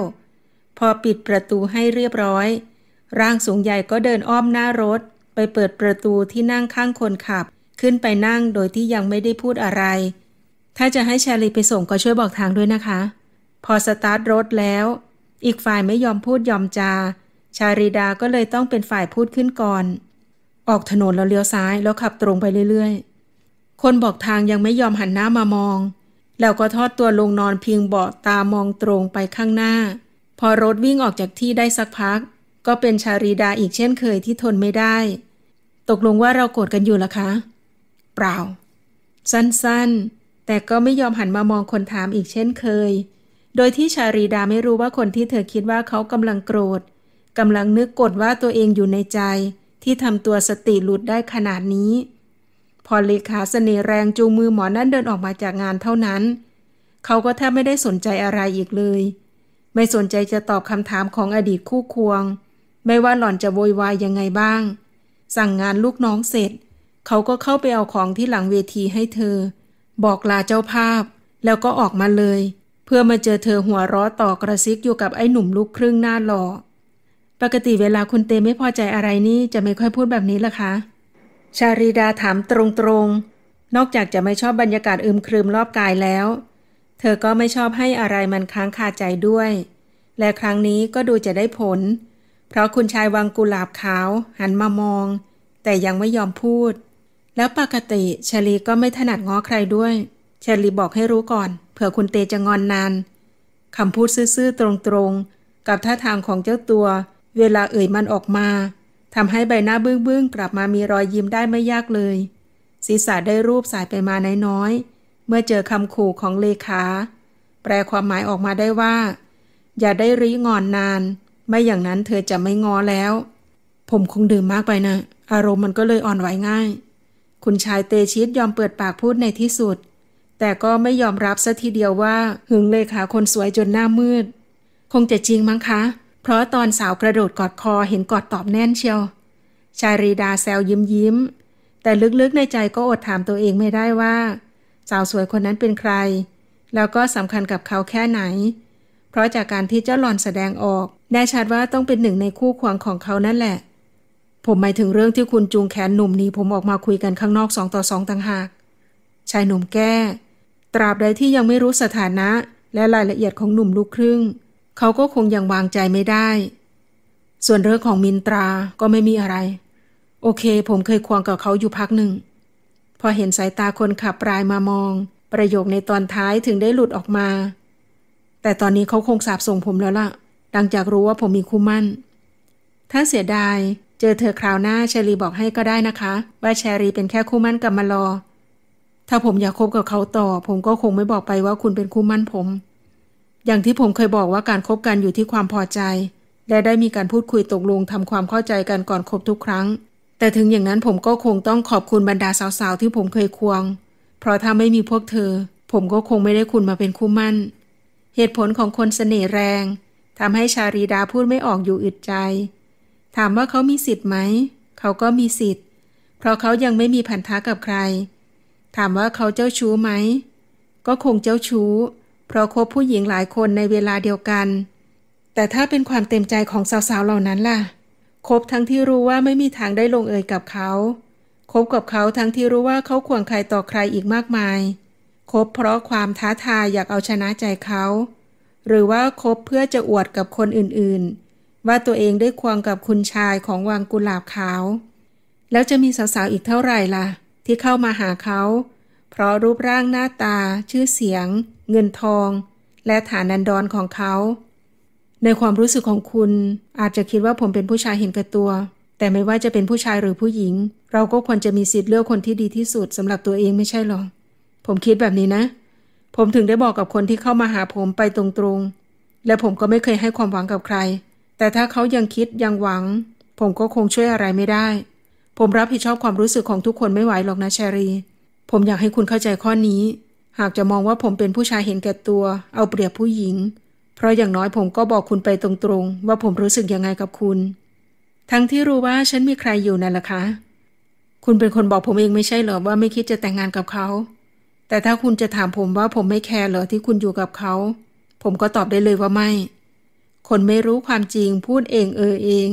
พอปิดประตูให้เรียบร้อย ร่างสูงใหญ่ก็เดินอ้อมหน้ารถ ไปเปิดประตูที่นั่งข้างคนขับขึ้นไปนั่งโดยที่ยังไม่ได้พูดอะไรถ้าจะให้ชาลีไปส่งก็ช่วยบอกทางด้วยนะคะ พอสตาร์ทรถแล้ว อีกฝ่ายไม่ยอมพูดยอมจาชาลีดาก็เลยต้องเป็นฝ่ายพูดขึ้นก่อน ออกถนนแล้วเลี้ยวซ้ายแล้วขับตรงไปเรื่อย ๆ คนบอกทางยังไม่ยอมหันหน้ามามอง แล้วก็ทอดตัวลงนอนเพียงเบาะตามองตรงไปข้างหน้า พอรถวิ่งออกจากที่ได้สักพัก ก็เป็นชาลีดาอีกเช่นเคยที่ทนไม่ได้ ตกลงว่าเราโกรธกันอยู่ละคะ เปล่า สั้นๆแต่ก็ไม่ยอมหันมามองคนถามอีกเช่นเคย โดยที่ชารีดาไม่รู้ว่าคนที่เธอคิดว่าเขากำลังโกรธกำลังนึกกดว่าตัวเองอยู่ในใจที่ทำตัวสติหลุดได้ขนาดนี้ พอเลขาเสน่ห์แรงจูงมือหมอนั่นเดินออกมาจากงานเท่านั้น เขาก็แทบไม่ได้สนใจอะไรอีกเลย ไม่สนใจจะตอบคำถามของอดีตคู่ควง ไม่ว่าหล่อนจะโวยวายยังไงบ้าง สั่งงานลูกน้องเสร็จ เขาก็เข้าไปเอาของที่หลังเวทีให้เธอบอกลาเจ้าภาพแล้วก็ออกมาเลย เพื่อมาเจอเธอหัวร้อต่อกระซิกอยู่กับไอ้หนุ่มลูกครึ่งหน้าหล่อปกติเวลาคุณเตไม่พอใจอะไรนี่จะไม่ค่อยพูดแบบนี้ละคะชาริดาถามตรงๆนอกจากจะไม่ชอบบรรยากาศอึมครึมรอบกายแล้ว เธอก็ไม่ชอบให้อะไรมันค้างคาใจด้วย และครั้งนี้ก็ดูจะได้ผล เพราะคุณชายวังกุหลาบขาว หันมามอง แต่ยังไม่ยอมพูดแล้วปกติชลีก็ไม่ถนัดง้อใครด้วยชลีบอกให้รู้ก่อน เผื่อคุณเตจะงอนนาน คำพูดซื่อๆตรงๆกับท่าทางของเจ้าตัว เวลาเอ่ยมันออกมาทำให้ใบหน้าเบื้องๆกลับมามีรอยยิ้มได้ไม่ยากเลยศีรษะได้รูปสายไปมาน้อยๆเมื่อเจอคำขู่ของเลขาแปลความหมายออกมาได้ว่า อย่าได้รีงอนนาน ไม่อย่างนั้นเธอจะไม่งอแล้ว ผมคงดื่มมากไปนะอารมณ์มันก็เลยอ่อนไหวง่ายคุณชายเตชิตยอมเปิดปากพูดในที่สุด แต่ก็ไม่ยอมรับซะทีเดียวว่า หึงเลขาคนสวยจนหน้ามืด คงจะจริงมั้งคะ เพราะตอนสาวกระโดดกอดคอเห็นกอดตอบแน่นเชียว ชารีดาแซวยิ้มยิ้ม แต่ลึกๆในใจก็อดถามตัวเองไม่ได้ว่า สาวสวยคนนั้นเป็นใคร แล้วก็สำคัญกับเขาแค่ไหน เพราะจากการที่เจ้าหล่อนแสดงออกแน่ชัดว่าต้องเป็นหนึ่งในคู่ควงของเขานั่นแหละผมหมายถึงเรื่องที่คุณจูงแขนหนุ่มนีผมออกมาคุยกันข้างนอกสองต่อสองต่างหาก ชายหนุ่มแก้ ตราบใดที่ยังไม่รู้สถานะและรายละเอียดของหนุ่มลูกครึ่ง เขาก็คงยังวางใจไม่ได้ ส่วนเรื่องของมินตราก็ไม่มีอะไร โอเคผมเคยควงกับเขาอยู่พักหนึ่ง พอเห็นสายตาคนขับปลายมามอง ประโยคในตอนท้ายถึงได้หลุดออกมา แต่ตอนนี้เขาคงสาบส่งผมแล้วล่ะดังจากรู้ว่าผมมีคู่มั่น ถ้าเสียดายจอเธอคราวหน้าเชอรีบอกให้ก็ได้นะคะ ว่าเชอรีเป็นแค่คู่มั่นกับมารอถ้าผมอยากคบกับเขาต่อ ผมก็คงไม่บอกไปว่าคุณเป็นคู่มั่นผม อย่างที่ผมเคยบอกว่าการครบกันอยู่ที่ความพอใจ และได้มีการพูดคุยตกลงทำความเข้าใจกันก่อนคบทุกครั้ง แต่ถึงอย่างนั้นผมก็คงต้องขอบคุณบรรดาสาวๆที่ผมเคยควง เพราะถ้าไม่มีพวกเธอ ผมก็คงไม่ได้คุณมาเป็นคู่มั่นเหตุผลของคนเสน่ห์แรงทำให้ชารีดาพูดไม่ออกอยู่อึดใจถามว่าเขามีสิทธิ์ไหม เขาก็มีสิทธิ์ เพราะเขายังไม่มีพันธะกับใคร ถามว่าเขาเจ้าชู้ไหม ก็คงเจ้าชู้ เพราะคบผู้หญิงหลายคนในเวลาเดียวกัน แต่ถ้าเป็นความเต็มใจของสาวๆ เหล่านั้นล่ะ คบทั้งที่รู้ว่าไม่มีทางได้ลงเอยกับเขา คบกับเขาทั้งที่รู้ว่าเขาควงใครต่อใครอีกมากมาย คบเพราะความท้าทายอยากเอาชนะใจเขา หรือว่าคบเพื่อจะอวดกับคนอื่นๆว่าตัวเองได้ควงกับคุณชายของวังกุหลาบขาว แล้วจะมีสาวๆ อีกเท่าไหร่ล่ะ ที่เข้ามาหาเขา เพราะรูปร่างหน้าตา ชื่อเสียง เงินทอง และฐานันดรของเขา ในความรู้สึกของคุณอาจจะคิดว่าผมเป็นผู้ชายเห็นแก่ตัว แต่ไม่ว่าจะเป็นผู้ชายหรือผู้หญิง เราก็ควรจะมีสิทธิ์เลือกคนที่ดีที่สุดสำหรับตัวเองไม่ใช่หรอ ผมคิดแบบนี้นะ ผมถึงได้บอกกับคนที่เข้ามาหาผมไปตรงๆ และผมก็ไม่เคยให้ความหวังกับใครแต่ถ้าเขายังคิด ยังหวัง ผมก็คงช่วยอะไรไม่ได้ ผมรับผิดชอบความรู้สึกของทุกคนไม่ไหวหรอกนะชรี ผมอยากให้คุณเข้าใจข้อนี้ หากจะมองว่าผมเป็นผู้ชายเห็นแก่ตัว เอาเปรียบผู้หญิง เพราะอย่างน้อยผมก็บอกคุณไปตรงๆว่าผมรู้สึกยังไงกับคุณ ทั้งที่รู้ว่าฉันมีใครอยู่นั่นแหละคะ คุณเป็นคนบอกผมเองไม่ใช่เหรอว่าไม่คิดจะแต่งงานกับเขาแต่ถ้าคุณจะถามผมว่าผมไม่แคร์เหรอที่คุณอยู่กับเขาผมก็ตอบได้เลยว่าไม่คนไม่รู้ความจริงพูดเองเออเอง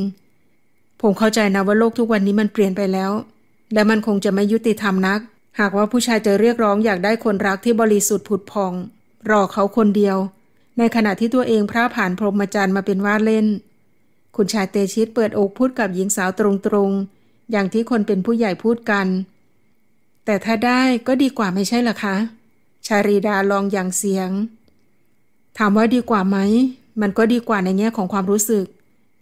ผมเข้าใจนะว่าโลกทุกวันนี้มันเปลี่ยนไปแล้ว และมันคงจะไม่ยุติธรรมนัก หากว่าผู้ชายจะเรียกร้องอยากได้คนรักที่บริสุทธิ์ผุดพอง รอเขาคนเดียว ในขณะที่ตัวเองพระผ่านพรหมจรรย์มาเป็นว่าเล่น คุณชายเตชิตเปิดอกพูดกับหญิงสาวตรงๆอย่างที่คนเป็นผู้ใหญ่พูดกัน แต่ถ้าได้ก็ดีกว่าไม่ใช่หรอคะ ชารีดาลองอย่างเสียง ถามว่าดีกว่าไหมมันก็ดีกว่าในแง่ของความรู้สึก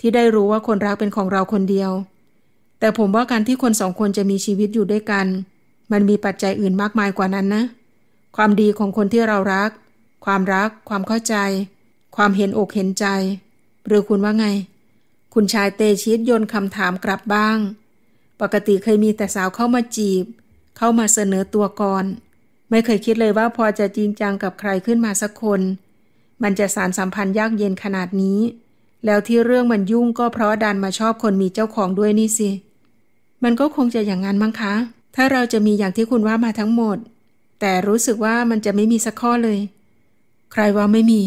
ที่ได้รู้ว่าคนรักเป็นของเราคนเดียว แต่ผมว่าการที่คนสองคนจะมีชีวิตอยู่ด้วยกัน มันมีปัจจัยอื่นมากมายกว่านั้นนะ ความดีของคนที่เรารัก ความรัก ความเข้าใจ ความเห็นอกเห็นใจ หรือคุณว่าไง คุณชายเตชิตโยนคำถามกลับบ้าง ปกติเคยมีแต่สาวเข้ามาจีบ เข้ามาเสนอตัวก่อน ไม่เคยคิดเลยว่าพอจะจริงจังกับใครขึ้นมาสักคนมันจะสารสัมพันธ์ยากเย็นขนาดนี้ แล้วที่เรื่องมันยุ่งก็เพราะดันมาชอบคนมีเจ้าของด้วยนี่สิ มันก็คงจะอย่างนั้นมั้งคะ ถ้าเราจะมีอย่างที่คุณว่ามาทั้งหมด แต่รู้สึกว่ามันจะไม่มีสักข้อเลย ใครว่าไม่มี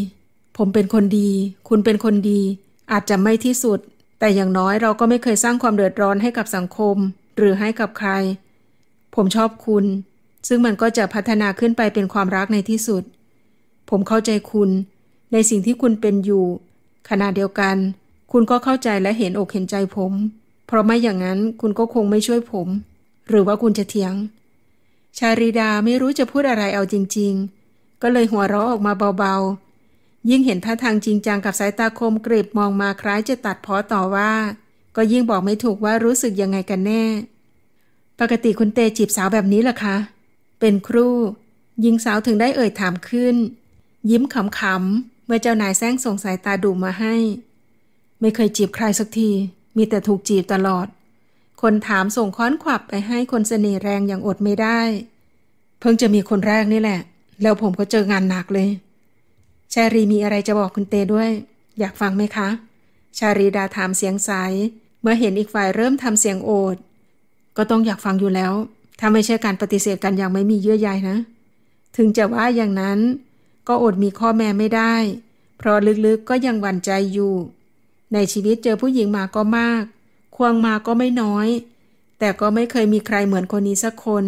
ผมเป็นคนดี คุณเป็นคนดี อาจจะไม่ที่สุด แต่อย่างน้อยเราก็ไม่เคยสร้างความเดือดร้อนให้กับสังคม หรือให้กับใคร ผมชอบคุณ ซึ่งมันก็จะพัฒนาขึ้นไปเป็นความรักในที่สุด ผมเข้าใจคุณในสิ่งที่คุณเป็นอยู่ ขณะเดียวกัน คุณก็เข้าใจและเห็นอกเห็นใจผม เพราะไม่อย่างนั้นคุณก็คงไม่ช่วยผม หรือว่าคุณจะเถียง ชาริดาไม่รู้จะพูดอะไรเอาจริงๆ ก็เลยหัวเราะออกมาเบาๆ ยิ่งเห็นท่าทางจริงจังกับสายตาคมกริบมองมาคล้ายจะตัดพอต่อว่า ก็ยิ่งบอกไม่ถูกว่ารู้สึกยังไงกันแน่ ปกติคุณเตจีบสาวแบบนี้ลหะคะ เป็นครูหญิงสาวถึงได้เอ่ยถามขึ้น ยิ้มขำๆเมื่อเจ้านายแซงส่งสายตาดูมาให้ ไม่เคยจีบใครสักที มีแต่ถูกจีบตลอด คนถามส่งค้อนขวับไปให้คนเสน่ห์แรงอย่างอดไม่ได้ เพิ่งจะมีคนแรกนี่แหละ แล้วผมก็เจองานหนักเลย ชารีมีอะไรจะบอกคุณเตด้วย อยากฟังไหมคะ ชารีดาถามเสียงใสเมื่อเห็นอีกฝ่ายเริ่มทำเสียงโอดก็ต้องอยากฟังอยู่แล้วถ้าไม่ใช่การปฏิเสธกันอย่างไม่มีเยื่อใยนะ ถึงจะว่าอย่างนั้นก็อดมีข้อแม้ไม่ได้ เพราะลึกๆ ก็ยังหวั่นใจอยู่ ในชีวิตเจอผู้หญิงมาก็มาก ควงมาก็ไม่น้อย แต่ก็ไม่เคยมีใครเหมือนคนนี้สักคน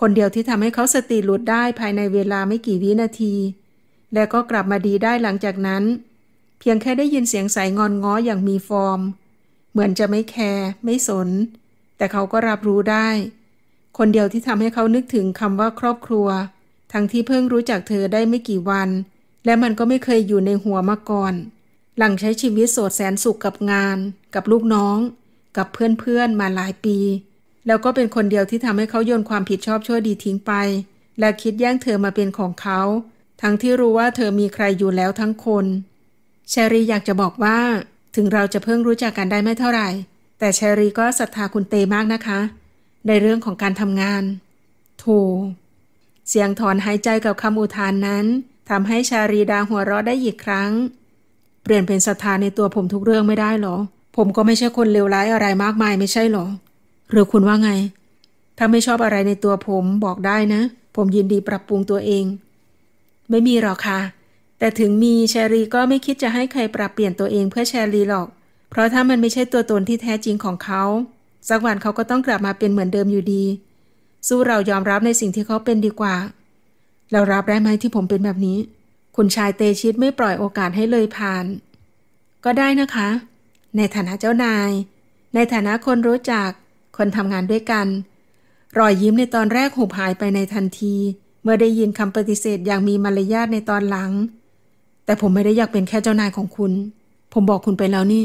คนเดียวที่ทำให้เขาสติหลุดได้ภายในเวลาไม่กี่วินาที และก็กลับมาดีได้หลังจากนั้น เพียงแค่ได้ยินเสียงสายงอนง้ออย่างมีฟอร์ม เหมือนจะไม่แคร์ไม่สน แต่เขาก็รับรู้ได้ คนเดียวที่ทำให้เขานึกถึงคำว่าครอบครัวทั้งที่เพิ่งรู้จักเธอได้ไม่กี่วัน และมันก็ไม่เคยอยู่ในหัวมาก่อน หลังใช้ชีวิตโสดแสนสุขกับงาน กับลูกน้อง กับเพื่อนๆ มาหลายปี แล้วก็เป็นคนเดียวที่ทำให้เขาโยนความผิดชอบชั่วดีทิ้งไป และคิดแย่งเธอมาเป็นของเขา ทั้งที่รู้ว่าเธอมีใครอยู่แล้วทั้งคนเชอรีอยากจะบอกว่า ถึงเราจะเพิ่งรู้จักกันได้ไม่เท่าไหร่ แต่เชอรีก็ศรัทธาคุณเตมากนะคะ ในเรื่องของการทำงาน โถเสียงถอนหายใจกับคำอุทานนั้นทำให้ชารีดาหัวเราะได้อีกครั้ง เปลี่ยนเป็นศรัทธาในตัวผมทุกเรื่องไม่ได้หรอ ผมก็ไม่ใช่คนเลวร้ายอะไรมากมายไม่ใช่หรอ หรือคุณว่าไง ถ้าไม่ชอบอะไรในตัวผมบอกได้นะ ผมยินดีปรับปรุงตัวเอง ไม่มีหรอกค่ะ แต่ถึงมี ชารีก็ไม่คิดจะให้ใครปรับเปลี่ยนตัวเองเพื่อชารีหรอก เพราะถ้ามันไม่ใช่ตัวตนที่แท้จริงของเขาสักวันเขาก็ต้องกลับมาเป็นเหมือนเดิมอยู่ดีสู้เรายอมรับในสิ่งที่เขาเป็นดีกว่า เรารับได้ไหมที่ผมเป็นแบบนี้ คุณชายเตชิตไม่ปล่อยโอกาสให้เลยผ่าน ก็ได้นะคะ ในฐานะเจ้านาย ในฐานะคนรู้จัก คนทำงานด้วยกัน รอยยิ้มในตอนแรกหุบหายไปในทันทีเมื่อได้ยินคำปฏิเสธอย่างมีมารยาทในตอนหลัง แต่ผมไม่ได้อยากเป็นแค่เจ้านายของคุณ ผมบอกคุณไปแล้วนี่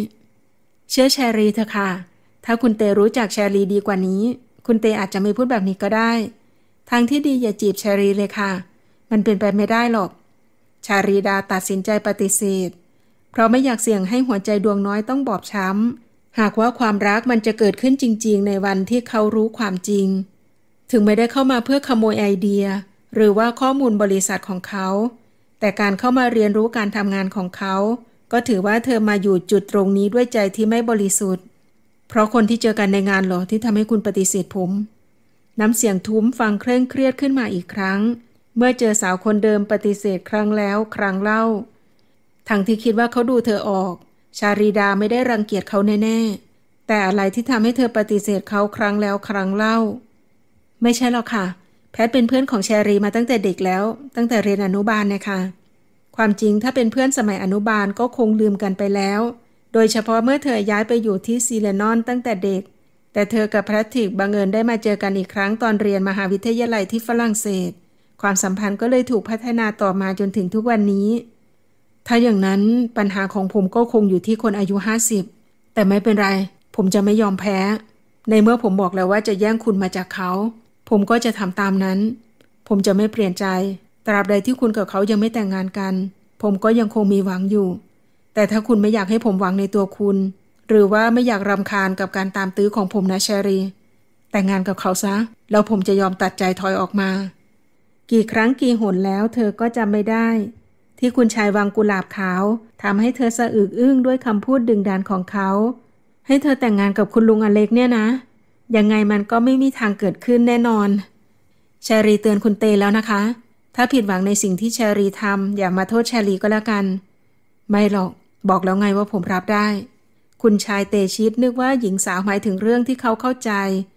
เชื่อแชรีเถอะค่ะถ้าคุณเตรู้จักแชรี ดีกว่านี้คุณเตอาจจะไม่พูดแบบนี้ก็ได้ ทางที่ดีอย่าจีบชารีเลยค่ะ มันเป็นไปไม่ได้หรอก ชารีดาตัดสินใจปฏิเสธ เพราะไม่อยากเสี่ยงให้หัวใจดวงน้อยต้องบอบช้ำ หากว่าความรักมันจะเกิดขึ้นจริงๆในวันที่เขารู้ความจริง ถึงไม่ได้เข้ามาเพื่อขโมยไอเดีย หรือว่าข้อมูลบริษัทของเขา แต่การเข้ามาเรียนรู้การทำงานของเขา ก็ถือว่าเธอมาอยู่จุดตรงนี้ด้วยใจที่ไม่บริสุทธิ์เพราะคนที่เจอกันในงานหรอที่ทำให้คุณปฏิเสธผม น้ำเสียงทุ้มฟังเคร่งเครียดขึ้นมาอีกครั้ง เมื่อเจอสาวคนเดิมปฏิเสธครั้งแล้ว ครั้งเล่า ทั้งที่คิดว่าเขาดูเธอออก ชารีดาไม่ได้รังเกียจเขาแน่ๆแต่อะไรที่ทำให้เธอปฏิเสธเขาครั้งแล้วครั้งเล่า ไม่ใช่หรอกค่ะ แพทเป็นเพื่อนของชารีมาตั้งแต่เด็กแล้ว ตั้งแต่เรียนอนุบาลนะคะ ความจริงถ้าเป็นเพื่อนสมัยอนุบาลก็คงลืมกันไปแล้วโดยเฉพาะเมื่อเธอย้ายไปอยู่ที่ซีเลนอนตั้งแต่เด็ก แต่เธอกับแพทริกบังเอิญได้มาเจอกันอีกครั้งตอนเรียนมหาวิทยาลัยที่ฝรั่งเศส ความสัมพันธ์ก็เลยถูกพัฒนาต่อมาจนถึงทุกวันนี้ ถ้าอย่างนั้นปัญหาของผมก็คงอยู่ที่คนอายุ 50 แต่ไม่เป็นไร ผมจะไม่ยอมแพ้ ในเมื่อผมบอกแล้วว่าจะแย่งคุณมาจากเขา ผมก็จะทำตามนั้น ผมจะไม่เปลี่ยนใจ ตราบใดที่คุณกับเขายังไม่แต่งงานกัน ผมก็ยังคงมีหวังอยู่แต่ถ้าคุณไม่อยากให้ผมหวังในตัวคุณ หรือว่าไม่อยากรำคาญกับการตามตื้อของผมนะแชรีแต่งงานกับเขาซะ แล้วผมจะยอมตัดใจถอยออกมา กี่ครั้งกี่หนแล้ว เธอก็จำไม่ได้ ที่คุณชายวางกุหลาบขาวทำให้เธอสะอึกอึ้งด้วยคำพูดดึงดันของเขา ให้เธอแต่งงานกับคุณลุงอเล็กเนี่ยนะยังไงมันก็ไม่มีทางเกิดขึ้นแน่นอนชอรีเตือนคุณเตแล้วนะคะ ถ้าผิดหวังในสิ่งที่ชอรีทำอย่ามาโทษชอรีก็แล้วกัน ไม่หรอกบอกแล้วไงว่าผมรับได้ คุณชายเตชิตนึกว่าหญิงสาวหมายถึงเรื่องที่เขาเข้าใจ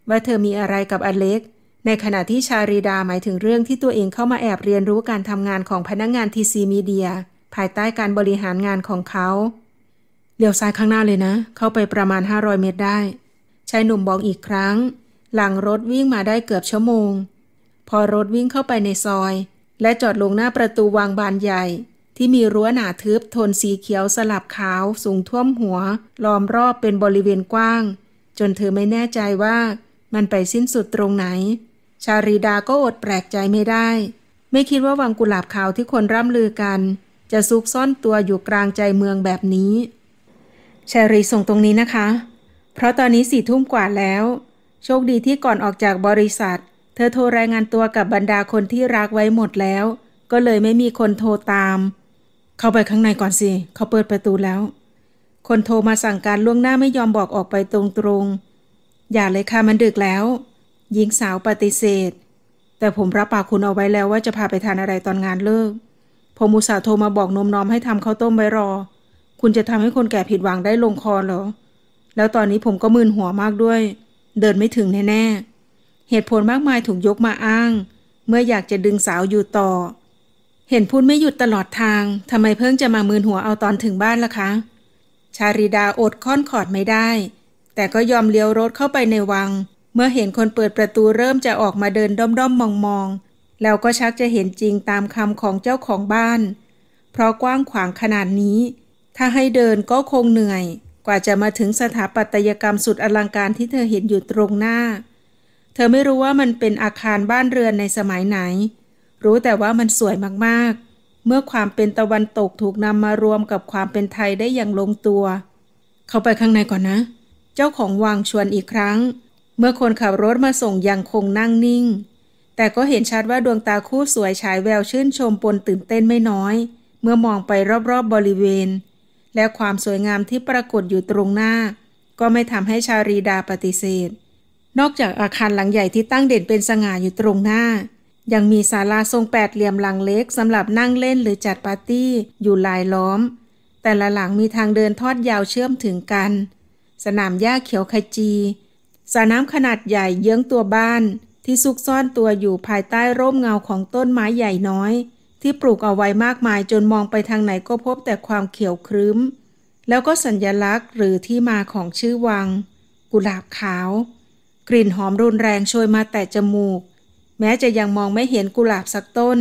ว่าเธอมีอะไรกับอเล็ก ในขณะที่ชารีดาหมายถึงเรื่องที่ตัวเองเข้ามาแอบเรียนรู้การทำงานของพนักงงานทีซีมีเดียภายใต้การบริหารงานของเขาเลี้ยวซ้ายข้างหน้าเลยนะ เข้าไปประมาณ 500 เมตรได้ ชายหนุ่มบอกอีกครั้ง หลังรถวิ่งมาได้เกือบชั่วโมง พอรถวิ่งเข้าไปในซอย และจอดลงหน้าประตูวางบานใหญ่ที่มีรั้วหนาทึบโทนสีเขียวสลับขาวสูงท่วมหัวล้อมรอบเป็นบริเวณกว้าง จนเธอไม่แน่ใจว่า มันไปสิ้นสุดตรงไหน ชาริดาก็อดแปลกใจไม่ได้ ไม่คิดว่าวังกุหลาบขาวที่คนร่ำลือกัน จะซุกซ่อนตัวอยู่กลางใจเมืองแบบนี้ ชารีส่งตรงนี้นะคะ เพราะตอนนี้สี่ทุ่มกว่าแล้ว โชคดีที่ก่อนออกจากบริษัท เธอโทรรายงานตัวกับบรรดาคนที่รักไว้หมดแล้ว ก็เลยไม่มีคนโทรตามเข้าไปข้างในก่อนสิ เขาเปิดประตูแล้ว คนโทรมาสั่งการล่วงหน้าไม่ยอมบอกออกไปตรงๆ อย่าเลยค่ะมันดึกแล้ว หญิงสาวปฏิเสธ แต่ผมรับปากคุณเอาไว้แล้วว่าจะพาไปทานอะไรตอนงานเลิก ผมอุตส่าห์โทรมาบอกนมน้อมให้ทำข้าวต้มไว้รอ คุณจะทำให้คนแก่ผิดหวังได้ลงคอเหรอ แล้วตอนนี้ผมก็มึนหัวมากด้วย เดินไม่ถึงแน่ๆเหตุผลมากมายถูกยกมาอ้าง เมื่ออยากจะดึงสาวอยู่ต่อเห็นพูดไม่หยุดตลอดทาง ทำไมเพิ่งจะมามืนหัวเอาตอนถึงบ้านล่ะคะ ชาริดาอดค้อนขอดไม่ได้ แต่ก็ยอมเลี้ยวรถเข้าไปในวัง เมื่อเห็นคนเปิดประตูเริ่มจะออกมาเดินด้อมๆมมองๆ แล้วก็ชักจะเห็นจริงตามคำของเจ้าของบ้าน เพราะกว้างขวางขนาดนี้ ถ้าให้เดินก็คงเหนื่อย กว่าจะมาถึงสถาปัตยกรรมสุดอลังการที่เธอเห็นอยู่ตรงหน้า เธอไม่รู้ว่ามันเป็นอาคารบ้านเรือนในสมัยไหนรู้แต่ว่ามันสวยมากๆ เมื่อความเป็นตะวันตกถูกนำมารวมกับความเป็นไทยได้อย่างลงตัว เข้าไปข้างในก่อนนะ เจ้าของวังชวนอีกครั้ง เมื่อคนขับรถมาส่งยังคงนั่งนิ่ง แต่ก็เห็นชัดว่าดวงตาคู่สวยฉายแววชื่นชมปนตื่นเต้นไม่น้อย เมื่อมองไปรอบๆบบริเวณ และความสวยงามที่ปรากฏอยู่ตรงหน้า ก็ไม่ทำให้ชารีดาปฏิเสธ นอกจากอาคารหลังใหญ่ที่ตั้งเด่นเป็นสง่าอยู่ตรงหน้ายังมีศาลาทรงแปดเหลี่ยมหลังเล็กสำหรับนั่งเล่นหรือจัดปาร์ตี้อยู่ลายล้อม แต่ละหลังมีทางเดินทอดยาวเชื่อมถึงกัน สนามหญ้าเขียวขจีสระน้ำขนาดใหญ่เยื้องตัวบ้านที่ซุกซ่อนตัวอยู่ภายใต้ร่มเงาของต้นไม้ใหญ่น้อย ที่ปลูกเอาไว้มากมายจนมองไปทางไหนก็พบแต่ความเขียวครึ้ม แล้วก็สัญญลักษณ์หรือที่มาของชื่อวัง กุหลาบขาว กลิ่นหอมรุนแรงโชยมาแต่จมูกแม้จะยังมองไม่เห็นกุหลาบสักต้น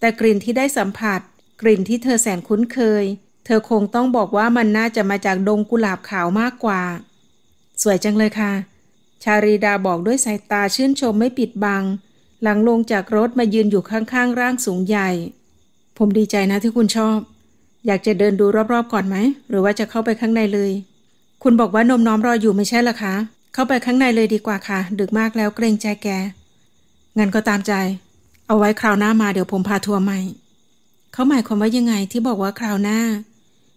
แต่กลิ่นที่ได้สัมผัส กลิ่นที่เธอแสนคุ้นเคย เธอคงต้องบอกว่ามันน่าจะมาจากดงกุหลาบขาวมากกว่า สวยจังเลยค่ะ ชารีดาบอกด้วยสายตาชื่นชมไม่ปิดบัง หลังลงจากรถมายืนอยู่ข้างๆร่างสูงใหญ่ ผมดีใจนะที่คุณชอบ อยากจะเดินดูรอบๆก่อนไหม หรือว่าจะเข้าไปข้างในเลย คุณบอกว่านมน้อมรออยู่ไม่ใช่หรอคะ เข้าไปข้างในเลยดีกว่าค่ะ ดึกมากแล้วเกรงใจแกงั้นก็ตามใจ เอาไว้คราวหน้ามาเดี๋ยวผมพาทัวร์ใหม่ เขาหมายความว่ายังไงที่บอกว่าคราวหน้า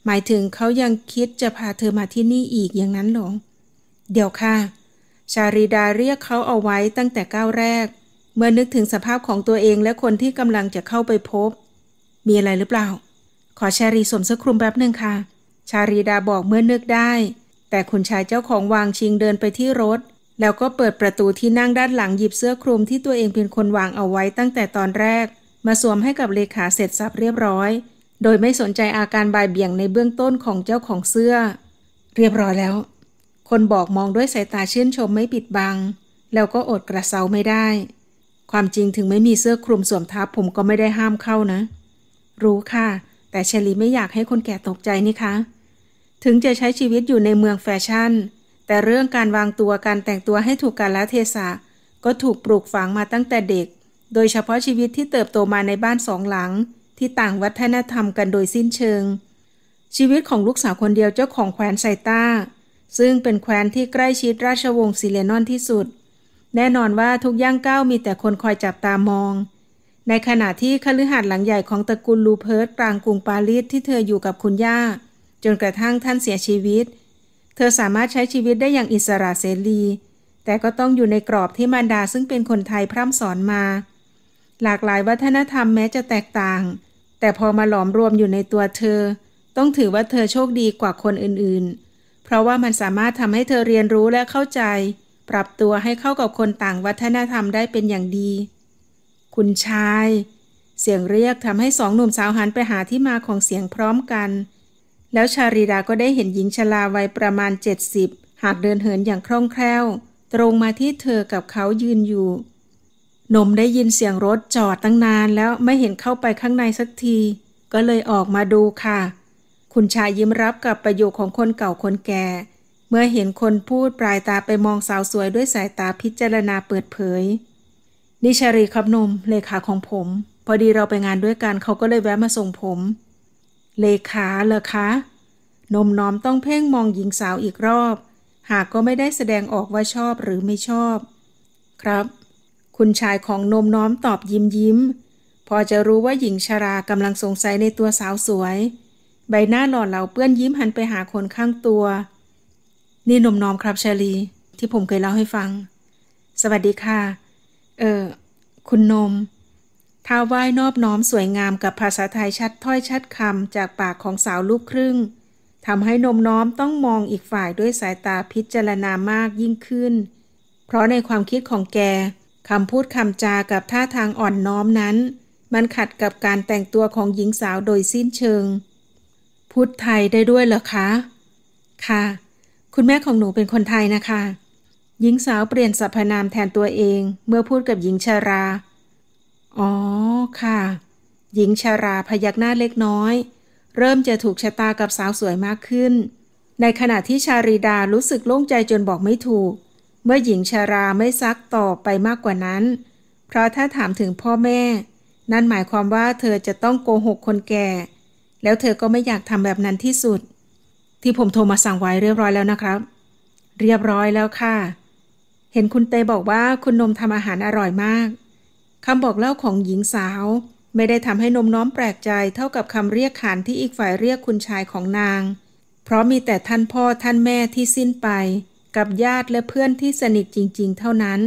หมายถึงเขายังคิดจะพาเธอมาที่นี่อีกอย่างนั้นหรอ เดี๋ยวค่ะ ชาริดาเรียกเขาเอาไว้ตั้งแต่ก้าวแรก เมื่อนึกถึงสภาพของตัวเองและคนที่กำลังจะเข้าไปพบ มีอะไรหรือเปล่า ขอชารีสวมเสื้อคลุมแป๊บหนึ่งค่ะ ชารีดาบอกเมื่อนึกได้ แต่คุณชายเจ้าของวางชิงเดินไปที่รถแล้วก็เปิดประตูที่นั่งด้านหลังหยิบเสื้อคลุมที่ตัวเองเป็นคนวางเอาไว้ตั้งแต่ตอนแรก มาสวมให้กับเลขาเสร็จสับเรียบร้อย โดยไม่สนใจอาการบายเบี่ยงในเบื้องต้นของเจ้าของเสื้อ เรียบร้อยแล้ว คนบอกมองด้วยสายตาชื่นชมไม่ปิดบัง แล้วก็อดกระเซาไม่ได้ ความจริงถึงไม่มีเสื้อคลุมสวมทับผมก็ไม่ได้ห้ามเข้านะ รู้ค่ะ แต่เชลีไม่อยากให้คนแก่ตกใจนี่คะ ถึงจะใช้ชีวิตอยู่ในเมืองแฟชั่นแต่เรื่องการวางตัวการแต่งตัวให้ถูกกาลเทศะ ก็ถูกปลูกฝังมาตั้งแต่เด็ก โดยเฉพาะชีวิตที่เติบโตมาในบ้านสองหลัง ที่ต่างวัฒนธรรมกันโดยสิ้นเชิง ชีวิตของลูกสาวคนเดียวเจ้าของแคว้นไซต้า ซึ่งเป็นแคว้นที่ใกล้ชิดราชวงศ์ซิเลนอนที่สุด แน่นอนว่าทุกย่างก้าวมีแต่คนคอยจับตามอง ในขณะที่คฤหาสน์หลังใหญ่ของตระกูลลูเพิร์ตกลางกรุงปารีสที่เธออยู่กับคุณย่าจนกระทั่งท่านเสียชีวิตเเธอสามารถใช้ชีวิตได้อย่างอิสระเสรี แต่ก็ต้องอยู่ในกรอบที่มารดาซึ่งเป็นคนไทยพร่ำสอนมา หลากหลายวัฒนธรรมแม้จะแตกต่าง แต่พอมาหลอมรวมอยู่ในตัวเธอ ต้องถือว่าเธอโชคดีกว่าคนอื่นๆ เพราะว่ามันสามารถทำให้เธอเรียนรู้และเข้าใจ ปรับตัวให้เข้ากับคนต่างวัฒนธรรมได้เป็นอย่างดี คุณชาย เสียงเรียกทำให้สองหนุ่มสาวหันไปหาที่มาของเสียงพร้อมกันแล้วชาริดาก็ได้เห็นหญิงชราวัยประมาณ 70 หากเดินเหินอย่างคล่องแคล่ว ตรงมาที่เธอกับเขายืนอยู่หนมได้ยินเสียงรถจอดตั้งนานแล้วไม่เห็นเข้าไปข้างในสักที ก็เลยออกมาดูค่ะ คุณชายยิ้มรับกับประโยคของคนเก่าคนแก่ เมื่อเห็นคนพูดปลายตาไปมองสาวสวยด้วยสายตาพิจารณาเปิดเผย นิชารีครับนม เลขาของผม พอดีเราไปงานด้วยกันเขาก็เลยแวะมาส่งผมเลขาเหรอคะ นมน้อมต้องเพ่งมองหญิงสาวอีกรอบ หากก็ไม่ได้แสดงออกว่าชอบหรือไม่ชอบ ครับ คุณชายของนมน้อมตอบยิ้มยิ้ม พอจะรู้ว่าหญิงชารากำลังสงสัยในตัวสาวสวย ใบหน้าหล่อนเหลาเปื้อนยิ้มหันไปหาคนข้างตัว นี่นมน้อมครับชาลี ที่ผมเคยเล่าให้ฟัง สวัสดีค่ะ เออ คุณนมท้าไหว้นอบน้อมสวยงามกับภาษาไทยชัดถ้อยชัดคำจากปากของสาวลูกครึ่งทำให้นมน้อมต้องมองอีกฝ่ายด้วยสายตาพิจารณามากยิ่งขึ้น เพราะในความคิดของแกคำพูดคำจากับท่าทางอ่อนน้อมนั้น มันขัดกับการแต่งตัวของหญิงสาวโดยสิ้นเชิง พูดไทยได้ด้วยเหรอคะ ค่ะคุณแม่ของหนูเป็นคนไทยนะคะ หญิงสาวเปลี่ยนสรรพนามแทนตัวเอง เมื่อพูดกับหญิงชาราอ๋อค่ะ หญิงชาราพยักหน้าเล็กน้อย เริ่มจะถูกชะตากับสาวสวยมากขึ้น ในขณะที่ชาริดารู้สึกโล่งใจจนบอกไม่ถูก เมื่อหญิงชาราไม่ซักต่อไปมากกว่านั้น เพราะถ้าถามถึงพ่อแม่ นั่นหมายความว่าเธอจะต้องโกหกคนแก่ แล้วเธอก็ไม่อยากทำแบบนั้นที่สุด ที่ผมโทรมาสั่งไว้เรียบร้อยแล้วนะครับ เรียบร้อยแล้วค่ะ เห็นคุณเตบอกว่าคุณนมทำอาหารอร่อยมากคำบอกเล่าของหญิงสาว ไม่ได้ทำให้นมน้อมแปลกใจเท่ากับคำเรียกขานที่อีกฝ่ายเรียกคุณชายของนาง เพราะมีแต่ท่านพ่อท่านแม่ที่สิ้นไป กับญาติและเพื่อนที่สนิทจริงๆ เท่านั้น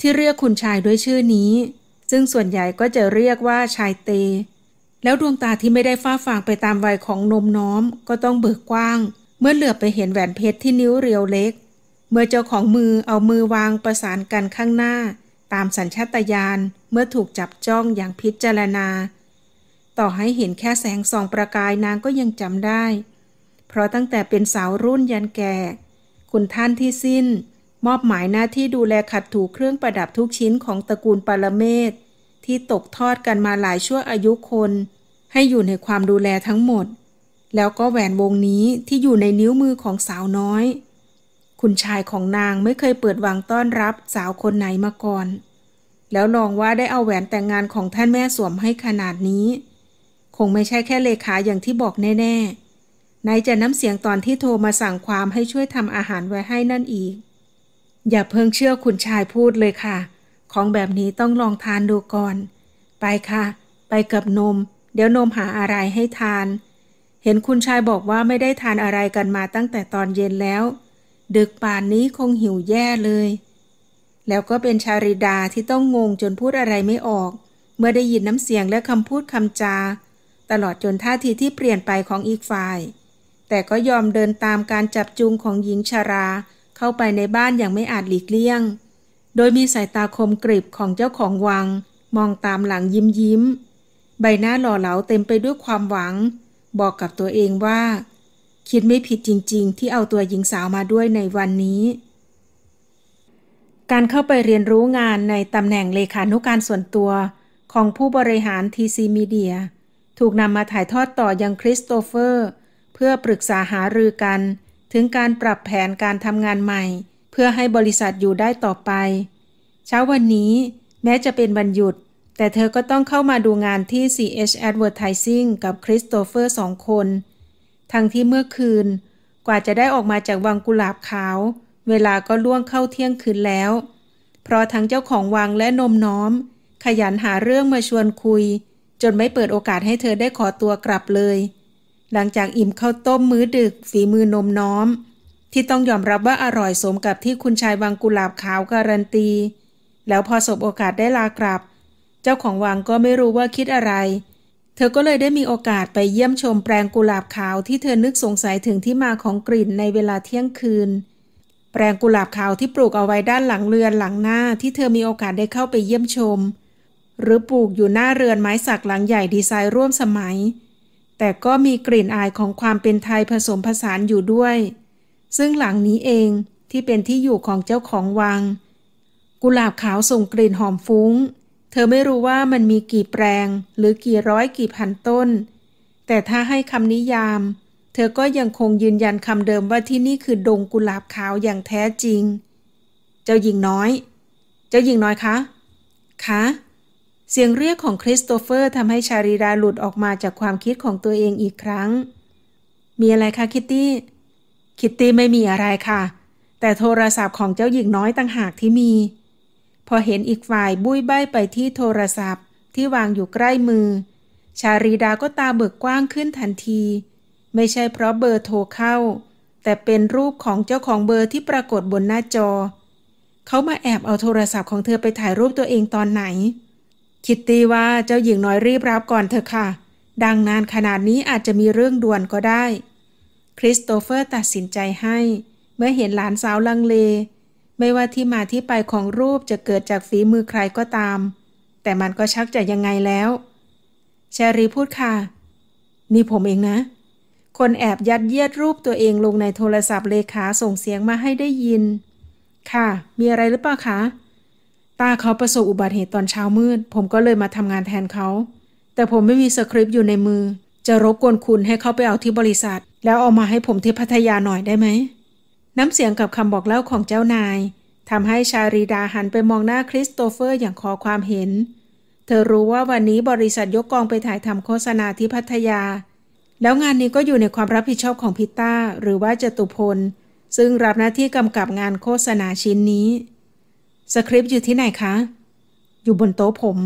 ที่เรียกคุณชายด้วยชื่อนี้ ซึ่งส่วนใหญ่ก็จะเรียกว่าชายเต แล้วดวงตาที่ไม่ได้ฟ้าฝางไปตามวัยของนมน้อมก็ต้องเบิกกว้าง เมื่อเหลือบไปเห็นแหวนเพชรที่นิ้วเรียวเล็ก เมื่อเจ้าของมือเอามือวางประสานกันข้างหน้าตามสัญชาตญาณเมื่อถูกจับจ้องอย่างพิจารณา ต่อให้เห็นแค่แสงส่องประกายนางก็ยังจำได้ เพราะตั้งแต่เป็นสาวรุ่นยันแก่ คุณท่านที่สิ้น มอบหมายหน้าที่ดูแลขัดถูเครื่องประดับทุกชิ้นของตระกูลปารเมศที่ตกทอดกันมาหลายชั่วอายุคน ให้อยู่ในความดูแลทั้งหมด แล้วก็แหวนวงนี้ที่อยู่ในนิ้วมือของสาวน้อยคุณชายของนางไม่เคยเปิดวางต้อนรับสาวคนไหนมาก่อน แล้วลองว่าได้เอาแหวนแต่งงานของท่านแม่สวมให้ขนาดนี้ คงไม่ใช่แค่เลขาอย่างที่บอกแน่ๆนายจะน้ำเสียงตอนที่โทรมาสั่งความให้ช่วยทำอาหารไว้ให้นั่นอีก อย่าเพิ่งเชื่อคุณชายพูดเลยค่ะ ของแบบนี้ต้องลองทานดูก่อน ไปค่ะ ไปกับนม เดี๋ยวนมหาอะไรให้ทาน เห็นคุณชายบอกว่าไม่ได้ทานอะไรกันมาตั้งแต่ตอนเย็นแล้วดึกป่านนี้คงหิวแย่เลย แล้วก็เป็นชาริดาที่ต้องงงจนพูดอะไรไม่ออก เมื่อได้ยินน้ำเสียงและคำพูดคำจา ตลอดจนท่าทีที่เปลี่ยนไปของอีกฝ่าย แต่ก็ยอมเดินตามการจับจูงของหญิงชารา เข้าไปในบ้านอย่างไม่อาจหลีกเลี่ยง โดยมีสายตาคมกริบของเจ้าของวัง มองตามหลังยิ้มยิ้ม ใบหน้าหล่อเหลาเต็มไปด้วยความหวัง บอกกับตัวเองว่าคิดไม่ผิดจริง ๆ ที่เอาตัวหญิงสาวมาด้วยในวันนี้ การเข้าไปเรียนรู้งานในตำแหน่งเลขานุการส่วนตัว ของผู้บริหาร TC Media ถูกนำมาถ่ายทอดต่อยังคริสโตเฟอร์ เพื่อปรึกษาหารือกัน ถึงการปรับแผนการทำงานใหม่ เพื่อให้บริษัทอยู่ได้ต่อไป เช้าวันนี้แม้จะเป็นวันหยุด แต่เธอก็ต้องเข้ามาดูงานที่ CH Advertising กับคริสโตเฟอร์สองคนทั้งที่เมื่อคืนกว่าจะได้ออกมาจากวังกุหลาบขาว เวลาก็ล่วงเข้าเที่ยงคืนแล้ว เพราะทั้งเจ้าของวังและนมน้อม ขยันหาเรื่องมาชวนคุย จนไม่เปิดโอกาสให้เธอได้ขอตัวกลับเลย หลังจากอิ่มข้าวต้มมื้อดึกฝีมือนมน้อม ที่ต้องยอมรับว่าอร่อยสมกับที่คุณชายวังกุหลาบขาวการันตีแล้วพอสบโอกาสได้ลากลับ เจ้าของวังก็ไม่รู้ว่าคิดอะไรเธอก็เลยได้มีโอกาสไปเยี่ยมชมแปลงกุหลาบขาวที่เธอนึกสงสัยถึงที่มาของกลิ่นในเวลาเที่ยงคืน แปลงกุหลาบขาวที่ปลูกเอาไว้ด้านหลังเรือนหลังหน้า ที่เธอมีโอกาสได้เข้าไปเยี่ยมชม หรือปลูกอยู่หน้าเรือนไม้สักหลังใหญ่ดีไซน์ร่วมสมัย แต่ก็มีกลิ่นอายของความเป็นไทยผสมผสานอยู่ด้วย ซึ่งหลังนี้เองที่เป็นที่อยู่ของเจ้าของวัง กุหลาบขาวส่งกลิ่นหอมฟุ้งธอไม่รู้ว่ามันมีกี่แปลงหรือกี่ร้อยกี่พันต้น แต่ถ้าให้คำนิยาม เธอก็ยังคงยืนยันคำเดิมว่าที่นี่คือดงกุหลาบขาวอย่างแท้จริง เจ้าหญิงน้อย เจ้าหญิงน้อยคะคะเสียงเรียกของคริสโตเฟอร์ทำให้ชาริราหลุดออกมาจากความคิดของตัวเองอีกครั้ง มีอะไรคะคิตตี้ คิตตี้ไม่มีอะไรคะ่ะ แต่โทรศัพท์ของเจ้าหญิงน้อยต่างหากที่มีพอเห็นอีกฝ่ายบุ้ยใบ้ไปที่โทรศัพท์ ที่วางอยู่ใกล้มือ ชารีดาก็ตาเบิกกว้างขึ้นทันที ไม่ใช่เพราะเบอร์โทรเข้า แต่เป็นรูปของเจ้าของเบอร์ที่ปรากฏบนหน้าจอ เขามาแอบเอาโทรศัพท์ของเธอ ไปถ่ายรูปตัวเองตอนไหน คิตตีว่าเจ้าหญิงน้อยรีบรับก่อนเถอะค่ะ ดังนานขนาดนี้อาจจะมีเรื่องด่วนก็ได้ คริสโตเฟอร์ตัดสินใจให้ เมื่อเห็นหลานสาวลังเลไม่ว่าที่มาที่ไปของรูปจะเกิดจากฝีมือใครก็ตาม แต่มันก็ชักจะยังไงแล้ว แชรีพูดค่ะ นี่ผมเองนะ คนแอบยัดเยียดรูปตัวเองลงในโทรศัพท์เลขาส่งเสียงมาให้ได้ยิน ค่ะ มีอะไรหรือเปล่าคะ ตาเขาประสบอุบัติเหตุตอนเช้ามืด ผมก็เลยมาทำงานแทนเขา แต่ผมไม่มีสคริปต์อยู่ในมือ จะรบกวนคุณให้เขาไปเอาที่บริษัท แล้วเอามาให้ผมที่พัทยาหน่อยได้ไหมน้ำเสียงกับคำบอกเล่าของเจ้านายทำให้ชารีดาหันไปมองหน้าคริสโตเฟอร์อย่างขอความเห็น เธอรู้ว่าวันนี้บริษัทยกกองไปถ่ายทำโฆษณาที่พัทยา แล้วงานนี้ก็อยู่ในความรับผิดชอบของพิต้าหรือว่าจตุพล ซึ่งรับหน้าที่กำกับงานโฆษณาชิ้นนี้ สคริปต์อยู่ที่ไหนคะ อยู่บนโต๊ะผม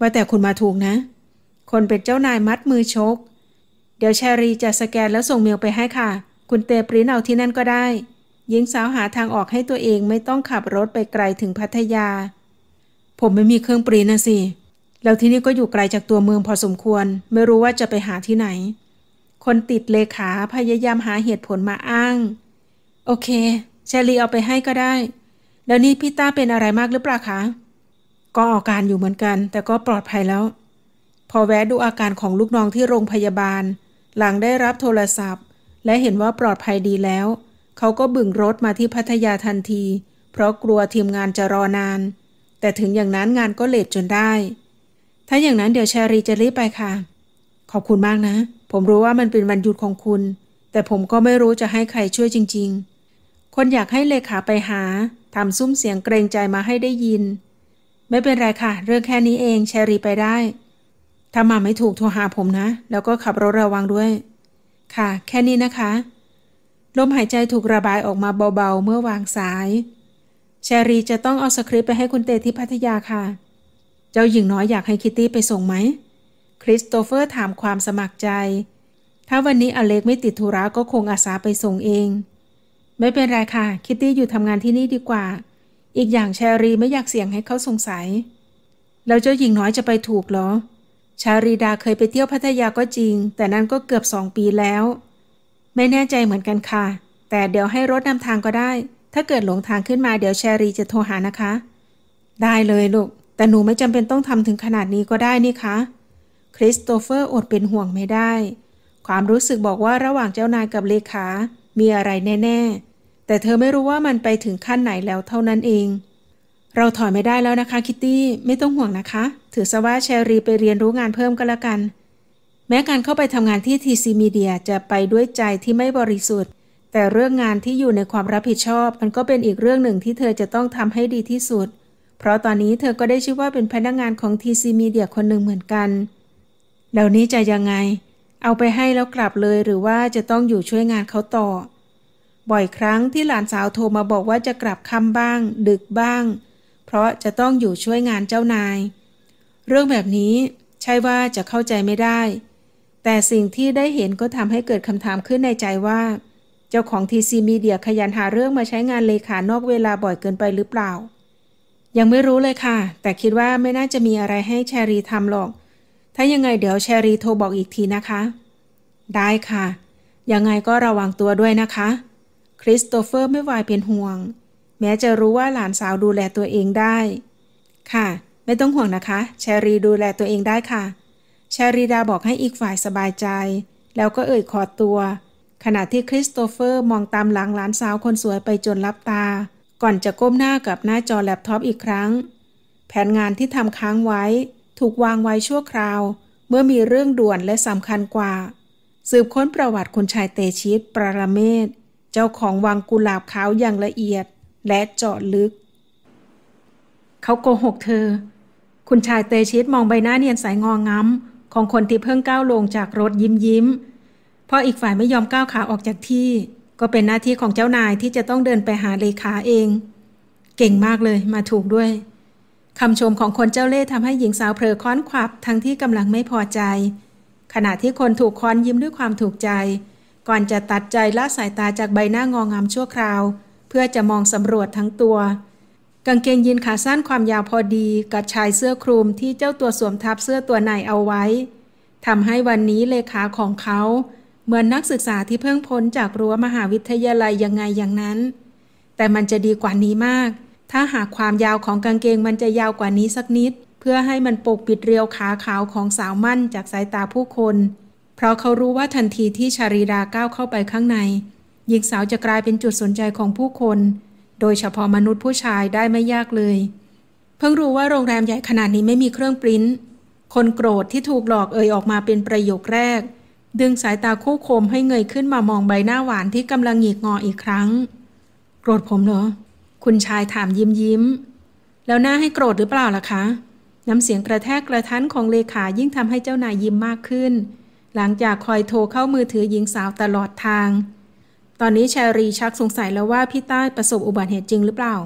ว่าแต่คุณมาถูกนะ คนเป็นเจ้านายมัดมือชก เดี๋ยวชารีจะสแกนแล้วส่งเมลไปให้ค่ะ คุณเตปริ้นเอาที่นั่นก็ได้หญิงสาวหาทางออกให้ตัวเองไม่ต้องขับรถไปไกลถึงพัทยา ผมไม่มีเครื่องปรีนะสิ แล้วที่นี่ก็อยู่ไกลจากตัวเมืองพอสมควร ไม่รู้ว่าจะไปหาที่ไหน คนติดเลขาพยายามหาเหตุผลมาอ้าง โอเคเชลีเอาไปให้ก็ได้ แล้วนี่พี่ต้าเป็นอะไรมากหรือเปล่าคะ ก็อาการอยู่เหมือนกัน แต่ก็ปลอดภัยแล้ว พอแวะดูอาการของลูกน้องที่โรงพยาบาล หลังได้รับโทรศัพท์ และเห็นว่าปลอดภัยดีแล้วเขาก็บึงรถมาที่พัทยาทันที เพราะกลัวทีมงานจะรอนาน แต่ถึงอย่างนั้นงานก็เลทจนได้ ถ้าอย่างนั้นเดี๋ยวชารีจะรีบไปค่ะ ขอบคุณมากนะ ผมรู้ว่ามันเป็นวันหยุดของคุณ แต่ผมก็ไม่รู้จะให้ใครช่วยจริง ๆ คนอยากให้เลขาไปหาทำซุ้มเสียงเกรงใจมาให้ได้ยิน ไม่เป็นไรค่ะเรื่องแค่นี้เองแชรีไปได้ถ้ามาไม่ถูกโทรหาผมนะ แล้วก็ขับรถระวังด้วย ค่ะ แค่นี้นะคะลมหายใจถูกระบายออกมาเบา ๆ เมื่อวางสายชรีจะต้องเอาสคริปต์ไปให้คุณเตที่พัทยาค่ะ เจ้าหญิงน้อยอยากให้คิตตี้ไปส่งไหม คริสโตเฟอร์ถามความสมัครใจ ถ้าวันนี้อเล็กไม่ติดธุระก็คงอาสาไปส่งเอง ไม่เป็นไรค่ะ คิตตี้อยู่ทำงานที่นี่ดีกว่า อีกอย่างชรีไม่อยากเสี่ยงให้เขาสงสัยแล้วเจ้าหญิงน้อยจะไปถูกเหรอชารีดาเคยไปเที่ยวพัทยาก็จริง แต่นั่นก็เกือบสองปีแล้วไม่แน่ใจเหมือนกันค่ะ แต่เดี๋ยวให้รถนำทางก็ได้ ถ้าเกิดหลงทางขึ้นมา เดี๋ยวแชรีจะโทรหานะคะ ได้เลยลูก แต่หนูไม่จำเป็นต้องทำถึงขนาดนี้ก็ได้นี่คะ คริสโตเฟอร์อดเป็นห่วงไม่ได้ ความรู้สึกบอกว่าระหว่างเจ้านายกับเลขา มีอะไรแน่ ๆ แต่เธอไม่รู้ว่ามันไปถึงขั้นไหนแล้วเท่านั้นเอง เราถอยไม่ได้แล้วนะคะคิตตี้ ไม่ต้องห่วงนะคะ ถือซะว่าแชรี ไปเรียนรู้งานเพิ่มก็แล้วกันแม้การเข้าไปทำงานที่ TC Media จะไปด้วยใจที่ไม่บริสุทธิ์ แต่เรื่องงานที่อยู่ในความรับผิดชอบมันก็เป็นอีกเรื่องหนึ่งที่เธอจะต้องทำให้ดีที่สุด เพราะตอนนี้เธอก็ได้ชื่อว่าเป็นพนักงานของ TC Media คนหนึ่งเหมือนกันเดี๋ยวนี้จะยังไง เอาไปให้แล้วกลับเลยหรือว่าจะต้องอยู่ช่วยงานเขาต่อ บ่อยครั้งที่หลานสาวโทรมาบอกว่าจะกลับค่ำบ้าง ดึกบ้าง เพราะจะต้องอยู่ช่วยงานเจ้านาย เรื่องแบบนี้ใช่ว่าจะเข้าใจไม่ได้แต่สิ่งที่ได้เห็นก็ทำให้เกิดคำถามขึ้นในใจว่า เจ้าของ TC Media ขยันหาเรื่องมาใช้งานเลขา นอกเวลาบ่อยเกินไปหรือเปล่า ยังไม่รู้เลยค่ะ แต่คิดว่าไม่น่าจะมีอะไรให้แชรีทำหรอก ถ้ายังไงเดี๋ยวแชรีโทรบอกอีกทีนะคะ ได้ค่ะ ยังไงก็ระวังตัวด้วยนะคะ คริสโตเฟอร์ไม่ไวายเป็นห่วง แม้จะรู้ว่าหลานสาวดูแลตัวเองได้ ค่ะ ไม่ต้องห่วงนะคะแชรีดูแลตัวเองได้ค่ะชาริดาบอกให้อีกฝ่ายสบายใจ แล้วก็เอ่ยขอตัว ขณะที่คริสโตเฟอร์มองตามหลังหลานสาวคนสวยไปจนลับตา ก่อนจะก้มหน้ากับหน้าจอแล็ปท็อปอีกครั้ง แผนงานที่ทำค้างไว้ ถูกวางไว้ชั่วคราว เมื่อมีเรื่องด่วนและสำคัญกว่า สืบค้นประวัติคุณชายเตชิต ปรารเมศเจ้าของวังกุหลาบขาวอย่างละเอียด และเจาะลึก เขาโกหกเธอ คุณชายเตชิตมองใบหน้าเนียนสายงองง้ำของคนที่เพิ่งก้าวลงจากรถยิ้มยิ้มพออีกฝ่ายไม่ยอมก้าวขาออกจากที่ ก็เป็นหน้าที่ของเจ้านายที่จะต้องเดินไปหาเลขาเอง เก่งมากเลยมาถูกด้วยคำชมของคนเจ้าเล่ห์ทำให้หญิงสาวเพลอค้อนขวับ ทั้งที่กำลังไม่พอใจ ขณะที่คนถูกค้อนยิ้มด้วยความถูกใจ ก่อนจะตัดใจละสายตาจากใบหน้างองามชั่วคราว เพื่อจะมองสำรวจทั้งตัวกางเกงยีนขาสั้นความยาวพอดีกับชายเสื้อคลุมที่เจ้าตัวสวมทับเสื้อตัวในเอาไว้ทำให้วันนี้เลขาของเขาเหมือนนักศึกษาที่เพิ่งพ้นจากรั้วมหาวิทยาลัยยังไงอย่างนั้น แต่มันจะดีกว่านี้มาก ถ้าหากความยาวของกางเกงมันจะยาวกว่านี้สักนิด เพื่อให้มันปกปิดเรียวขาขาวของสาวมั่นจากสายตาผู้คน เพราะเขารู้ว่าทันทีที่ชารีดาก้าวเข้าไปข้างใน หญิงสาวจะกลายเป็นจุดสนใจของผู้คนโดยเฉพาะมนุษย์ผู้ชายได้ไม่ยากเลย เพิ่งรู้ว่าโรงแรมใหญ่ขนาดนี้ไม่มีเครื่องปริ้น คนโกรธที่ถูกหลอกเอ่ยออกมาเป็นประโยคแรก ดึงสายตาคู่คมให้เงยขึ้นมามองใบหน้าหวานที่กำลังหงิกงออีกครั้ง โกรธผมเหรอคุณชายถามยิ้มยิ้ม แล้วหน้าให้โกรธหรือเปล่าล่ะคะ น้ำเสียงกระแทกกระทันของเลขา ยิ่งทำให้เจ้านายยิ้มมากขึ้น หลังจากคอยโทรเข้ามือถือหญิงสาวตลอดทางตอนนี้ชารีชักสงสัยแล้วว่าพี่ใต้ประสบอุบัติเหตุจริงหรือเปล่า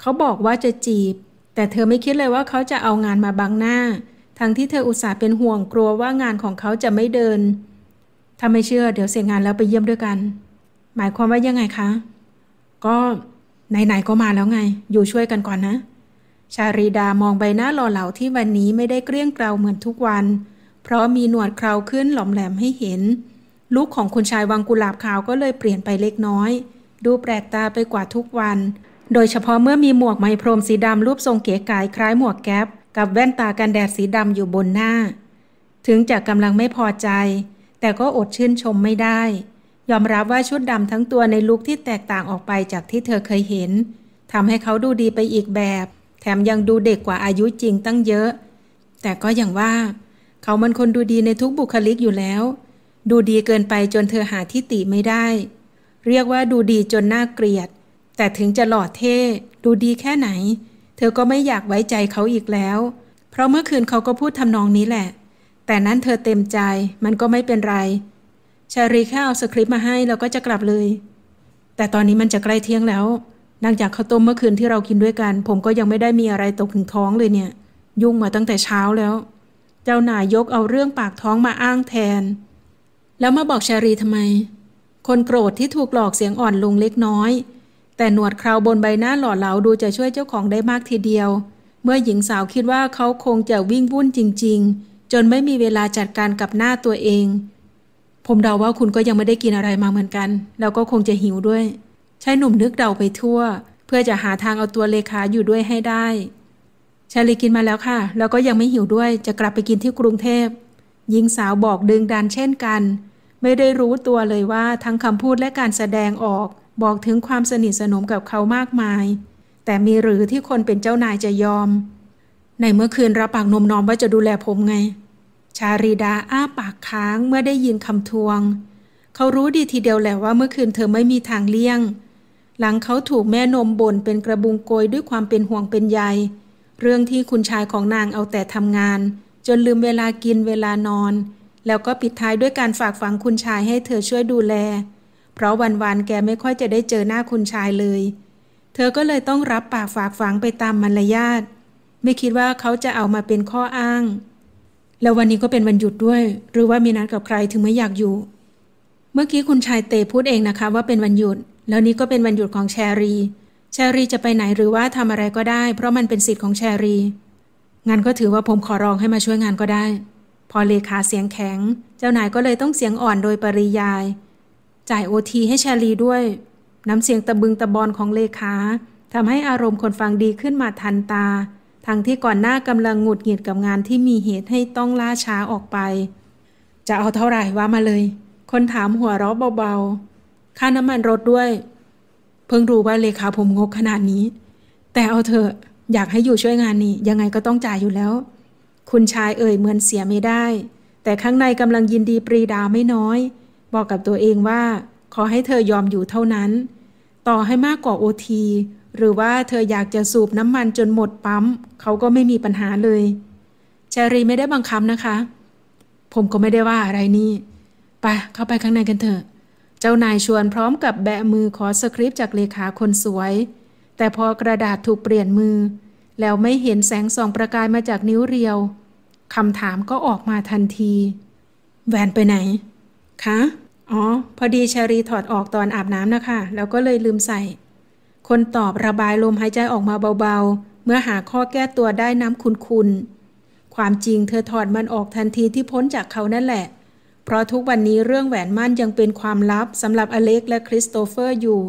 เขาบอกว่าจะจีบ แต่เธอไม่คิดเลยว่าเขาจะเอางานมาบังหน้า ทั้งที่เธออุตส่าห์เป็นห่วงกลัวว่างานของเขาจะไม่เดิน ถ้าไม่เชื่อเดี๋ยวเสียงานแล้วไปเยี่ยมด้วยกัน หมายความว่ายังไงคะ ก็ไหนๆก็มาแล้วไง อยู่ช่วยกันก่อนนะ ชารีดามองใบหน้าหล่อเหลาที่วันนี้ไม่ได้เกลี้ยงเกลาเหมือนทุกวัน เพราะมีหนวดเคราขึ้นหลอมแหลมให้เห็นลุกของคุณชายวังกุหลาบขาวก็เลยเปลี่ยนไปเล็กน้อย ดูแปลกตาไปกว่าทุกวัน โดยเฉพาะเมื่อมีหมวกไมโครมสีดำรูปทรงเก๋ไก๋คล้ายหมวกแก๊ปกับแว่นตากันแดดสีดำอยู่บนหน้า ถึงจะกำลังไม่พอใจ แต่ก็อดชื่นชมไม่ได้ ยอมรับว่าชุดดำทั้งตัวในลุคที่แตกต่างออกไปจากที่เธอเคยเห็นทำให้เขาดูดีไปอีกแบบ แถมยังดูเด็กกว่าอายุจริงตั้งเยอะ แต่ก็อย่างว่า เขามันคนดูดีในทุกบุคลิกอยู่แล้วดูดีเกินไปจนเธอหาที่ติไม่ได้ เรียกว่าดูดีจนน่าเกลียด แต่ถึงจะหล่อเท่ดูดีแค่ไหน เธอก็ไม่อยากไว้ใจเขาอีกแล้ว เพราะเมื่อคืนเขาก็พูดทำนองนี้แหละ แต่นั้นเธอเต็มใจมันก็ไม่เป็นไรชารีแค่เอาสคริปต์มาให้แล้วก็จะกลับเลย แต่ตอนนี้มันจะใกล้เที่ยงแล้วหลังจากข้าวต้มเมื่อคืนที่เรากินด้วยกัน ผมก็ยังไม่ได้มีอะไรตกถึงท้องเลยเนี่ย ยุ่งมาตั้งแต่เช้าแล้ว เจ้านายยกเอาเรื่องปากท้องมาอ้างแทนแล้วมาบอกชารีทำไม คนโกรธที่ถูกหลอกเสียงอ่อนลงเล็กน้อย แต่หนวดคราวบนใบหน้าหล่อเหลาดูจะช่วยเจ้าของได้มากทีเดียว เมื่อหญิงสาวคิดว่าเขาคงจะวิ่งวุ่นจริง ๆ จนไม่มีเวลาจัดการกับหน้าตัวเอง ผมเดาว่าคุณก็ยังไม่ได้กินอะไรมาเหมือนกัน แล้วก็คงจะหิวด้วย ชายหนุ่มนึกเดาไปทั่ว เพื่อจะหาทางเอาตัวเลขาอยู่ด้วยให้ได้ชาลีกินมาแล้วค่ะ แล้วก็ยังไม่หิวด้วย จะกลับไปกินที่กรุงเทพ หญิงสาวบอกดึงดันเช่นกันไม่ได้รู้ตัวเลยว่าทั้งคำพูดและการแสดงออก บอกถึงความสนิทสนมกับเขามากมาย แต่มีหรือที่คนเป็นเจ้านายจะยอม ในเมื่อคืนรับปากนมนอมว่าจะดูแลผมไง ชารีดาอ้าปากค้างเมื่อได้ยินคำทวงเขารู้ดีทีเดียวแหละว่าเมื่อคืนเธอไม่มีทางเลี่ยง หลังเขาถูกแม่นมบ่นเป็นกระบุงโกยด้วยความเป็นห่วงเป็นใยเรื่องที่คุณชายของนางเอาแต่ทำงาน จนลืมเวลากินเวลานอนแล้วก็ปิดท้ายด้วยการฝากฝังคุณชายให้เธอช่วยดูแล เพราะวัน ๆ แกไม่ค่อยจะได้เจอหน้าคุณชายเลย เธอก็เลยต้องรับปากฝากฝังไปตามมารยาทไม่คิดว่าเขาจะเอามาเป็นข้ออ้าง แล้ววันนี้ก็เป็นวันหยุดด้วย หรือว่ามีนัดกับใครถึงไม่อยากอยู่ เมื่อกี้คุณชายเตพูดเองนะคะว่าเป็นวันหยุด แล้วนี้ก็เป็นวันหยุดของแชรีแชรีจะไปไหนหรือว่าทำอะไรก็ได้ เพราะมันเป็นสิทธิ์ของแชรีงั้นก็ถือว่าผมขอร้องให้มาช่วยงานก็ได้พอเลขาเสียงแข็ง เจ้านายก็เลยต้องเสียงอ่อนโดยปริยาย จ่ายโอทีให้ชาลีด้วย น้ำเสียงตะบึงตะบอนของเลขาทำให้อารมณ์คนฟังดีขึ้นมาทันตาทั้งที่ก่อนหน้ากำลังหงุดหงิดกับงานที่มีเหตุให้ต้องล่าช้าออกไป จะเอาเท่าไหร่ว่ามาเลย คนถามหัวเราะเบาๆ ค่าน้ำมันรถด้วย เพิ่งรู้ว่าเลขาผมงกขนาดนี้ แต่เอาเถอะอยากให้อยู่ช่วยงานนี้ ยังไงก็ต้องจ่ายอยู่แล้วคุณชายเอ่ยเหมือนเสียไม่ได้ แต่ข้างในกำลังยินดีปรีดาไม่น้อย บอกกับตัวเองว่า ขอให้เธอยอมอยู่เท่านั้น ต่อให้มากกว่าโอทีหรือว่าเธออยากจะสูบน้ำมันจนหมดปั๊มเขาก็ไม่มีปัญหาเลยชรีไม่ได้บังคับนะคะผมก็ไม่ได้ว่าอะไรนี่ไปเข้าไปข้างในกันเถอะเจ้านายชวนพร้อมกับแบะมือขอสคริปต์จากเลขาคนสวยแต่พอกระดาษถูกเปลี่ยนมือแล้วไม่เห็นแสงส่องประกายมาจากนิ้วเรียว คำถามก็ออกมาทันทีแวนไปไหน คะ อ๋อ พอดีชารีถอดออกตอนอาบน้ำนะคะ แล้วก็เลยลืมใส่ คนตอบระบายลมหายใจออกมาเบาๆ เมื่อหาข้อแก้ตัวได้น้ำคุณๆ ความจริงเธอถอดมันออกทันทีที่พ้นจากเขานั่นแหละ เพราะทุกวันนี้เรื่องแหวนมั่นยังเป็นความลับสำหรับอเล็กและคริสโตเฟอร์อยู่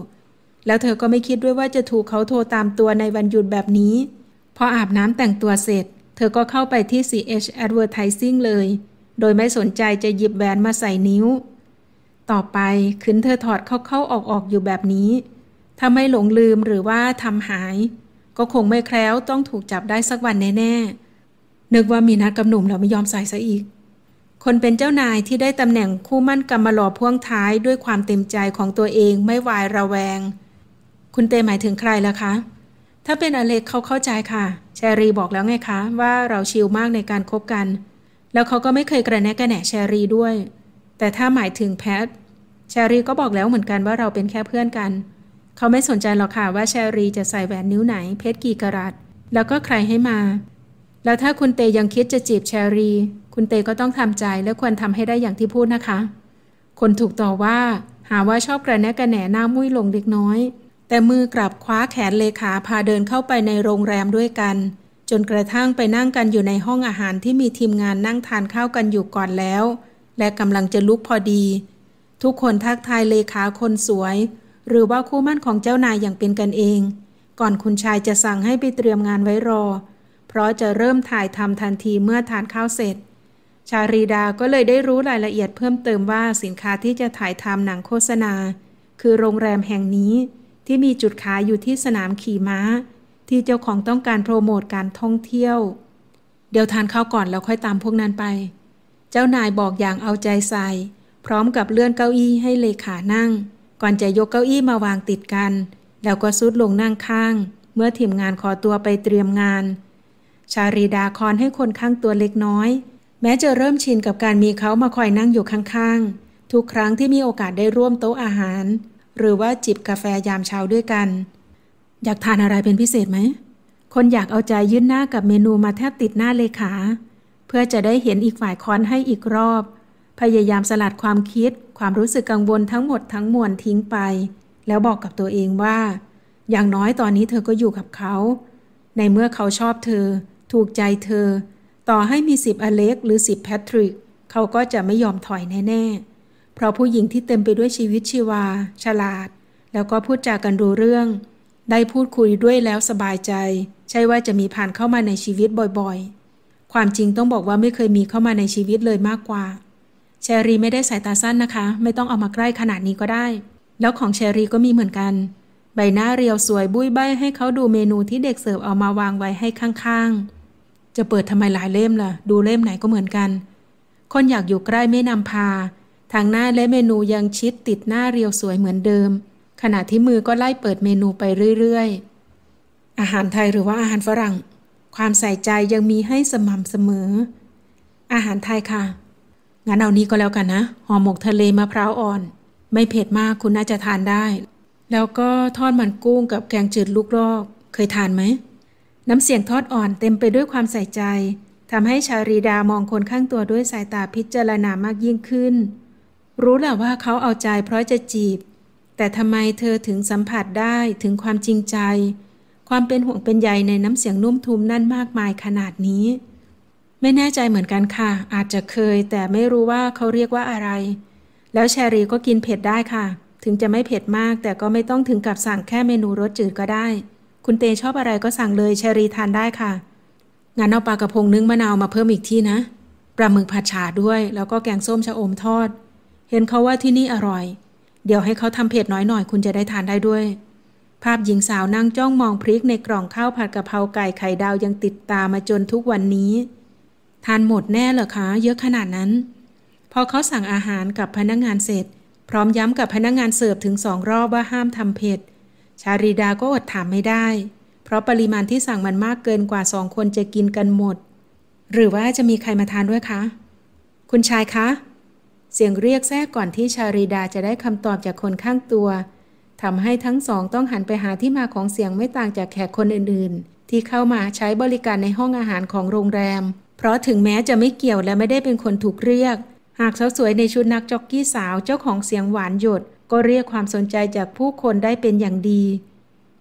แล้วเธอก็ไม่คิดด้วยว่าจะถูกเขาโทรตามตัวในวันหยุดแบบนี้พออาบน้ำแต่งตัวเสร็จ เธอก็เข้าไปที่ CH Advertising เลย โดยไม่สนใจจะหยิบแหวนมาใส่นิ้ว ต่อไป ขึ้นเธอถอดเข้าๆออกๆอยู่แบบนี้ ถ้าไม่หลงลืมหรือว่าทำหาย ก็คงไม่แคล้วต้องถูกจับได้สักวันแน่ๆนนึกว่ามีนัดกับหนุ่มแล้วไม่ยอมใส่ซะอีก คนเป็นเจ้านายที่ได้ตำแหน่งคู่มั่นกรรมหล่อพ่วงท้ายด้วยความเต็มใจของตัวเอง ไม่วายระแวง คุณเตหมายถึงใครล่ะคะถ้าเป็นอเล็กเขาเข้าใจค่ะแชรีบอกแล้วไงคะ ว่าเราชิลมากในการคบกัน แล้วเขาก็ไม่เคยกระแนะกระแหนแชรีด้วย แต่ถ้าหมายถึงแพทแชรีก็บอกแล้วเหมือนกันว่าเราเป็นแค่เพื่อนกัน เขาไม่สนใจหรอกค่ะว่าแชรีจะใส่แหวนนิ้วไหนเพชรกี่กรัตแล้วก็ใครให้มา แล้วถ้าคุณเตยังคิดจะจีบแชรีคุณเตก็ต้องทำใจและควรทำให้ได้อย่างที่พูดนะคะ คนถูกต่อว่า หาว่าชอบกระแนะกระแหนหน้ามุ้ยลงเล็กน้อยแต่มือกลับคว้าแขนเลขาพาเดินเข้าไปในโรงแรมด้วยกัน จนกระทั่งไปนั่งกันอยู่ในห้องอาหารที่มีทีมงานนั่งทานข้าวกันอยู่ก่อนแล้ว และกำลังจะลุกพอดี ทุกคนทักทายเลขาคนสวย หรือว่าคู่มั่นของเจ้านายอย่างเป็นกันเอง ก่อนคุณชายจะสั่งให้ไปเตรียมงานไว้รอ เพราะจะเริ่มถ่ายทำทันทีเมื่อทานข้าวเสร็จ ชารีดาก็เลยได้รู้รายละเอียดเพิ่มเติมว่าสินค้าที่จะถ่ายทำหนังโฆษณา คือโรงแรมแห่งนี้ที่มีจุดขายอยู่ที่สนามขี่ม้า ที่เจ้าของต้องการโปรโมทการท่องเที่ยวเดี๋ยวทานข้าวก่อนแล้วค่อยตามพวกนั้นไป เจ้านายบอกอย่างเอาใจใส่ พร้อมกับเลื่อนเก้าอี้ให้เลขานั่ง ก่อนจะยกเก้าอี้มาวางติดกัน แล้วก็ซุดลงนั่งข้าง เมื่อทีมงานขอตัวไปเตรียมงาน ชารีดาคอนให้คนข้างตัวเล็กน้อย แม้จะเริ่มชินกับการมีเขามาคอยนั่งอยู่ข้างๆ ทุกครั้งที่มีโอกาสได้ร่วมโต๊ะอาหารหรือว่าจิบกาแฟยามเช้าด้วยกัน อยากทานอะไรเป็นพิเศษไหมคนอยากเอาใจยื่นหน้ากับเมนูมาแทบติดหน้าเลขา เพื่อจะได้เห็นอีกฝ่ายค้อนให้อีกรอบ พยายามสลัดความคิดความรู้สึกกังวลทั้งหมดทั้งมวลทิ้งไป แล้วบอกกับตัวเองว่า อย่างน้อยตอนนี้เธอก็อยู่กับเขา ในเมื่อเขาชอบเธอ ถูกใจเธอ ต่อให้มีสิบอเล็กหรือสิบแพทริกเขาก็จะไม่ยอมถอยแน่ๆเพราะผู้หญิงที่เต็มไปด้วยชีวิตชีวา ฉลาด แล้วก็พูดจากันรู้เรื่อง ได้พูดคุยด้วยแล้วสบายใจ ใช่ว่าจะมีผ่านเข้ามาในชีวิตบ่อยๆ ความจริงต้องบอกว่าไม่เคยมีเข้ามาในชีวิตเลยมากกว่าเชอรี่ไม่ได้สายตาสั้นนะคะ ไม่ต้องเอามาใกล้ขนาดนี้ก็ได้ แล้วของเชอรี่ก็มีเหมือนกัน ใบหน้าเรียวสวยบุ้ยใบให้เขาดูเมนูที่เด็กเสิร์ฟเอามาวางไว้ให้ข้างๆจะเปิดทำไมหลายเล่มล่ะ ดูเล่มไหนก็เหมือนกัน คนอยากอยู่ใกล้ไม่นำพาทางหน้าและเมนูยังชิดติดหน้าเรียวสวยเหมือนเดิม ขณะที่มือก็ไล่เปิดเมนูไปเรื่อย ๆ อาหารไทยหรือว่าอาหารฝรั่ง ความใส่ใจยังมีให้สม่ำเสมอ อาหารไทยค่ะ งั้นเอานี้ก็แล้วกันนะห่อหมกทะเลมะพร้าวอ่อน ไม่เผ็ดมากคุณน่าจะทานได้ แล้วก็ทอดมันกุ้งกับแกงจืดลูกรอก เคยทานไหม น้ำเสียงทอดอ่อนเต็มไปด้วยความใส่ใจทำให้ชารีดามองคนข้างตัวด้วยสายตาพิจารณามากยิ่งขึ้นรู้แหละว่าเขาเอาใจ เพราะจะจีบ แต่ทำไมเธอถึงสัมผัสได้ถึงความจริงใจ ความเป็นห่วงเป็นใยในน้ำเสียงนุ่มทุมนั่นมากมายขนาดนี้ ไม่แน่ใจเหมือนกันค่ะ อาจจะเคยแต่ไม่รู้ว่าเขาเรียกว่าอะไร แล้วแชรีก็กินเผ็ดได้ค่ะ ถึงจะไม่เผ็ดมากแต่ก็ไม่ต้องถึงกับสั่งแค่เมนูรสจืดก็ได้ คุณเตชอบอะไรก็สั่งเลยแชรีทานได้ค่ะงั้นเอาปลากระพงนึ่งมะนาวมาเพิ่มอีกที่นะปลาหมึกผัดฉาด้วย แล้วก็แกงส้มชะอมทอดเห็นเขาว่าที่นี่อร่อย เดี๋ยวให้เขาทำเผ็ดน้อยหน่อยคุณจะได้ทานได้ด้วย ภาพหญิงสาวนั่งจ้องมองพริกในกล่องข้าวผัดกะเพราไก่ไข่ดาวยังติดตามาจนทุกวันนี้ ทานหมดแน่เหรอคะ เยอะขนาดนั้น พอเขาสั่งอาหารกับพนักงงานเสร็จ พร้อมย้ำกับพนักงงานเสิร์ฟถึงสองรอบว่าห้ามทำเผ็ด ชาริดาก็อดถามไม่ได้ เพราะปริมาณที่สั่งมันมากเกินกว่าสองคนจะกินกันหมด หรือว่าจะมีใครมาทานด้วยคะ คุณชายคะเสียงเรียกแทรกก่อนที่ชาริดาจะได้คำตอบจากคนข้างตัวทำให้ทั้งสองต้องหันไปหาที่มาของเสียงไม่ต่างจากแขกคนอื่น ๆ ที่เข้ามาใช้บริการในห้องอาหารของโรงแรม เพราะถึงแม้จะไม่เกี่ยวและไม่ได้เป็นคนถูกเรียก หากสาวสวยในชุดนักจ็อกกี้สาวเจ้าของเสียงหวานหยด ก็เรียกความสนใจจากผู้คนได้เป็นอย่างดี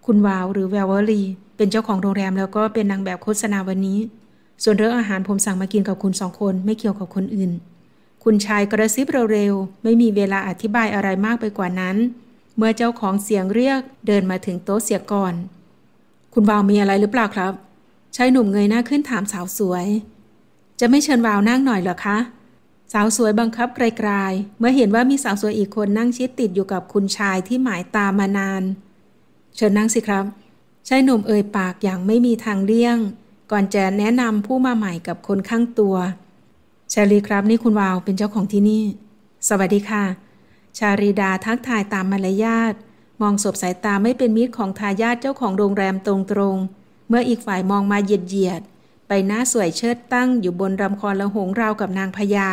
คุณวาวหรือแวลเวอรีเป็นเจ้าของโรงแรมแล้วก็เป็นนางแบบโฆษณาวันนี้ ส่วนเรื่องอาหารผมสั่งมากินกับคุณสองคนไม่เกี่ยวกับคนอื่นคุณชายกระซิบเร็วๆไม่มีเวลาอธิบายอะไรมากไปกว่านั้น เมื่อเจ้าของเสียงเรียกเดินมาถึงโต๊ะเสียก่อน คุณวาวมีอะไรหรือเปล่าครับ ชายหนุ่มเงยหน้าขึ้นถามสาวสวย จะไม่เชิญวาวนั่งหน่อยเหรอคะ สาวสวยบังคับไกลๆ เมื่อเห็นว่ามีสาวสวยอีกคนนั่งชิดติดอยู่กับคุณชายที่หมายตามานาน เชิญนั่งสิครับ ชายหนุ่มเอ่ยปากอย่างไม่มีทางเลี่ยง ก่อนจะแนะนำผู้มาใหม่กับคนข้างตัวชาลีครับนี่คุณวาวเป็นเจ้าของที่นี่ สวัสดีค่ะ ชารีดาทักทายตามมารยาทมองศบสายตาไม่เป็นมิตรของทายาทเจ้าของโรงแรมตรงตรงเมื่ออีกฝ่ายมองมาเหยียดเหยียดใบหน้าสวยเชิดตั้งอยู่บนรำคอละหงราวกับนางพญา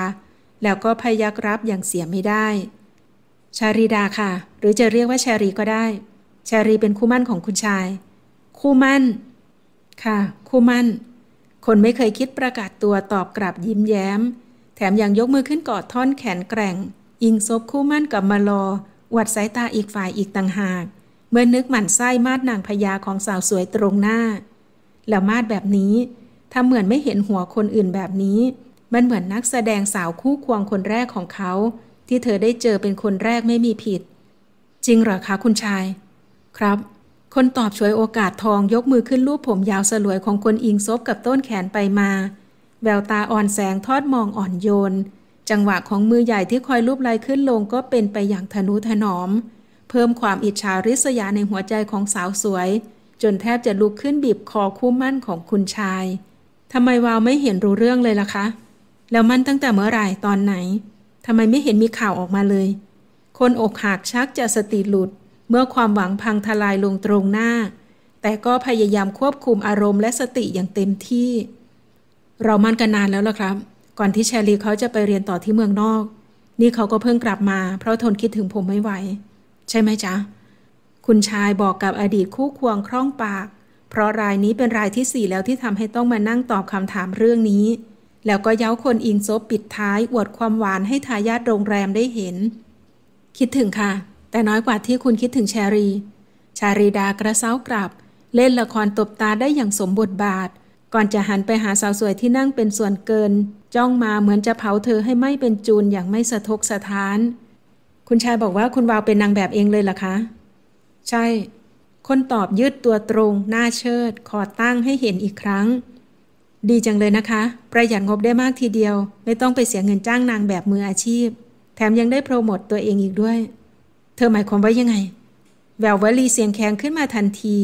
แล้วก็พยักรับอย่างเสียไม่ได้ ชารีดาค่ะ หรือจะเรียกว่าชารีก็ได้ชารีเป็นคู่มั่นของคุณชาย คู่มั่นค่ะ คู่มั่นคนไม่เคยคิดประกาศตัวตอบกลับยิ้มแย้ม แถมยังยกมือขึ้นกอดท่อนแขนแกร่งอิงซบคู่มั่นกับมาลอวัดสายตาอีกฝ่ายอีกต่างหาก เมื่อนึกหมั่นไส้มาดนางพญาของสาวสวยตรงหน้าแล้วมาดแบบนี้ทำเหมือนไม่เห็นหัวคนอื่นแบบนี้ มันเหมือนนักแสดงสาวคู่ควงคนแรกของเขา ที่เธอได้เจอเป็นคนแรกไม่มีผิด จริงเหรอคะคุณชายครับคนตอบช่วยโอกาสทองยกมือขึ้นรูปผมยาวสลวยของคนอิงซบกับต้นแขนไปมา แววตาอ่อนแสงทอดมองอ่อนโยน จังหวะของมือใหญ่ที่คอยรูปไล่ขึ้นลงก็เป็นไปอย่างทนุถนอม เพิ่มความอิจฉาริษยาในหัวใจของสาวสวย จนแทบจะลุกขึ้นบีบคอคู่มั่นของคุณชาย ทำไมวาวไม่เห็นรู้เรื่องเลยล่ะคะ แล้วมันตั้งแต่เมื่อไหร่ตอนไหนทำไมไม่เห็นมีข่าวออกมาเลย คนอกหักชักจะสติหลุดเมื่อความหวังพังทลายลงตรงหน้า แต่ก็พยายามควบคุมอารมณ์และสติอย่างเต็มที่ เรามั่นกันนานแล้วล่ะครับ ก่อนที่แชลีเขาจะไปเรียนต่อที่เมืองนอก นี่เขาก็เพิ่งกลับมา เพราะทนคิดถึงผมไม่ไหว ใช่ไหมจ๊ะ คุณชายบอกกับอดีตคู่ควงคล่องปาก เพราะรายนี้เป็นรายที่สี่แล้วที่ทำให้ต้องมานั่งตอบคำถามเรื่องนี้ แล้วก็เย้าคนอิงซบปิดท้ายอวดความหวานให้ทายาทโรงแรมได้เห็น คิดถึงค่ะแต่น้อยกว่าที่คุณคิดถึงชารี ชารีดากระเซ้ากลับ เล่นละครตบตาได้อย่างสมบทบาท ก่อนจะหันไปหาสาวสวยที่นั่งเป็นส่วนเกิน จ้องมาเหมือนจะเผาเธอให้ไม่เป็นจูนอย่างไม่สะทกสะท้าน คุณชายบอกว่าคุณวาวเป็นนางแบบเองเลยเหรอคะ ใช่ คนตอบยืดตัวตรง หน้าเชิดคอตั้งให้เห็นอีกครั้ง ดีจังเลยนะคะ ประหยัดงบได้มากทีเดียว ไม่ต้องไปเสียเงินจ้างนางแบบมืออาชีพ แถมยังได้โปรโมตตัวเองอีกด้วยเธอหมายความว่ายังไงแวววลีเสียงแข็งขึ้นมาทันที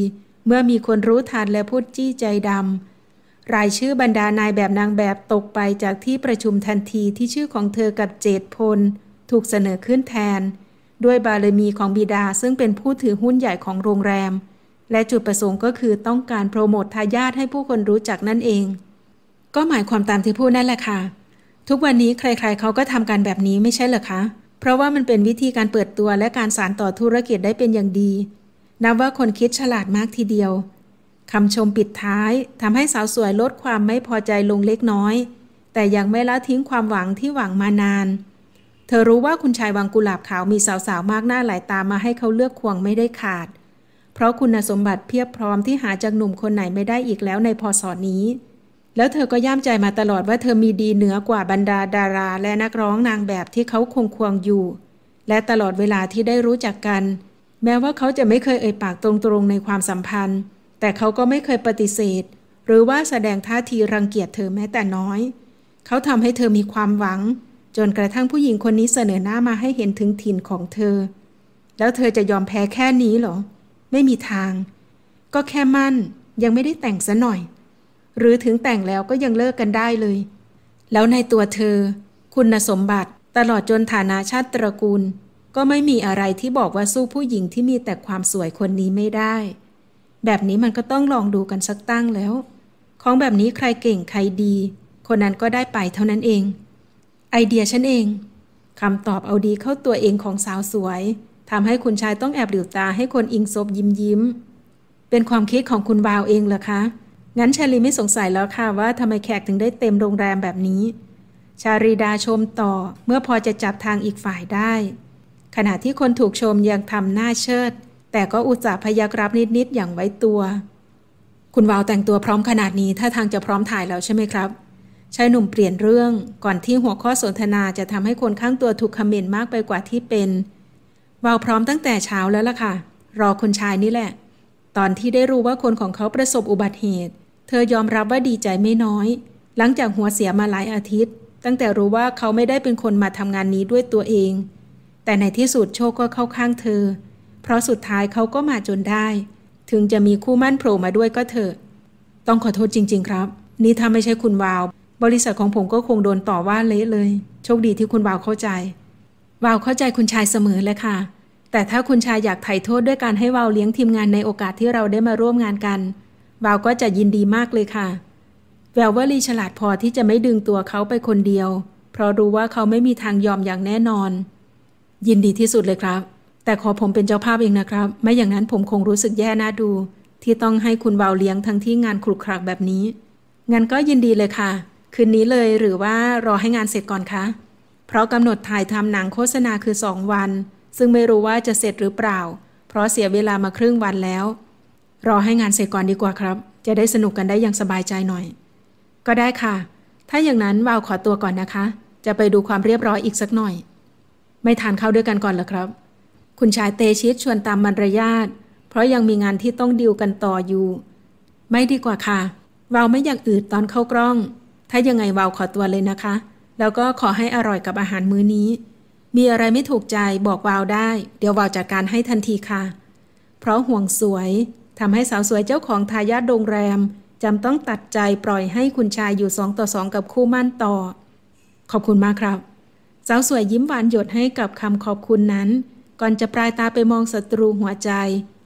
เมื่อมีคนรู้ทันและพูดจี้ใจดำรายชื่อบรรดานายแบบนางแบบตกไปจากที่ประชุมทันทีที่ชื่อของเธอกับเจตพล ถูกเสนอขึ้นแทน ด้วยบารมีของบิดาซึ่งเป็นผู้ถือหุ้นใหญ่ของโรงแรม และจุดประสงค์ก็คือต้องการโปรโมททายาทให้ผู้คนรู้จักนั่นเอง ก็หมายความตามที่พูดนั่นแหละค่ะทุกวันนี้ใครๆเขาก็ทำกันแบบนี้ไม่ใช่เหรอคะเพราะว่ามันเป็นวิธีการเปิดตัวและการสานต่อธุรกิจได้เป็นอย่างดี นับว่าคนคิดฉลาดมากทีเดียว คำชมปิดท้ายทำให้สาวสวยลดความไม่พอใจลงเล็กน้อย แต่ยังไม่ละทิ้งความหวังที่หวังมานาน เธอรู้ว่าคุณชายวังกุหลาบขาวมีสาวๆมากหน้าหลายตามาให้เขาเลือกควงไม่ได้ขาด เพราะคุณสมบัติเพียบพร้อมที่หาจากหนุ่มคนไหนไม่ได้อีกแล้วในพศนี้แล้วเธอก็ย่ามใจมาตลอดว่าเธอมีดีเหนือกว่าบรรดาดารา และนักร้องนางแบบที่เขาคงควงอยู่ และตลอดเวลาที่ได้รู้จักกัน แม้ว่าเขาจะไม่เคยเอ่ยปากตรงๆในความสัมพันธ์ แต่เขาก็ไม่เคยปฏิเสธหรือว่าแสดงท่าทีรังเกียจเธอแม้แต่น้อย เขาทำให้เธอมีความหวัง จนกระทั่งผู้หญิงคนนี้เสนอหน้ามาให้เห็นถึงถิ่นของเธอ แล้วเธอจะยอมแพ้แค่นี้เหรอไม่มีทาง ก็แค่มั่นยังไม่ได้แต่งซะหน่อยหรือถึงแต่งแล้วก็ยังเลิกกันได้เลย แล้วในตัวเธอ คุณสมบัติตลอดจนฐานะชาติตระกูล ก็ไม่มีอะไรที่บอกว่าสู้ผู้หญิงที่มีแต่ความสวยคนนี้ไม่ได้ แบบนี้มันก็ต้องลองดูกันสักตั้งแล้ว ของแบบนี้ใครเก่งใครดี คนนั้นก็ได้ไปเท่านั้นเอง ไอเดียฉันเอง คำตอบเอาดีเข้าตัวเองของสาวสวยทำให้คุณชายต้องแอบหลิวตาให้คนอิงซบยิ้มยิ้ม เป็นความคิดของคุณวาวเองเหรอคะงั้นชาลีไม่สงสัยแล้วค่ะว่าทำไมแขกถึงได้เต็มโรงแรมแบบนี้ ชารีดาชมต่อเมื่อพอจะจับทางอีกฝ่ายได้ ขณะที่คนถูกชมยังทำหน้าเชิด แต่ก็อุตส่าห์พยักรับนิดๆอย่างไว้ตัว คุณวาวแต่งตัวพร้อมขนาดนี้ถ้าทางจะพร้อมถ่ายแล้วใช่ไหมครับ ชายหนุ่มเปลี่ยนเรื่อง ก่อนที่หัวข้อสนทนาจะทำให้คนข้างตัวถูกคอมเมนต์มากไปกว่าที่เป็น วาวพร้อมตั้งแต่เช้าแล้วล่ะค่ะรอคนชายนี่แหละ ตอนที่ได้รู้ว่าคนของเขาประสบอุบัติเหตุเธอยอมรับว่าดีใจไม่น้อย หลังจากหัวเสียมาหลายอาทิตย์ ตั้งแต่รู้ว่าเขาไม่ได้เป็นคนมาทำงานนี้ด้วยตัวเอง แต่ในที่สุดโชคก็เข้าข้างเธอ เพราะสุดท้ายเขาก็มาจนได้ ถึงจะมีคู่มั่นโผล่มาด้วยก็เถอะ ต้องขอโทษจริง ๆ ครับ นี่ถ้าไม่ใช่คุณวาว บริษัทของผมก็คงโดนต่อว่าเละเลย โชคดีที่คุณวาวเข้าใจ วาวเข้าใจคุณชายเสมอเลยค่ะ แต่ถ้าคุณชายอยากไถ่โทษด้วยการให้วาวเลี้ยงทีมงานในโอกาสที่เราได้มาร่วมงานกันวาวก็จะยินดีมากเลยค่ะ แวววลีฉลาดพอที่จะไม่ดึงตัวเขาไปคนเดียว เพราะรู้ว่าเขาไม่มีทางยอมอย่างแน่นอน ยินดีที่สุดเลยครับ แต่ขอผมเป็นเจ้าภาพเองนะครับ ไม่อย่างนั้นผมคงรู้สึกแย่น่าดู ที่ต้องให้คุณวาวเลี้ยงทั้งที่งานครุกขรักแบบนี้ งั้นก็ยินดีเลยค่ะ คืนนี้เลยหรือว่ารอให้งานเสร็จก่อนคะ เพราะกำหนดถ่ายทำหนังโฆษณาคือสองวัน ซึ่งไม่รู้ว่าจะเสร็จหรือเปล่า เพราะเสียเวลามาครึ่งวันแล้วรอให้งานเสร็จก่อนดีกว่าครับ จะได้สนุกกันได้อย่างสบายใจหน่อย ก็ได้ค่ะ ถ้าอย่างนั้นวาวขอตัวก่อนนะคะ จะไปดูความเรียบร้อยอีกสักหน่อย ไม่ทานข้าวด้วยกันก่อนเหรอครับ คุณชายเตชิตชวนตามมารยาท เพราะยังมีงานที่ต้องดิวกันต่ออยู่ ไม่ดีกว่าค่ะ วาวไม่อยากอืดตอนเข้ากล้อง ถ้ายังไงวาวขอตัวเลยนะคะ แล้วก็ขอให้อร่อยกับอาหารมื้อนี้ มีอะไรไม่ถูกใจบอกวาวได้ เดี๋ยววาวจัดการให้ทันทีค่ะ เพราะห่วงสวยทำให้สาวสวยเจ้าของ ทายาทโรงแรมจำต้องตัดใจปล่อยให้คุณชายอยู่สองต่อสองกับคู่มั่นต่อ ขอบคุณมากครับ สาวสวยยิ้มหวานหยดให้กับคำขอบคุณนั้น ก่อนจะปลายตาไปมองศัตรูหัวใจ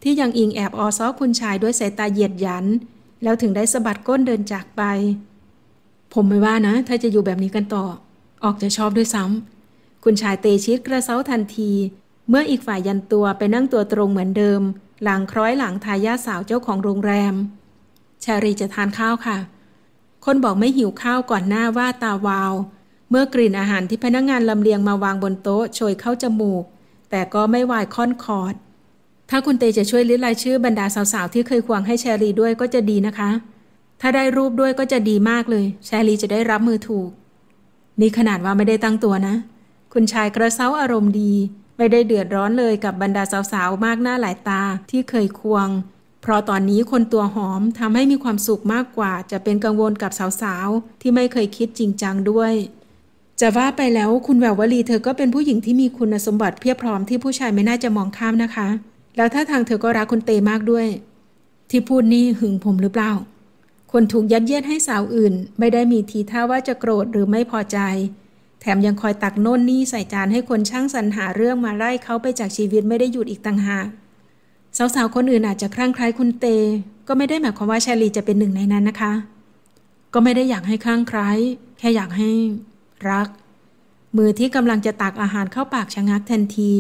ที่ยังอิงแอบออซ้อคุณชายด้วยสายตาเหยียดหยัน แล้วถึงได้สะบัดก้นเดินจากไป ผมไม่ว่านะ ถ้าจะอยู่แบบนี้กันต่อ ออกจะชอบด้วยซ้ำคุณชายเตชิดกระเซ้าทันที เมื่ออีกฝ่ายยันตัวไปนั่งตัวตรงเหมือนเดิมหลังคล้อยหลังทายาสาวเจ้าของโรงแรมชารีจะทานข้าวค่ะ คนบอกไม่หิวข้าวก่อนหน้าว่าตาวาว เมื่อกลิ่นอาหารที่พนักงงานลำเลียงมาวางบนโต๊ะโชยเข้าจมูก แต่ก็ไม่วายค่อนคอด ถ้าคุณเตจะช่วยลิ้นลายชื่อบรรดาสาวๆที่เคยควงให้ชารีด้วยก็จะดีนะคะ ถ้าได้รูปด้วยก็จะดีมากเลยชารีจะได้รับมือถูก นี่ขนาดว่าไม่ได้ตั้งตัวนะ คุณชายกระเซ้าอารมณ์ดีไม่ได้เดือดร้อนเลยกับบรรดาสาว ๆ มากหน้าหลายตาที่เคยควง เพราะตอนนี้คนตัวหอมทำให้มีความสุขมากกว่า จะเป็นกังวลกับสาวๆ ที่ไม่เคยคิดจริงจังด้วย จะว่าไปแล้วคุณแวววลีเธอก็เป็นผู้หญิงที่มีคุณสมบัติเพียบพร้อมที่ผู้ชายไม่น่าจะมองข้ามนะคะ แล้วถ้าทางเธอก็รักคุณเตมากด้วย ที่พูดนี่หึงผมหรือเปล่า คนถูกยัดเยียดให้สาวอื่น ไม่ได้มีทีท่าว่าจะโกรธหรือไม่พอใจแถมยังคอยตักโน่นนี่ใส่จานให้คนช่างสรรหาเรื่องมาไล่เขาไปจากชีวิตไม่ได้หยุดอีกต่างหากสาวๆคนอื่นอาจจะคลั่งใครคุณเต ก็ไม่ได้หมายความว่าชาลีจะเป็นหนึ่งในนั้นนะคะ ก็ไม่ได้อยากให้คลั่งใครแค่อยากให้ รัก มือที่กำลังจะตักอาหารเข้าปากชะงักทันที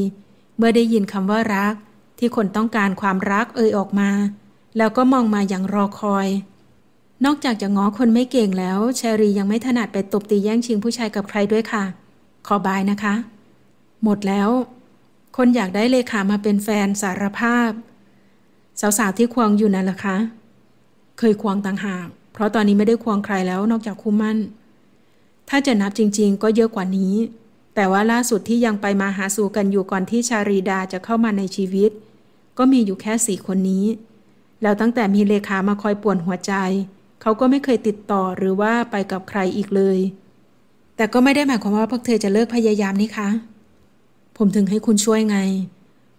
เมื่อได้ยินคำว่ารัก ที่คนต้องการความรักเอ่ยออกมา แล้วก็มองมาอย่างรอคอยนอกจากจะง้อคนไม่เก่งแล้วเชอรียังไม่ถนัดไปตบตีแย่งชิงผู้ชายกับใครด้วยค่ะ ขอบายนะคะ หมดแล้ว คนอยากได้เลขามาเป็นแฟนสารภาพสาวๆที่ควงอยู่นั่นล่ะคะเคยควงต่างหากเพราะตอนนี้ไม่ได้ควงใครแล้วนอกจากคู่มั่นถ้าจะนับจริง ๆ ก็เยอะกว่านี้ แต่ว่าล่าสุดที่ยังไปมาหาสู่กันอยู่ก่อนที่ชารีดาจะเข้ามาในชีวิต ก็มีอยู่แค่สี่คนนี้ แล้วตั้งแต่มีเลขามาคอยป่วนหัวใจเขาก็ไม่เคยติดต่อหรือว่าไปกับใครอีกเลย แต่ก็ไม่ได้หมายความว่าพวกเธอจะเลิกพยายามนี่คะ ผมถึงให้คุณช่วยไง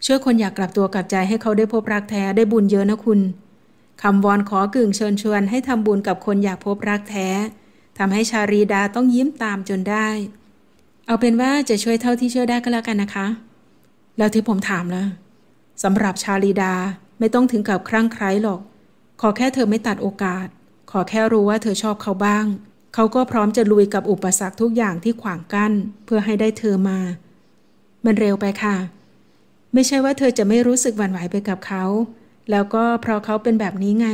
ช่วยคนอยากกลับตัวกลับใจให้เขาได้พบรักแท้ได้บุญเยอะนะคุณคำวอนขอกึ่งเชิญชวนให้ทำบุญกับคนอยากพบรักแท้ทำให้ชารีดาต้องยิ้มตามจนได้ เอาเป็นว่าจะช่วยเท่าที่ช่วยได้ก็แล้วกันนะคะ แล้วที่ผมถามนะสำหรับชาลีดาไม่ต้องถึงกับครั่งไคล้หรอก ขอแค่เธอไม่ตัดโอกาสขอแค่รู้ว่าเธอชอบเขาบ้าง เขาก็พร้อมจะลุยกับอุปสรรคทุกอย่างที่ขวางกั้นเพื่อให้ได้เธอมา มันเร็วไปค่ะ ไม่ใช่ว่าเธอจะไม่รู้สึกหวั่นไหวไปกับเขา แล้วก็เพราะเขาเป็นแบบนี้ไง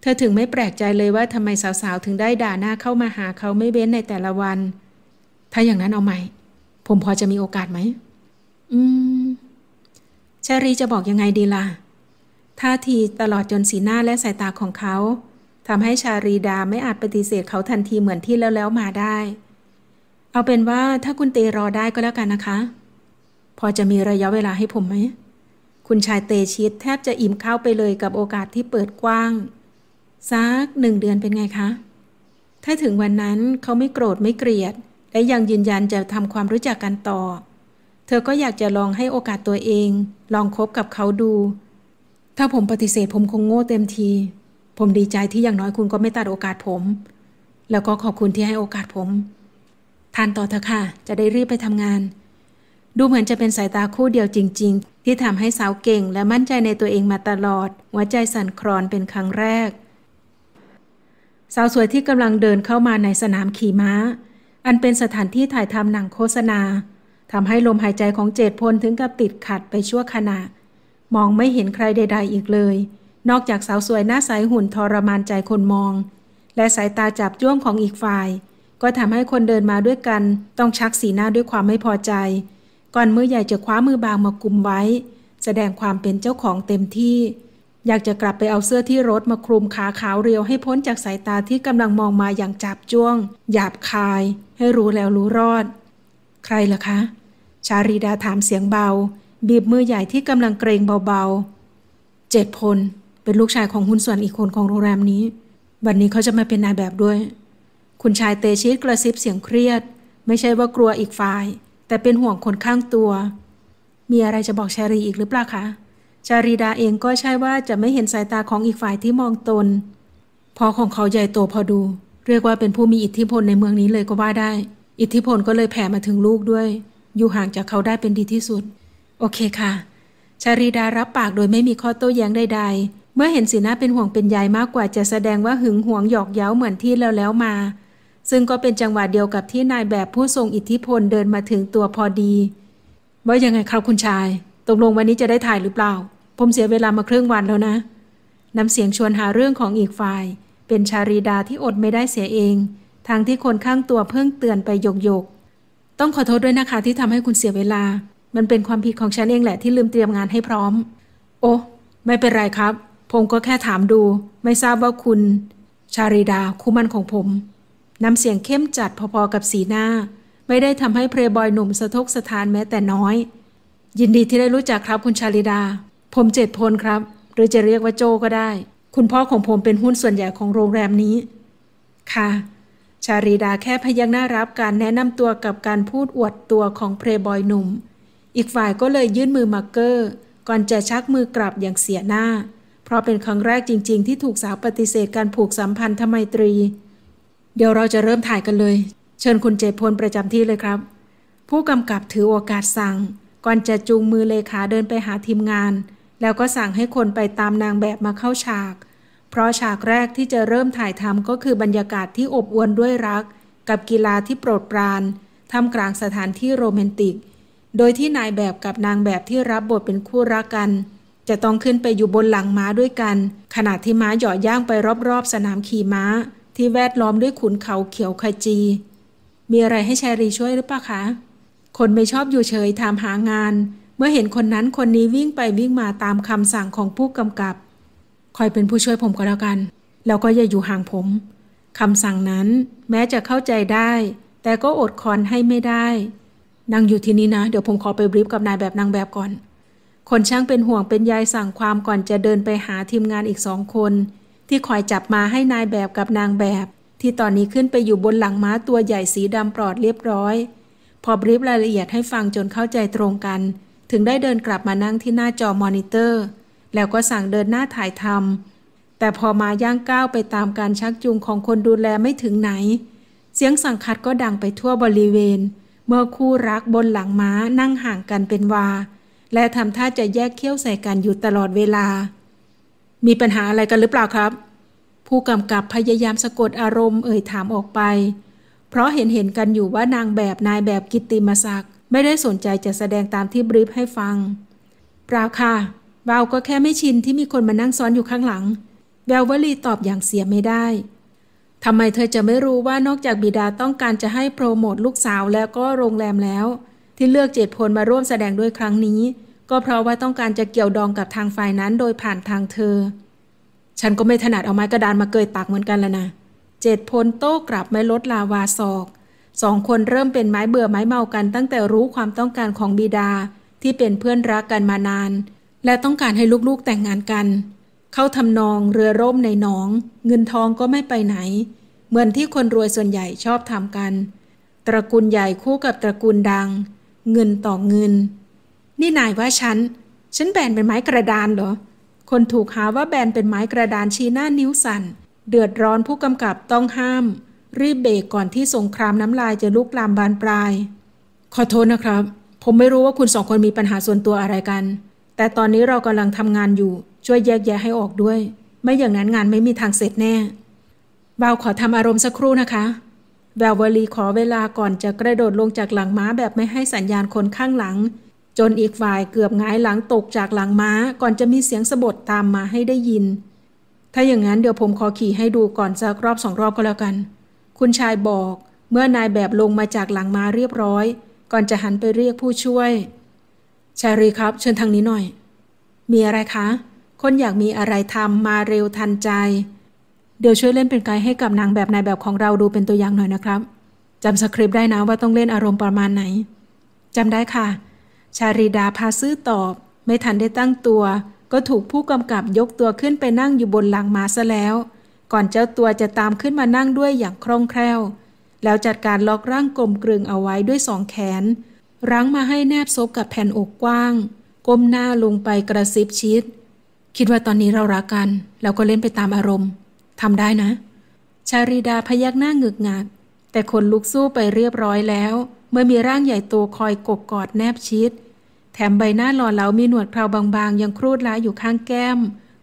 เธอถึงไม่แปลกใจเลยว่าทำไมสาวๆถึงได้ด่าหน้าเข้ามาหาเขาไม่เว้นในแต่ละวัน ถ้าอย่างนั้นเอาใหม่ ผมพอจะมีโอกาสไหม อืมชารีจะบอกยังไงดีล่ะ ท่าทีตลอดจนสีหน้าและสายตาของเขาทำให้ชารีดาไม่อาจปฏิเสธเขาทันทีเหมือนที่แล้วแล้วมาได้ เอาเป็นว่าถ้าคุณเตรอได้ก็แล้วกันนะคะ พอจะมีระยะเวลาให้ผมไหม คุณชายเตชิดแทบจะอิ่มข้าวไปเลยกับโอกาสที่เปิดกว้างสักหนึ่งเดือนเป็นไงคะ ถ้าถึงวันนั้นเขาไม่โกรธไม่เกลียด และยังยืนยันจะทำความรู้จักกันต่อ เธอก็อยากจะลองให้โอกาสตัวเอง ลองคบกับเขาดู ถ้าผมปฏิเสธผมคงโง่เต็มทีผมดีใจที่อย่างน้อยคุณก็ไม่ตัดโอกาสผม แล้วก็ขอบคุณที่ให้โอกาสผมทานต่อเถอะค่ะจะได้รีบไปทำงาน ดูเหมือนจะเป็นสายตาคู่เดียวจริง ๆ ที่ทำให้สาวเก่งและมั่นใจในตัวเองมาตลอดหัวใจสั่นคลอนเป็นครั้งแรก สาวสวยที่กำลังเดินเข้ามาในสนามขี่ม้า อันเป็นสถานที่ถ่ายทำหนังโฆษณาทำให้ลมหายใจของเจดพลถึงกับติดขัดไปชั่วขณะ มองไม่เห็นใครใด ๆ อีกเลยนอกจากสาวสวยหน้าใสหุ่นทรมานใจคนมอง และสายตาจับจ้วงของอีกฝ่าย ก็ทำให้คนเดินมาด้วยกัน ต้องชักสีหน้าด้วยความไม่พอใจ ก่อนมือใหญ่จะคว้ามือบางมากุมไว้ แสดงความเป็นเจ้าของเต็มที่ อยากจะกลับไปเอาเสื้อที่รถมาคลุมขาขาวเรียว ให้พ้นจากสายตาที่กำลังมองมาอย่างจับจ้วง หยาบคาย ให้รู้แล้วรู้รอด ใครล่ะคะ ชารีดาถามเสียงเบา บีบมือใหญ่ที่กำลังเกรงเบาๆเจ็ดพลเป็นลูกชายของหุ้นส่วนอีกคนของโรงแรมนี้ วันนี้เขาจะมาเป็นนายแบบด้วย คุณชายเตชิตกระซิบเสียงเครียด ไม่ใช่ว่ากลัวอีกฝ่าย แต่เป็นห่วงคนข้างตัว มีอะไรจะบอกชารีอีกหรือเปล่าคะ ชารีดาเองก็ใช่ว่าจะไม่เห็นสายตาของอีกฝ่ายที่มองตน พอของเขาใหญ่โตพอดู เรียกว่าเป็นผู้มีอิทธิพลในเมืองนี้เลยก็ว่าได้ อิทธิพลก็เลยแผ่มาถึงลูกด้วย อยู่ห่างจากเขาได้เป็นดีที่สุด โอเคค่ะชารีดารับปากโดยไม่มีข้อโต้แย้งใดเมื่อเห็นสีหน้าเป็นห่วงเป็นใยมากกว่าจะแสดงว่าหึงหวงหยอกเย้าเหมือนที่แล้วแล้วมา ซึ่งก็เป็นจังหวะเดียวกับที่นายแบบผู้ทรงอิทธิพลเดินมาถึงตัวพอดี ว่ายังไงครับคุณชายตกลงวันนี้จะได้ถ่ายหรือเปล่า ผมเสียเวลามาครึ่งวันแล้วนะ น้ำเสียงชวนหาเรื่องของอีกฝ่าย เป็นชารีดาที่อดไม่ได้เสียเอง ทางที่คนข้างตัวเพิ่งเตือนไปหยกหยก ต้องขอโทษด้วยนะคะที่ทำให้คุณเสียเวลา มันเป็นความผิดของฉันเองแหละที่ลืมเตรียมงานให้พร้อม โอ้ไม่เป็นไรครับผมก็แค่ถามดูไม่ทราบว่าคุณ ชาริดาคู่มันของผม น้ำเสียงเข้มจัดพอๆกับสีหน้า ไม่ได้ทำให้เพลย์บอยหนุ่มสะทกสะทานแม้แต่น้อย ยินดีที่ได้รู้จักครับคุณชาริดา ผมเจ็ดพลครับ หรือจะเรียกว่าโจก็ได้ คุณพ่อของผมเป็นหุ้นส่วนใหญ่ของโรงแรมนี้ ค่ะ ชาริดาแค่พยักหน้ารับการแนะนำตัวกับการพูดอวดตัวของเพลย์บอยหนุ่ม อีกฝ่ายก็เลยยื่นมือมาเกอร์ก่อนจะชักมือกลับอย่างเสียหน้าเพราะเป็นครั้งแรกจริงๆที่ถูกสาวปฏิเสธการผูกสัมพันธไมตรี เดี๋ยวเราจะเริ่มถ่ายกันเลย เชิญคุณเจพลประจำที่เลยครับ ผู้กำกับถือโอกาสสั่ง ก่อนจะจูงมือเลขาเดินไปหาทีมงาน แล้วก็สั่งให้คนไปตามนางแบบมาเข้าฉาก เพราะฉากแรกที่จะเริ่มถ่ายทำก็คือบรรยากาศที่อบอวลด้วยรัก กับกีฬาที่โปรดปรานทำกลางสถานที่โรแมนติก โดยที่นายแบบกับนางแบบที่รับบทเป็นคู่รักกันจะต้องขึ้นไปอยู่บนหลังม้าด้วยกัน ขณะที่ม้าหย่อย่างไปรอบๆสนามขี่ม้า ที่แวดล้อมด้วยขุนเขาเขียวขจี มีอะไรให้ชารีช่วยหรือเปล่าคะ คนไม่ชอบอยู่เฉยถามหางาน เมื่อเห็นคนนั้นคนนี้วิ่งไปวิ่งมาตามคำสั่งของผู้กำกับ คอยเป็นผู้ช่วยผมก็แล้วกันแล้วก็อย่าอยู่ห่างผมคำสั่งนั้นแม้จะเข้าใจได้ แต่ก็อดคอนให้ไม่ได้ นั่งอยู่ที่นี่นะ เดี๋ยวผมขอไปบรีฟกับนายแบบนางแบบก่อนคนช่างเป็นห่วงเป็นยายสั่งความก่อนจะเดินไปหาทีมงานอีกสองคน ที่คอยจับมาให้นายแบบกับนางแบบ ที่ตอนนี้ขึ้นไปอยู่บนหลังม้าตัวใหญ่สีดำปลอดเรียบร้อย พอบรีบรายละเอียดให้ฟังจนเข้าใจตรงกัน ถึงได้เดินกลับมานั่งที่หน้าจอมอนิเตอร์ แล้วก็สั่งเดินหน้าถ่ายทำแต่พอมาย่างก้าวไปตามการชักจูงของคนดูแลไม่ถึงไหน เสียงสั่งคัดก็ดังไปทั่วบริเวณ เมื่อคู่รักบนหลังม้านั่งห่างกันเป็นวาและทำท่าจะแยกเขี้ยวใส่กันอยู่ตลอดเวลา มีปัญหาอะไรกันหรือเปล่าครับ ผู้กำกับพยายามสะกดอารมณ์เอ่ยถามออกไป เพราะเห็นเห็นกันอยู่ว่านางแบบนายแบบกิตติมศักดิ์ไม่ได้สนใจจะแสดงตามที่บรีฟให้ฟังเปล่าค่ะเบาก็แค่ไม่ชินที่มีคนมานั่งซ้อนอยู่ข้างหลัง แวววลีตอบอย่างเสียไม่ได้ทำไมเธอจะไม่รู้ว่านอกจากบิดาต้องการจะให้โปรโมทลูกสาวแล้วก็โรงแรมแล้วที่เลือกเจตพลมาร่วมแสดงด้วยครั้งนี้ ก็เพราะว่าต้องการจะเกี่ยวดองกับทางฝ่ายนั้นโดยผ่านทางเธอ ฉันก็ไม่ถนัดเอาไม้กระดานมาเกยปากเหมือนกันละนะเจตพลโต้กลับไม่ลดลาวาศอก สองคนเริ่มเป็นไม้เบื่อไม้เมากันตั้งแต่รู้ความต้องการของบิดาที่เป็นเพื่อนรักกันมานาน และต้องการให้ลูกๆแต่งงานกัน เข้าทำนอง เรือร่มในหนอง เงินทองก็ไม่ไปไหน เหมือนที่คนรวยส่วนใหญ่ชอบทำกัน ตระกูลใหญ่คู่กับตระกูลดังเงินต่อเงิน นี่นายว่าฉัน ฉันแบนเป็นไม้กระดานเหรอคนถูกหาว่าแบนเป็นไม้กระดานชี้หน้านิ้วสัน่น เดือดร้อนผู้กำกับต้องห้าม รีบเบรกก่อนที่สงครามน้ำลายจะลุกลามบานปลาย ขอโทษนะครับ ผมไม่รู้ว่าคุณสองคนมีปัญหาส่วนตัวอะไรกัน แต่ตอนนี้เรากำลังทำงานอยู่ ช่วยแยกแยะให้ออกด้วย ไม่อย่างนั้นงานไม่มีทางเสร็จแน่บ่าวขอทำอารมณ์สักครู่นะคะแวววลีขอเวลาก่อนจะกระโดดลงจากหลังม้าแบบไม่ให้สัญญาณคนข้างหลัง จนอีกฝ่ายเกือบงายหลังตกจากหลังม้าก่อนจะมีเสียงสะบดตามมาให้ได้ยิน ถ้าอย่างนั้นเดี๋ยวผมขอขี่ให้ดูก่อนสักรอบสองรอบก็แล้วกัน คุณชายบอก เมื่อนายแบบลงมาจากหลังม้าเรียบร้อย ก่อนจะหันไปเรียกผู้ช่วย ชารีครับ เชิญทางนี้หน่อย มีอะไรคะ คนอยากมีอะไรทำมาเร็วทันใจเดี๋ยวช่วยเล่นเป็นไกด์ให้กับนางแบบนายแบบของเราดูเป็นตัวอย่างหน่อยนะครับจำสคริปต์ได้นะว่าต้องเล่นอารมณ์ประมาณไหนจำได้ค่ะ ชาริดาพาซื้อตอบ ไม่ทันได้ตั้งตัว ก็ถูกผู้กำกับยกตัวขึ้นไปนั่งอยู่บนหลังม้าซะแล้ว ก่อนเจ้าตัวจะตามขึ้นมานั่งด้วยอย่างคล่องแคล่ว แล้วจัดการล็อกร่างกลมกลึงเอาไว้ด้วยสองแขน รั้งมาให้แนบซบกับแผ่นอกกว้างก้มหน้าลงไปกระซิบชิด คิดว่าตอนนี้เรารักกัน แล้วก็เล่นไปตามอารมณ์ทำได้นะ ชาริดาพยักหน้าเงึกงัก แต่คนลุกสู้ไปเรียบร้อยแล้ว เมื่อมีร่างใหญ่โตคอยกกกอดแนบชิด แถมใบหน้าหล่อเหลามีหนวดเคราบางๆ ยังครูดล้าอยู่ข้างแก้ม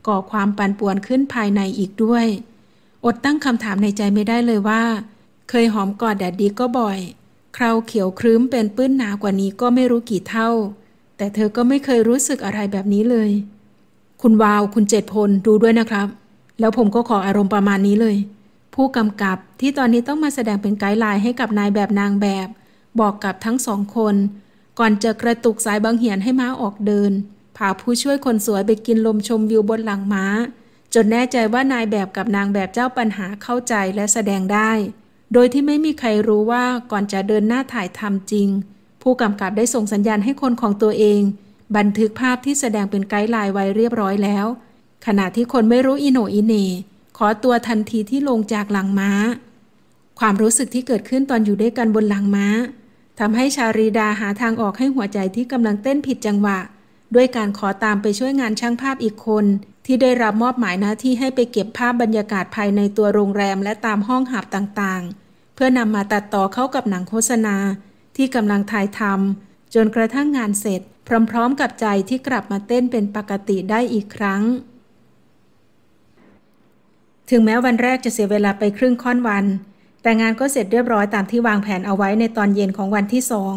ก่อความปั่นป่วนขึ้นภายในอีกด้วย อดตั้งคำถามในใจไม่ได้เลยว่า เคยหอมกอดแดดดีก็บ่อย คราวเขียวครึ้มเป็นปื้นหนากว่านี้ก็ไม่รู้กี่เท่า แต่เธอก็ไม่เคยรู้สึกอะไรแบบนี้เลย คุณวาวคุณเจตพลดูด้วยนะครับแล้วผมก็ขออารมณ์ประมาณนี้เลย ผู้กำกับที่ตอนนี้ต้องมาแสดงเป็นไกด์ไลน์ให้กับนายแบบนางแบบ บอกกับทั้งสองคน ก่อนจะกระตุกสายบางเหียนให้ม้าออกเดินพาผู้ช่วยคนสวยไปกินลมชมวิวบนหลังม้า จนแน่ใจว่านายแบบกับนางแบบเจ้าปัญหาเข้าใจและแสดงได้ โดยที่ไม่มีใครรู้ว่าก่อนจะเดินหน้าถ่ายทำจริง ผู้กำกับได้ส่งสัญญาณให้คนของตัวเอง บันทึกภาพที่แสดงเป็นไกด์ไลน์ไว้เรียบร้อยแล้วขณะที่คนไม่รู้อิโนอิเน ขอตัวทันทีที่ลงจากหลังม้า ความรู้สึกที่เกิดขึ้นตอนอยู่ด้วยกันบนหลังม้าทำให้ชารีดาหาทางออกให้หัวใจที่กำลังเต้นผิดจังหวะ ด้วยการขอตามไปช่วยงานช่างภาพอีกคน ที่ได้รับมอบหมายหน้าที่ให้ไปเก็บภาพบรรยากาศภายในตัวโรงแรมและตามห้องหับต่างๆ เพื่อนำมาตัดต่อเข้ากับหนังโฆษณา ที่กำลังถ่ายทำจนกระทั่งงานเสร็จ พร้อมๆ กับใจที่กลับมาเต้นเป็นปกติได้อีกครั้งถึงแม้วันแรกจะเสียเวลาไปครึ่งค่อนวัน แต่งานก็เสร็จเรียบร้อยตามที่วางแผนเอาไว้ในตอนเย็นของวันที่สอง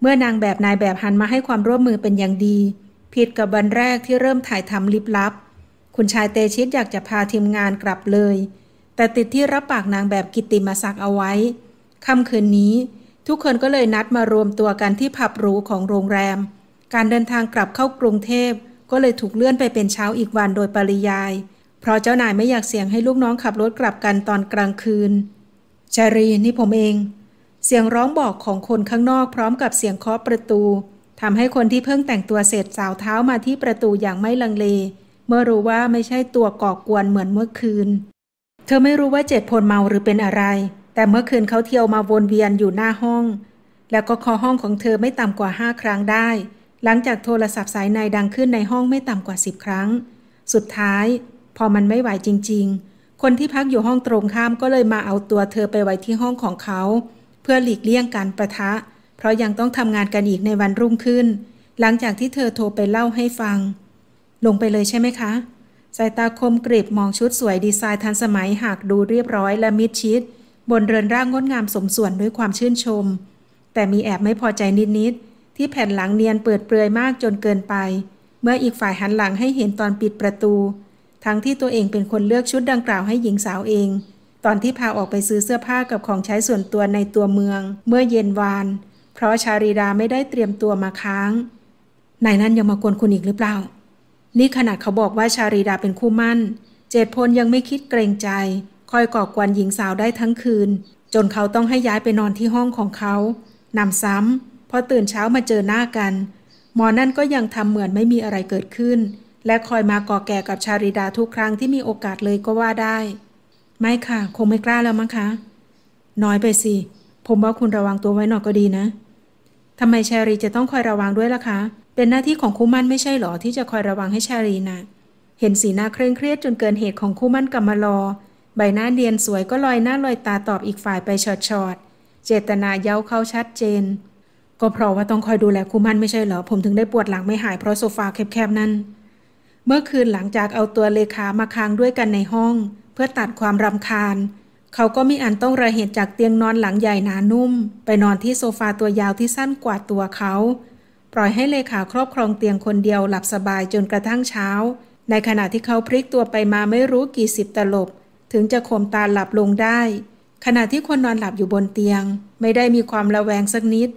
เมื่อนางแบบนายแบบหันมาให้ความร่วมมือเป็นอย่างดี ผิดกับวันแรกที่เริ่มถ่ายทำลิบลับ คุณชายเตชิตอยากจะพาทีมงานกลับเลย แต่ติดที่รับปากนางแบบกิติมาศักเอาไว้ค่ำคืนนี้ ทุกคนก็เลยนัดมารวมตัวกันที่ผับหรูของโรงแรม การเดินทางกลับเข้ากรุงเทพก็เลยถูกเลื่อนไปเป็นเช้าอีกวันโดยปริยายเพราะเจ้านายไม่อยากเสี่ยงให้ลูกน้องขับรถกลับกันตอนกลางคืนชารีนี่ผมเอง เสียงร้องบอกของคนข้างนอกพร้อมกับเสียงเคาะประตูทำให้คนที่เพิ่งแต่งตัวเสร็จสาวเท้ามาที่ประตูอย่างไม่ลังเล เมื่อรู้ว่าไม่ใช่ตัวก่อกวนเหมือนเมื่อคืน เธอไม่รู้ว่าเจดพลเมาหรือเป็นอะไร แต่เมื่อคืนเขาเที่ยวมาวนเวียนอยู่หน้าห้อง แล้วก็คอห้องของเธอไม่ต่ำกว่าห้าครั้งได้ หลังจากโทรศัพท์สายในดังขึ้นในห้องไม่ต่ำกว่าสิบครั้ง สุดท้ายพอมันไม่ไหวจริง ๆ คนที่พักอยู่ห้องตรงข้ามก็เลยมาเอาตัวเธอไปไว้ที่ห้องของเขา เพื่อหลีกเลี่ยงการประทะ เพราะยังต้องทำงานกันอีกในวันรุ่งขึ้น หลังจากที่เธอโทรไปเล่าให้ฟัง ลงไปเลยใช่ไหมคะสายตาคมกริบมองชุดสวยดีไซน์ทันสมัยหากดูเรียบร้อยและมิดชิด บนเรือนร่างงดงามสมส่วนด้วยความชื่นชม แต่มีแอบไม่พอใจนิดๆที่แผ่นหลังเนียนเปิดเปลือยมากจนเกินไป เมื่ออีกฝ่ายหันหลังให้เห็นตอนปิดประตูทั้งที่ตัวเองเป็นคนเลือกชุดดังกล่าวให้หญิงสาวเอง ตอนที่พาออกไปซื้อเสื้อผ้ากับของใช้ส่วนตัวในตัวเมืองเมื่อเย็นวาน เพราะชารีดาไม่ได้เตรียมตัวมาค้างนายนั่นยังมากวนคุณอีกหรือเปล่า นี่ขนาดเขาบอกว่าชารีดาเป็นคู่มั่น เจตพลยังไม่คิดเกรงใจ คอยก่อกวนหญิงสาวได้ทั้งคืน จนเขาต้องให้ย้ายไปนอนที่ห้องของเขา นำซ้ำพอตื่นเช้ามาเจอหน้ากัน หมอนั่นก็ยังทำเหมือนไม่มีอะไรเกิดขึ้นและคอยมาก่อแก่กับชาริดาทุกครั้งที่มีโอกาสเลยก็ว่าได้ ไม่ค่ะ คงไม่กล้าแล้วมั้งคะ น้อยไปสิ ผมว่าคุณระวังตัวไว้หน่อยก็ดีนะ ทำไมชารีจะต้องคอยระวังด้วยล่ะคะ เป็นหน้าที่ของคู่มั่นไม่ใช่หรอที่จะคอยระวังให้ชารีนะเห็นสีหน้าเคร่งเครียดจนเกินเหตุของคู่มั่นกำมารอ ใบหน้าเดียนสวยก็ลอยหน้าลอยตาตอบอีกฝ่ายไปชอดเจตนาเย้าเข้าชัดเจน ก็เพราะว่าต้องคอยดูแลคู่มั่นไม่ใช่เหรอผมถึงได้ปวดหลังไม่หายเพราะโซฟาแคบๆนั่นเมื่อคืนหลังจากเอาตัวเลขามาค้างด้วยกันในห้อง เพื่อตัดความรำคาญ เขาก็มีอันต้องระเหตุจากเตียงนอนหลังใหญ่หนานุ่ม ไปนอนที่โซฟาตัวยาวที่สั้นกว่าตัวเขา ปล่อยให้เลขาครอบครองเตียงคนเดียวหลับสบายจนกระทั่งเช้า ในขณะที่เขาพลิกตัวไปมาไม่รู้กี่สิบตลบ ถึงจะข่มตาหลับลงได้ ขณะที่คนนอนหลับอยู่บนเตียง ไม่ได้มีความระแวงสักนิด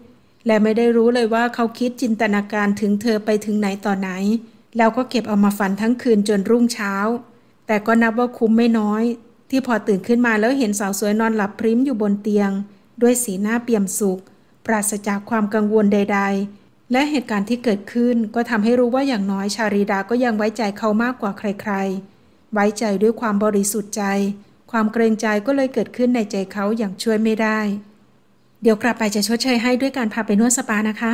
และไม่ได้รู้เลยว่าเขาคิดจินตนาการถึงเธอไปถึงไหนต่อไหนแล้วก็เก็บเอามาฝันทั้งคืนจนรุ่งเช้า แต่ก็นับว่าคุ้มไม่น้อย ที่พอตื่นขึ้นมาแล้วเห็นสาวสวยนอนหลับพริ้มอยู่บนเตียง ด้วยสีหน้าเปี่ยมสุข ปราศจากความกังวลใดๆ และเหตุการณ์ที่เกิดขึ้นก็ทำให้รู้ว่าอย่างน้อยชารีดาก็ยังไว้ใจเขามากกว่าใครๆ ไว้ใจด้วยความบริสุทธิ์ใจ ความเกรงใจก็เลยเกิดขึ้นในใจเขาอย่างช่วยไม่ได้เดี๋ยวกลับไปจะชดเชยให้ด้วยการพาไปนวดสปานะคะ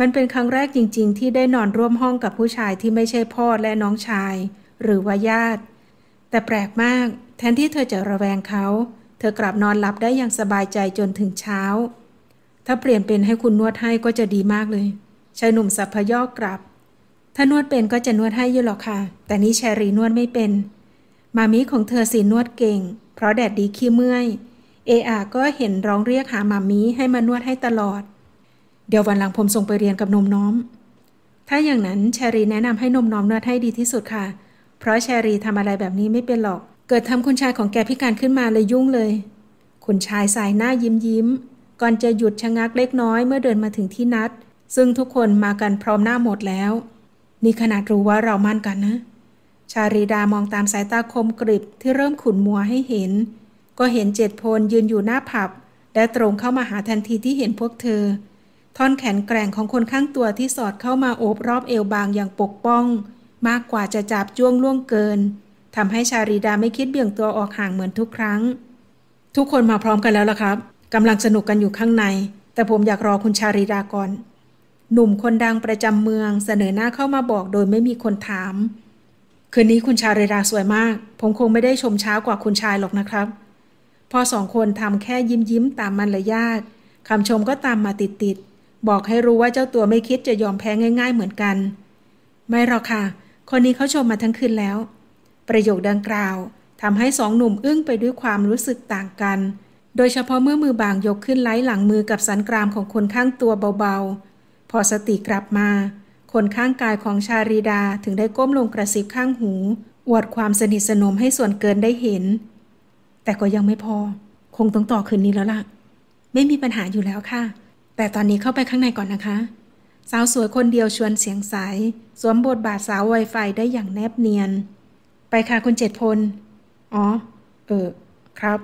มันเป็นครั้งแรกจริงๆที่ได้นอนร่วมห้องกับผู้ชายที่ไม่ใช่พ่อและน้องชาย หรือว่าญาติ แต่แปลกมากแทนที่เธอจะระแวงเขา เธอกลับนอนหลับได้อย่างสบายใจจนถึงเช้า ถ้าเปลี่ยนเป็นให้คุณนวดให้ก็จะดีมากเลยชายหนุ่มสัพพยอกกลับถ้านวดเป็นก็จะนวดให้อยู่หรอกค่ะแต่นี้แชรีนวดไม่เป็นมามีของเธอสีนวดเก่ง เพราะแดดดีขี้เมื่อยเออา ก็เห็นร้องเรียกหามามีให้มานวดให้ตลอดเดี๋ยววันหลังผมส่งไปเรียนกับนมน้อม ถ้าอย่างนั้นแชรีแนะนำให้นมน้อมนวดให้ดีที่สุดค่ะ เพราะแชรีทำอะไรแบบนี้ไม่เป็นหรอก เกิดทำคุณชายของแกพิการขึ้นมาเลยยุ่งเลย คุณชายสายหน้ายิ้มยิ้ม ก่อนจะหยุดชะงักเล็กน้อย เมื่อเดินมาถึงที่นัด ซึ่งทุกคนมากันพร้อมหน้าหมดแล้ว นี่ขนาดรู้ว่าเรามั่นกันนะ ชารีดามองตามสายตาคมกริบที่เริ่มขุนมัวให้เห็น ก็เห็นเจ็ดพลยืนอยู่หน้าผับ และตรงเข้ามาหาทันทีที่เห็นพวกเธอท่อนแขนแกร่งของคนข้างตัวที่สอดเข้ามาโอบรอบเอวบางอย่างปกป้อง มากกว่าจะจับจ้วงล่วงเกินทำให้ชาริดาไม่คิดเบี่ยงตัวออกห่างเหมือนทุกครั้ง ทุกคนมาพร้อมกันแล้วล่ะครับกำลังสนุกกันอยู่ข้างใน แต่ผมอยากรอคุณชาริดาก่อน หนุ่มคนดังประจำเมือง เสนอหน้าเข้ามาบอกโดยไม่มีคนถามคืนนี้คุณชาริดาสวยมาก ผมคงไม่ได้ชมช้ากว่าคุณชายหรอกนะครับ พอสองคนทำแค่ยิ้มยิ้มตามมันละยากคำชมก็ตามมาติดติดบอกให้รู้ว่าเจ้าตัวไม่คิดจะยอมแพ้ง่ายๆเหมือนกัน ไม่หรอกค่ะ คนนี้เขาชมมาทั้งคืนแล้ว ประโยคดังกล่าวทำให้สองหนุ่มอึ้งไปด้วยความรู้สึกต่างกัน โดยเฉพาะเมื่อมือบางยกขึ้นไล้หลังมือกับสันกรามของคนข้างตัวเบาๆ พอสติกลับมา คนข้างกายของชารีดาถึงได้ก้มลงกระซิบข้างหู อวดความสนิทสนมให้ส่วนเกินได้เห็น แต่ก็ยังไม่พอ คงต้องต่อคืนนี้แล้วล่ะ ไม่มีปัญหาอยู่แล้วค่ะแต่ตอนนี้เข้าไปข้างในก่อนนะคะ สาวสวยคนเดียวชวนเสียงใส สวมบทบาทสาวไวไฟได้อย่างแนบเนียน ไปค่ะคุณเจตพล อ๋อ เออครับ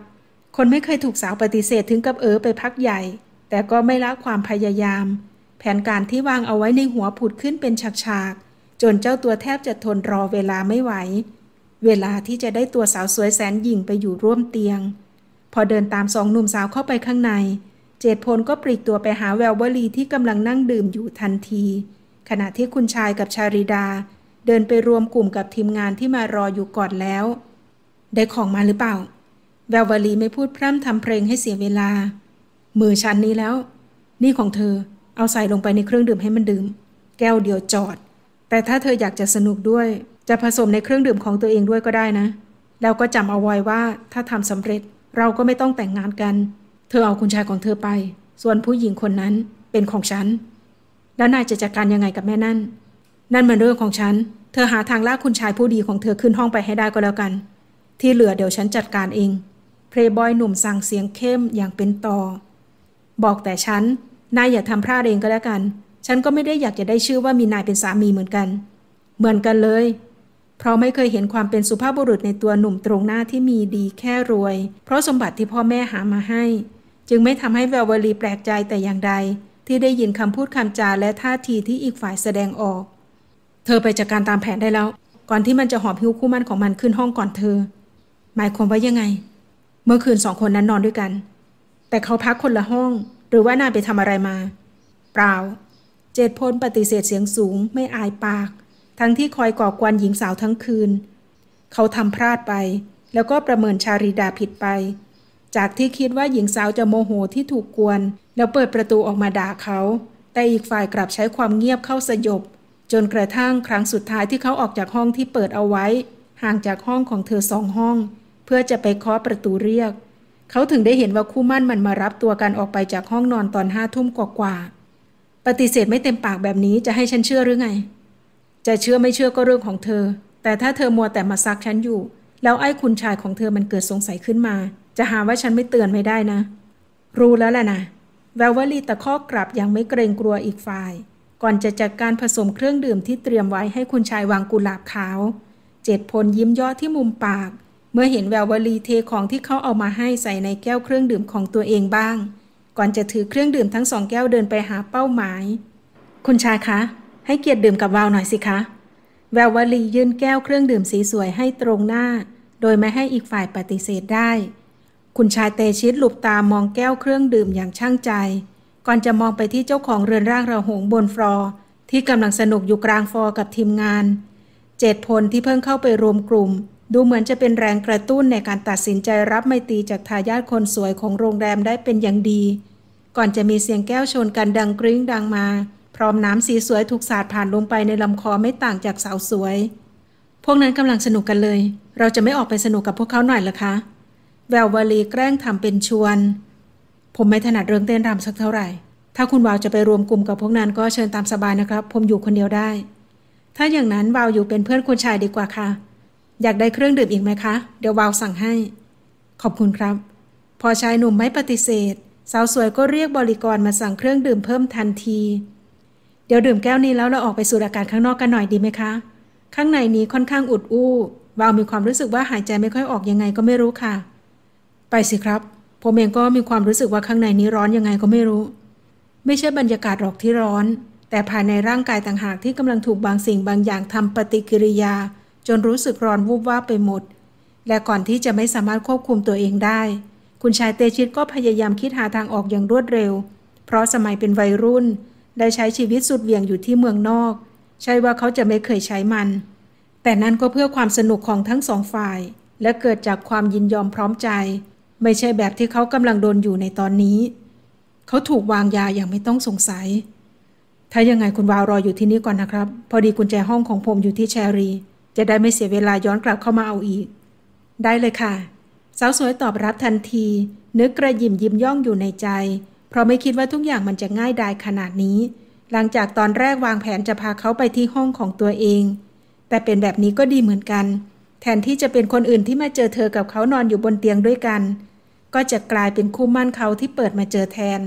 คนไม่เคยถูกสาวปฏิเสธถึงกับเออไปพักใหญ่ แต่ก็ไม่ละความพยายาม แผนการที่วางเอาไว้ในหัวผุดขึ้นเป็นฉากๆ จนเจ้าตัวแทบจะทนรอเวลาไม่ไหว เวลาที่จะได้ตัวสาวสวยแสนหญิงไปอยู่ร่วมเตียง พอเดินตามสองหนุ่มสาวเข้าไปข้างในเจตพลก็ปลีกตัวไปหาแวววลีที่กำลังนั่งดื่มอยู่ทันที ขณะที่คุณชายกับชาริดา เดินไปรวมกลุ่มกับทีมงานที่มารออยู่ก่อนแล้ว ได้ของมาหรือเปล่า แวววลีไม่พูดพร่ำทำเพลงให้เสียเวลา มือชั้นนี้แล้ว นี่ของเธอ เอาใส่ลงไปในเครื่องดื่มให้มันดื่ม แก้วเดียวจอด แต่ถ้าเธออยากจะสนุกด้วย จะผสมในเครื่องดื่มของตัวเองด้วยก็ได้นะ แล้วก็จำเอาไว้ว่าถ้าทำสำเร็จเราก็ไม่ต้องแต่งงานกันเธอเอาคุณชายของเธอไป ส่วนผู้หญิงคนนั้นเป็นของฉัน แล้วนายจะจัดการยังไงกับแม่นั่น นั่นมันเรื่องของฉัน เธอหาทางลากคุณชายผู้ดีของเธอขึ้นห้องไปให้ได้ก็แล้วกัน ที่เหลือเดี๋ยวฉันจัดการเอง เพลย์บอยหนุ่มสั่งเสียงเข้มอย่างเป็นต่อ บอกแต่ฉัน นายอย่าทำพลาดเองก็แล้วกัน ฉันก็ไม่ได้อยากจะได้ชื่อว่ามีนายเป็นสามีเหมือนกัน เหมือนกันเลย เพราะไม่เคยเห็นความเป็นสุภาพบุรุษในตัวหนุ่มตรงหน้าที่มีดีแค่รวย เพราะสมบัติที่พ่อแม่หามาให้จึงไม่ทำให้แวววลีแปลกใจแต่อย่างใดที่ได้ยินคำพูดคำจาและท่าทีที่อีกฝ่ายแสดงออก เธอไปจดกการตามแผนได้แล้ว ก่อนที่มันจะหอบหิ้วคู่มั่นของมันขึ้นห้องก่อนเธอ หมายความว่ายังไง เมื่อคืนสองคนนั้นนอนด้วยกัน แต่เขาพักคนละห้อง หรือว่านายไปทำอะไรมา เปล่า เจดพลปฏิเสธเสียงสูงไม่อายปาก ทั้งที่คอยก่อกวนหญิงสาวทั้งคืนเขาทำพลาดไป แล้วก็ประเมินชาริดาผิดไปจากที่คิดว่าหญิงสาวจะโมโหที่ถูกกวนแล้วเปิดประตูออกมาด่าเขา แต่อีกฝ่ายกลับใช้ความเงียบเข้าสยบ จนกระทั่งครั้งสุดท้ายที่เขาออกจากห้องที่เปิดเอาไว้ ห่างจากห้องของเธอสองห้อง เพื่อจะไปเคาะประตูเรียก เขาถึงได้เห็นว่าคู่มั่นมันมารับตัวกันออกไปจากห้องนอนตอนห้าทุ่มกว่าๆปฏิเสธไม่เต็มปากแบบนี้จะให้ฉันเชื่อหรือไง จะเชื่อไม่เชื่อก็เรื่องของเธอ แต่ถ้าเธอมัวแต่มาซักฉันอยู่ แล้วไอ้คุณชายของเธอมันเกิดสงสัยขึ้นมาจะหาว่าฉันไม่เตือนไม่ได้นะ รู้แล้วแหละนะ แวววลีตะคอกกลับยังไม่เกรงกลัวอีกฝ่าย ก่อนจะจัดการผสมเครื่องดื่มที่เตรียมไว้ให้คุณชายวางกุหลาบขาวเจ็ดพล ยิ้มย่อที่มุมปาก เมื่อเห็นแวววลีเทของที่เขาเอามาให้ใส่ในแก้วเครื่องดื่มของตัวเองบ้าง ก่อนจะถือเครื่องดื่มทั้งสองแก้วเดินไปหาเป้าหมาย คุณชายคะ ให้เกียรติดื่มกับวาวหน่อยสิคะแวววลียื่นแก้วเครื่องดื่มสีสวยให้ตรงหน้า โดยไม่ให้อีกฝ่ายปฏิเสธได้คุณชายเตชิตหลบตามองแก้วเครื่องดื่มอย่างช่างใจ ก่อนจะมองไปที่เจ้าของเรือนร่างระหงบนฟลอร์ที่กำลังสนุกอยู่กลางฟอร์กับทีมงานเจ็ดพลที่เพิ่งเข้าไปรวมกลุ่ม ดูเหมือนจะเป็นแรงกระตุ้นในการตัดสินใจรับไมตรีจากทายาทคนสวยของโรงแรมได้เป็นอย่างดี ก่อนจะมีเสียงแก้วชนกันดังกริ้งดังมา พร้อมน้ำสีสวยถูกสาดผ่านลงไปในลำคอไม่ต่างจากสาวสวย พวกนั้นกำลังสนุกกันเลย เราจะไม่ออกไปสนุกกับพวกเขาหน่อยหรอคะแวววลีแกล้งทำเป็นชวน ผมไม่ถนัดเรื่องเต้นรำสักเท่าไหร่ ถ้าคุณวาวจะไปรวมกลุ่มกับพวกนั้นก็เชิญตามสบายนะครับ ผมอยู่คนเดียวได้ ถ้าอย่างนั้นวาวอยู่เป็นเพื่อนคุณชายดีกว่าค่ะ อยากได้เครื่องดื่มอีกไหมคะ เดี๋ยววาวสั่งให้ ขอบคุณครับ พอชายหนุ่มไม่ปฏิเสธ สาวสวยก็เรียกบริกรมาสั่งเครื่องดื่มเพิ่มทันที เดี๋ยวดื่มแก้วนี้แล้วเราออกไปสูดอากาศข้างนอกกันหน่อยดีไหมคะ ข้างในนี้ค่อนข้างอุดอู้ วาวมีความรู้สึกว่าหายใจไม่ค่อยออกยังไงก็ไม่รู้ค่ะไปสิครับผมเองก็มีความรู้สึกว่าข้างในนี้ร้อนยังไงก็ไม่รู้ ไม่ใช่บรรยากาศหรอกที่ร้อน แต่ภายในร่างกายต่างหากที่กำลังถูกบางสิ่งบางอย่างทำปฏิกิริยา จนรู้สึกร้อนวูบวาบไปหมด และก่อนที่จะไม่สามารถควบคุมตัวเองได้ คุณชายเตชิตก็พยายามคิดหาทางออกอย่างรวดเร็ว เพราะสมัยเป็นวัยรุ่น ได้ใช้ชีวิตสุดเวียงอยู่ที่เมืองนอก ใช่ว่าเขาจะไม่เคยใช้มัน แต่นั่นก็เพื่อความสนุกของทั้งสองฝ่าย และเกิดจากความยินยอมพร้อมใจไม่ใช่แบบที่เขากำลังโดนอยู่ในตอนนี้ เขาถูกวางยาอย่างไม่ต้องสงสัย ถ้ายังไงคุณวาวรออยู่ที่นี่ก่อนนะครับ พอดีกุญแจห้องของผมอยู่ที่แชรี จะได้ไม่เสียเวลาย้อนกลับเข้ามาเอาอีก ได้เลยค่ะ สาวสวยตอบรับทันทีนึกกระยิมยิ้มย่องอยู่ในใจ เพราะไม่คิดว่าทุกอย่างมันจะง่ายดายขนาดนี้ หลังจากตอนแรกวางแผนจะพาเขาไปที่ห้องของตัวเอง แต่เป็นแบบนี้ก็ดีเหมือนกัน แทนที่จะเป็นคนอื่นที่มาเจอเธอกับเขานอนอยู่บนเตียงด้วยกันก็จะกลายเป็นคู่มั่นเขาที่เปิดมาเจอแทน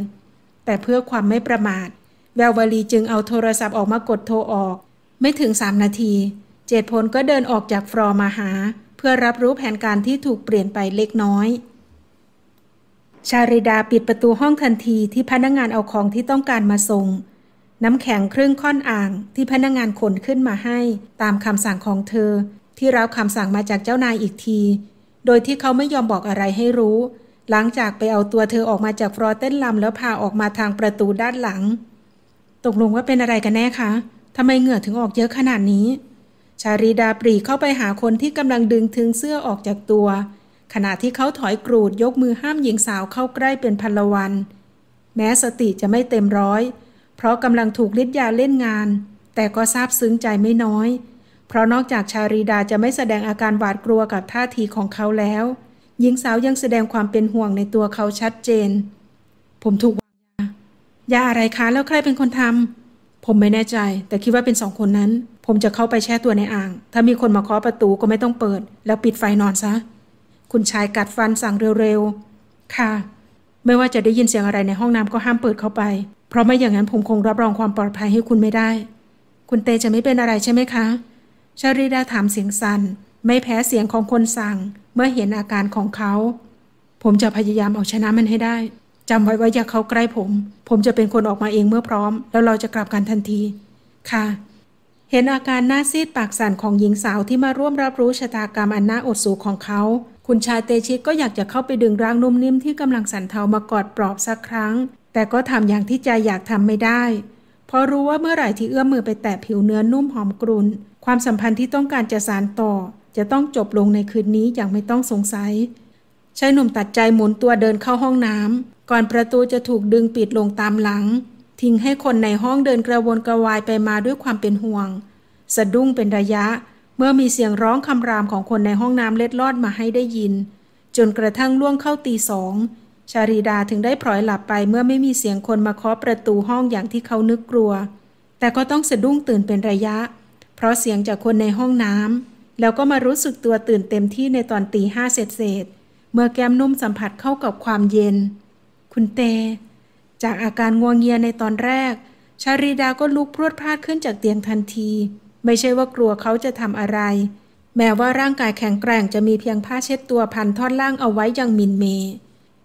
แต่เพื่อความไม่ประมาท แวววลีจึงเอาโทรศัพท์ออกมากดโทรออก ไม่ถึงสามนาที เจตพลก็เดินออกจากฟรอมาหา เพื่อรับรู้แผนการที่ถูกเปลี่ยนไปเล็กน้อย ชาริดาปิดประตูห้องทันทีที่พนักงงานเอาของที่ต้องการมาส่ง น้ำแข็งครึ่งค่อนอ่างที่พนักงงานขนขึ้นมาให้ ตามคำสั่งของเธอ ที่รับคำสั่งมาจากเจ้านายอีกที โดยที่เขาไม่ยอมบอกอะไรให้รู้หลังจากไปเอาตัวเธอออกมาจากฟรอเต้นลำแล้วพาออกมาทางประตูด้านหลัง ตกลงว่าเป็นอะไรกันแน่คะทำไมเหงื่อถึงออกเยอะขนาดนี้ ชารีดาปรีเข้าไปหาคนที่กำลังดึงถึงเสื้อออกจากตัว ขณะที่เขาถอยกรูดยกมือห้ามหญิงสาวเข้าใกล้เป็นพันละวัน แม้สติจะไม่เต็มร้อย เพราะกำลังถูกฤทธิ์ยาเล่นงาน แต่ก็ซาบซึ้งใจไม่น้อย เพราะนอกจากชารีดาจะไม่แสดงอาการหวาดกลัวกับท่าทีของเขาแล้วหญิงสาวยังแสดงความเป็นห่วงในตัวเขาชัดเจน ผมถูกวางยายาอะไรคะ แล้วใครเป็นคนทำผมไม่แน่ใจแต่คิดว่าเป็นสองคนนั้น ผมจะเข้าไปแช่ตัวในอ่าง ถ้ามีคนมาเคาะประตูก็ไม่ต้องเปิด แล้วปิดไฟนอนซะคุณชายกัดฟันสั่งเร็วๆ ค่ะ ไม่ว่าจะได้ยินเสียงอะไรในห้องน้ำก็ห้ามเปิดเข้าไป เพราะไม่อย่างนั้นผมคงรับรองความปลอดภัยให้คุณไม่ได้ คุณเตจะไม่เป็นอะไรใช่ไหมคะชาริดาถามเสียงสัน่นไม่แพ้เสียงของคนสั่ง เมื่อเห็นอาการของเขา ผมจะพยายามเอาชนะมันให้ได้ จำไว้ว่าอย่าเขาใกล้ผม ผมจะเป็นคนออกมาเองเมื่อพร้อม แล้วเราจะกลับกันทันที ค่ะ เห็นอาการหน้าซีดปากสั่นของหญิงสาวที่มาร่วมรับรู้ชะตากรรมอันน่าอดสูของเขา คุณชายเตชิตก็อยากจะเข้าไปดึงร่างนุ่มนิ่มที่กำลังสั่นเทามากอดปลอบสักครั้ง แต่ก็ทำอย่างที่ใจอยากทำไม่ได้ เพราะรู้ว่าเมื่อไหร่ที่เอื้อมมือไปแตะผิวเนื้อนุ่มหอมกรุนความสัมพันธ์ที่ต้องการจะสานต่อจะต้องจบลงในคืนนี้อย่างไม่ต้องสงสัย ชายหนุ่มตัดใจหมุนตัวเดินเข้าห้องน้ำ ก่อนประตูจะถูกดึงปิดลงตามหลัง ทิ้งให้คนในห้องเดินกระวนกระวายไปมาด้วยความเป็นห่วง สะดุ้งเป็นระยะ เมื่อมีเสียงร้องคำรามของคนในห้องน้ำเล็ดลอดมาให้ได้ยิน จนกระทั่งล่วงเข้าตีสองชารีดาถึงได้พลอยหลับไปเมื่อไม่มีเสียงคนมาเคาะประตูห้องอย่างที่เขานึกกลัว แต่ก็ต้องสะดุ้งตื่นเป็นระยะ เพราะเสียงจากคนในห้องน้ำแล้วก็มารู้สึกตัวตื่นเต็มที่ในตอนตีห้าเศษเศษเมื่อแก้มนุ่มสัมผัสเข้ากับความเย็น คุณเต จากอาการงัวงเงียในตอนแรกชารีดาก็ลุกพรวดพลาดขึ้นจากเตียงทันที ไม่ใช่ว่ากลัวเขาจะทำอะไร แม้ว่าร่างกายแข็งแกร่งจะมีเพียงผ้าเช็ดตัวพันท่อนล่างเอาไว้อย่างมินเม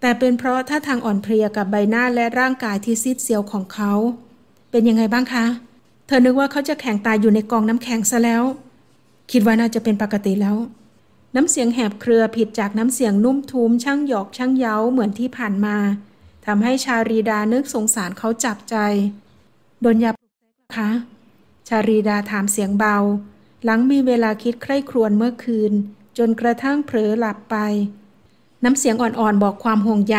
แต่เป็นเพราะท่าทางอ่อนเพลียกับใบหน้าและร่างกายที่ซีดเซียวของเขา เป็นยังไงบ้างคะ เธอนึกว่าเขาจะแข็งตายอยู่ในกองน้ำแข็งซะแล้วคิดว่าน่าจะเป็นปกติแล้ว น้ำเสียงแหบเครือผิดจากน้ำเสียงนุ่มทุ้มช่างหยอกช่างเย้าเหมือนที่ผ่านมา ทำให้ชารีดานึกสงสารเขาจับใจ โดนยาปลุกคะ ชารีดาถามเสียงเบา หลังมีเวลาคิดใคร่ครวญเมื่อคืน จนกระทั่งเผลอหลับไป น้ำเสียงอ่อนๆบอกความห่วงใย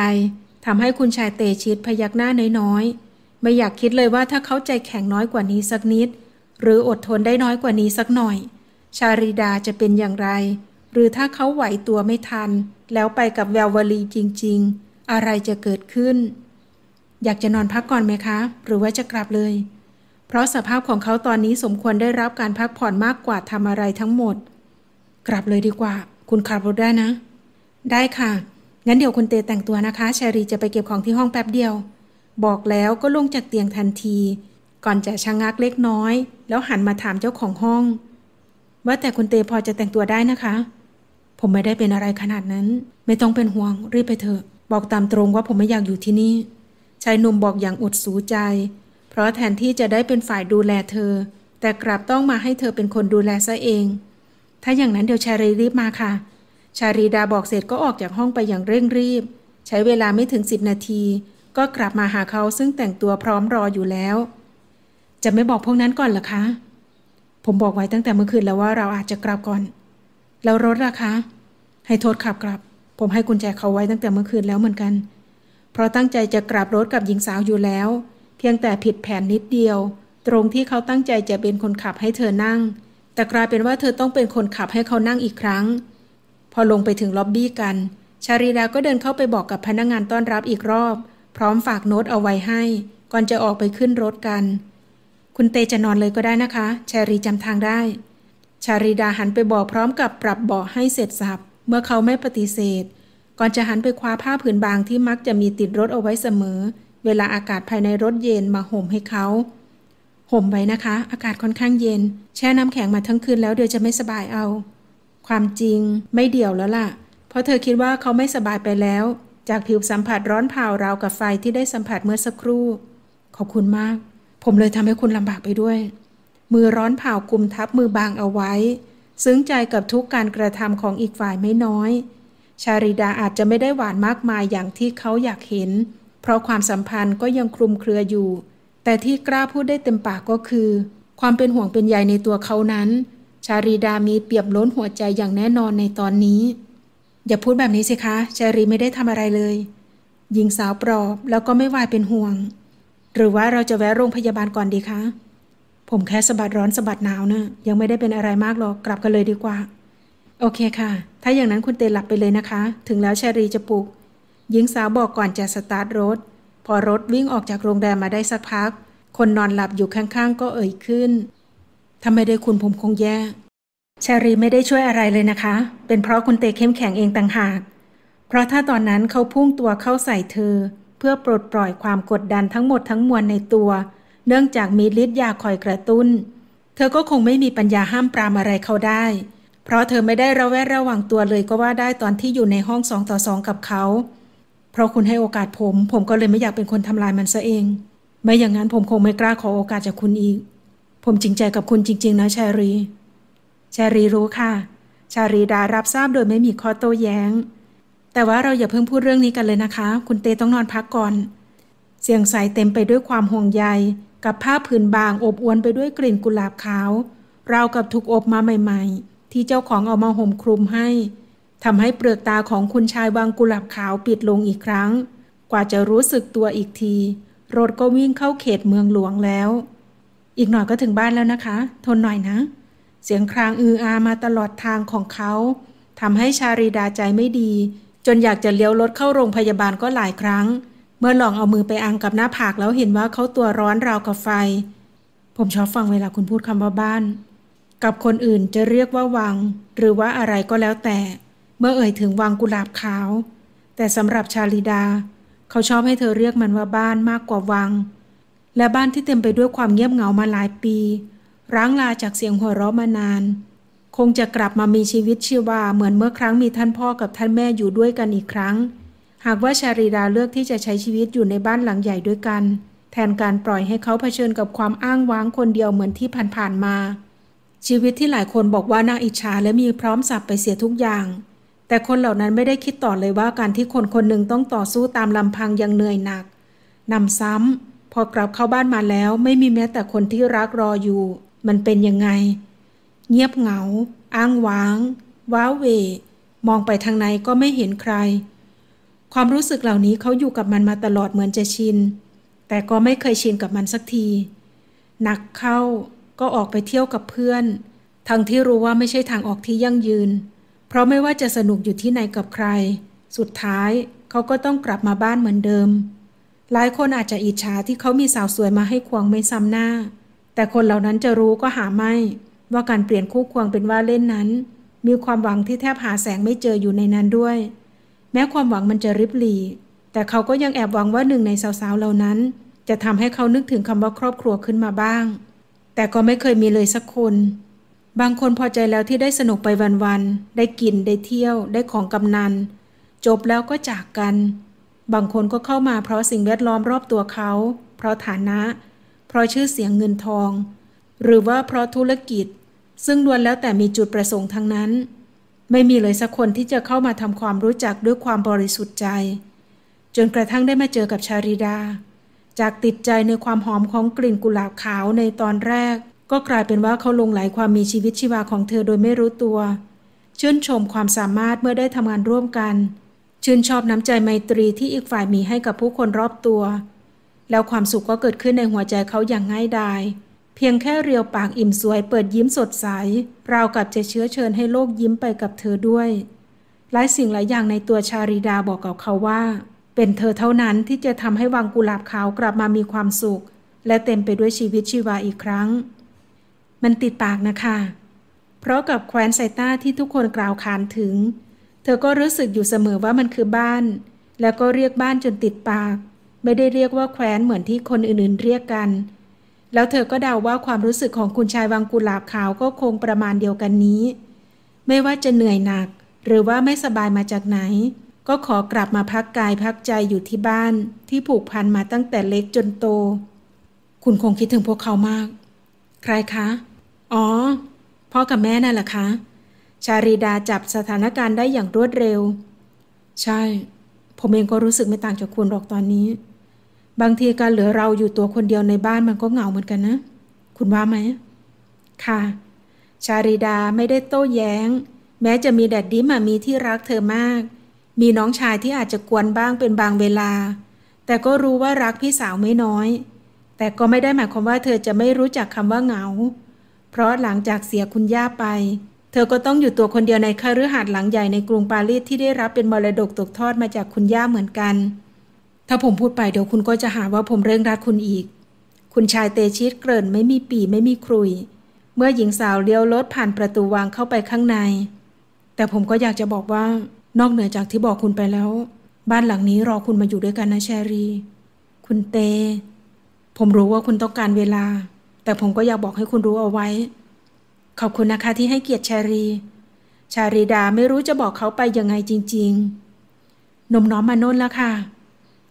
ทำให้คุณชายเตชิดพยักหน้าน้อยๆ ไม่อยากคิดเลยว่าถ้าเขาใจแข็งน้อยกว่านี้สักนิด หรืออดทนได้น้อยกว่านี้สักหน่อยชาริดาจะเป็นอย่างไร หรือถ้าเขาไหวตัวไม่ทัน แล้วไปกับแวววลีจริง ๆ อะไรจะเกิดขึ้น อยากจะนอนพักก่อนไหมคะ หรือว่าจะกลับเลย เพราะสภาพของเขาตอนนี้สมควรได้รับการพักผ่อนมากกว่าทำอะไรทั้งหมด กลับเลยดีกว่า คุณขับรถได้นะ ได้ค่ะ งั้นเดี๋ยวคุณเตแต่งตัวนะคะชารีจะไปเก็บของที่ห้องแป๊บเดียว บอกแล้วก็ลงจากเตียงทันที ก่อนจะชะงงักเล็กน้อย แล้วหันมาถามเจ้าของห้องว่าแต่คุณเตพอจะแต่งตัวได้นะคะ ผมไม่ได้เป็นอะไรขนาดนั้น ไม่ต้องเป็นห่วงรีบไปเถอะบอกตามตรงว่าผมไม่อยากอยู่ที่นี่ชายหนุ่มบอกอย่างอดสูใจ เพราะแทนที่จะได้เป็นฝ่ายดูแลเธอ แต่กลับต้องมาให้เธอเป็นคนดูแลซะเอง ถ้าอย่างนั้นเดี๋ยวชารีรีบมาค่ะชารีดาบอกเสร็จก็ออกจากห้องไปอย่างเร่งรีบ ใช้เวลาไม่ถึงสิบนาที ก็กลับมาหาเขาซึ่งแต่งตัวพร้อมรออยู่แล้ว จะไม่บอกพวกนั้นก่อนหรอคะผมบอกไว้ตั้งแต่เมื่อคืนแล้วว่าเราอาจจะกลับก่อน แล้วรถล่ะคะ ให้โทษขับกลับ ผมให้กุญแจเขาไว้ตั้งแต่เมื่อคืนแล้วเหมือนกัน เพราะตั้งใจจะกลับรถกับหญิงสาวอยู่แล้ว เพียงแต่ผิดแผนนิดเดียว ตรงที่เขาตั้งใจจะเป็นคนขับให้เธอนั่ง แต่กลายเป็นว่าเธอต้องเป็นคนขับให้เขานั่งอีกครั้ง พอลงไปถึงล็อบบี้กันชารีดาก็เดินเข้าไปบอกกับพนักงงานต้อนรับอีกรอบ พร้อมฝากโน้ตเอาไว้ให้ ก่อนจะออกไปขึ้นรถกันคุณเตจะนอนเลยก็ได้นะคะชารีจำทางได้ชารีดาหันไปบอกพร้อมกับปรับเบาให้เสร็จสับ เมื่อเขาไม่ปฏิเสธ ก่อนจะหันไปคว้าผ้าผืนบางที่มักจะมีติดรถเอาไว้เสมอ เวลาอากาศภายในรถเย็นมาห่มให้เขาห่มไว้นะคะ อากาศค่อนข้างเย็น แช่น้ำแข็งมาทั้งคืนแล้วเดี๋ยวจะไม่สบายเอา ความจริงไม่เดี่ยวแล้วล่ะเพราะเธอคิดว่าเขาไม่สบายไปแล้ว จากผิวสัมผัสร้อนเผาราวกับไฟที่ได้สัมผัสเมื่อสักครู่ ขอบคุณมากผมเลยทำให้คุณลำบากไปด้วย มือร้อนเผากุมทับมือบางเอาไว้ ซึ้งใจกับทุกการกระทำของอีกฝ่ายไม่น้อย ชาริดาอาจจะไม่ได้หวานมากมายอย่างที่เขาอยากเห็น เพราะความสัมพันธ์ก็ยังคลุมเครืออยู่ แต่ที่กล้าพูดได้เต็มปากก็คือ ความเป็นห่วงเป็นใยในตัวเขานั้น ชาริดามีเปียบล้นหัวใจอย่างแน่นอนในตอนนี้ อย่าพูดแบบนี้สิคะชารีไม่ได้ทำอะไรเลย หญิงสาวปลอบแล้วก็ไม่วายเป็นห่วงหรือว่าเราจะแวะโรงพยาบาลก่อนดีคะ ผมแค่สะบัดร้อนสะบัดหนาวเนะยังไม่ได้เป็นอะไรมากหรอก กลับกันเลยดีกว่า โอเคค่ะ ถ้าอย่างนั้นคุณเตหลับไปเลยนะคะ ถึงแล้วชารีจะปลุกหญิงสาวบอกก่อนจะสตาร์ทรถ พอรถวิ่งออกจากโรงแรมมาได้สักพัก คนนอนหลับอยู่ข้างๆก็เอ่ยขึ้นถ้าไม่ได้คุณผมคงแย่ชารีไม่ได้ช่วยอะไรเลยนะคะ เป็นเพราะคุณเตเข้มแข็งเองต่างหากเพราะถ้าตอนนั้นเขาพุ่งตัวเข้าใส่เธอเพื่อปลดปล่อยความกดดันทั้งหมดทั้งมวลในตัว เนื่องจากมีฤทธิ์ยาคอยกระตุ้น เธอก็คงไม่มีปัญญาห้ามปรามอะไรเขาได้ เพราะเธอไม่ได้ระแวดระวังตัวเลยก็ว่าได้ตอนที่อยู่ในห้องสองต่อสองกับเขา เพราะคุณให้โอกาสผม ผมก็เลยไม่อยากเป็นคนทำลายมันซะเอง ไม่อย่างนั้นผมคงไม่กล้าขอโอกาสจากคุณอีก ผมจริงใจกับคุณจริง ๆ นะชารีชารีรู้ค่ะชารีดารับทราบโดยไม่มีข้อโต้แย้งแต่ว่าเราอย่าเพิ่งพูดเรื่องนี้กันเลยนะคะ คุณเตต้องนอนพักก่อน เสียงใสเต็มไปด้วยความห่วงใยกับผ้าผืนบางอบอวนไปด้วยกลิ่นกุหลาบขาว เรากับถูกอบมาใหม่ๆ ที่เจ้าของเอามาห่มคลุมให้ ทำให้เปลือกตาของคุณชายวางกุหลาบขาวปิดลงอีกครั้ง กว่าจะรู้สึกตัวอีกที รถก็วิ่งเข้าเขตเมืองหลวงแล้ว อีกหน่อยก็ถึงบ้านแล้วนะคะ ทนหน่อยนะ เสียงครางอืออามาตลอดทางของเขาทำให้ชารีดาใจไม่ดีจนอยากจะเลี้ยวรถเข้าโรงพยาบาลก็หลายครั้ง เมื่อลองเอามือไปอังกับหน้าผากแล้วเห็นว่าเขาตัวร้อนราวกับไฟ ผมชอบฟังเวลาคุณพูดคำว่าบ้าน กับคนอื่นจะเรียกว่าวัง หรือว่าอะไรก็แล้วแต่ เมื่อเอ่ยถึงวังกุหลาบขาว แต่สำหรับชาลิดาเขาชอบให้เธอเรียกมันว่าบ้านมากกว่าวัง และบ้านที่เต็มไปด้วยความเงียบเหงามาหลายปี ร้างลาจากเสียงหัวเราะมานานคงจะกลับมามีชีวิตชีวาเหมือนเมื่อครั้งมีท่านพ่อกับท่านแม่อยู่ด้วยกันอีกครั้ง หากว่าชาริดาเลือกที่จะใช้ชีวิตอยู่ในบ้านหลังใหญ่ด้วยกัน แทนการปล่อยให้เขาเผชิญกับความอ้างว้างคนเดียวเหมือนที่ผ่านๆมา ชีวิตที่หลายคนบอกว่าน่าอิจฉาและมีพร้อมสับไปเสียทุกอย่าง แต่คนเหล่านั้นไม่ได้คิดต่อเลยว่าการที่คนคนหนึ่งต้องต่อสู้ตามลำพังยังเหนื่อยหนักนำซ้ำพอกลับเข้าบ้านมาแล้ว ไม่มีแม้แต่คนที่รักรออยู่ มันเป็นยังไงเงียบเหงา อ้างว้าง ว้าเว มองไปทางไหนก็ไม่เห็นใคร ความรู้สึกเหล่านี้เขาอยู่กับมันมาตลอดเหมือนจะชิน แต่ก็ไม่เคยชินกับมันสักที หนักเข้าก็ออกไปเที่ยวกับเพื่อน ทั้งที่รู้ว่าไม่ใช่ทางออกที่ยั่งยืน เพราะไม่ว่าจะสนุกอยู่ที่ไหนกับใคร สุดท้ายเขาก็ต้องกลับมาบ้านเหมือนเดิม หลายคนอาจจะอิจฉาที่เขามีสาวสวยมาให้ควงไม่ซ้ำหน้า แต่คนเหล่านั้นจะรู้ก็หาไม่ว่าการเปลี่ยนคู่ควงเป็นว่าเล่นนั้น มีความหวังที่แทบหาแสงไม่เจออยู่ในนั้นด้วย แม้ความหวังมันจะริบหรี่แต่เขาก็ยังแอบหวังว่าหนึ่งในสาวๆ เหล่านั้น จะทำให้เขานึกถึงคำว่าครอบครัวขึ้นมาบ้าง แต่ก็ไม่เคยมีเลยสักคน บางคนพอใจแล้วที่ได้สนุกไปวัน ๆ ได้กิน ได้เที่ยว ได้ของกำนัน จบแล้วก็จากกัน บางคนก็เข้ามาเพราะสิ่งแวดล้อมรอบตัวเขา เพราะฐานะ เพราะชื่อเสียงเงินทอง หรือว่าเพราะธุรกิจซึ่งล้วนแล้วแต่มีจุดประสงค์ทั้งนั้น ไม่มีเลยสักคนที่จะเข้ามาทำความรู้จักด้วยความบริสุทธิ์ใจ จนกระทั่งได้มาเจอกับชาริดา จากติดใจในความหอมของกลิ่นกุหลาบขาวในตอนแรกก็กลายเป็นว่าเขาลงไหลความมีชีวิตชีวาของเธอโดยไม่รู้ตัว ชื่นชมความสามารถเมื่อได้ทำงานร่วมกัน ชื่นชอบน้ำใจไมตรีที่อีกฝ่ายมีให้กับผู้คนรอบตัว แล้วความสุขก็เกิดขึ้นในหัวใจเขาอย่างง่ายดายเพียงแค่เรียวปากอิ่มสวยเปิดยิ้มสดใสราวกับจะเชื้อเชิญให้โลกยิ้มไปกับเธอด้วยหลายสิ่งหลายอย่างในตัวชาริดาบอกกับเขาว่า เป็นเธอเท่านั้นที่จะทำให้วังกุหลาบขาวกลับมามีความสุข และเต็มไปด้วยชีวิตชีวาอีกครั้ง มันติดปากนะคะ เพราะกับแคว้นไซต้าที่ทุกคนกล่าวขานถึง เธอก็รู้สึกอยู่เสมอว่ามันคือบ้าน แล้วก็เรียกบ้านจนติดปาก ไม่ได้เรียกว่าแคว้นเหมือนที่คนอื่นๆ เรียกกันแล้วเธอก็เดาวว่าความรู้สึกของคุณชายวังกุหลาบขาวก็คงประมาณเดียวกันนี้ ไม่ว่าจะเหนื่อยหนัก หรือว่าไม่สบายมาจากไหน ก็ขอกลับมาพักกายพักใจอยู่ที่บ้านที่ผูกพันมาตั้งแต่เล็กจนโต คุณคงคิดถึงพวกเขามาก ใครคะ อ๋อ พ่อกับแม่นั่นแหละคะ ชารีดาจับสถานการณ์ได้อย่างรวดเร็ว ใช่ ผมเองก็รู้สึกไม่ต่างจากคุณหรอกตอนนี้บางทีการเหลือเราอยู่ตัวคนเดียวในบ้านมันก็เหงาเหมือนกันนะ คุณว่าไหม ค่ะ ชาริดาไม่ได้โต้แย้ง แม้จะมีแดดดิมามีที่รักเธอมาก มีน้องชายที่อาจจะกวนบ้างเป็นบางเวลา แต่ก็รู้ว่ารักพี่สาวไม่น้อย แต่ก็ไม่ได้หมายความว่าเธอจะไม่รู้จักคำว่าเหงา เพราะหลังจากเสียคุณย่าไป เธอก็ต้องอยู่ตัวคนเดียวในคฤหาสน์หลังใหญ่ในกรุงปารีสที่ได้รับเป็นมรดกตกทอดมาจากคุณย่าเหมือนกันถ้าผมพูดไปเดี๋ยวคุณก็จะหาว่าผมเร่งรัดคุณอีก คุณชายเตชิตเกริ่นไม่มีปีไม่มีครุย เมื่อหญิงสาวเลี้ยวรถผ่านประตูวางเข้าไปข้างใน แต่ผมก็อยากจะบอกว่านอกเหนือจากที่บอกคุณไปแล้ว บ้านหลังนี้รอคุณมาอยู่ด้วยกันนะแชรี คุณเต ผมรู้ว่าคุณต้องการเวลา แต่ผมก็อยากบอกให้คุณรู้เอาไว้ ขอบคุณนะคะที่ให้เกียรติแชรี ชารีดาไม่รู้จะบอกเขาไปยังไงจริง ๆ นมน้อมมาโน่นแล้วค่ะ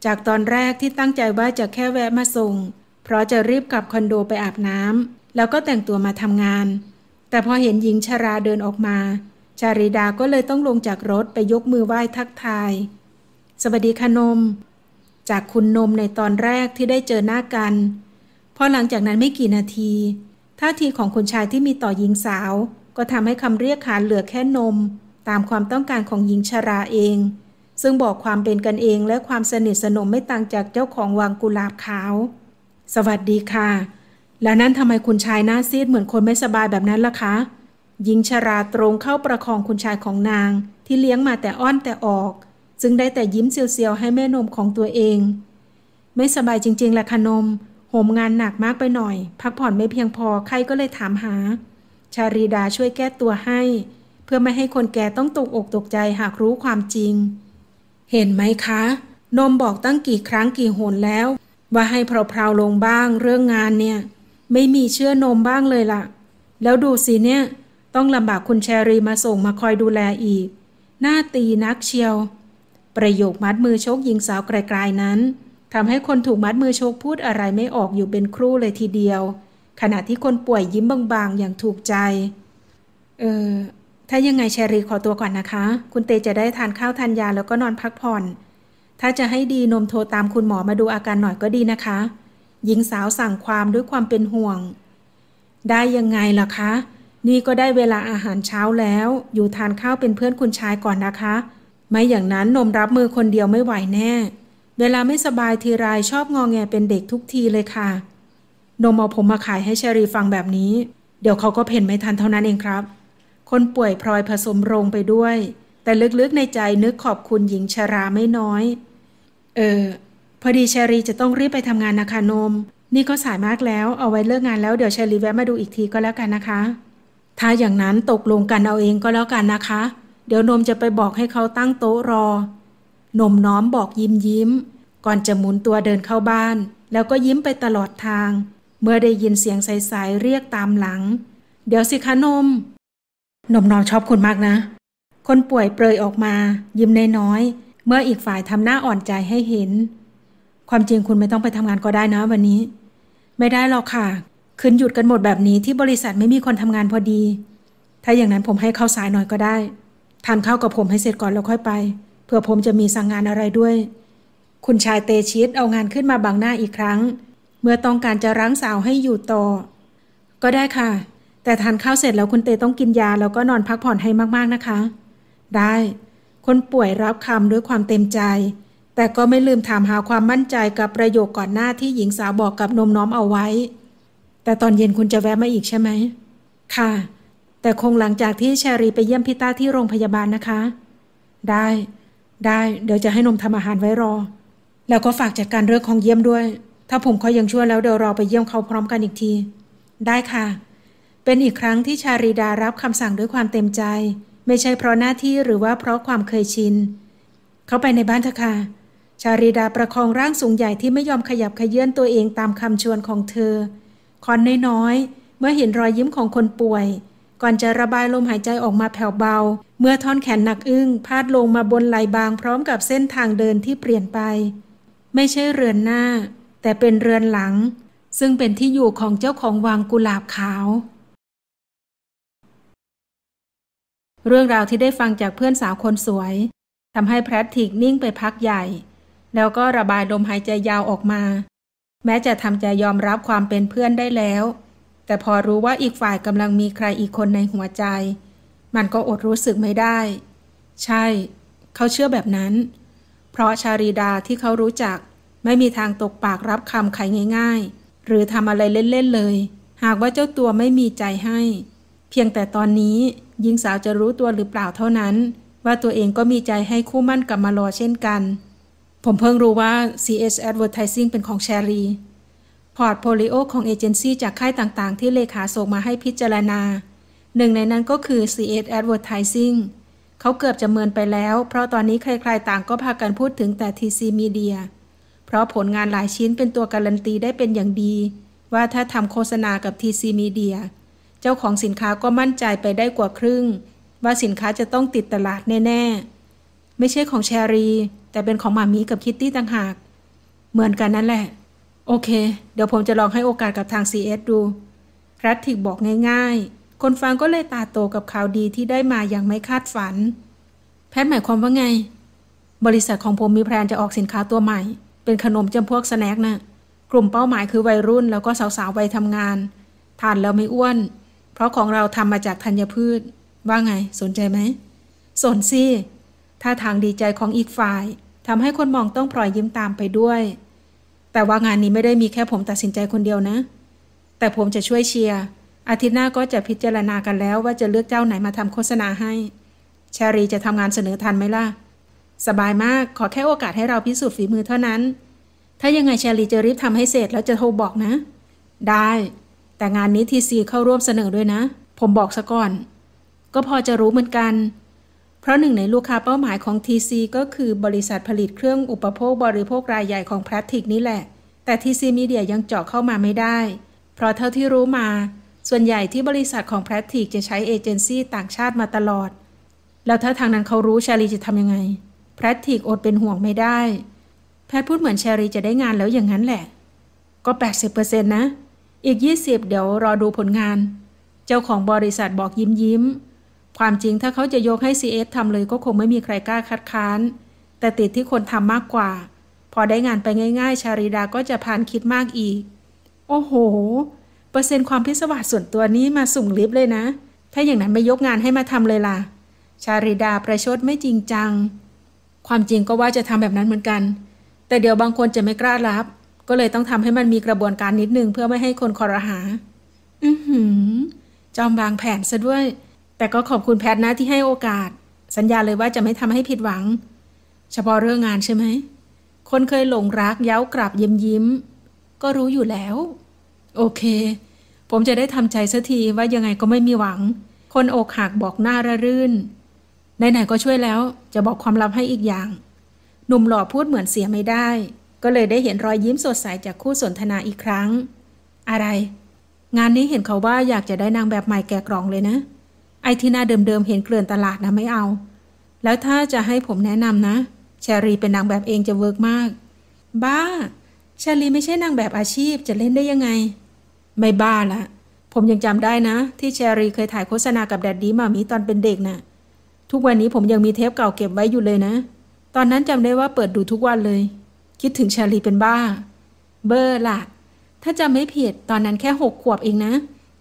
จากตอนแรกที่ตั้งใจว่าจะแค่แวะมาส่ง เพราะจะรีบกลับคอนโดไปอาบน้ำแล้วก็แต่งตัวมาทำงาน แต่พอเห็นหญิงชราเดินออกมาชาริดาก็เลยต้องลงจากรถไปยกมือไหว้ทักทาย สวัสดีคนม จากคุณนมในตอนแรกที่ได้เจอหน้ากันพอหลังจากนั้นไม่กี่นาที ท่าทีของคุณชายที่มีต่อหญิงสาว ก็ทำให้คำเรียกขานเหลือแค่นม ตามความต้องการของหญิงชราเองซึ่งบอกความเป็นกันเองและความสนิทสนมไม่ต่างจากเจ้าของวังกุหลาบขาว สวัสดีค่ะ แล้วนั้นทำไมคุณชายหน้าซีดเหมือนคนไม่สบายแบบนั้นล่ะคะหญิงชราตรงเข้าประคองคุณชายของนาง ที่เลี้ยงมาแต่อ้อนแต่ออก ซึ่งได้แต่ยิ้มเซียวๆให้แม่นมของตัวเอง ไม่สบายจริงๆแหละคะนม โหมงานหนักมากไปหน่อย พักผ่อนไม่เพียงพอใครก็เลยถามหา ชารีดาช่วยแก้ตัวให้ เพื่อไม่ให้คนแก่ต้องตกอกตกใจหากรู้ความจริงเห็นไหมคะ นมบอกตั้งกี่ครั้งกี่หนแล้ว ว่าให้เพราๆลงบ้างเรื่องงานเนี่ย ไม่มีเชื่อนมบ้างเลยละ่ะ แล้วดูสิเนี่ยต้องลำบากคุณแชรีมาส่งมาคอยดูแลอีกหน้าตีนักเชียว ประโยคมัดมือชกหญิงสาวไกลๆนั้นทำให้คนถูกมัดมือชกพูดอะไรไม่ออกอยู่เป็นครู่เลยทีเดียว ขณะที่คนป่วยยิ้มบางๆอย่างถูกใจ เออถ้ายังไงแชรีขอตัวก่อนนะคะ คุณเตจะได้ทานข้าวทานยาแล้วก็นอนพักผ่อน ถ้าจะให้ดีนมโทรตามคุณหมอมาดูอาการหน่อยก็ดีนะคะ หญิงสาวสั่งความด้วยความเป็นห่วง ได้ยังไงล่ะคะ นี่ก็ได้เวลาอาหารเช้าแล้ว อยู่ทานข้าวเป็นเพื่อนคุณชายก่อนนะคะ ไม่อย่างนั้นนมรับมือคนเดียวไม่ไหวแน่ เวลาไม่สบายทีไรชอบงองแงเป็นเด็กทุกทีเลยค่ะ นมเอาผมมาขายให้เชรีฟังแบบนี้ เดี๋ยวเขาก็เพ่นไม่ทันเท่านั้นเองครับคนป่วยพลอยผสมโรงไปด้วย แต่ลึกๆในใจนึกขอบคุณหญิงชาราไม่น้อย เออ พอดีชารีจะต้องรีบไปทำงานนะคะนม นี่ก็สายมากแล้ว เอาไว้เลิกงานแล้ว เดี๋ยวชารีแวะมาดูอีกทีก็แล้วกันนะคะ ถ้าอย่างนั้นตกลงกันเอาเองก็แล้วกันนะคะ เดี๋ยวนมจะไปบอกให้เขาตั้งโต๊ะรอ นมน้อมบอกยิ้มยิ้ม ก่อนจะหมุนตัวเดินเข้าบ้าน แล้วก็ยิ้มไปตลอดทาง เมื่อได้ยินเสียงใสๆเรียกตามหลัง เดี๋ยวสิคะนมนมน้องชอบคุณมากนะ คนป่วยเปรยออกมา ยิ้มนน้อยๆ เมื่ออีกฝ่ายทำหน้าอ่อนใจให้เห็น ความจริงคุณไม่ต้องไปทำงานก็ได้นะวันนี้ ไม่ได้ หรอก ค่ะคืนหยุดกันหมดแบบนี้ที่บริษัทไม่มีคนทำงานพอดี ถ้าอย่างนั้นผมให้เข้า สายหน่อยก็ได้ทานข้าวกับผมให้เสร็จก่อนแล้วค่อยไปเผื่อผมจะมีสั่งงานอะไรด้วย คุณชายเตชิตเอางานขึ้นมาบังหน้าอีกครั้ง เมื่อต้องการจะรั้งสาวให้อยู่ต่อก็ได้ค่ะแต่ทานข้าวเสร็จแล้วคุณเตต้องกินยาแล้วก็นอนพักผ่อนให้มากๆนะคะ ได้ คนป่วยรับคำด้วยความเต็มใจ แต่ก็ไม่ลืมถามหาความมั่นใจกับประโยคก่อนหน้าที่หญิงสาวบอกกับนมน้อมเอาไว้ แต่ตอนเย็นคุณจะแวะมาอีกใช่ไหม ค่ะ แต่คงหลังจากที่ชารีไปเยี่ยมพิต้าที่โรงพยาบาลนะคะ ได้ ได้ เดี๋ยวจะให้นมทำอาหารไว้รอ แล้วก็ฝากจัดการเรื่องของเยี่ยมด้วย ถ้าผมเขายังช่วยแล้วเดี๋ยวเราไปเยี่ยมเขาพร้อมกันอีกที ได้ค่ะเป็นอีกครั้งที่ชาริดารับคำสั่งด้วยความเต็มใจ ไม่ใช่เพราะหน้าที่หรือว่าเพราะความเคยชิน เขาไปในบ้านเถอะค่ะชาริดาประคองร่างสูงใหญ่ที่ไม่ยอมขยับขยื่นตัวเองตามคำชวนของเธอคอนน้อยๆ เมื่อเห็นรอยยิ้มของคนป่วย ก่อนจะระบายลมหายใจออกมาแผ่วเบา เมื่อท่อนแขนหนักอึ้ง พาดลงมาบนไหลบางพร้อมกับเส้นทางเดินที่เปลี่ยนไป ไม่ใช่เรือนหน้า แต่เป็นเรือนหลัง ซึ่งเป็นที่อยู่ของเจ้าของวังกุหลาบขาวเรื่องราวที่ได้ฟังจากเพื่อนสาวคนสวยทำให้แพทิกนิ่งไปพักใหญ่ แล้วก็ระบายลมหายใจยาวออกมา แม้จะทำใจยอมรับความเป็นเพื่อนได้แล้ว แต่พอรู้ว่าอีกฝ่ายกำลังมีใครอีกคนในหัวใจ มันก็อดรู้สึกไม่ได้ ใช่ เขาเชื่อแบบนั้น เพราะชารีดาที่เขารู้จักไม่มีทางตกปากรับคำใครง่าย ๆ หรือทำอะไรเล่นๆเลย หากว่าเจ้าตัวไม่มีใจให้ เพียงแต่ตอนนี้หญิงสาวจะรู้ตัวหรือเปล่าเท่านั้น ว่าตัวเองก็มีใจให้คู่มั่นกับมารอเช่นกัน ผมเพิ่งรู้ว่า CS Advertising เป็นของแชรีพอร์ตโพลิโอของเอเจนซี่จากค่ายต่างๆ ที่เลขาส่งมาให้พิจารณา หนึ่งในนั้นก็คือ CS Advertising เขาเกือบจะเมินไปแล้ว เพราะตอนนี้ใครๆต่างก็พากันพูดถึงแต่ TC Media เพราะผลงานหลายชิ้นเป็นตัวการันตีได้เป็นอย่างดี ว่าถ้าทำโฆษณากับ TC Media จ้าของสินค้าก็มั่นใจไปได้กว่าครึ่ง ว่าสินค้าจะต้องติดตลาดแน่ ๆ ไม่ใช่ของแชรี แต่เป็นของมามีกับคิตตี้ต่างหาก เหมือนกันนั่นแหละ โอเค เดี๋ยวผมจะลองให้โอกาสกับทาง CS ดู รัตถิกบอกง่าย ๆ คนฟังก็เลยตาโตกับข่าวดีที่ได้มาอย่างไม่คาดฝัน แพทหมายความว่าไง บริษัทของผมมีแพลนจะออกสินค้าตัวใหม่ เป็นขนมจำพวกสแน็คนะ่ะ กลุ่มเป้าหมายคือวัยรุ่นแล้วก็สาวๆวัยทำงานทานแล้วไม่อ้วนเพราะของเราทำมาจากธัญพืช ว่าไง สนใจไหม สนสิท่าทางดีใจของอีกฝ่าย ทำให้คนมองต้องพลอยยิ้มตามไปด้วย แต่ว่างานนี้ไม่ได้มีแค่ผมตัดสินใจคนเดียวนะ แต่ผมจะช่วยเชียร์อาทิตย์หน้าก็จะพิจารณากันแล้วว่าจะเลือกเจ้าไหนมาทำโฆษณาให้ชารีจะทำงานเสนอทันไหมล่ะ สบายมาก ขอแค่โอกาสให้เราพิสูจน์ฝีมือเท่านั้น ถ้ายังไงชารีจะรีบทำให้เสร็จแล้วจะโทรบอกนะ ได้แต่งานนี้ทีซีเข้าร่วมเสนอด้วยนะ ผมบอกซะก่อน ก็พอจะรู้เหมือนกัน เพราะหนึ่งในลูกค้าเป้าหมายของ TC ก็คือบริษัทผลิตเครื่องอุปโภค บริโภครายใหญ่ของพลาสติกนี่แหละ แต่ TC Media ยังเจาะเข้ามาไม่ได้ เพราะเท่าที่รู้มา ส่วนใหญ่ที่บริษัทของพลาสติกจะใช้เอเจนซี่ต่างชาติมาตลอด แล้วถ้าทางนั้นเขารู้ชาลีจะทำยังไงพลาสติกอดเป็นห่วงไม่ได้ แพทพูดเหมือนชาลีจะได้งานแล้วอย่างนั้นแหละก็ 80%นะอีก20เดี๋ยวรอดูผลงาน เจ้าของบริษัทบอกยิ้มยิ้ม ความจริงถ้าเขาจะยกให้ CS ทำเลยก็คงไม่มีใครกล้าคัดค้าน แต่ติดที่คนทำมากกว่า พอได้งานไปง่ายๆ ชาริดาก็จะพานคิดมากอีก โอ้โห เปอร์เซ็นต์ความพิศวาสส่วนตัวนี้มาสุ่ลิฟเลยนะ ถ้าอย่างนั้นไม่ยกงานให้มาทำเลยล่ะ ชาริดาประชดไม่จริงจัง ความจริงก็ว่าจะทำแบบนั้นเหมือนกัน แต่เดี๋ยวบางคนจะไม่กล้ารับก็เลยต้องทำให้มันมีกระบวนการนิดนึงเพื่อไม่ให้คนคอรหา อือหือจอมบางแผนซะด้วย แต่ก็ขอบคุณแพทนะที่ให้โอกาส สัญญาเลยว่าจะไม่ทำให้ผิดหวัง เฉพาะเรื่องงานใช่ไหม คนเคยหลงรักเย้ากลับยิ้มยิ้ม ก็รู้อยู่แล้ว โอเค ผมจะได้ทำใจสักทีว่ายังไงก็ไม่มีหวัง คนอกหักบอกหน้าระรื่น ไหนๆก็ช่วยแล้ว จะบอกความลับให้อีกอย่าง หนุ่มหล่อพูดเหมือนเสียไม่ได้ก็เลยได้เห็นรอยยิ้มสดใสจากคู่สนทนาอีกครั้ง อะไร งานนี้เห็นเขาว่าอยากจะได้นางแบบใหม่แก่กรองเลยนะ ไอที่หน้าเดิม ๆ เห็นเกลื่อนตลาดนะไม่เอา แล้วถ้าจะให้ผมแนะนำนะแชรีเป็นนางแบบเองจะเวิร์กมาก บ้าแชรีไม่ใช่นางแบบอาชีพจะเล่นได้ยังไง ไม่บ้าละ ผมยังจำได้นะ ที่แชรีเคยถ่ายโฆษณากับแดดดี้มามีตอนเป็นเด็กนะ่ะ ทุกวันนี้ผมยังมีเทปเก่าเก็บไว้อยู่เลยนะ ตอนนั้นจำได้ว่าเปิดดูทุกวันเลยคิดถึงชาลีเป็นบ้า เบอร์ล่ะ ถ้าจำไม่ผิดตอนนั้นแค่หกขวบเองนะ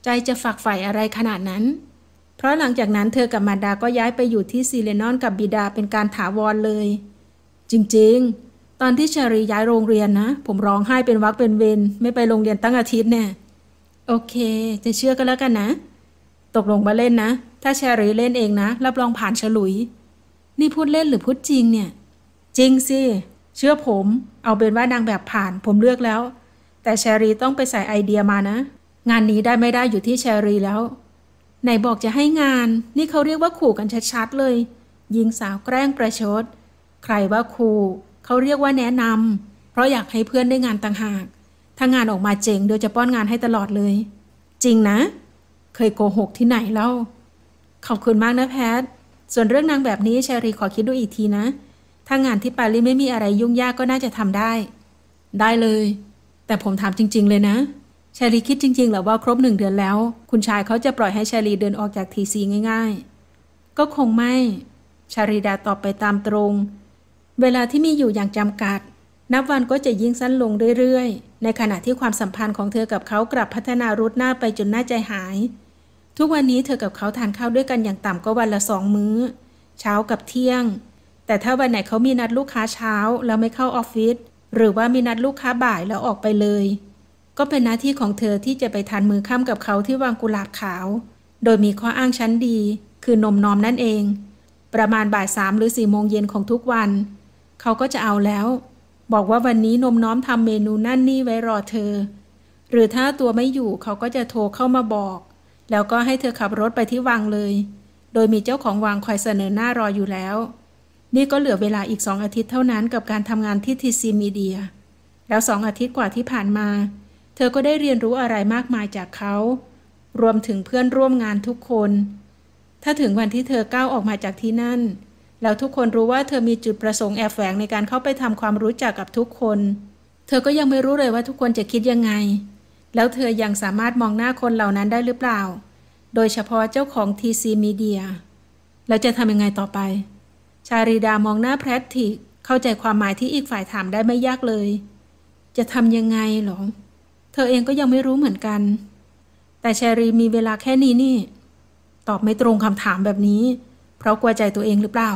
ใจจะฝักใฝ่อะไรขนาดนั้น เพราะหลังจากนั้นเธอกับมาดาก็ย้ายไปอยู่ที่ซีเลนอนกับบิดาเป็นการถาวรเลย จริงๆ ตอนที่ชารีย้ายโรงเรียนนะ ผมร้องไห้เป็นวักเป็นเวนไม่ไปโรงเรียนตั้งอาทิตย์เนี่ยโอเค จะเชื่อก็แล้วกันนะ ตกลงมาเล่นนะ ถ้าชารีเล่นเองนะรับรองผ่านฉลุย นี่พูดเล่นหรือพูดจริงเนี่ย จริงสิเชื่อผมเอาเป็นว่านางแบบผ่านผมเลือกแล้ว แต่แชรีต้องไปใส่ไอเดียมานะ งานนี้ได้ไม่ได้อยู่ที่แชรีแล้ว ไหนบอกจะให้งาน นี่เขาเรียกว่าขู่กันชัดๆ เลยยิงสาวแกล้งประชดใครว่าขู่เขาเรียกว่าแนะนำเพราะอยากให้เพื่อนได้งานต่างหาก ถ้างานออกมาเจ๋งเดี๋ยวจะป้อนงานให้ตลอดเลย จริงนะ เคยโกหกที่ไหนเล่าขอบคุณมากนะแพทส่วนเรื่องนางแบบนี้แชรีขอคิดดูอีกทีนะถ้างานที่ปารีสไม่มีอะไรยุ่งยากก็น่าจะทำได้ ได้เลย แต่ผมถามจริง ๆ เลยนะชาลีคิดจริง ๆหรือว่าครบหนึ่งเดือนแล้ว คุณชายเขาจะปล่อยให้ชาลีเดินออกจากทีซีง่ายๆ ก็คงไม่ชาลีดาตอบไปตามตรง เวลาที่มีอยู่อย่างจำกัด นับวันก็จะยิ่งสั้นลงเรื่อยๆ ในขณะที่ความสัมพันธ์ของเธอกับเขากลับพัฒนารุดหน้าไปจนน่าใจหาย ทุกวันนี้เธอกับเขาทานข้าวด้วยกันอย่างต่ำก็วันละสองมื้อ เช้ากับเที่ยงแต่ถ้าวันไหนเขามีนัดลูกค้าเช้า แล้วไม่เข้าออฟฟิศหรือว่ามีนัดลูกค้าบ่ายแล้วออกไปเลย ก็เป็นหน้าที่ของเธอที่จะไปทานมือค่ำกับเขาที่วังกุหลาบขาว โดยมีข้ออ้างชั้นดี คือนมนอมนั่นเอง ประมาณบ่ายสามหรือสี่โมงเย็นของทุกวันเขาก็จะเอาแล้ว บอกว่าวันนี้นมน้อมทำเมนูนั่นนี่ไว้รอเธอ หรือถ้าตัวไม่อยู่เขาก็จะโทรเข้ามาบอก แล้วก็ให้เธอขับรถไปที่วังเลย โดยมีเจ้าของวังคอยเสนอหน้ารออยู่แล้วนี่ก็เหลือเวลาอีกสองอาทิตย์เท่านั้นกับการทำงานที่ทีซีมีเดียแล้วสองอาทิตย์กว่าที่ผ่านมา เธอก็ได้เรียนรู้อะไรมากมายจากเขา รวมถึงเพื่อนร่วมงานทุกคน ถ้าถึงวันที่เธอก้าวออกมาจากที่นั่นแล้วทุกคนรู้ว่าเธอมีจุดประสงค์แอบแฝงในการเข้าไปทำความรู้จักกับทุกคน เธอก็ยังไม่รู้เลยว่าทุกคนจะคิดยังไง แล้วเธอยังสามารถมองหน้าคนเหล่านั้นได้หรือเปล่า โดยเฉพาะเจ้าของ TC Media แล้วจะทำยังไงต่อไปชาริดามองหน้าแพรติกเข้าใจความหมายที่อีกฝ่ายถามได้ไม่ยากเลย จะทำยังไงหรอ เธอเองก็ยังไม่รู้เหมือนกัน แต่ชารีมีเวลาแค่นี้นี่ตอบไม่ตรงคำถามแบบนี้ เพราะกลัวใจตัวเองหรือเปล่า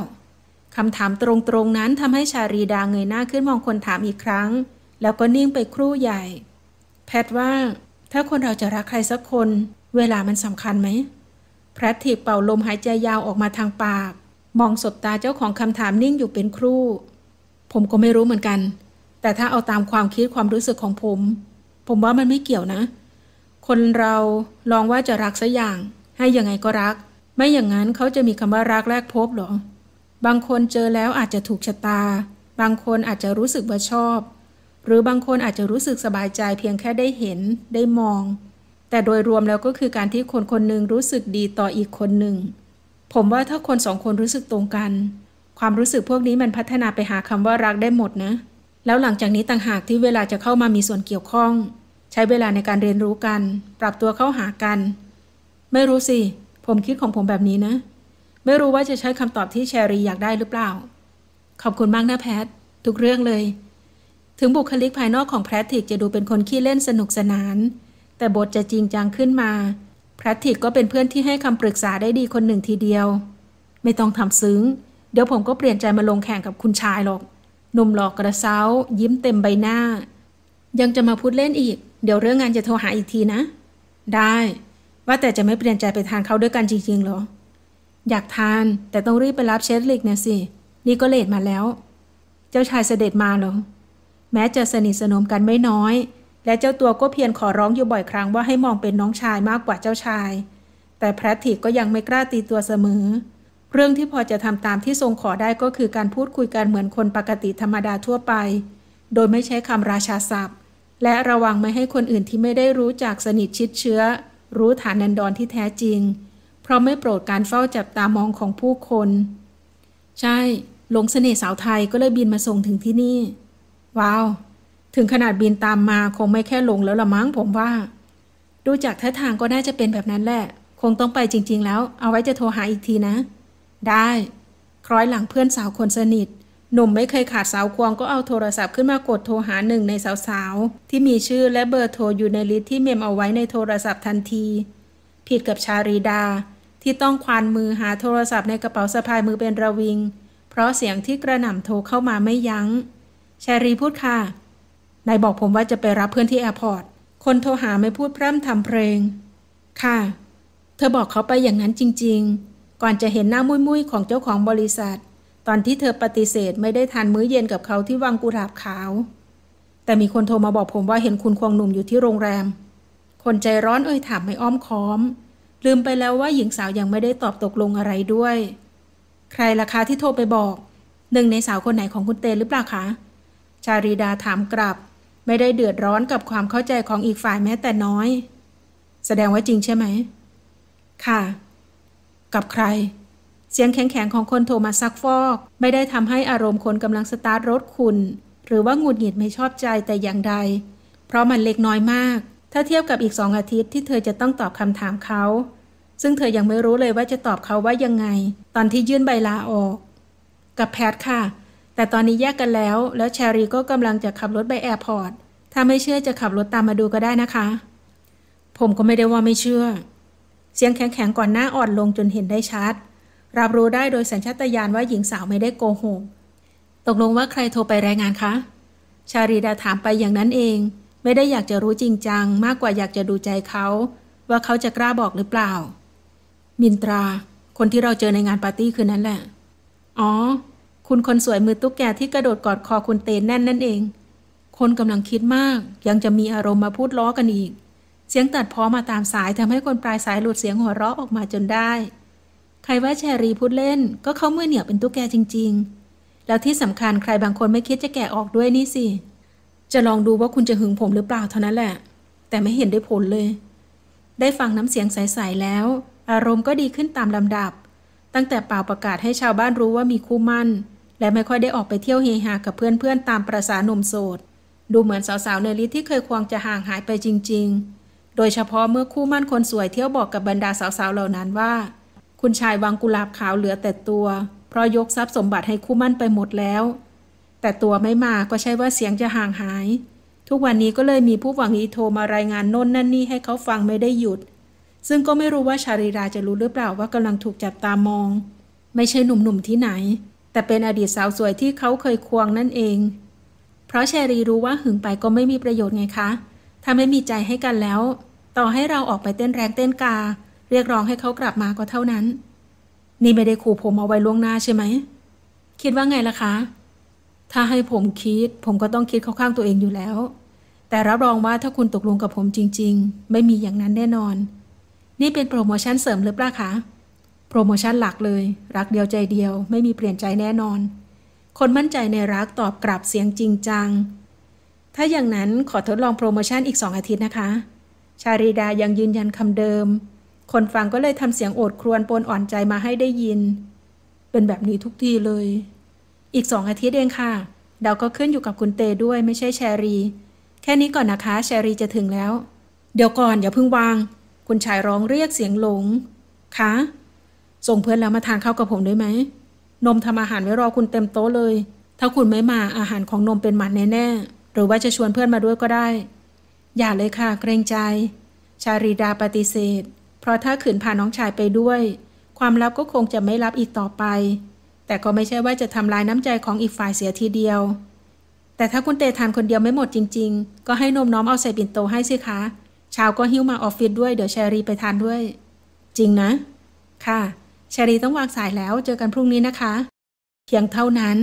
คำถามตรงๆนั้นทำให้ชารีดาเงยหน้าขึ้นมองคนถามอีกครั้ง แล้วก็นิ่งไปครู่ใหญ่ แพทว่า ถ้าคนเราจะรักใครสักคน เวลามันสำคัญไหมแพทถีบเป่าลมหายใจยาวออกมาทางปากมองสบตาเจ้าของคำถามนิ่งอยู่เป็นครู่ ผมก็ไม่รู้เหมือนกัน แต่ถ้าเอาตามความคิดความรู้สึกของผม ผมว่ามันไม่เกี่ยวนะ คนเราลองว่าจะรักสักอย่างให้ยังไงก็รัก ไม่อย่างนั้นเขาจะมีคำว่ารัก แรกพบหรอ บางคนเจอแล้วอาจจะถูกชะตา บางคนอาจจะรู้สึกว่าชอบ หรือบางคนอาจจะรู้สึกสบายใจเพียงแค่ได้เห็นได้มอง แต่โดยรวมแล้วก็คือการที่คนคนหนึ่งรู้สึกดีต่ออีกคนหนึ่งผมว่าถ้าคนสองคนรู้สึกตรงกัน ความรู้สึกพวกนี้มันพัฒนาไปหาคำว่ารักได้หมดนะ แล้วหลังจากนี้ต่างหากที่เวลาจะเข้ามามีส่วนเกี่ยวข้อง ใช้เวลาในการเรียนรู้กันปรับตัวเข้าหากัน ไม่รู้สิผมคิดของผมแบบนี้นะ ไม่รู้ว่าจะใช้คำตอบที่แชรีอยากได้หรือเปล่า ขอบคุณมากนะแพท ทุกเรื่องเลย ถึงบุคลิกภายนอกของแพททิกจะดูเป็นคนขี้เล่นสนุกสนาน แต่บทจะจริงจังขึ้นมาพระทิกก็เป็นเพื่อนที่ให้คำปรึกษาได้ดีคนหนึ่งทีเดียว ไม่ต้องทำซึ้ง เดี๋ยวผมก็เปลี่ยนใจมาลงแข่งกับคุณชายหรอกหนุ่มหลอกกระเซ้า ยิ้มเต็มใบหน้า ยังจะมาพูดเล่นอีก เดี๋ยวเรื่องงานจะโทรหาอีกทีนะ ได้ว่าแต่จะไม่เปลี่ยนใจไปทานเขาด้วยกันจริงๆหรอ อยากทานแต่ต้องรีบไปรับเชสลิกนะสินี่ก็เลทมาแล้ว เจ้าชายเสด็จมาหรอแม้จะสนิทสนมกันไม่น้อยและเจ้าตัวก็เพียรขอร้องอยู่บ่อยครั้งว่าให้มองเป็นน้องชายมากกว่าเจ้าชาย แต่แพทริกก็ยังไม่กล้าตีตัวเสมอ เรื่องที่พอจะทำตามที่ทรงขอได้ก็คือการพูดคุยกันเหมือนคนปกติธรรมดาทั่วไป โดยไม่ใช้คำราชาศัพท์ และระวังไม่ให้คนอื่นที่ไม่ได้รู้จักสนิทชิดเชื้อ รู้ฐานันดรที่แท้จริง เพราะไม่โปรดการเฝ้าจับตามองของผู้คน ใช่ หลงเสน่ห์สาวไทยก็เลยบินมาส่งถึงที่นี่ ว้าวถึงขนาดบินตามมาคงไม่แค่ลงแล้วละมั้งผมว่า ดูจากท่าทางก็น่าจะเป็นแบบนั้นแหละ คงต้องไปจริงๆแล้วเอาไว้จะโทรหาอีกทีนะ ได้คล้อยหลังเพื่อนสาวคนสนิทหนุ่มไม่เคยขาดสาวควงก็เอาโทรศัพท์ขึ้นมากดโทรหาหนึ่งในสาวๆที่มีชื่อและเบอร์โทรอยู่ในลิสต์ที่เมมเอาไว้ในโทรศัพท์ทันที ผิดกับชารีดาที่ต้องควานมือหาโทรศัพท์ในกระเป๋าสะพายมือเป็นระวิง เพราะเสียงที่กระหน่ำโทรเข้ามาไม่ยัง้งชารีพูดค่ะนายบอกผมว่าจะไปรับเพื่อนที่แอร์พอร์ตคนโทรหาไม่พูดพร่ำทำเพลง ค่ะ เธอบอกเขาไปอย่างนั้นจริงๆ ก่อนจะเห็นหน้ามุ้ยๆของเจ้าของบริษัท ตอนที่เธอปฏิเสธไม่ได้ทานมื้อเย็นกับเขาที่วังกุหลาบขาว แต่มีคนโทรมาบอกผมว่าเห็นคุณควงหนุ่มอยู่ที่โรงแรม คนใจร้อนเอ่ยถามไม่อ้อมค้อม ลืมไปแล้วว่าหญิงสาวยังไม่ได้ตอบตกลงอะไรด้วย ใครราคาที่โทรไปบอก หนึ่งในสาวคนไหนของคุณเตนหรือเปล่าคะ ชารีดาถามกลับไม่ได้เดือดร้อนกับความเข้าใจของอีกฝ่ายแม้แต่น้อย แสดงว่าจริงใช่ไหม ค่ะ กับใคร เสียงแข็งๆของคนโทรมาซักฟอก ไม่ได้ทำให้อารมณ์คนกำลังสตาร์ทรถคุณ หรือว่าหงุดหงิดไม่ชอบใจแต่อย่างใด เพราะมันเล็กน้อยมาก ถ้าเทียบกับอีกสองอาทิตย์ที่เธอจะต้องตอบคำถามเขา ซึ่งเธอยังไม่รู้เลยว่าจะตอบเขาว่ายังไง ตอนที่ยื่นใบลาออก กับแพทค่ะแต่ตอนนี้แยกกันแล้ว แล้วแชรีก็กำลังจะขับรถไปแอร์พอร์ตถ้าไม่เชื่อจะขับรถตามมาดูก็ได้นะคะ ผมก็ไม่ได้ว่าไม่เชื่อ เสียงแข็งๆก่อนหน้าอ่อนลงจนเห็นได้ชัด รับรู้ได้โดยสัญชาตญาณว่าหญิงสาวไม่ได้โกหก ตกลงว่าใครโทรไปรายงานคะ ชารีดาถามไปอย่างนั้นเอง ไม่ได้อยากจะรู้จริงจังมากกว่าอยากจะดูใจเขา ว่าเขาจะกล้าบอกหรือเปล่า มินตรา คนที่เราเจอในงานปาร์ตี้คืนนั้นแหละ อ๋อคุณคนสวยมือตุ๊กแกที่กระโดดกอดคอคุณเตนแน่นนั่นเอง คนกำลังคิดมากยังจะมีอารมณ์มาพูดล้อกันอีก เสียงตัดพ้อมาตามสายทำให้คนปลายสายหลุดเสียงหัวเราะออกมาจนได้ ใครว่าแชรีพูดเล่น ก็เขาเมื่อเหนียวเป็นตุ๊กแกจริง ๆ แล้วที่สำคัญใครบางคนไม่คิดจะแกะออกด้วยนี่สิ จะลองดูว่าคุณจะหึงผมหรือเปล่าเท่านั้นแหละ แต่ไม่เห็นได้ผลเลย ได้ฟังน้ำเสียงใส ๆ แล้ว อารมณ์ก็ดีขึ้นตามลำดับ ตั้งแต่เป่าประกาศให้ชาวบ้านรู้ว่ามีคู่มั่นและไม่ค่อยได้ออกไปเที่ยวเฮฮากับเพื่อนๆ ตามประสาหนุ่มโสด ดูเหมือนสาวๆ ในลิทที่เคยควงจะห่างหายไปจริงๆ โดยเฉพาะเมื่อคู่มั่นคนสวยเที่ยวบอกกับบรรดาสาวๆ เหล่านั้นว่า คุณชายวางกุลาบขาวเหลือแต่ตัว เพราะยกทรัพย์สมบัติให้คู่มั่นไปหมดแล้ว แต่ตัวไม่มา ก็ใช่ว่าเสียงจะห่างหาย ทุกวันนี้ก็เลยมีผู้หวังอีโทรมารายงานโน่นนั่นนี่ให้เขาฟังไม่ได้หยุด ซึ่งก็ไม่รู้ว่าชาริราจะรู้หรือเปล่าว่ากำลังถูกจับตามอง ไม่ใช่หนุ่มๆ ที่ไหนแต่เป็นอดีตสาวสวยที่เขาเคยควงนั่นเอง เพราะแชรีรู้ว่าหึงไปก็ไม่มีประโยชน์ไงคะ ถ้าไม่มีใจให้กันแล้ว ต่อให้เราออกไปเต้นแรงเต้นกา เรียกร้องให้เขากลับมาก็เท่านั้น นี่ไม่ได้ขู่ผมเอาไว้ล่วงหน้าใช่ไหม คิดว่าไงล่ะคะ ถ้าให้ผมคิด ผมก็ต้องคิดเข้าข้างตัวเองอยู่แล้ว แต่รับรองว่าถ้าคุณตกลงกับผมจริง ๆ ไม่มีอย่างนั้นแน่นอน นี่เป็นโปรโมชั่นเสริมหรือเปล่าคะโปรโมชั่นหลักเลย รักเดียวใจเดียว ไม่มีเปลี่ยนใจแน่นอน คนมั่นใจในรักตอบกลับเสียงจริงจัง ถ้าอย่างนั้นขอทดลองโปรโมชั่นอีกสองอาทิตย์นะคะ ชาริดายังยืนยันคำเดิม คนฟังก็เลยทำเสียงโอดครวญปนอ่อนใจมาให้ได้ยิน เป็นแบบนี้ทุกทีเลย อีกสองอาทิตย์เองค่ะเดาก็ขึ้นอยู่กับคุณเตด้วย ไม่ใช่แชรีแค่นี้ก่อนนะคะแชรีจะถึงแล้วเดี๋ยวก่อน อย่าเพิ่งวาง คุณชายร้องเรียกเสียงหลงคะส่งเพื่อนแล้วมาทานข้าวกับผมด้วยไหม นมทำอาหารไว้รอคุณเต็มโต๊ะเลย ถ้าคุณไม่มาอาหารของนมเป็นหมันแน่ๆหรือว่าจะชวนเพื่อนมาด้วยก็ได้ อย่าเลยค่ะ เกรงใจ ชาริดาปฏิเสธ เพราะถ้าขืนพาน้องชายไปด้วย ความลับก็คงจะไม่รับอีกต่อไป แต่ก็ไม่ใช่ว่าจะทำลายน้ำใจของอีกฝ่ายเสียทีเดียว แต่ถ้าคุณเตทานคนเดียวไม่หมดจริง ๆ ก็ให้นมน้อมเอาใส่ปิ่นโตให้สิคะ ชาวก็หิ้วมาออฟฟิศด้วยเดี๋ยวชารีไปทานด้วย จริงนะ ค่ะชรลีต้องวางสายแล้วเจอกันพรุ่งนี้นะคะ เพียงเท่านั้น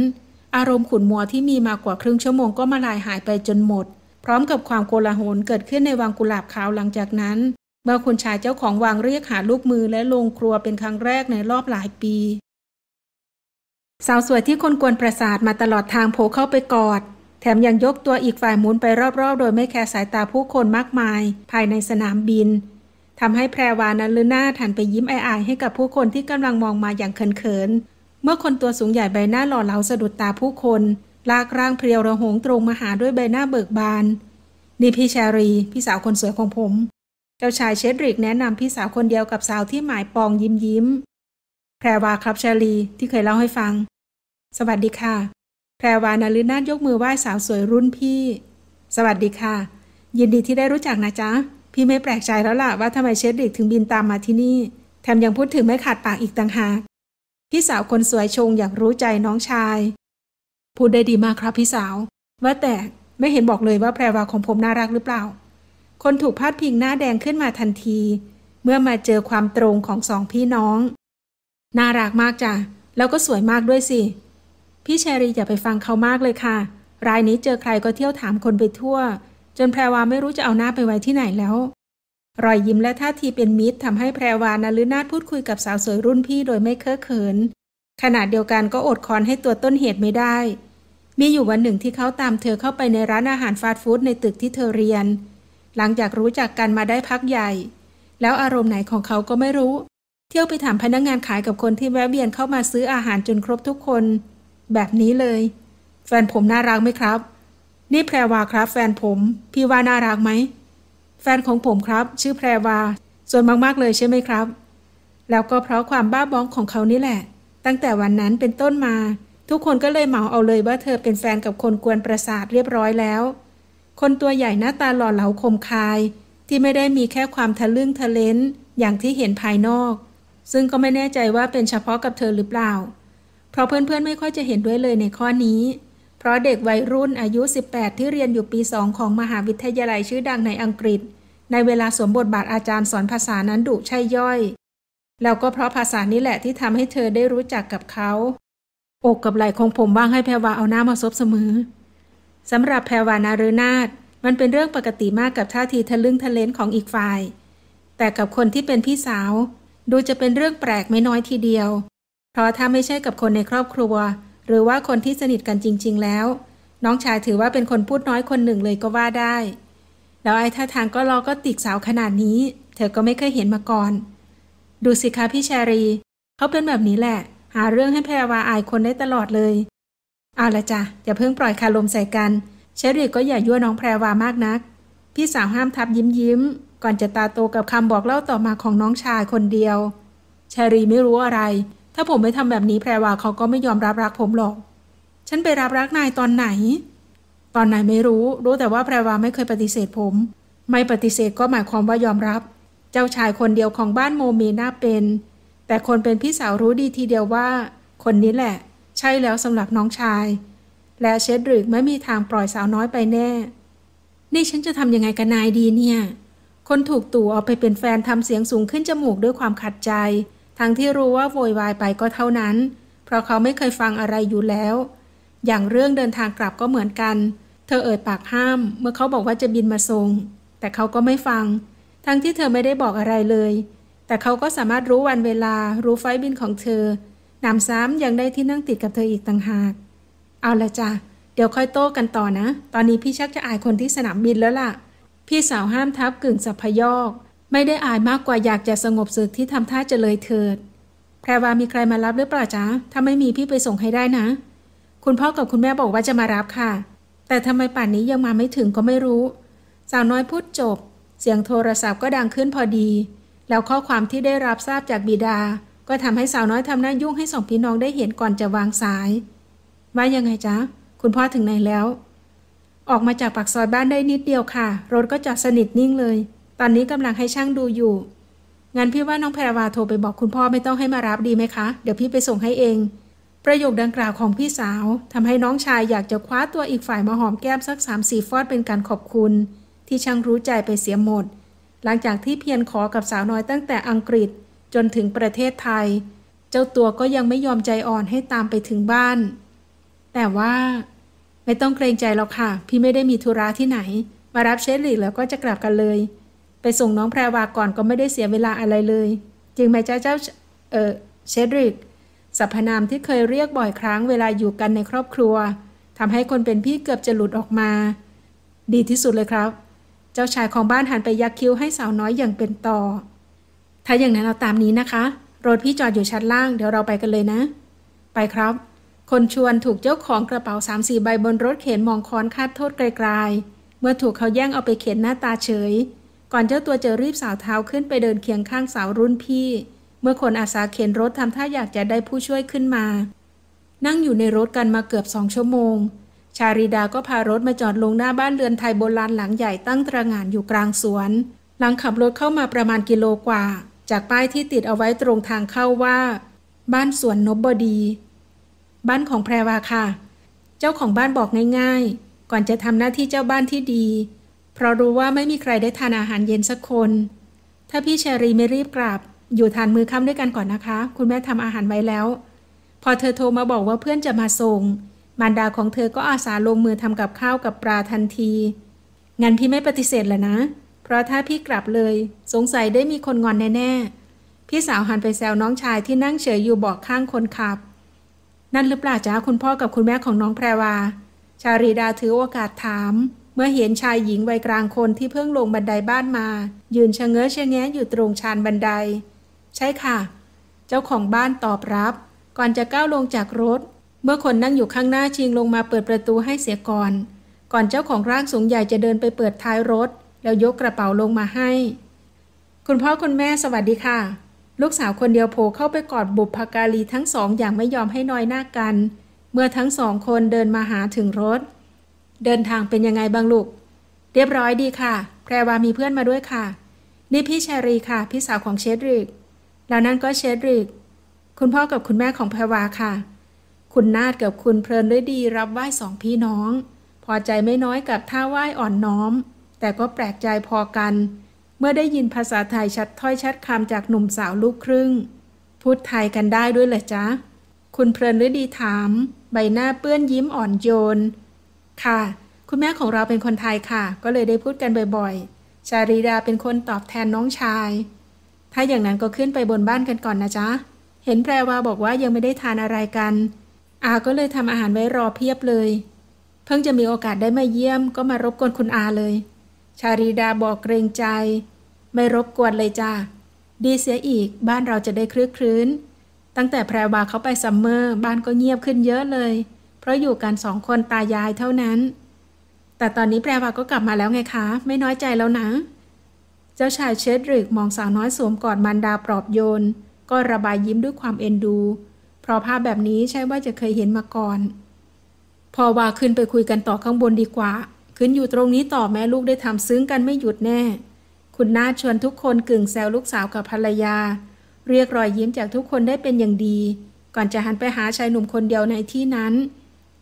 อารมณ์ขุนมัวที่มีมากว่าครึ่งชั่วโมงก็มาลายหายไปจนหมด พร้อมกับความโกลาหลเกิดขึ้นในวังกุหลาบขาวหลังจากนั้น เมื่อคุณชายเจ้าของวังเรียกหาลูกมือและลงครัวเป็นครั้งแรกในรอบหลายปี สาวสวยที่คนกวนประสาทมาตลอดทางโผล่เข้าไปกอด แถมยังยกตัวอีกฝ่ายหมุนไปรอบๆโดยไม่แคร์สายตาผู้คนมากมาย ภายในสนามบินทำให้แพรวานันลือหน้าทันไปยิ้มอายๆให้กับผู้คนที่กำลังมองมาอย่างเขินๆเมื่อคนตัวสูงใหญ่ใบหน้าหล่อเหลาสะดุดตาผู้คน ลากร่างเพียวระหงตรงมาหาด้วยใบหน้าเบิกบาน นี่พี่ชารี พี่สาวคนสวยของผมเจ้าชายเชดริกแนะนำพี่สาวคนเดียวกับสาวที่หมายปองยิ้มยิ้ม แพรวาครับชาีที่เคยเล่าให้ฟัง สวัสดีค่ะ แพรวานันลือหน้ายกมือไหว้สาวสวยรุ่นพี่ สวัสดีค่ะ ยินดีที่ได้รู้จักนะจ๊ะพี่ไม่แปลกใจแล้วล่ะว่าทำไมเชดริกถึงบินตามมาที่นี่ แถมยังพูดถึงไม่ขาดปากอีกต่างหาก พี่สาวคนสวยชงอย่างรู้ใจน้องชาย พูดได้ดีมากครับพี่สาว ว่าแต่ไม่เห็นบอกเลยว่าแพรวาของผมน่ารักหรือเปล่า คนถูกพาดพิงหน้าแดงขึ้นมาทันที เมื่อมาเจอความตรงของสองพี่น้อง น่ารักมากจ้ะ แล้วก็สวยมากด้วยสิพี่เชรีอย่าไปฟังเขามากเลยค่ะรายนี้เจอใครก็เที่ยวถามคนไปทั่วจนแพรวาไม่รู้จะเอาหน้าไปไว้ที่ไหนแล้ว รอยยิ้มและท่าทีเป็นมิตรทำให้แพรวานาลือนาดพูดคุยกับสาวสวยรุ่นพี่โดยไม่เคอะเขินขณะเดียวกันก็อดคอนให้ตัวต้นเหตุไม่ได้ มีอยู่วันหนึ่งที่เขาตามเธอเข้าไปในร้านอาหารฟาสต์ฟู้ดในตึกที่เธอเรียน หลังจากรู้จักกันมาได้พักใหญ่ แล้วอารมณ์ไหนของเขาก็ไม่รู้ เที่ยวไปถามพนักงงานขายกับคนที่แวะเวียนเข้ามาซื้ออาหารจนครบทุกคน แบบนี้เลย แฟนผมน่ารักไหมครับนี่แพรวาครับแฟนผม พี่ว่าน่ารักไหมแฟนของผมครับ ชื่อแพรวาส่วนมากๆเลยใช่ไหมครับ แล้วก็เพราะความบ้าบ้องของเขานี่แหละ ตั้งแต่วันนั้นเป็นต้นมา ทุกคนก็เลยเหมาเอาเลยว่าเธอเป็นแฟนกับคนกวนประสาทเรียบร้อยแล้ว คนตัวใหญ่หน้าตาหล่อเหลาคมคาย ที่ไม่ได้มีแค่ความทะลึ่งทะเลนอย่างที่เห็นภายนอก ซึ่งก็ไม่แน่ใจว่าเป็นเฉพาะกับเธอหรือเปล่า เพราะเพื่อนๆไม่ค่อยจะเห็นด้วยเลยในข้อนี้เพราะเด็กวัยรุ่นอายุ 18 ที่เรียนอยู่ปี 2 ของมหาวิทยาลัยชื่อดังในอังกฤษ ในเวลาสวมบทบาทอาจารย์สอนภาษานั้นดุใช่ย่อย แล้วก็เพราะภาษานี้แหละที่ทำให้เธอได้รู้จักกับเขา อกกับไหล่ของผมว่างให้แพรวาเอาหน้ามาซบเสมอสำหรับแพรวานารนาฏมันเป็นเรื่องปกติมากกับท่าทีทะลึ่งทะเลนของอีกฝ่าย แต่กับคนที่เป็นพี่สาว ดูจะเป็นเรื่องแปลกไม่น้อยทีเดียว เพราะถ้าไม่ใช่กับคนในครอบครัวหรือว่าคนที่สนิทกันจริงๆแล้ว น้องชายถือว่าเป็นคนพูดน้อยคนหนึ่งเลยก็ว่าได้แล้วไอ้ท่าทางก็ลอก็ติกสาวขนาดนี้เธอก็ไม่เคยเห็นมาก่อน ดูสิคะพี่ชารี เขาเป็นแบบนี้แหละ หาเรื่องให้แพรวาอายคนได้ตลอดเลย เอาละจ้ะอย่าเพิ่งปล่อยคาลมใส่กันเชรีก็อย่ายั่วน้องแพรวามากนัก พี่สาวห้ามทับยิ้มยิ้มก่อนจะตาโตกับคำบอกเล่าต่อมาของน้องชายคนเดียวชารีไม่รู้อะไรถ้าผมไม่ทำแบบนี้แพรวาเขาก็ไม่ยอมรับรักผมหรอก ฉันไปรับรักนายตอนไหน ตอนไหนไม่รู้ รู้แต่ว่าแพรวาไม่เคยปฏิเสธผม ไม่ปฏิเสธก็หมายความว่ายอมรับ เจ้าชายคนเดียวของบ้านโมเมน่าเป็น แต่คนเป็นพี่สาวรู้ดีทีเดียวว่า คนนี้แหละ ใช่แล้วสำหรับน้องชาย และเชดริกไม่มีทางปล่อยสาวน้อยไปแน่ นี่ฉันจะทำยังไงกับนายดีเนี่ย คนถูกตู่เอาไปเป็นแฟนทำเสียงสูงขึ้นจมูกด้วยความขัดใจทั้งที่รู้ว่าโวยวายไปก็เท่านั้น เพราะเขาไม่เคยฟังอะไรอยู่แล้ว อย่างเรื่องเดินทางกลับก็เหมือนกัน เธอเอ่ยปากห้ามเมื่อเขาบอกว่าจะบินมาส่ง แต่เขาก็ไม่ฟัง ทั้งที่เธอไม่ได้บอกอะไรเลย แต่เขาก็สามารถรู้วันเวลารู้ไฟบินของเธอนำซ้ำยังได้ที่นั่งติดกับเธออีกต่างหาก เอาละจ้ะ เดี๋ยวค่อยโต้กันต่อนะ ตอนนี้พี่ชักจะอายคนที่สนามบินแล้วล่ะ พี่สาวห้ามทับกึ่งสัพยอกไม่ได้อายมากกว่าอยากจะสงบศึกที่ทำท่าจะเลยเถิด แพรวามีใครมารับหรือเปล่าจ๊ะ ถ้าไม่มีพี่ไปส่งให้ได้นะ คุณพ่อกับคุณแม่บอกว่าจะมารับค่ะ แต่ทำไมป่านนี้ยังมาไม่ถึงก็ไม่รู้ สาวน้อยพูดจบ เสียงโทรศัพท์ก็ดังขึ้นพอดี แล้วข้อความที่ได้รับทราบจากบิดา ก็ทำให้สาวน้อยทำหน้ายุ่งให้สองพี่น้องได้เห็นก่อนจะวางสาย ว่ายังไงจ๊ะ คุณพ่อถึงไหนแล้ว ออกมาจากปากซอยบ้านได้นิดเดียวค่ะ รถก็จอดสนิทนิ่งเลยตอนนี้กำลังให้ช่างดูอยู่ งั้นพี่ว่าน้องแพรวาโทรไปบอกคุณพ่อไม่ต้องให้มารับดีไหมคะ เดี๋ยวพี่ไปส่งให้เอง ประโยคดังกล่าวของพี่สาวทำให้น้องชายอยากจะคว้าตัวอีกฝ่ายมาหอมแก้มสักสามสี่ฟอดเป็นการขอบคุณ ที่ช่างรู้ใจไปเสียหมด หลังจากที่เพียรขอกับสาวน้อยตั้งแต่อังกฤษจนถึงประเทศไทย เจ้าตัวก็ยังไม่ยอมใจอ่อนให้ตามไปถึงบ้าน แต่ว่า ไม่ต้องเกรงใจหรอกค่ะ พี่ไม่ได้มีธุระที่ไหน มารับเชลลี่แล้วก็จะกลับกันเลยไปส่งน้องแพรวาก่อนก็ไม่ได้เสียเวลาอะไรเลย จริงไหมเจ้าเจ้าเออเชดริกสรรพนามที่เคยเรียกบ่อยครั้งเวลาอยู่กันในครอบครัวทำให้คนเป็นพี่เกือบจะหลุดออกมา ดีที่สุดเลยครับ เจ้าชายของบ้านหันไปยักคิ้วให้สาวน้อยอย่างเป็นต่อ ถ้าอย่างนั้นเราตามนี้นะคะ รถพี่จอดอยู่ชั้นล่าง เดี๋ยวเราไปกันเลยนะ ไปครับ คนชวนถูกเจ้าของกระเป๋าสามสี่ใบบนรถเข็นมองค้อนคาดโทษไกลๆเมื่อถูกเขาแย่งเอาไปเข็นหน้าตาเฉยก่อนเจ้าตัวจะรีบสาวเท้าขึ้นไปเดินเคียงข้างสาวรุ่นพี่ เมื่อคนอาสาเข็นรถทำท่าอยากจะได้ผู้ช่วยขึ้นมา นั่งอยู่ในรถกันมาเกือบสองชั่วโมง ชาริดาก็พารถมาจอดลงหน้าบ้านเรือนไทยโบราณหลังใหญ่ตั้งตระหง่านอยู่กลางสวน หลังขับรถเข้ามาประมาณกิโลกว่าจากป้ายที่ติดเอาไว้ตรงทางเข้าว่า บ้านสวนนบบดี บ้านของแพรวาค่ะ เจ้าของบ้านบอกง่ายๆ ก่อนจะทำหน้าที่เจ้าบ้านที่ดีเพราะรู้ว่าไม่มีใครได้ทานอาหารเย็นสักคน ถ้าพี่เชอรีไม่รีบกลับ อยู่ทานมือค่ำด้วยกันก่อนนะคะ คุณแม่ทำอาหารไว้แล้ว พอเธอโทรมาบอกว่าเพื่อนจะมาส่ง มารดาของเธอก็อาสาลงมือทำกับข้าวกับปลาทันที งั้นพี่ไม่ปฏิเสธแล้วนะ เพราะถ้าพี่กลับเลย สงสัยได้มีคนงอนแน่ๆ พี่สาวหันไปแซวน้องชายที่นั่งเฉยอยู่เบาะข้างคนขับ นั่นหรือเปล่าจ้าคุณพ่อกับคุณแม่ของน้องแพรวาชารีดาถือโอกาสถามเมื่อเห็นชายหญิงวัยกลางคนที่เพิ่งลงบันไดบ้านมา ยืนชะเง้อชะแง้อยู่ตรงชานบันได ใช่ค่ะ เจ้าของบ้านตอบรับ ก่อนจะก้าวลงจากรถ เมื่อคนนั่งอยู่ข้างหน้าชิงลงมาเปิดประตูให้เสียก่อน ก่อนเจ้าของร่างสูงใหญ่จะเดินไปเปิดท้ายรถ แล้วยกกระเป๋าลงมาให้ คุณพ่อคุณแม่สวัสดีค่ะ ลูกสาวคนเดียวโผล่เข้าไปกอดบุพการีทั้งสองอย่างไม่ยอมให้น้อยหน้ากัน เมื่อทั้งสองคนเดินมาหาถึงรถเดินทางเป็นยังไงบ้างลูกเรียบร้อยดีค่ะ แพรวามีเพื่อนมาด้วยค่ะ นี่พี่ชรีค่ะ พี่สาวของเชดริก แล้วนั่นก็เชดริก คุณพ่อกับคุณแม่ของแพรวาค่ะ คุณนาดกับคุณเพลินด้วยดีรับไหว้สองพี่น้อง พอใจไม่น้อยกับท่าไหว้อ่อนน้อม แต่ก็แปลกใจพอกัน เมื่อได้ยินภาษาไทยชัดถ้อยชัดคำจากหนุ่มสาวลูกครึ่ง พูดไทยกันได้ด้วยเหรอจ๊ะ คุณเพลินฤดีถาม ใบหน้าเปื้อนยิ้มอ่อนโยนค่ะ คุณแม่ของเราเป็นคนไทยค่ะ ก็เลยได้พูดกันบ่อยๆ ชารีดาเป็นคนตอบแทนน้องชาย ถ้าอย่างนั้นก็ขึ้นไปบนบ้านกันก่อนนะจ๊ะ เห็นแพรวาบอกว่ายังไม่ได้ทานอะไรกัน อาก็เลยทำอาหารไว้รอเพียบเลย เพิ่งจะมีโอกาสได้มาเยี่ยม ก็มารบกวนคุณอาเลย ชารีดาบอกเกรงใจ ไม่รบกวนเลยจ้าดีเสียอีกบ้านเราจะได้คลื้คลื้นตั้งแต่แพรวาเขาไปซัมเมอร์บ้านก็เงียบขึ้นเยอะเลยราะอยู่กันสองคนตายายเท่านั้น แต่ตอนนี้แปรวาก็กลับมาแล้วไงคะ ไม่น้อยใจแล้วนะ เจ้าชายเชดริกมองสาวน้อยสวมกอดมันดาปลอบโยน ก็ระบายยิ้มด้วยความเอ็นดู เพราะภาพแบบนี้ใช่ว่าจะเคยเห็นมาก่อน พอวาขึ้นไปคุยกันต่อข้างบนดีกว่า ขึ้นอยู่ตรงนี้ต่อแม่ลูกได้ทำซึ้งกันไม่หยุดแน่ คุณนาชวนทุกคนกึ่งแซวลูกสาวกับภรรยา เรียกรอยยิ้มจากทุกคนได้เป็นอย่างดี ก่อนจะหันไปหาชายหนุ่มคนเดียวในที่นั้น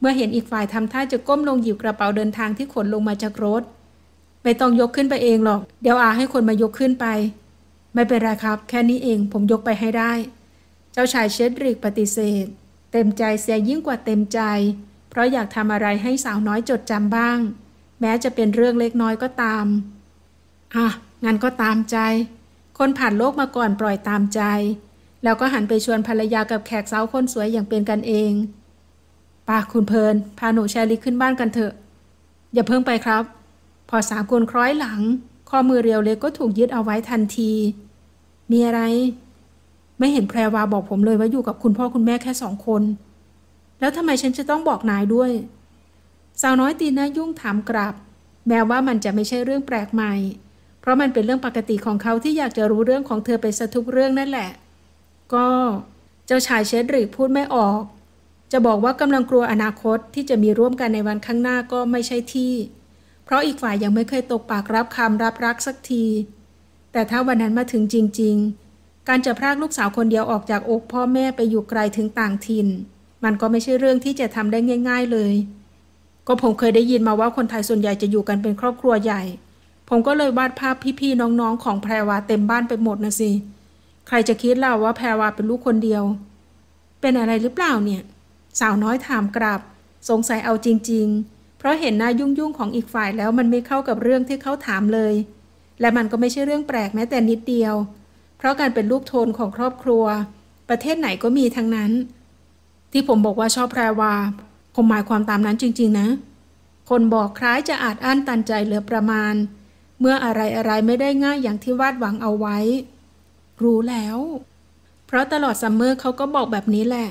มื่อเห็นอีกฝ่ายทำท่าจะก้มลงหยิบกระเป๋าเดินทางที่ขนลงมาจากรถ ไม่ต้องยกขึ้นไปเองหรอก เดี๋ยวอาให้คนมายกขึ้นไป ไม่เป็นไรครับ แค่นี้เองผมยกไปให้ได้ เจ้าชายเชดริกปฏิเสธ เต็มใจเสียยิ่งกว่าเต็มใจ เพราะอยากทำอะไรให้สาวน้อยจดจำบ้าง แม้จะเป็นเรื่องเล็กน้อยก็ตาม อ่ะงั้นก็ตามใจ คนผ่านโลกมาก่อนปล่อยตามใจ แล้วก็หันไปชวนภรรยากับแขกสาวคนสวยอย่างเป็นกันเองป้าคุณเพลินพาหนูแชลิขึ้นบ้านกันเถอะ อย่าเพิ่งไปครับ พอสามคนคล้อยหลัง ข้อมือเรียวเล็กก็ถูกยึดเอาไว้ทันที มีอะไร ไม่เห็นแพรวาบอกผมเลยว่าอยู่กับคุณพ่อคุณแม่แค่สองคน แล้วทำไมฉันจะต้องบอกนายด้วย สาวน้อยตีนน่ายุ่งถามกลับ แม้ว่ามันจะไม่ใช่เรื่องแปลกใหม่ เพราะมันเป็นเรื่องปกติของเขาที่อยากจะรู้เรื่องของเธอไปสะทุกเรื่องนั่นแหละ ก็ เจ้าชายเชดริกพูดไม่ออกจะบอกว่ากำลังกลัวอนาคตที่จะมีร่วมกันในวันข้างหน้าก็ไม่ใช่ที่ เพราะอีกฝ่ายยังไม่เคยตกปากรับคำรับรักสักที แต่ถ้าวันนั้นมาถึงจริง ๆ การจะพรากลูกสาวคนเดียวออกจากอกพ่อแม่ไปอยู่ไกลถึงต่างถิ่น มันก็ไม่ใช่เรื่องที่จะทำได้ง่าย ๆเลย ก็ผมเคยได้ยินมาว่าคนไทยส่วนใหญ่จะอยู่กันเป็นครอบครัวใหญ่ ผมก็เลยวาดภาพพี่ๆน้องๆ ของแพรวาเต็มบ้านไปหมดนะสิ ใครจะคิดเล่าว่าแพรวาเป็นลูกคนเดียว เป็นอะไรหรือเปล่าเนี่ยสาวน้อยถามกลับ สงสัยเอาจริงๆ เพราะเห็นหน้ายุ่งยุ่งของอีกฝ่ายแล้วมันไม่เข้ากับเรื่องที่เขาถามเลย และมันก็ไม่ใช่เรื่องแปลกแม้แต่นิดเดียว เพราะการเป็นลูกโทนของครอบครัว ประเทศไหนก็มีทั้งนั้น ที่ผมบอกว่าชอบแพรวาผมหมายความตามนั้นจริงๆนะ คนบอกคล้ายจะอาจอั้นตันใจเหลือประมาณ เมื่ออะไรอะไรไม่ได้ง่ายอย่างที่วาดหวังเอาไว้ รู้แล้ว เพราะตลอดซัมเมอร์เขาก็บอกแบบนี้แหละ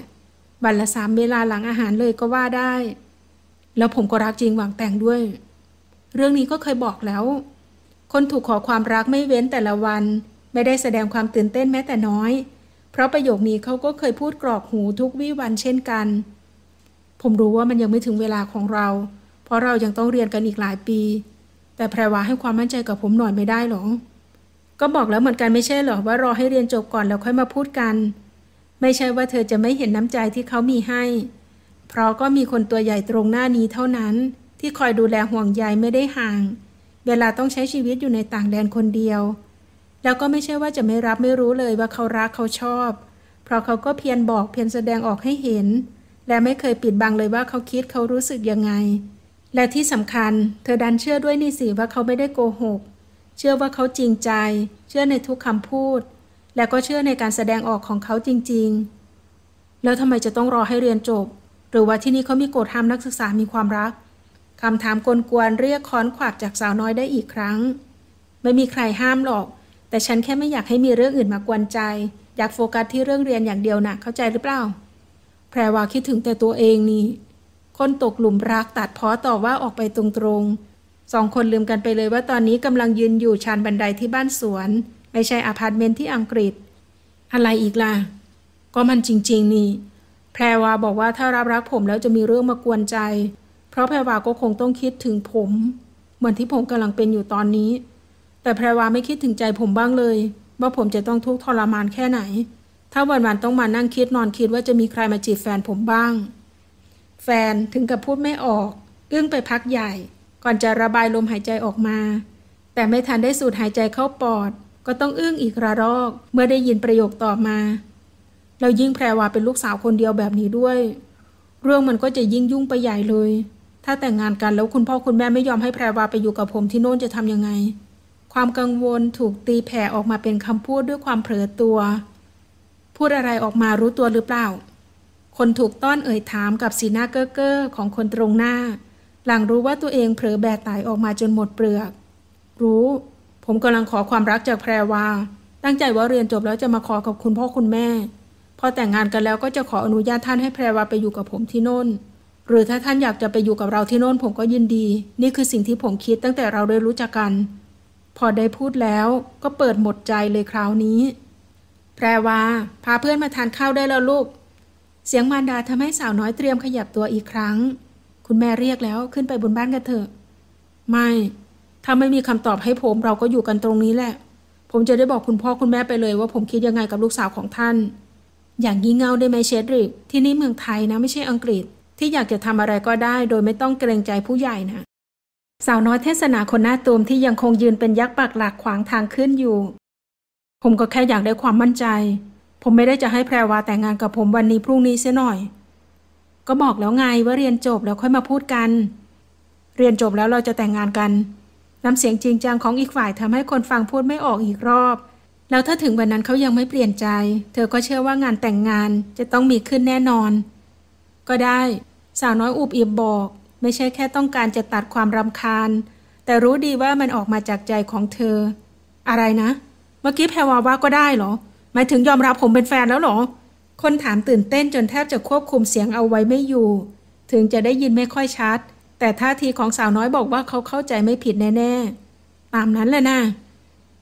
วันละสามเวลาหลังอาหารเลยก็ว่าได้ แล้วผมก็รักจริงหวังแต่งด้วย เรื่องนี้ก็เคยบอกแล้ว คนถูกขอความรักไม่เว้นแต่ละวัน ไม่ได้แสดงความตื่นเต้นแม้แต่น้อย เพราะประโยคนี้เขาก็เคยพูดกรอกหูทุกวี่วันเช่นกัน ผมรู้ว่ามันยังไม่ถึงเวลาของเรา เพราะเรายังต้องเรียนกันอีกหลายปี แต่แพรวาให้ความมั่นใจกับผมหน่อยไม่ได้หรอ ก็บอกแล้วเหมือนกันไม่ใช่หรอว่ารอให้เรียนจบก่อนแล้วค่อยมาพูดกันไม่ใช่ว่าเธอจะไม่เห็นน้ำใจที่เขามีให้ เพราะก็มีคนตัวใหญ่ตรงหน้านี้เท่านั้นที่คอยดูแลห่วงใยไม่ได้ห่าง เวลาต้องใช้ชีวิตอยู่ในต่างแดนคนเดียว แล้วก็ไม่ใช่ว่าจะไม่รับไม่รู้เลยว่าเขารักเขาชอบ เพราะเขาก็เพียรบอกเพียรแสดงออกให้เห็น และไม่เคยปิดบังเลยว่าเขาคิดเขารู้สึกยังไง และที่สำคัญ เธอดันเชื่อด้วยนี่สิว่าเขาไม่ได้โกหก เชื่อว่าเขาจริงใจ เชื่อในทุกคำพูดและก็เชื่อในการแสดงออกของเขาจริงๆ แล้วทำไมจะต้องรอให้เรียนจบ หรือว่าที่นี่เขามีกฎห้ามนักศึกษามีความรัก คำถามกลวนเรียกค้อนขวากจากสาวน้อยได้อีกครั้ง ไม่มีใครห้ามหรอก แต่ฉันแค่ไม่อยากให้มีเรื่องอื่นมากวนใจ อยากโฟกัสที่เรื่องเรียนอย่างเดียวนะเข้าใจหรือเปล่าแพรวาคิดถึงแต่ตัวเองนี่ คนตกหลุมรักตัดพ้อต่อว่าออกไปตรงๆสองคนลืมกันไปเลยว่าตอนนี้กำลังยืนอยู่ชานบันไดที่บ้านสวนไ่ใช่อพาร์ตเมนต์ที่อังกฤษอะไรอีกล่ะ ก็มันจริงๆนี่ แพรวาบอกว่าถ้ารับรักผมแล้วจะมีเรื่องมากวนใจ เพราะแพรวาก็คงต้องคิดถึงผม เหมือนที่ผมกำลังเป็นอยู่ตอนนี้ แต่แพรวาไม่คิดถึงใจผมบ้างเลย ว่าผมจะต้องทุกข์ทรมานแค่ไหน ถ้าวันวันต้องมานั่งคิดนอนคิดว่าจะมีใครมาจีบแฟนผมบ้าง แฟนถึงกับพูดไม่ออกอึ้งไปพักใหญ่ ก่อนจะระบายลมหายใจออกมา แต่ไม่ทันได้สูดหายใจเข้าปอดก็ต้องอึ้งอีกระรอกเมื่อได้ยินประโยคต่อมาแล้วยิ่งแพรวาเป็นลูกสาวคนเดียวแบบนี้ด้วย เรื่องมันก็จะยิ่งยุ่งไปใหญ่เลย ถ้าแต่งงานกันแล้วคุณพ่อคุณแม่ไม่ยอมให้แพรวาไปอยู่กับผมที่โน่นจะทำยังไง ความกังวล ถูกตีแผ่ออกมาเป็นคำพูดด้วยความเผลอตัว พูดอะไรออกมารู้ตัวหรือเปล่า คนถูกต้อนเอ่ยถามกับสีหน้าเก้อเก้อของคนตรงหน้า หลังรู้ว่าตัวเองเผลอแบกตายออกมาจนหมดเปลือก รู้ผมกำลังขอความรักจากแพรวาตั้งใจว่าเรียนจบแล้วจะมาขอกับคุณพ่อคุณแม่ พอแต่งงานกันแล้วก็จะขออนุญาตท่านให้แพรวาไปอยู่กับผมที่โน่น หรือถ้าท่านอยากจะไปอยู่กับเราที่โน่นผมก็ยินดี นี่คือสิ่งที่ผมคิดตั้งแต่เราได้รู้จักกัน พอได้พูดแล้วก็เปิดหมดใจเลยคราวนี้ แพรวาพาเพื่อนมาทานข้าวได้แล้วลูก เสียงมารดาทำให้สาวน้อยเตรียมขยับตัวอีกครั้ง คุณแม่เรียกแล้วขึ้นไปบนบ้านกันเถอะ ไม่ถ้าไม่มีคำตอบให้ผมเราก็อยู่กันตรงนี้แหละ ผมจะได้บอกคุณพ่อคุณแม่ไปเลยว่าผมคิดยังไงกับลูกสาวของท่าน อย่างงี้เงาได้ไหมเชดริกที่นี่เมืองไทยนะไม่ใช่อังกฤษ ที่อยากจะทำอะไรก็ได้โดยไม่ต้องเกรงใจผู้ใหญ่นะ สาวน้อยเทศนาคนหน้าตูมที่ยังคงยืนเป็นยักษ์ปากหลักขวางทางขึ้นอยู่ ผมก็แค่อยากได้ความมั่นใจ ผมไม่ได้จะให้แพรวาแต่งงานกับผมวันนี้พรุ่งนี้เสียหน่อย ก็บอกแล้วไงว่าเรียนจบแล้วค่อยมาพูดกัน เรียนจบแล้วเราจะแต่งงานกันน้ำเสียงจริงจังของอีกฝ่ายทำให้คนฟังพูดไม่ออกอีกรอบ แล้วถ้าถึงวันนั้นเขายังไม่เปลี่ยนใจ เธอก็เชื่อว่างานแต่งงานจะต้องมีขึ้นแน่นอน ก็ได้ สาวน้อยอุบอิบบอก ไม่ใช่แค่ต้องการจะตัดความรำคาญ แต่รู้ดีว่ามันออกมาจากใจของเธอ อะไรนะ เมื่อกี้แพรวาว่าก็ได้เหรอ หมายถึงยอมรับผมเป็นแฟนแล้วเหรอ คนถามตื่นเต้นจนแทบจะควบคุมเสียงเอาไว้ไม่อยู่ ถึงจะได้ยินไม่ค่อยชัดแต่ท่าทีของสาวน้อยบอกว่าเขาเข้าใจไม่ผิดแน่ๆ ตามนั้นแหละนะ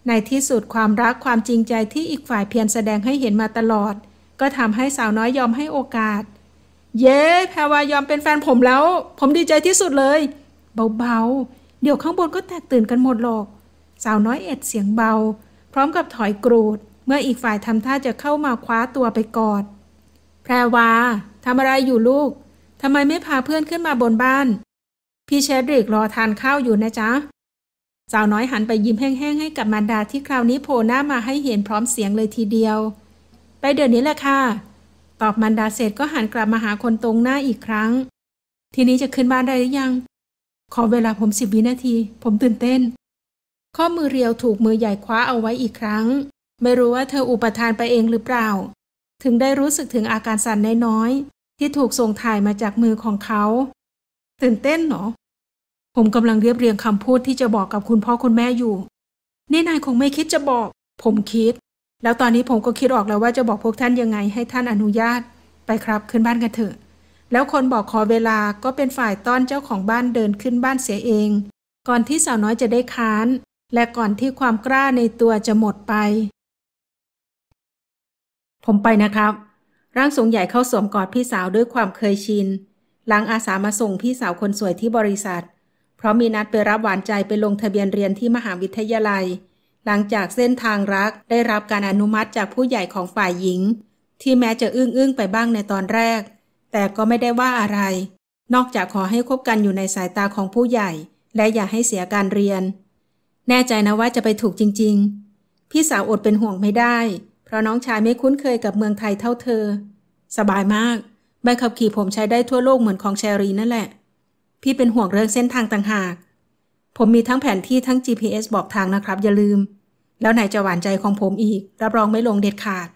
ในที่สุดความรักความจริงใจที่อีกฝ่ายเพียรแสดงให้เห็นมาตลอด ก็ทำให้สาวน้อยยอมให้โอกาส เย้ แพรวายอมเป็นแฟนผมแล้ว ผมดีใจที่สุดเลย เบาๆ เดี๋ยวข้างบนก็แตกตื่นกันหมดหรอก สาวน้อยเอ็ดเสียงเบา พร้อมกับถอยกรูด เมื่ออีกฝ่ายทำท่าจะเข้ามาคว้าตัวไปกอด แพรวาทำอะไรอยู่ลูกทำไมไม่พาเพื่อนขึ้นมาบนบ้านพี่เชดริกรอทานข้าวอยู่นะจ๊ะสาวน้อยหันไปยิ้มแห้งๆ ให้กับมารดาที่คราวนี้โผล่หน้ามาให้เห็นพร้อมเสียงเลยทีเดียว ไปเดี๋ยวนี้แหละค่ะ ตอบมารดาเสร็จก็หันกลับมาหาคนตรงหน้าอีกครั้ง ทีนี้จะขึ้นบ้านได้หรือยัง ขอเวลาผมสิบวินาที ผมตื่นเต้น ข้อมือเรียวถูกมือใหญ่คว้าเอาไว้อีกครั้ง ไม่รู้ว่าเธออุปทานไปเองหรือเปล่า ถึงได้รู้สึกถึงอาการสั่นน้อยๆที่ถูกส่งถ่ายมาจากมือของเขา ตื่นเต้นเหรอผมกำลังเรียบเรียงคำพูดที่จะบอกกับคุณพ่อคุณแม่อยู่ นี่นายคงไม่คิดจะบอก ผมคิด แล้วตอนนี้ผมก็คิดออกแล้วว่าจะบอกพวกท่านยังไงให้ท่านอนุญาต ไปครับขึ้นบ้านกันเถอะ แล้วคนบอกขอเวลา ก็เป็นฝ่ายต้อนเจ้าของบ้านเดินขึ้นบ้านเสียเอง ก่อนที่สาวน้อยจะได้ค้าน และก่อนที่ความกล้าในตัวจะหมดไป ผมไปนะครับ ร่างสูงใหญ่เข้าสวมกอดพี่สาวด้วยความเคยชิน หลังอาสามาส่งพี่สาวคนสวยที่บริษัทเพราะมีนัดไปรับหวานใจไปลงทะเบียนเรียนที่มหาวิทยาลัย หลังจากเส้นทางรักได้รับการอนุมัติจากผู้ใหญ่ของฝ่ายหญิง ที่แม้จะอึ้งอึ้งไปบ้างในตอนแรก แต่ก็ไม่ได้ว่าอะไร นอกจากขอให้คบกันอยู่ในสายตาของผู้ใหญ่ และอย่าให้เสียการเรียน แน่ใจนะว่าจะไปถูกจริง ๆพี่สาวอดเป็นห่วงไม่ได้ เพราะน้องชายไม่คุ้นเคยกับเมืองไทยเท่าเธอ สบายมาก ใบขับขี่ผมใช้ได้ทั่วโลกเหมือนของแชรีนั่นแหละพี่เป็นห่วงเรื่องเส้นทางต่างหาก ผมมีทั้งแผนที่ทั้ง GPS บอกทางนะครับ อย่าลืม แล้วไหนจะหวานใจของผมอีก รับรองไม่ลงเด็ดขาด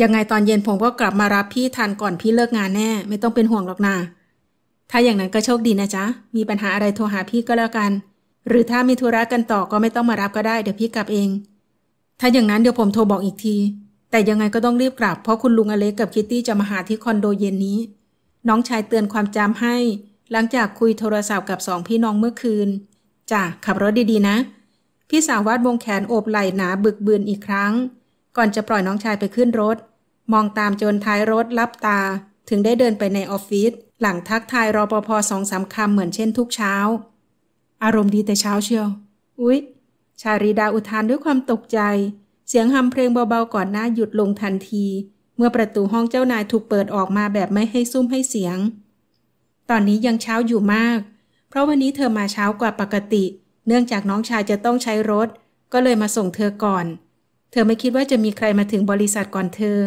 ยังไงตอนเย็นผมก็กลับมารับพี่ทันก่อนพี่เลิกงานแน่ ไม่ต้องเป็นห่วงหรอกนาถ้าอย่างนั้นก็โชคดีนะจ๊ะมีปัญหาอะไรโทรหาพี่ก็แล้วกัน หรือถ้ามีธุระกันต่อก็ไม่ต้องมารับก็ได้เดี๋ยวพี่กลับเอง ถ้าอย่างนั้นเดี๋ยวผมโทรบอกอีกที แต่ยังไงก็ต้องรีบกลับเพราะคุณลุงอเล็กกับคิตตี้จะมาหาที่ คอนโดเย็นนี้ น้องชายเตือนความจำให้หลังจากคุยโทรศัพท์กับสองพี่น้องเมื่อคืนจ้ะขับรถดีๆนะ พี่สาววาดวงแขนโอบไหล่หนาบึกบืนอีกครั้ง ก่อนจะปล่อยน้องชายไปขึ้นรถ มองตามจนท้ายรถลับตา ถึงได้เดินไปในออฟฟิศ หลังทักทายรอปภสองสามคำเหมือนเช่นทุกเช้า อารมณ์ดีแต่เช้าเชียว อุ๊ย ชารีดาอุทานด้วยความตกใจ เสียงฮัมเพลงเบาๆก่อนหน้าหยุดลงทันที เมื่อประตูห้องเจ้านายถูกเปิดออกมาแบบไม่ให้ซุ่มให้เสียงตอนนี้ยังเช้าอยู่มาก เพราะวันนี้เธอมาเช้ากว่าปกติ เนื่องจากน้องชายจะต้องใช้รถ ก็เลยมาส่งเธอก่อน เธอไม่คิดว่าจะมีใครมาถึงบริษัทก่อนเธอ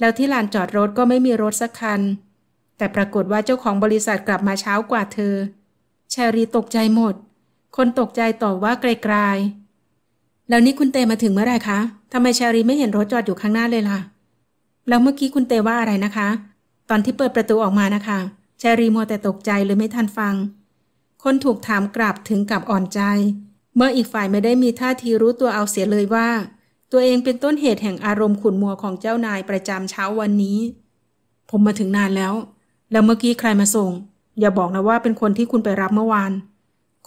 แล้วที่ลานจอดรถก็ไม่มีรถสักคัน แต่ปรากฏว่าเจ้าของบริษัทกลับมาเช้ากว่าเธอชารีตกใจหมด คนตกใจตอบว่าไกลๆ แล้วนี่คุณเตมาถึงเมื่อไหร่คะทำไมชารีไม่เห็นรถจอดอยู่ข้างหน้าเลยล่ะ แล้วเมื่อกี้คุณเตว่าอะไรนะคะ ตอนที่เปิดประตูออกมานะคะชรีมัวแต่ตกใจเลยไม่ทันฟัง คนถูกถามกลับถึงกับอ่อนใจ เมื่ออีกฝ่ายไม่ได้มีท่าทีรู้ตัวเอาเสียเลยว่า ตัวเองเป็นต้นเหตุแห่งอารมณ์ขุนมัวของเจ้านายประจำเช้าวันนี้ ผมมาถึงนานแล้ว แล้วเมื่อกี้ใครมาส่ง อย่าบอกนะว่าเป็นคนที่คุณไปรับเมื่อวาน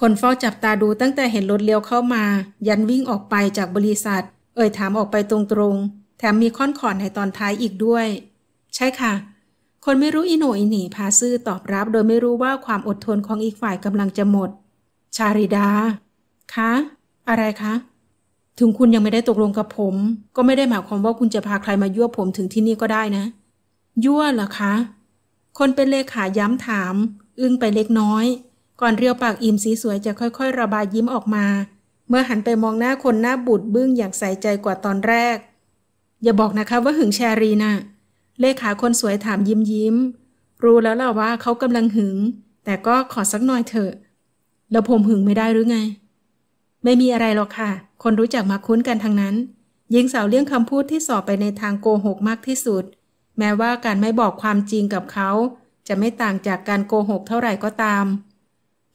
คนเฝ้าจับตาดูตั้งแต่เห็นรถเลี้ยวเข้ามา ยันวิ่งออกไปจากบริษัท เอ่ยถามออกไปตรงๆ แถมมีค้อนขอนในตอนท้ายอีกด้วย ใช่ค่ะคนไม่รู้อิโนอิหนีพาซื่อตอบรับโดยไม่รู้ว่าความอดทนของอีกฝ่ายกำลังจะหมด ชาริดา คะ อะไรคะ ถึงคุณยังไม่ได้ตกลงกับผม ก็ไม่ได้หมายความว่าคุณจะพาใครมายั่วผมถึงที่นี่ก็ได้นะ ยั่วเหรอคะ คนเป็นเลขาย้ำถาม อึ้งไปเล็กน้อย ก่อนเรียวปากอิ่มสีสวยจะค่อย ๆ ระบายยิ้มออกมา เมื่อหันไปมองหน้าคนหน้าบูดบึ้งอย่างใส่ใจกว่าตอนแรก อย่าบอกนะคะ ว่าหึงชารีนะ่ะเลขาคนสวยถามยิ้มยิ้มรู้แล้วล่ะว่าเขากำลังหึง แต่ก็ขอสักหน่อยเถอะ แล้วผมหึงไม่ได้หรือไง ไม่มีอะไรหรอกค่ะ คนรู้จักมาคุ้นกันทั้งนั้น ยิงสาวเลี่ยงคำพูดที่สอบไปในทางโกหกมากที่สุด แม้ว่าการไม่บอกความจริงกับเขา จะไม่ต่างจากการโกหกเท่าไหร่ก็ตาม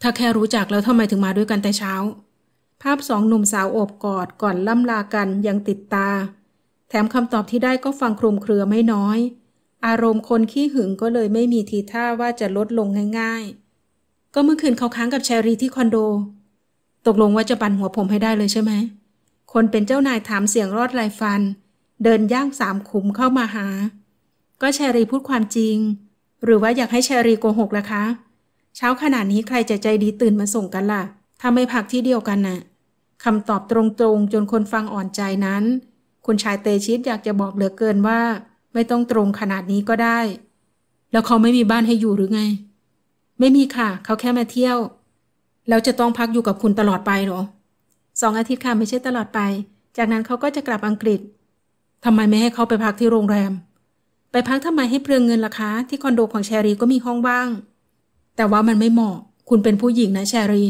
ถ้าแค่รู้จัก แล้วทำไมถึงมาด้วยกันแต่เช้า ภาพสองหนุ่มสาวโอบกอดก่อนล่ำลากันยังติดตาแถมคำตอบที่ได้ก็ฟังคลุมเครือไม่น้อย อารมณ์คนขี้หึงก็เลยไม่มีทีท่าว่าจะลดลงง่ายๆ ก็เมื่อคืนเขาค้างกับแชรีที่คอนโด ตกลงว่าจะปันหัวผมให้ได้เลยใช่ไหม คนเป็นเจ้านายถามเสียงรอดลายฟัน เดินย่างสามขุมเข้ามาหา ก็แชรีพูดความจริง หรือว่าอยากให้แชรีโกหกล่ะคะ เช้าขนาดนี้ใครจะใจดีตื่นมาส่งกันล่ะถ้าไม่พักที่เดียวกันนะ่ะคำตอบตรงๆจนคนฟังอ่อนใจนั้นคุณชายเตชิตอยากจะบอกเหลือเกินว่า ไม่ต้องตรงขนาดนี้ก็ได้ แล้วเขาไม่มีบ้านให้อยู่หรือไง ไม่มีค่ะ เขาแค่มาเที่ยว แล้วจะต้องพักอยู่กับคุณตลอดไปหรอสองอาทิตย์ค่ะไม่ใช่ตลอดไป จากนั้นเขาก็จะกลับอังกฤษทำไมไม่ให้เขาไปพักที่โรงแรม ไปพักทำไมให้เปลืองเงินล่ะคะ ที่คอนโดของแชรีก็มีห้องว่าง แต่ว่ามันไม่เหมาะคุณเป็นผู้หญิงนะแชรี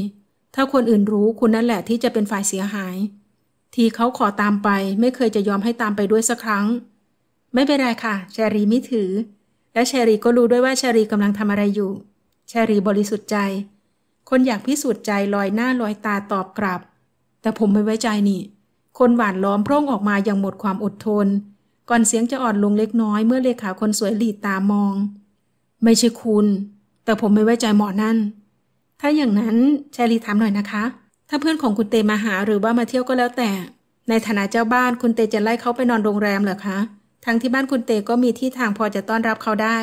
ถ้าคนอื่นรู้ คุณนั่นแหละที่จะเป็นฝ่ายเสียหายทีเขาขอตามไปไม่เคยจะยอมให้ตามไปด้วยสักครั้ง ไม่เป็นไรค่ะแชรีไม่ถือ และแชรีก็รู้ด้วยว่าแชรีกำลังทำอะไรอยู่แชรีบริสุทธิ์ใจ คนอยากพิสูจน์ใจลอยหน้าลอยตาตอบกลับ แต่ผมไม่ไว้ใจนี่ คนหวานล้อมพร่งออกมาอย่างหมดความอดทน ก่อนเสียงจะอ่อนลงเล็กน้อย เมื่อเลขาคนสวยหลีตามอง ไม่ใช่คุณแต่ผมไม่ไว้ใจหมอนั่น ถ้าอย่างนั้นแชรีถามหน่อยนะคะถ้าเพื่อนของคุณเตมาหาหรือว่ามาเที่ยวก็แล้วแต่ ในฐานะเจ้าบ้านคุณเตจะไล่เขาไปนอนโรงแรมเหรอคะทั้งที่บ้านคุณเตก็มีที่ทางพอจะต้อนรับเขาได้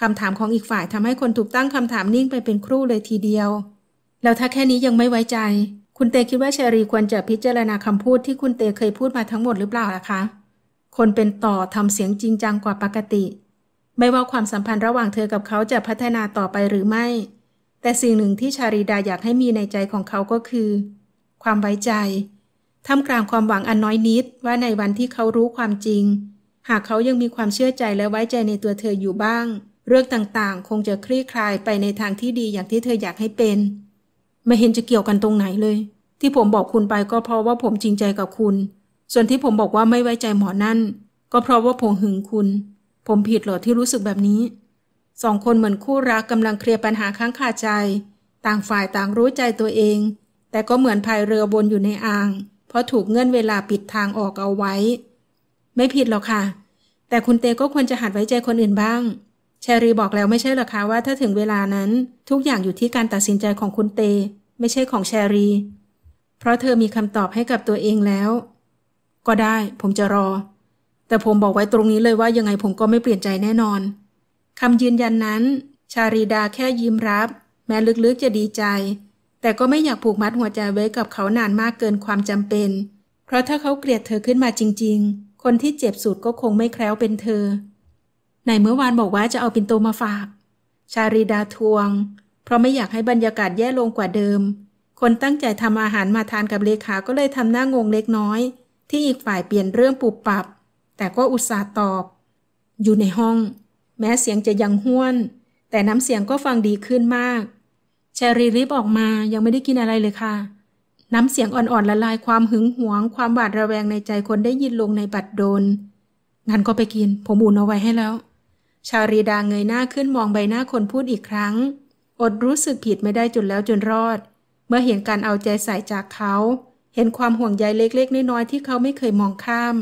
คำถามของอีกฝ่ายทำให้คนถูกตั้งคำถามนิ่งไปเป็นครู่เลยทีเดียว แล้วถ้าแค่นี้ยังไม่ไว้ใจ คุณเตคิดว่าเชอรีควรจะพิจารณาคำพูดที่คุณเตเคยพูดมาทั้งหมดหรือเปล่าล่ะคะคนเป็นต่อทำเสียงจริงจังกว่าปกติ ไม่ว่าความสัมพันธ์ระหว่างเธอกับเขาจะพัฒนาต่อไปหรือไม่แต่สิ่งหนึ่งที่ชาริดาอยากให้มีในใจของเขาก็คือ ความไว้ใจท่ามกลางความหวังอันน้อยนิดว่าในวันที่เขารู้ความจริง หากเขายังมีความเชื่อใจและไว้ใจในตัวเธออยู่บ้าง เรื่องต่างๆ คงจะคลี่คลายไปในทางที่ดีอย่างที่เธออยากให้เป็น ไม่เห็นจะเกี่ยวกันตรงไหนเลย ที่ผมบอกคุณไปก็เพราะว่าผมจริงใจกับคุณ ส่วนที่ผมบอกว่าไม่ไว้ใจหมอนั่น ก็เพราะว่าผมหึงคุณ ผมผิดเหรอที่รู้สึกแบบนี้สองคนเหมือนคู่รักกำลังเคลียร์ปัญหาข้างคาใจ ต่างฝ่ายต่างรู้ใจตัวเอง แต่ก็เหมือนพายเรือวนอยู่ในอ่าง เพราะถูกเงื่อนเวลาปิดทางออกเอาไว้ ไม่ผิดหรอกค่ะ แต่คุณเตก็ควรจะหัดไว้ใจคนอื่นบ้างชรีบอกแล้วไม่ใช่หรอคะว่าถ้าถึงเวลานั้นทุกอย่างอยู่ที่การตัดสินใจของคุณเต ไม่ใช่ของชรี เพราะเธอมีคำตอบให้กับตัวเองแล้ว ก็ได้ ผมจะรอ แต่ผมบอกไว้ตรงนี้เลยว่ายังไงผมก็ไม่เปลี่ยนใจแน่นอนคำยืนยันนั้น ชารีดาแค่ยิ้มรับ แม้ลึกๆจะดีใจ แต่ก็ไม่อยากผูกมัดหัวใจไว้กับเขานานมากเกินความจำเป็น เพราะถ้าเขาเกลียดเธอขึ้นมาจริงๆ คนที่เจ็บสุดก็คงไม่แคล้วเป็นเธอ ในเมื่อวานบอกว่าจะเอาปินโตมาฝาก ชารีดาทวง เพราะไม่อยากให้บรรยากาศแย่ลงกว่าเดิม คนตั้งใจทำอาหารมาทานกับเลขา ก็เลยทำหน้างงเล็กน้อย ที่อีกฝ่ายเปลี่ยนเรื่องปุบปับ แต่ก็อุตส่าห์ตอบ อยู่ในห้องแม้เสียงจะยังห้วน แต่น้ำเสียงก็ฟังดีขึ้นมากแชรีรีบออกมา ยังไม่ได้กินอะไรเลยค่ะ น้ำเสียงอ่อนๆ ละลายความหึงหวง ความหวาดระแวงในใจคนได้ยินลงในบัดโดน งั้นก็ไปกิน ผมอุ่นเอาไว้ให้แล้ว ชารีดาเงยหน้าขึ้นมองใบหน้าคนพูดอีกครั้ง อดรู้สึกผิดไม่ได้จนแล้วจนรอด เมื่อเห็นการเอาใจใส่จากเขา เห็นความห่วงใยเล็กๆน้อยๆที่เขาไม่เคยมองข้าม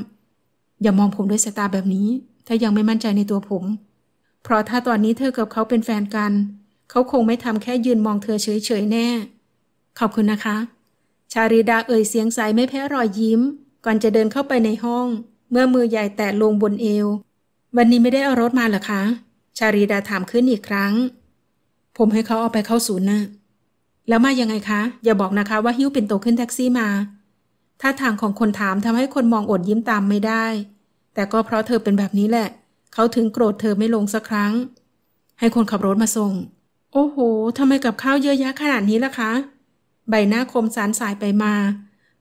อย่ามองผมด้วยสายตาแบบนี้ ถ้ายังไม่มั่นใจในตัวผมเพราะถ้าตอนนี้เธอกับเขาเป็นแฟนกัน เขาคงไม่ทำแค่ยืนมองเธอเฉยๆแน่ ขอบคุณนะคะ ชาริดาเอ่ยเสียงใสไม่แพ้รอยยิ้ม ก่อนจะเดินเข้าไปในห้อง เมื่อมือใหญ่แตะลงบนเอว วันนี้ไม่ได้เอารถมาหรอคะ ชาริดาถามขึ้นอีกครั้ง ผมให้เขาเอาไปเข้าศูนย์นะ แล้วมายังไงคะ อย่าบอกนะคะว่าหิ้วเป็นโตขึ้นแท็กซี่มาท่าทางของคนถามทำให้คนมองอดยิ้มตามไม่ได้ แต่ก็เพราะเธอเป็นแบบนี้แหละเขาถึงโกรธเธอไม่ลงสักครั้ง ให้คนขับรถมาส่ง โอ้โห ทำไมกับข้าวเยอะแยะขนาดนี้ล่ะคะ ใบหน้าคมสารสายไปมา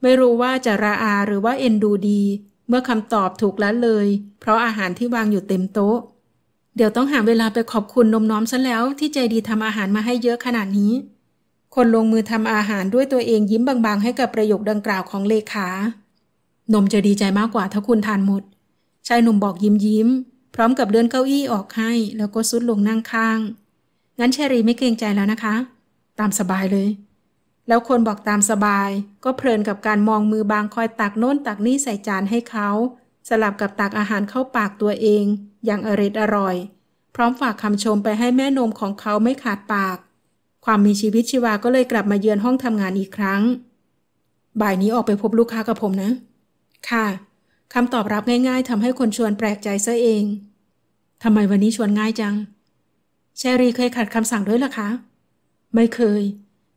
ไม่รู้ว่าจะระอาหรือว่าเอ็นดูดี เมื่อคำตอบถูกแล้วเลย เพราะอาหารที่วางอยู่เต็มโต๊ะ เดี๋ยวต้องหาเวลาไปขอบคุณนมน้อมซะแล้ว ที่ใจดีทำอาหารมาให้เยอะขนาดนี้ คนลงมือทำอาหารด้วยตัวเองยิ้มบางๆ ให้กับประโยคดังกล่าวของเลขา นมจะดีใจมากกว่าถ้าคุณทานหมด ชายหนุ่มบอกยิ้มยิ้มพร้อมกับเดินเก้าอี้ออกให้แล้วก็ซุดลงนั่งข้าง งั้นเชอรีไม่เกรงใจแล้วนะคะ ตามสบายเลย แล้วคนบอกตามสบาย ก็เพลินกับการมองมือบางคอยตักโน้นตักนี่ใส่จานให้เขา สลับกับตักอาหารเข้าปากตัวเอง อย่างอริดอร่อย พร้อมฝากคำชมไปให้แม่นมของเขาไม่ขาดปาก ความมีชีวิตชีวาก็เลยกลับมาเยือนห้องทำงานอีกครั้ง บ่ายนี้ออกไปพบลูกค้ากับผมนะ ค่ะคำตอบรับง่าย ๆทำให้คนชวนแปลกใจซะเองทำไมวันนี้ชวนง่ายจังแชรีเคยขัดคำสั่งด้วยหรอคะ ไม่เคย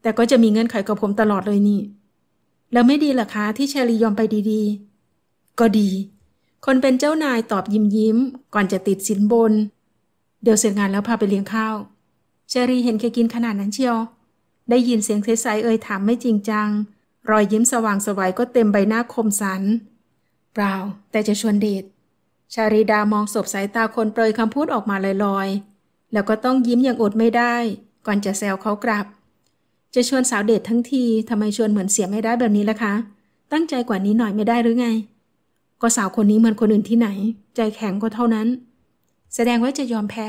แต่ก็จะมีเงื่อนไขกับผมตลอดเลยนี่ แล้วไม่ดีหรอคะที่แชรียอมไปดีๆ ก็ดี คนเป็นเจ้านายตอบยิ้มยิ้มก่อนจะติดสินบน เดี๋ยวเสร็จงานแล้วพาไปเลี้ยงข้าวแชรีเห็นแกกินขนาดนั้นเชียว ได้ยินเสียงเซายเอ่ยถามไม่จริงจัง รอยยิ้มสว่างสวัยก็เต็มใบหน้าคมสัน เปล่า แต่จะชวนเดทชาริดามองศพสายตาคนเปรยคำพูดออกมาลอยๆ แล้วก็ต้องยิ้มอย่างอดไม่ได้ ก่อนจะแซวเขากลับ จะชวนสาวเดททั้งทีทำไมชวนเหมือนเสียไม่ได้แบบนี้ล่ะคะ ตั้งใจกว่านี้หน่อยไม่ได้หรือไง ก็สาวคนนี้เหมือนคนอื่นที่ไหน ใจแข็งก็เท่านั้น แสดงว่าจะยอมแพ้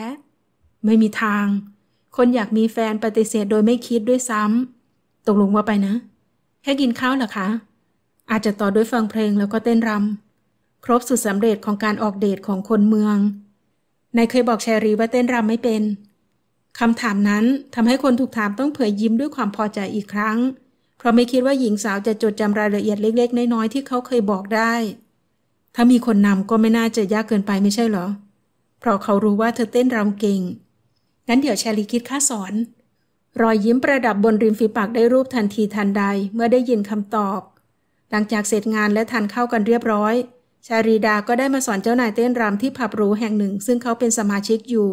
ไม่มีทาง คนอยากมีแฟนปฏิเสธโดยไม่คิดด้วยซ้ำตกลงว่าไปนะแค่กินข้าวเหรอคะอาจจะต่อด้วยฟังเพลงแล้วก็เต้นรำครบสุดสำเร็จของการออกเดทของคนเมืองนายเคยบอกแชรีว่าเต้นรำไม่เป็น คำถามนั้นทำให้คนถูกถามต้องเผยยิ้มด้วยความพอใจอีกครั้ง เพราะไม่คิดว่าหญิงสาวจะจดจำรายละเอียดเล็กๆน้อยๆที่เขาเคยบอกได้ ถ้ามีคนนำก็ไม่น่าจะยากเกินไปไม่ใช่หรอ เพราะเขารู้ว่าเธอเต้นรำเก่ง งั้นเดี๋ยวแชรีคิดค่าสอน รอยยิ้มประดับบนริมฝีปากได้รูปทันทีทันใดเมื่อได้ยินคำตอบ หลังจากเสร็จงานและทานข้าวกันเรียบร้อยชารีดาก็ได้มาสอนเจ้านายเต้นรำที่ผับรูแห่งหนึ่ง ซึ่งเขาเป็นสมาชิกอยู่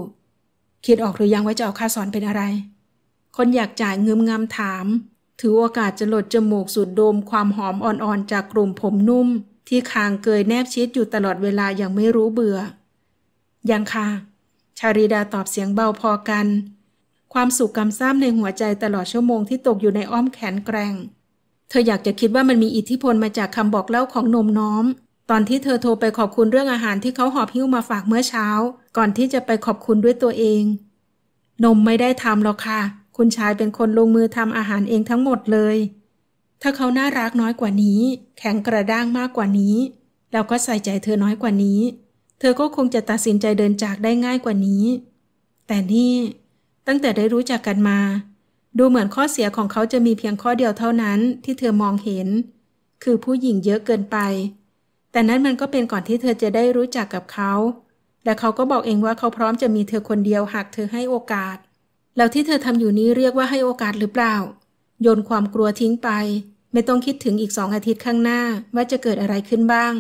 คิดออกหรือยังว่าจะเอาค่าสอนเป็นอะไร คนอยากจ่ายเงืมงามถาม ถือโอกาสจะหลดจมูกสูดโดมความหอมอ่อนๆจากกลุ่มผมนุ่ม ที่คางเกยแนบชิดอยู่ตลอดเวลาอย่างไม่รู้เบื่อยังค่ะชารีดาตอบเสียงเบาพอกัน ความสุขกำซ้ำในหัวใจตลอดชั่วโมงที่ตกอยู่ในอ้อมแขนแกร่งเธออยากจะคิดว่ามันมีอิทธิพลมาจากคำบอกเล่าของนมน้อมตอนที่เธอโทรไปขอบคุณเรื่องอาหารที่เขาหอบหิ้วมาฝากเมื่อเช้า ก่อนที่จะไปขอบคุณด้วยตัวเอง นมไม่ได้ทำหรอกค่ะ คุณชายเป็นคนลงมือทำอาหารเองทั้งหมดเลย ถ้าเขาน่ารักน้อยกว่านี้ แข็งกระด้างมากกว่านี้ แล้วก็ใส่ใจเธอน้อยกว่านี้ เธอก็คงจะตัดสินใจเดินจากได้ง่ายกว่านี้ แต่นี่ ตั้งแต่ได้รู้จักกันมา ดูเหมือนข้อเสียของเขาจะมีเพียงข้อเดียวเท่านั้นที่เธอมองเห็น คือผู้หญิงเยอะเกินไปแต่นั้นมันก็เป็นก่อนที่เธอจะได้รู้จักกับเขา และเขาก็บอกเองว่าเขาพร้อมจะมีเธอคนเดียวหากเธอให้โอกาส แล้วที่เธอทำอยู่นี้เรียกว่าให้โอกาสหรือเปล่า โยนความกลัวทิ้งไป ไม่ต้องคิดถึงอีกสองอาทิตย์ข้างหน้าว่าจะเกิดอะไรขึ้นบ้าง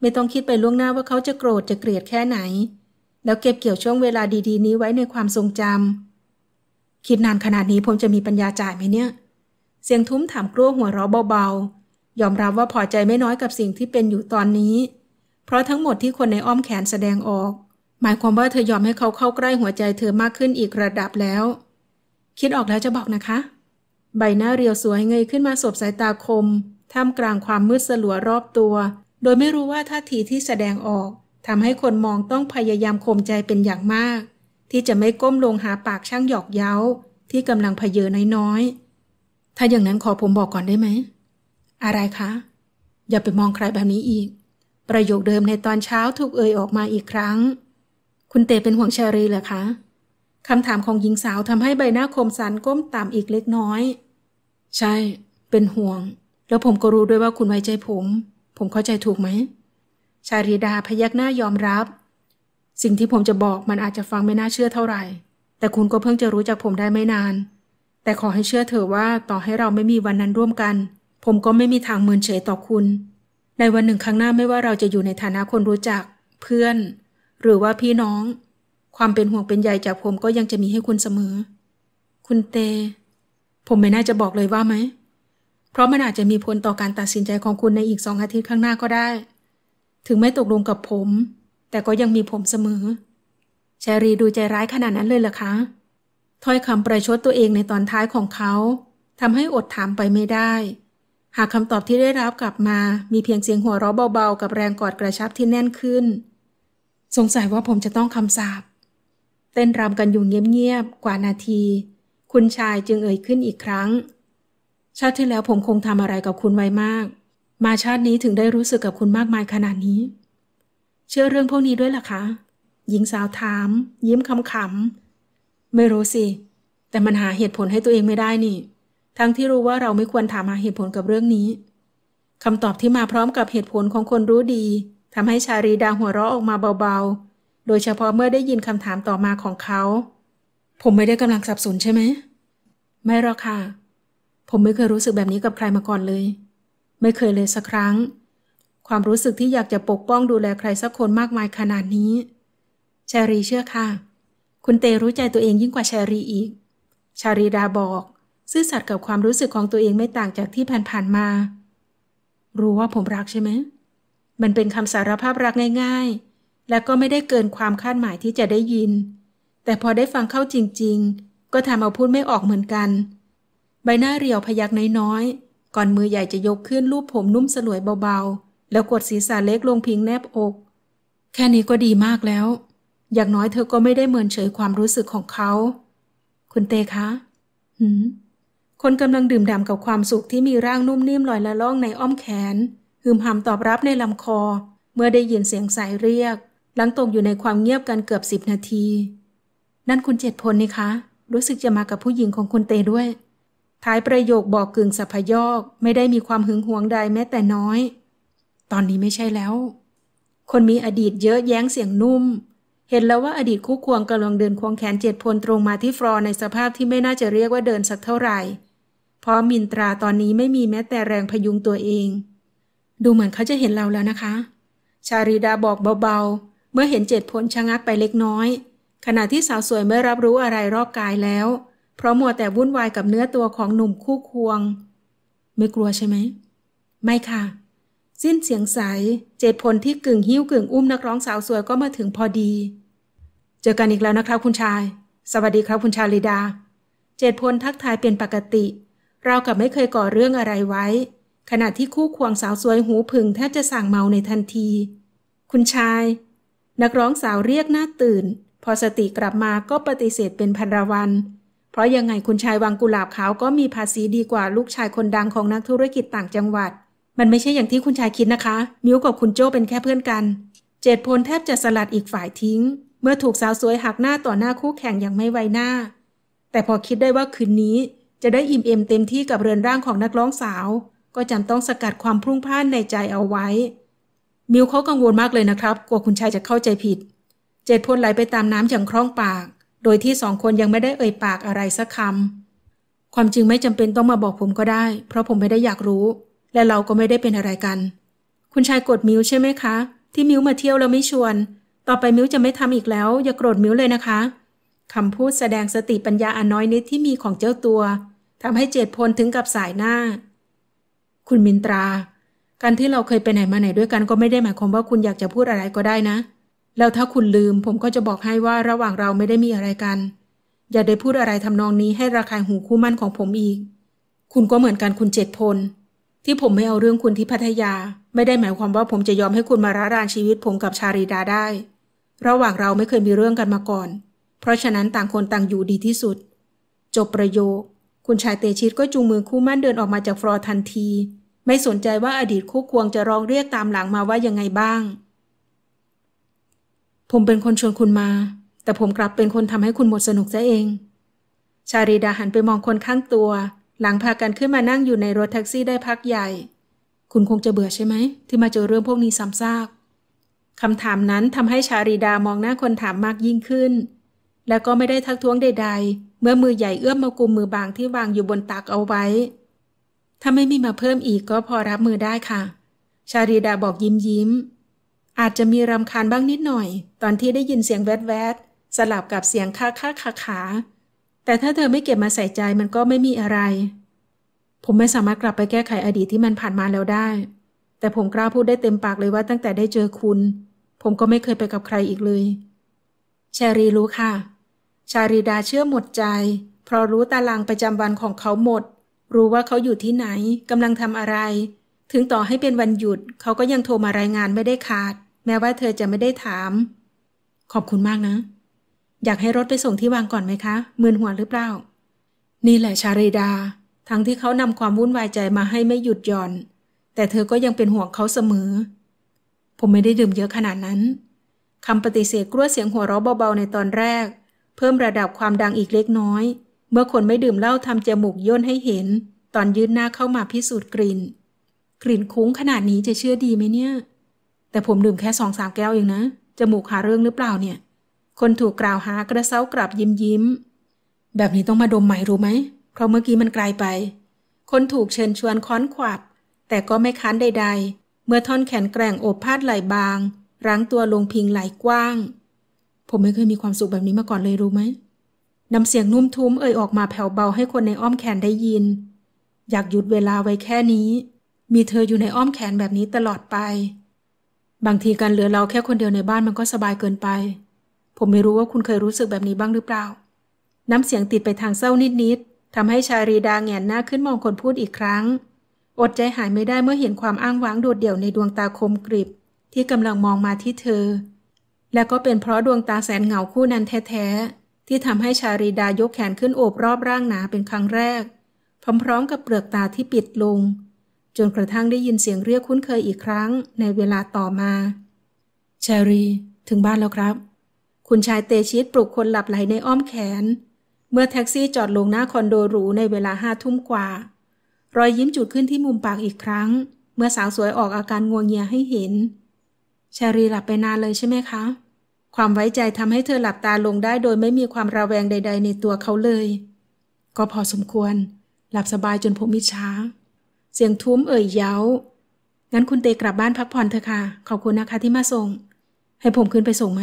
ไม่ต้องคิดไปล่วงหน้าว่าเขาจะโกรธจะเกลียดแค่ไหน แล้วเก็บเกี่ยวช่วงเวลาดี ๆ นี้ไว้ในความทรงจำคิดนานขนาดนี้ผมจะมีปัญญาจ่ายไหมเนี่ย เสียงทุ้มถามกลัวหัวเราะเบาๆยอมรับว่าพอใจไม่น้อยกับสิ่งที่เป็นอยู่ตอนนี้ เพราะทั้งหมดที่คนในอ้อมแขนแสดงออก หมายความว่าเธอยอมให้เขาเข้าใกล้หัวใจเธอมากขึ้นอีกระดับแล้ว คิดออกแล้วจะบอกนะคะ ใบหน้าเรียวสวยเงยขึ้นมาสบสายตาคมท่ามกลางความมืดสลัวรอบตัว โดยไม่รู้ว่าท่าทีที่แสดงออกทำให้คนมองต้องพยายามข่มใจเป็นอย่างมาก ที่จะไม่ก้มลงหาปากช่างหยอกเย้า ที่กำลังพเยอน้อยๆ ถ้าอย่างนั้นขอผมบอกก่อนได้ไหมอะไรคะ อย่าไปมองใครแบบนี้อีก ประโยคเดิมในตอนเช้าถูกเอ่ยออกมาอีกครั้ง คุณเตเป็นห่วงชารีเหรอคะคำถามของหญิงสาวทำให้ใบหน้าคมสันก้มต่ำอีกเล็กน้อย ใช่ เป็นห่วง แล้วผมก็รู้ด้วยว่าคุณไว้ใจผม ผมเข้าใจถูกไหม ชารีดาพยักหน้ายอมรับ สิ่งที่ผมจะบอกมันอาจจะฟังไม่น่าเชื่อเท่าไหร่ แต่คุณก็เพิ่งจะรู้จักผมได้ไม่นาน แต่ขอให้เชื่อเถอะว่าต่อให้เราไม่มีวันนั้นร่วมกันผมก็ไม่มีทางเมินเฉยต่อคุณ ในวันหนึ่งข้างหน้าไม่ว่าเราจะอยู่ในฐานะคนรู้จัก เพื่อน หรือว่าพี่น้อง ความเป็นห่วงเป็นใยจากผมก็ยังจะมีให้คุณเสมอ คุณเต ผมไม่น่าจะบอกเลยว่าไหม เพราะมันอาจจะมีผลต่อการตัดสินใจของคุณในอีกสองอาทิตย์ข้างหน้าก็ได้ ถึงไม่ตกลงกับผม แต่ก็ยังมีผมเสมอ ชรีดูใจร้ายขนาดนั้นเลยเหรอคะถ้อยคำประชดตัวเองในตอนท้ายของเขาทำให้อดถามไปไม่ได้หากคำตอบที่ได้รับกลับมา มีเพียงเสียงหัวเราะเบาๆกับแรงกอดกระชับที่แน่นขึ้น สงสัยว่าผมจะต้องคำสาปเต้นรำกันอยู่เงียบๆกว่านาที คุณชายจึงเอ่ยขึ้นอีกครั้ง ชาติที่แล้วผมคงทำอะไรกับคุณไวมาก มาชาตินี้ถึงได้รู้สึกกับคุณมากมายขนาดนี้ เชื่อเรื่องพวกนี้ด้วยหรอคะ หญิงสาวถาม ยิ้มขำๆไม่รู้สิแต่มันหาเหตุผลให้ตัวเองไม่ได้นี่ทั้งที่รู้ว่าเราไม่ควรถามหาเหตุผลกับเรื่องนี้คำตอบที่มาพร้อมกับเหตุผลของคนรู้ดีทำให้ชารีดาหัวเราะออกมาเบาๆ โดยเฉพาะเมื่อได้ยินคำถามต่อมาของเขา ผมไม่ได้กำลังสับสนใช่ไหม ไม่หรอกค่ะ ผมไม่เคยรู้สึกแบบนี้กับใครมาก่อนเลย ไม่เคยเลยสักครั้ง ความรู้สึกที่อยากจะปกป้องดูแลใครสักคนมากมายขนาดนี้ชารีเชื่อค่ะคุณเตรู้ใจตัวเองยิ่งกว่าชารีอีก ชารีดาบอกซื่อสัตย์กับความรู้สึกของตัวเองไม่ต่างจากที่ผ่านๆมา รู้ว่าผมรักใช่ไหมมันเป็นคำสารภาพรักง่าย ๆ และก็ไม่ได้เกินความคาดหมายที่จะได้ยิน แต่พอได้ฟังเข้าจริงๆ ก็ทำเอาพูดไม่ออกเหมือนกัน ใบหน้าเรียวพยักน้อยๆ ก่อนมือใหญ่จะยกขึ้นรูปผมนุ่มสลวยเบาๆ แล้วกดศีรษะเล็กลงพิงแนบอก แค่นี้ก็ดีมากแล้ว อย่างน้อยเธอก็ไม่ได้เมินเฉยความรู้สึกของเขา คุณเตคะ หืมคนกำลังดื่มด่ำกับความสุขที่มีร่างนุ่มนิ่มลอยละล่องในอ้อมแขน หืมหำตอบรับในลำคอเมื่อได้ยินเสียงสายเรียกหลังตกอยู่ในความเงียบกันเกือบสิบนาที นั่นคุณเจ็ดพลนี่คะ รู้สึกจะมากับผู้หญิงของคุณเตด้วย ท้ายประโยคบอกกึ่งสัพยอก ไม่ได้มีความหึงหวงใดแม้แต่น้อย ตอนนี้ไม่ใช่แล้ว คนมีอดีตเยอะแย้งเสียงนุ่ม เห็นแล้วว่าอดีตคู่ควงกำลังเดินควงแขนเจ็ดพลตรงมาที่ฟลอในสภาพที่ไม่น่าจะเรียกว่าเดินสักเท่าไหร่เพราะมินตราตอนนี้ไม่มีแม้แต่แรงพยุงตัวเอง ดูเหมือนเขาจะเห็นเราแล้วนะคะ ชาริดาบอกเบาๆ เมื่อเห็นเจตพลชะงักไปเล็กน้อย ขณะที่สาวสวยไม่รับรู้อะไรรอบกายแล้ว เพราะมัวแต่วุ่นวายกับเนื้อตัวของหนุ่มคู่ควง ไม่กลัวใช่ไหม ไม่ค่ะสิ้นเสียงใส เจตพลที่กึ่งหิ้วกึ่งอุ้มนักร้องสาวสวยก็มาถึงพอดี เจอกันอีกแล้วนะครับคุณชาย สวัสดีครับ คุณชาลิดา เจตพลทักทายเป็นปกติเรากับไม่เคยก่อเรื่องอะไรไว้ ขณะที่คู่ควงสาวสวยหูพึงแทบจะสั่งเมาในทันที คุณชาย นักร้องสาวเรียกหน้าตื่น พอสติกลับมาก็ปฏิเสธเป็นพันรวัน เพราะยังไงคุณชายวังกุหลาบขาวก็มีภาษีดีกว่าลูกชายคนดังของนักธุรกิจต่างจังหวัด มันไม่ใช่อย่างที่คุณชายคิดนะคะ มิวกับคุณโจ้เป็นแค่เพื่อนกัน เจตพลแทบจะสลัดอีกฝ่ายทิ้ง เมื่อถูกสาวสวยหักหน้าต่อหน้าคู่แข่งอย่างไม่ไวหน้า แต่พอคิดได้ว่าคืนนี้จะได้อิ่มเอมเต็มที่กับเรือนร่างของนักร้องสาว ก็จำต้องสกัดความพรุ่งพล่านในใจเอาไว้ มิวเขากังวลมากเลยนะครับ กลัวคุณชายจะเข้าใจผิด เจดพลไหลไปตามน้ำอย่างคล่องปาก โดยที่สองคนยังไม่ได้เอ่ยปากอะไรสักคำความจริงไม่จำเป็นต้องมาบอกผมก็ได้ เพราะผมไม่ได้อยากรู้ และเราก็ไม่ได้เป็นอะไรกัน คุณชายกดมิวใช่ไหมคะ ที่มิวมาเที่ยวแล้วไม่ชวน ต่อไปมิวจะไม่ทำอีกแล้ว อย่าโกรธมิวเลยนะคะคำพูดแสดงสติปัญญาอันน้อยนิดที่มีของเจ้าตัวทำให้เจตพลถึงกับสายหน้า คุณมินตรา การที่เราเคยไปไหนมาไหนด้วยกันก็ไม่ได้หมายความว่าคุณอยากจะพูดอะไรก็ได้นะ แล้วถ้าคุณลืม ผมก็จะบอกให้ว่าระหว่างเราไม่ได้มีอะไรกัน อย่าได้พูดอะไรทำนองนี้ให้ระคายหูคู่มั่นของผมอีก คุณก็เหมือนกันคุณเจตพล ที่ผมไม่เอาเรื่องคุณที่พัทยา ไม่ได้หมายความว่าผมจะยอมให้คุณมาระรานชีวิตผมกับชาริดาได้ ระหว่างเราไม่เคยมีเรื่องกันมาก่อน เพราะฉะนั้นต่างคนต่างอยู่ดีที่สุด จบประโยคคุณชายเตชิตก็จูงมือคู่มั่นเดินออกมาจากฟลอทันที ไม่สนใจว่าอดีตคู่ควงจะร้องเรียกตามหลังมาว่ายังไงบ้าง ผมเป็นคนชวนคุณมาแต่ผมกลับเป็นคนทำให้คุณหมดสนุกซะเอง ชาริดาหันไปมองคนข้างตัว หลังพากันขึ้นมานั่งอยู่ในรถแท็กซี่ได้พักใหญ่ คุณคงจะเบื่อใช่ไหมที่มาเจอเรื่องพวกนี้ซ้ำซากคำถามนั้นทำให้ชาริดามองหน้าคนถามมากยิ่งขึ้น และก็ไม่ได้ทักท้วงใด ๆเมื่อมือใหญ่เอื้อมมากุมมือบางที่วางอยู่บนตักเอาไว้ ถ้าไม่มีมาเพิ่มอีกก็พอรับมือได้ค่ะ ชารีดาบอกยิ้มยิ้ม อาจจะมีรำคาญบ้างนิดหน่อย ตอนที่ได้ยินเสียงแวดแวด สลับกับเสียงค่าค่าขาขา แต่ถ้าเธอไม่เก็บมาใส่ใจมันก็ไม่มีอะไร ผมไม่สามารถกลับไปแก้ไขอดีตที่มันผ่านมาแล้วได้ แต่ผมกล้าพูดได้เต็มปากเลยว่าตั้งแต่ได้เจอคุณ ผมก็ไม่เคยไปกับใครอีกเลยแชรีรู้ค่ะชาริดาเชื่อหมดใจ เพราะรู้ตารางประจำวันของเขาหมด รู้ว่าเขาอยู่ที่ไหนกำลังทำอะไร ถึงต่อให้เป็นวันหยุด เขาก็ยังโทรมารายงานไม่ได้ขาด แม้ว่าเธอจะไม่ได้ถาม ขอบคุณมากนะ อยากให้รถไปส่งที่วางก่อนไหมคะมือนหัวหรือเปล่า นี่แหละชาริดา ทั้งที่เขานำความวุ่นวายใจมาให้ไม่หยุดหย่อน แต่เธอก็ยังเป็นห่วงเขาเสมอ ผมไม่ได้ดื่มเยอะขนาดนั้นคำปฏิเสธกลัวเสียงหัวเราะเบาๆในตอนแรกเพิ่มระดับความดังอีกเล็กน้อย เมื่อคนไม่ดื่มเหล้าทำจมูกย่นให้เห็น ตอนยืนหน้าเข้ามาพิสูจน์กลิ่น กลิ่นคุ้งขนาดนี้จะเชื่อดีไหมเนี่ย แต่ผมดื่มแค่สองสามแก้วเองนะ จมูกหาเรื่องหรือเปล่าเนี่ย คนถูกกล่าวหากระเซ้ากลับยิ้มยิ้ม แบบนี้ต้องมาดมใหม่รู้ไหม เพราะเมื่อกี้มันไกลไป คนถูกเชิญชวนค้อนขวับ แต่ก็ไม่ค้านใดๆ เมื่อท่อนแขนแกร่งโอบพาดไหล่บาง รั้งตัวลงพิงไหล่กว้างผมไม่เคยมีความสุขแบบนี้มาก่อนเลยรู้ไหมนำเสียงนุ่มทุ้มเอ่ยออกมาแผ่วเบาให้คนในอ้อมแขนได้ยิน อยากหยุดเวลาไว้แค่นี้ มีเธออยู่ในอ้อมแขนแบบนี้ตลอดไป บางทีการเหลือเราแค่คนเดียวในบ้านมันก็สบายเกินไป ผมไม่รู้ว่าคุณเคยรู้สึกแบบนี้บ้างหรือเปล่า น้ำเสียงติดไปทางเศร้านิดๆ ทำให้ชารีดาแงนหน้าขึ้นมองคนพูดอีกครั้ง อดใจหายไม่ได้เมื่อเห็นความอ้างว้างโดดเดี่ยวในดวงตาคมกริบที่กำลังมองมาที่เธอและก็เป็นเพราะดวงตาแสนเหงาคู่นั้นแท้ ๆ ที่ทำให้ชาริดายกแขนขึ้นโอบรอบร่างหนาเป็นครั้งแรก พร้อมๆกับเปลือกตาที่ปิดลง จนกระทั่งได้ยินเสียงเรียกคุ้นเคยอีกครั้งในเวลาต่อมา ชารี ถึงบ้านแล้วครับ คุณชายเตชิตปลุกคนหลับไหลในอ้อมแขน เมื่อแท็กซี่จอดลงหน้าคอนโดหรูในเวลาห้าทุ่มกว่า รอยยิ้มจุดขึ้นที่มุมปากอีกครั้ง เมื่อสาวสวยออกอาการงวงเงียให้เห็นชารีหลับไปนานเลยใช่ไหมคะ ความไว้ใจทำให้เธอหลับตาลงได้โดยไม่มีความระแวงใด ๆ ในตัวเขาเลย ก็พอสมควร หลับสบายจนผมมิช้า เสียงทุ้มเอ่ยเย้า งั้นคุณเตกลับบ้านพักผ่อนเถอะค่ะ ขอบคุณนะคะที่มาส่ง ให้ผมขึ้นไปส่งไหม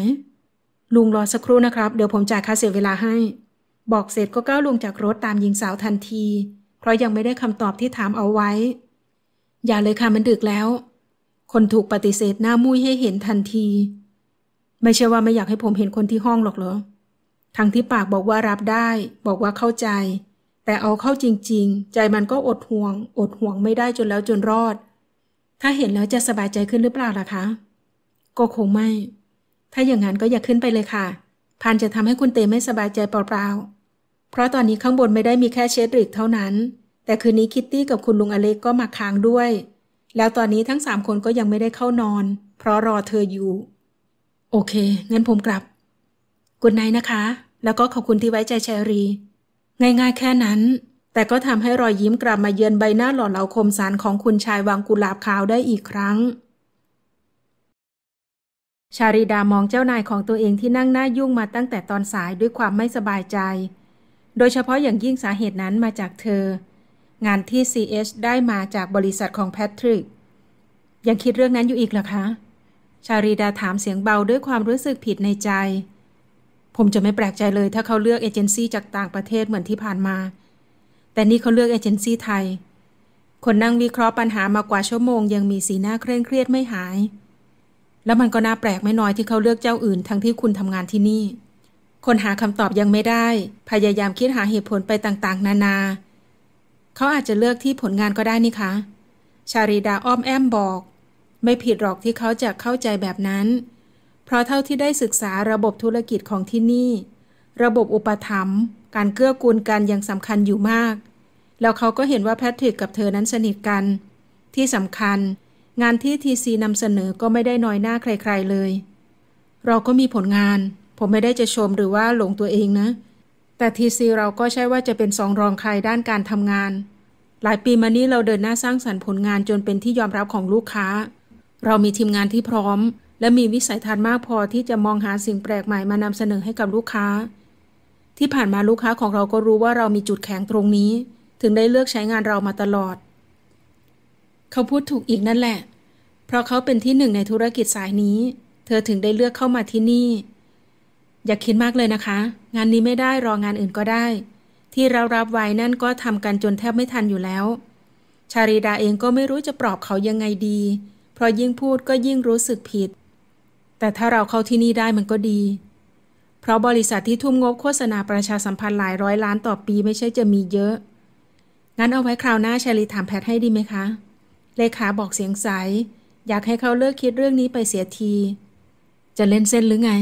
ลุงรอสักครู่นะครับ เดี๋ยวผมจ่ายค่าเสียเวลาให้ บอกเสร็จก็ก้าวลงจากรถตามหญิงสาวทันที เพราะยังไม่ได้คำตอบที่ถามเอาไว้ อย่าเลยค่ะมันดึกแล้วคนถูกปฏิเสธหน้ามุ้ยให้เห็นทันที ไม่ใช่ว่าไม่อยากให้ผมเห็นคนที่ห้องหรอกเหรอ ทั้งที่ปากบอกว่ารับได้บอกว่าเข้าใจ แต่เอาเข้าจริง ๆ ใจมันก็อดห่วง อดห่วงไม่ได้จนแล้วจนรอด ถ้าเห็นแล้วจะสบายใจขึ้นหรือเปล่าล่ะคะ ก็คงไม่ ถ้าอย่างนั้นก็อย่าขึ้นไปเลยค่ะพานจะทำให้คุณเตไม่สบายใจเปล่าๆเพราะตอนนี้ข้างบนไม่ได้มีแค่เชดริกเท่านั้น แต่คืนนี้คิตตี้กับคุณลุงอเล็กก็มาค้างด้วยแล้วตอนนี้ทั้งสามคนก็ยังไม่ได้เข้านอน เพราะรอเธออยู่ โอเค งั้นผมกลับกุนไนนะคะ แล้วก็ขอบคุณที่ไว้ใจแชรี ง่ายๆแค่นั้น แต่ก็ทำให้รอยยิ้มกลับมาเยือนใบหน้าหล่อเหลาคมสารของคุณชายวังกุหลาบขาวได้อีกครั้ง ชาริดามองเจ้านายของตัวเองที่นั่งหน้ายุ่งมาตั้งแต่ตอนสายด้วยความไม่สบายใจ โดยเฉพาะอย่างยิ่งสาเหตุนั้นมาจากเธองานที่ CH ได้มาจากบริษัทของแพทริก ยังคิดเรื่องนั้นอยู่อีกเหรอคะ ชารีดาถามเสียงเบาด้วยความรู้สึกผิดในใจ ผมจะไม่แปลกใจเลยถ้าเขาเลือกเอเจนซี่จากต่างประเทศเหมือนที่ผ่านมา แต่นี่เขาเลือกเอเจนซี่ไทย คนนั่งวิเคราะห์ปัญหามากว่าชั่วโมงยังมีสีหน้าเคร่งเครียดไม่หาย แล้วมันก็น่าแปลกไม่น้อยที่เขาเลือกเจ้าอื่นทั้งที่คุณทำงานที่นี่ คนหาคำตอบยังไม่ได้ พยายามคิดหาเหตุผลไปต่างๆ นานานาเขาอาจจะเลือกที่ผลงานก็ได้นี่คะ ชาริดาอ้อมแอมบอก ไม่ผิดหรอกที่เขาจะเข้าใจแบบนั้น เพราะเท่าที่ได้ศึกษาระบบธุรกิจของที่นี่ ระบบอุปถัมภ์การเกื้อกูลกันยังสำคัญอยู่มาก แล้วเขาก็เห็นว่าแพทริกกับเธอนั้นสนิทกัน ที่สำคัญ งานที่ทีซีนำเสนอก็ไม่ได้น้อยหน้าใครๆเลย เราก็มีผลงาน ผมไม่ได้จะชมหรือว่าหลงตัวเองนะเแต่ทีซีเราก็ใช่ว่าจะเป็นสองรองใครด้านการทำงาน หลายปีมานี้เราเดินหน้าสร้างสรรค์ผลงานจนเป็นที่ยอมรับของลูกค้า เรามีทีมงานที่พร้อม และมีวิสัยทัศน์มากพอที่จะมองหาสิ่งแปลกใหม่มานำเสนอให้กับลูกค้า ที่ผ่านมาลูกค้าของเราก็รู้ว่าเรามีจุดแข็งตรงนี้ ถึงได้เลือกใช้งานเรามาตลอด เขาพูดถูกอีกนั่นแหละ เพราะเขาเป็นที่หนึ่งในธุรกิจสายนี้ เธอถึงได้เลือกเข้ามาที่นี่อย่าคิดมากเลยนะคะ งานนี้ไม่ได้รองานอื่นก็ได้ ที่เรารับไว้นั่นก็ทำกัน จนแทบไม่ทันอยู่แล้ว ชาริดาเองก็ไม่รู้จะปลอบเขายังไงดี เพราะยิ่งพูดก็ยิ่งรู้สึกผิด แต่ถ้าเราเข้าที่นี่ได้มันก็ดี เพราะบริษัทที่ทุ่มงบโฆษณาประชาสัมพันธ์หลายร้อยล้านต่อปีไม่ใช่จะมีเยอะงั้นเอาไว้คราวหน้าชาลีถามแพทให้ดีไหมคะ เลขาบอกเสียงใส อยากให้เขาเลิกคิดเรื่องนี้ไปเสียที จะเล่นเส้นหรือไง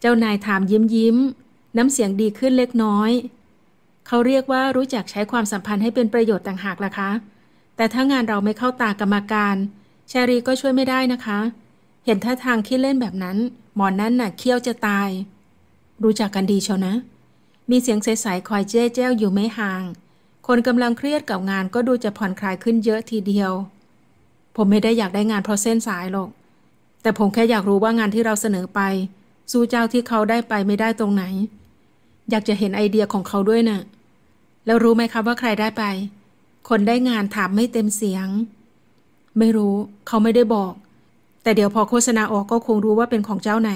เจ้านายถามยิ้มยิ้ม น้ำเสียงดีขึ้นเล็กน้อย เขาเรียกว่ารู้จักใช้ความสัมพันธ์ให้เป็นประโยชน์ต่างหากล่ะคะ แต่ถ้างานเราไม่เข้าตากรรมการชารีก็ช่วยไม่ได้นะคะ เห็นท่าทางขี้เล่นแบบนั้นหมอนนั่นน่ะเคี้ยวจะตาย รู้จักกันดีเชียวนะ มีเสียงใสๆคอยเจ้เจ้าอยู่ไม่ห่าง คนกำลังเครียดกับงานก็ดูจะผ่อนคลายขึ้นเยอะทีเดียว ผมไม่ได้อยากได้งานเพราะเส้นสายหรอกแต่ผมแค่อยากรู้ว่างานที่เราเสนอไปสู้เจ้าที่เขาได้ไปไม่ได้ตรงไหน อยากจะเห็นไอเดียของเขาด้วยนะ่ะแล้วรู้ไหมครับว่าใครได้ไป คนได้งานถามไม่เต็มเสียง ไม่รู้ เขาไม่ได้บอก แต่เดี๋ยวพอโฆษณาออกก็คงรู้ว่าเป็นของเจ้าไหน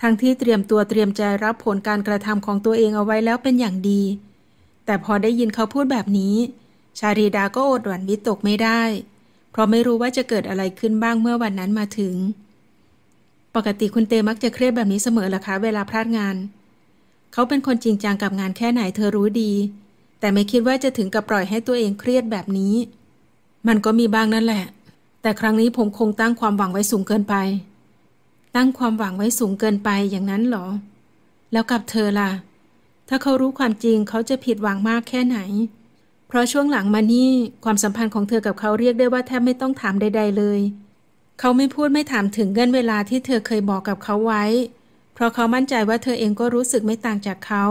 ทั้งที่เตรียมตัวเตรียมใจรับผลการกระทำของตัวเองเอาไว้แล้วเป็นอย่างดี แต่พอได้ยินเขาพูดแบบนี้ ชารีดาก็อดหวั่นวิตกไม่ได้ เพราะไม่รู้ว่าจะเกิดอะไรขึ้นบ้างเมื่อวันนั้นมาถึงปกติคุณเตมักจะเครียดแบบนี้เสมอหรอคะเวลาพลาดงาน เขาเป็นคนจริงจังกับงานแค่ไหนเธอรู้ดี แต่ไม่คิดว่าจะถึง กับปล่อยให้ตัวเองเครียดแบบนี้ มันก็มีบ้างนั่นแหละ แต่ครั้งนี้ผมคงตั้งความหวังไว้สูงเกินไป ตั้งความหวังไว้สูงเกินไปอย่างนั้นหรอ แล้วกับเธอล่ะ ถ้าเขารู้ความจริงเขาจะผิดหวังมากแค่ไหน เพราะช่วงหลังมานี่ความสัมพันธ์ของเธอกับเขาเรียกได้ว่าแทบไม่ต้องถามใดๆเลยเขาไม่พูดไม่ถามถึงเงื่อนเวลาที่เธอเคยบอกกับเขาไว้ เพราะเขามั่นใจว่าเธอเองก็รู้สึกไม่ต่างจากเขา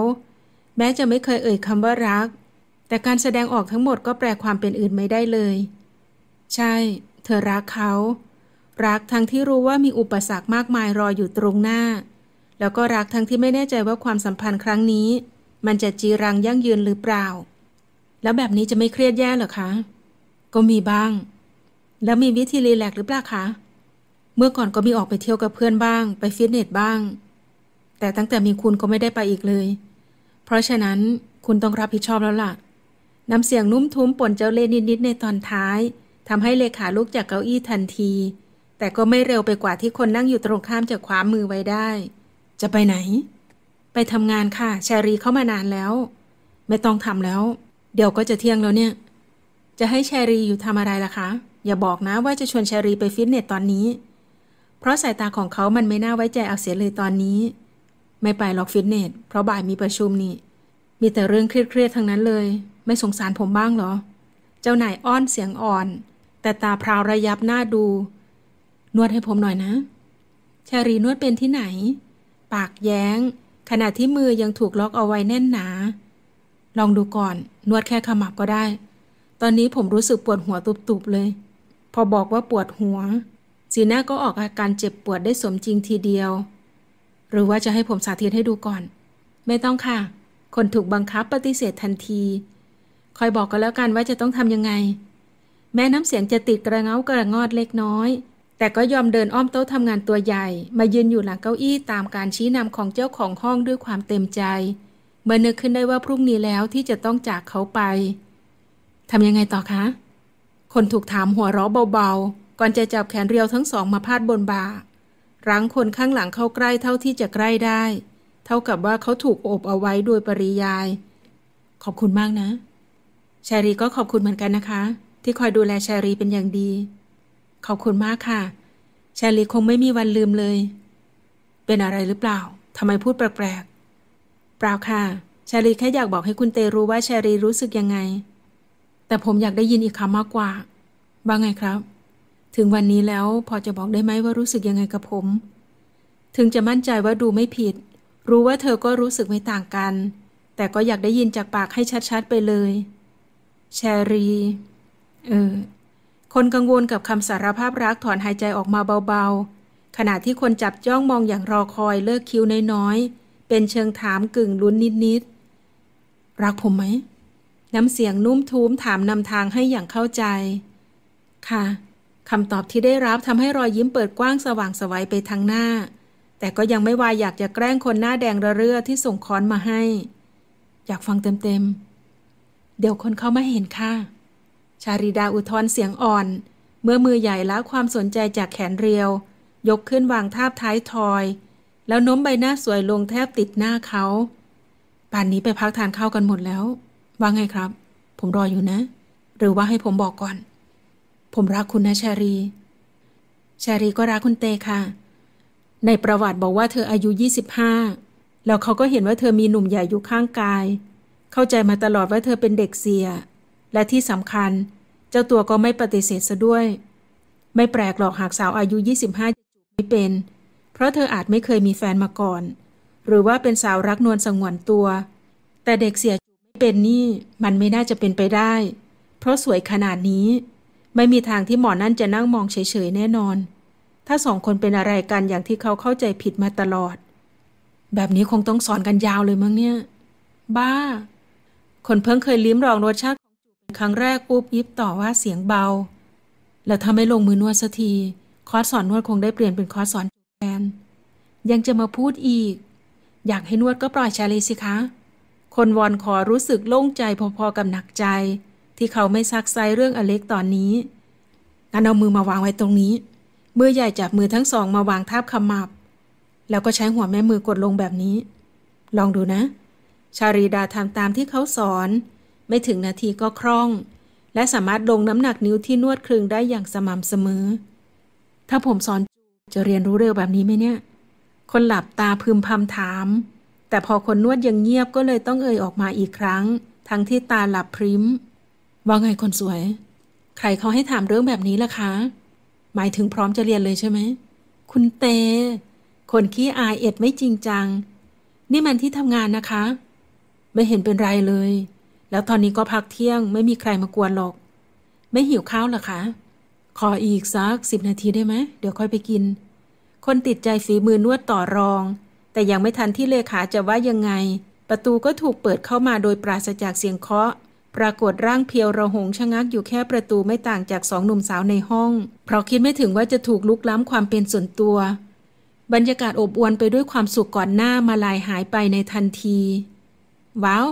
แม้จะไม่เคยเอ่ยคำว่ารัก แต่การแสดงออกทั้งหมดก็แปลความเป็นอื่นไม่ได้เลย ใช่ เธอรักเขา รักทั้งที่รู้ว่ามีอุปสรรคมากมายรออยู่ตรงหน้า แล้วก็รักทั้งที่ไม่แน่ใจว่าความสัมพันธ์ครั้งนี้ มันจะจีรังยั่งยืนหรือเปล่า แล้วแบบนี้จะไม่เครียดแย่หรอคะ ก็มีบ้างแล้วมีวิธีรีแลกหรือเปล่าคะ เมื่อก่อนก็มีออกไปเที่ยวกับเพื่อนบ้าง ไปฟิตเนสบ้าง แต่ตั้งแต่มีคุณก็ไม่ได้ไปอีกเลย เพราะฉะนั้นคุณต้องรับผิดชอบแล้วล่ะ น้ำเสียงนุ่มทุ้มปนเจ้าเล่นนิดๆในตอนท้ายทำให้เลขาลุกจากเก้าอี้ทันที แต่ก็ไม่เร็วไปกว่าที่คนนั่งอยู่ตรงข้ามจะคว้ามือไว้ได้ จะไปไหน ไปทำงานค่ะแชรีเข้ามานานแล้ว ไม่ต้องทำแล้ว เดี๋ยวก็จะเที่ยงแล้วเนี่ย จะให้แชรีอยู่ทำอะไรล่ะคะอย่าบอกนะว่าจะชวนชารีไปฟิตเนสตอนนี้ เพราะสายตาของเขามันไม่น่าไว้ใจเอาเสียเลยตอนนี้ ไม่ไปหรอกฟิตเนส เพราะบ่ายมีประชุมนี่ มีแต่เรื่องเครียดๆทั้งนั้นเลย ไม่สงสารผมบ้างเหรอ เจ้านายอ้อนเสียงอ่อน แต่ตาพราวระยับหน้าดู นวดให้ผมหน่อยนะชารีนวดเป็นที่ไหน ปากแย้ง ขณะที่มือยังถูกล็อกเอาไว้แน่นหนา ลองดูก่อน นวดแค่ขมับก็ได้ ตอนนี้ผมรู้สึกปวดหัวตุบๆเลยพอบอกว่าปวดหัวสีหน้าก็ออกอาการเจ็บปวดได้สมจริงทีเดียว หรือว่าจะให้ผมสาธิตให้ดูก่อน ไม่ต้องค่ะ คนถูกบังคับปฏิเสธทันที คอยบอกกันแล้วกันว่าจะต้องทำยังไง แม้น้ำเสียงจะติดกระเงากระงอดเล็กน้อย แต่ก็ยอมเดินอ้อมโต๊ะทำงานตัวใหญ่ มายืนอยู่หลังเก้าอี้ตามการชี้นำของเจ้าของห้องด้วยความเต็มใจ เมื่อนึกขึ้นได้ว่าพรุ่งนี้แล้วที่จะต้องจากเขาไปทำยังไงต่อคะคนถูกถามหัวเราะเบาๆ ก่อนจะจับแขนเรียวทั้งสองมาพาดบนบ่า รั้งคนข้างหลังเข้าใกล้เท่าที่จะใกล้ได้ เท่ากับว่าเขาถูกโอบเอาไว้โดยปริยาย ขอบคุณมากนะชารีก็ขอบคุณเหมือนกันนะคะ ที่คอยดูแลชารีเป็นอย่างดี ขอบคุณมากค่ะชารีคงไม่มีวันลืมเลย เป็นอะไรหรือเปล่า ทำไมพูดแปลกๆ เปล่าค่ะชารีแค่อยากบอกให้คุณเตรู้ว่าชารีรู้สึกยังไงแต่ผมอยากได้ยินอีกคำมากกว่า ว่าไงครับ ถึงวันนี้แล้วพอจะบอกได้ไหมว่ารู้สึกยังไงกับผม ถึงจะมั่นใจว่าดูไม่ผิด รู้ว่าเธอก็รู้สึกไม่ต่างกัน แต่ก็อยากได้ยินจากปากให้ชัดๆ ไปเลยแชรี เออ คนกังวลกับคำสารภาพรักถอนหายใจออกมาเบาๆ ขณะที่คนจับจ้องมองอย่างรอคอยเลิกคิ้วน้อยๆ เป็นเชิงถามกึ่งลุ้นนิดๆ รักผมไหมน้ำเสียงนุ่มทุ้มถามนำทางให้อย่างเข้าใจ ค่ะ คำตอบที่ได้รับทำให้รอยยิ้มเปิดกว้างสว่างสวัยไปทางหน้า แต่ก็ยังไม่วายอยากจะแกล้งคนหน้าแดงระเรื่อที่ส่ง ค้อนมาให้ อยากฟังเต็ม ๆ เดี๋ยวคนเข้ามา เห็น ค่ะ ชาริดาอุทธรเสียงอ่อน เมื่อมือใหญ่ละความสนใจจากแขนเรียว ยกขึ้นวางทาบท้ายทอย แล้วโน้มใบหน้าสวยลงแทบติดหน้าเขา ป่านนี้ไปพักทานข้าวกันหมดแล้วว่าไงครับ ผมรออยู่นะ หรือว่าให้ผมบอกก่อน ผมรักคุณนะชารีชารีก็รักคุณเตค่ะ ในประวัติบอกว่าเธออายุ 25แล้วเขาก็เห็นว่าเธอมีหนุ่มใหญ่อยู่ข้างกาย เข้าใจมาตลอดว่าเธอเป็นเด็กเสีย และที่สำคัญ เจ้าตัวก็ไม่ปฏิเสธซะด้วย ไม่แปลกหรอกหากสาวอายุ25จะจูบไม่เป็น เพราะเธออาจไม่เคยมีแฟนมาก่อน หรือว่าเป็นสาวรักนวลสงวนตัว แต่เด็กเสียเป็นนี่มันไม่น่าจะเป็นไปได้ เพราะสวยขนาดนี้ ไม่มีทางที่หมอนั่นจะนั่งมองเฉยๆแน่นอน ถ้าสองคนเป็นอะไรกันอย่างที่เขาเข้าใจผิดมาตลอด แบบนี้คงต้องสอนกันยาวเลยมั้งเนี่ย บ้า คนเพิ่งเคยลิ้มลองรสชาติของจูเป็นครั้งแรกปุ๊บยิบต่อว่าเสียงเบา แล้วถ้าไม่ลงมือนวดสักทีคอร์สสอนนวดคงได้เปลี่ยนเป็นคอร์สสอนแทนยังจะมาพูดอีก อยากให้นวดก็ปล่อยชาลีสิคะคนวอนขอรู้สึกโล่งใจพอๆกับหนักใจ ที่เขาไม่ซักไซเรื่องอเล็กตอนนี้ งั้นเอามือมาวางไว้ตรงนี้มือใหญ่จับมือทั้งสองมาวางทาบขมับ แล้วก็ใช้หัวแม่มือกดลงแบบนี้ ลองดูนะ ชารีดาทำตามที่เขาสอน ไม่ถึงนาทีก็คล่อง และสามารถลงน้ำหนักนิ้วที่นวดคลึงได้อย่างสม่ำเสมอ ถ้าผมสอนจะเรียนรู้เร็วแบบนี้ไหมเนี่ย คนหลับตาพึมพำถามแต่พอคนนวดยังเงียบก็เลยต้องเอ่ยออกมาอีกครั้ง ทั้งที่ตาหลับพริมว่าไงคนสวย ใครเขาให้ถามเรื่องแบบนี้ล่ะคะ หมายถึงพร้อมจะเรียนเลยใช่ไหม คุณเต คนขี้อายเอ็ดไม่จริงจัง นี่มันที่ทำงานนะคะ ไม่เห็นเป็นไรเลย แล้วตอนนี้ก็พักเที่ยงไม่มีใครมากวนหรอก ไม่หิวข้าวหรอคะ ขออีกสักสิบนาทีได้ไหมเดี๋ยวค่อยไปกิน คนติดใจฝีมือนวดต่อรองแต่ยังไม่ทันที่เลขาจะว่ายังไง ประตูก็ถูกเปิดเข้ามาโดยปราศจากเสียงเคาะปรากฏร่างเพียวระหงชะงักอยู่แค่ประตูไม่ต่างจากสองหนุ่มสาวในห้อง เพราะคิดไม่ถึงว่าจะถูกลุกล้ำความเป็นส่วนตัว บรรยากาศอบอวลไปด้วยความสุขก่อนหน้ามาลายหายไปในทันที ว้าว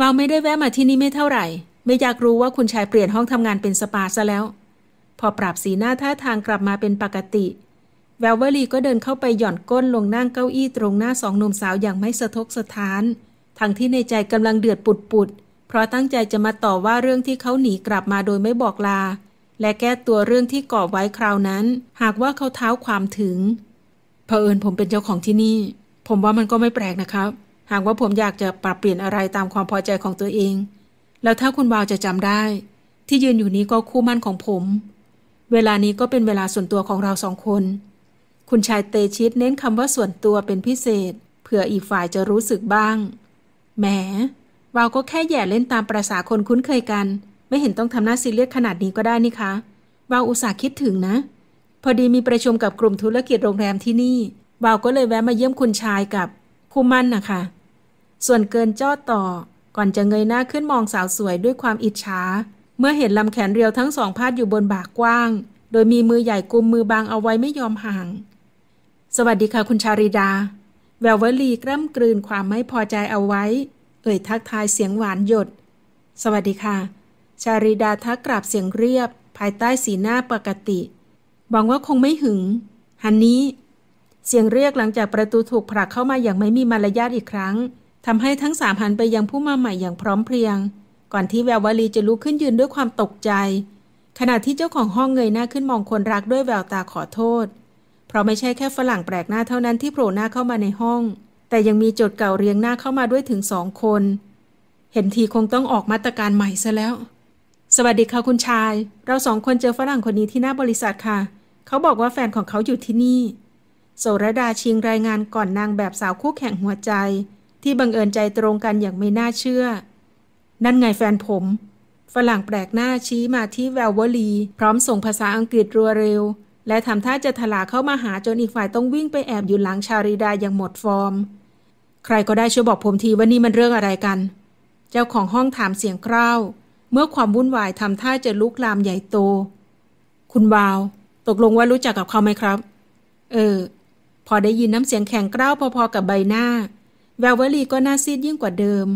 ว้าวไม่ได้แวะมาที่นี่ไม่เท่าไหร่ ไม่อยากรู้ว่าคุณชายเปลี่ยนห้องทำงานเป็นสปาซะแล้ว พอปรับสีหน้าท่าทางกลับมาเป็นปกติแวเวอลีก็เดินเข้าไปหย่อนก้นลงนั่งเก้าอี้ตรงหน้าสองหนุ่มสาวอย่างไม่สะทกสะท้าน ทั้งที่ในใจกำลังเดือดปุดปุด เพราะตั้งใจจะมาต่อว่าเรื่องที่เขาหนีกลับมาโดยไม่บอกลา และแก้ตัวเรื่องที่ก่อไว้คราวนั้น หากว่าเขาเท้าความถึงเผอิญผมเป็นเจ้าของที่นี่ ผมว่ามันก็ไม่แปลกนะครับ หากว่าผมอยากจะปรับเปลี่ยนอะไรตามความพอใจของตัวเอง แล้วถ้าคุณวาวจะจำได้ ที่ยืนอยู่นี้ก็คู่มั่นของผม เวลานี้ก็เป็นเวลาส่วนตัวของเราสองคนคุณชายเตชิตเน้นคำว่าส่วนตัวเป็นพิเศษเผื่ออีกฝ่ายจะรู้สึกบ้างแหมเราก็แค่แย่เล่นตามประษาคนคุ้นเคยกัน ไม่เห็นต้องทำหน้าซีเรียสขนาดนี้ก็ได้นี่คะเราอุตส่าห์คิดถึงนะ พอดีมีประชุมกับกลุ่มธุรกิจโรงแรมที่นี่เราก็เลยแวะมาเยี่ยมคุณชายกับคุมันนะคะ ส่วนเกินจ้อต่อ ก่อนจะเงยหน้าขึ้นมองสาวสวยด้วยความอิจฉาเมื่อเห็นลำแขนเรียวทั้งสองพาดอยู่บนบากกว้าง โดยมีมือใหญ่กุมมือบางเอาไว้ไม่ยอมห่างสวัสดีค่ะ คุณชาริดา แวววลีกร่ำกลืนความไม่พอใจเอาไว้เอ่ยทักทายเสียงหวานหยด สวัสดีค่ะ ชาริดาทักกราบเสียงเรียบ ภายใต้สีหน้าปกติหวังว่าคงไม่หึงฮันนี้ เสียงเรียกหลังจากประตูถูกผลักเข้ามาอย่างไม่มีมารยาทอีกครั้งทำให้ทั้งสามหันไปยังผู้มาใหม่อย่างพร้อมเพรียง ก่อนที่แวววลีจะลุกขึ้นยืนด้วยความตกใจ ขณะที่เจ้าของห้องเงยหน้าขึ้นมองคนรักด้วยแววตาขอโทษราะไม่ใช่แค่ฝรั่งแปลกหน้าเท่านั้นที่โผล่หน้าเข้ามาในห้อง แต่ยังมีโจทย์เก่าเรียงหน้าเข้ามาด้วยถึงสองคน เห็นทีคงต้องออกมาตรการใหม่ซะแล้ว สวัสดีค่ะคุณชาย เราสองคนเจอฝรั่งคนนี้ที่หน้าบริษัทค่ะ เขาบอกว่าแฟนของเขาอยู่ที่นี่โสรดาชิงรายงานก่อนนางแบบสาวคู่แข่งหัวใจ ที่บังเอิญใจตรงกันอย่างไม่น่าเชื่อ นั่นไงแฟนผม ฝรั่งแปลกหน้าชี้มาที่แวลวลีพร้อมส่งภาษาอังกฤษรัวเร็วและทำท่าจะถลาเข้ามาหาจนอีกฝ่ายต้องวิ่งไปแอบอยู่หลังชาริดาอย่างหมดฟอร์ม ใครก็ได้ช่วยบอกผมทีว่านี่มันเรื่องอะไรกัน เจ้าของห้องถามเสียงกร้าว เมื่อความวุ่นวายทำท่าจะลุกลามใหญ่โต คุณวาว ตกลงว่ารู้จักกับเขาไหมครับ เออ พอได้ยินน้ำเสียงแข็งกร้าวพอๆกับใบหน้า แวววลีก็น่าซีดยิ่งกว่าเดิม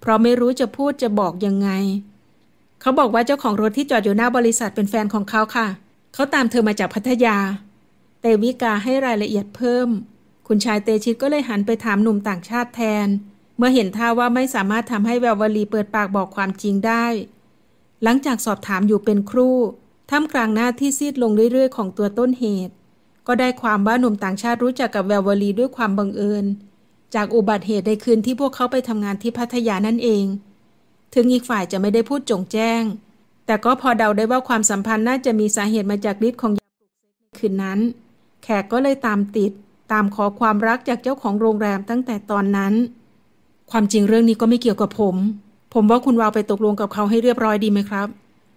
เพราะไม่รู้จะพูดจะบอกยังไง เขาบอกว่าเจ้าของรถที่จอดอยู่หน้าบริษัทเป็นแฟนของเขาค่ะเขาตามเธอมาจากพัทยาเตวิกาให้รายละเอียดเพิ่ม คุณชายเตชิตก็เลยหันไปถามหนุ่มต่างชาติแทน เมื่อเห็นท่าว่าไม่สามารถทำให้แวววลีเปิดปากบอกความจริงได้ หลังจากสอบถามอยู่เป็นครู่ ท่ามกลางหน้าที่ซีดลงเรื่อยๆ ของตัวต้นเหตุ ก็ได้ความว่าหนุ่มต่างชาติรู้จักกับแวววลีด้วยความบังเอิญจากอุบัติเหตุในคืนที่พวกเขาไปทำงานที่พัทยานั่นเอง ถึงอีกฝ่ายจะไม่ได้พูดจงแจ้งแต่ก็พอเดาได้ว่าความสัมพันธ์น่าจะมีสาเหตุมาจากฤทธิ์ของยาปลุกเซ็กในคืนนั้น แขกก็เลยตามติดตามขอความรักจากเจ้าของโรงแรมตั้งแต่ตอนนั้น ความจริงเรื่องนี้ก็ไม่เกี่ยวกับผม ผมว่าคุณวาวไปตกลงกับเขาให้เรียบร้อยดีไหมครับ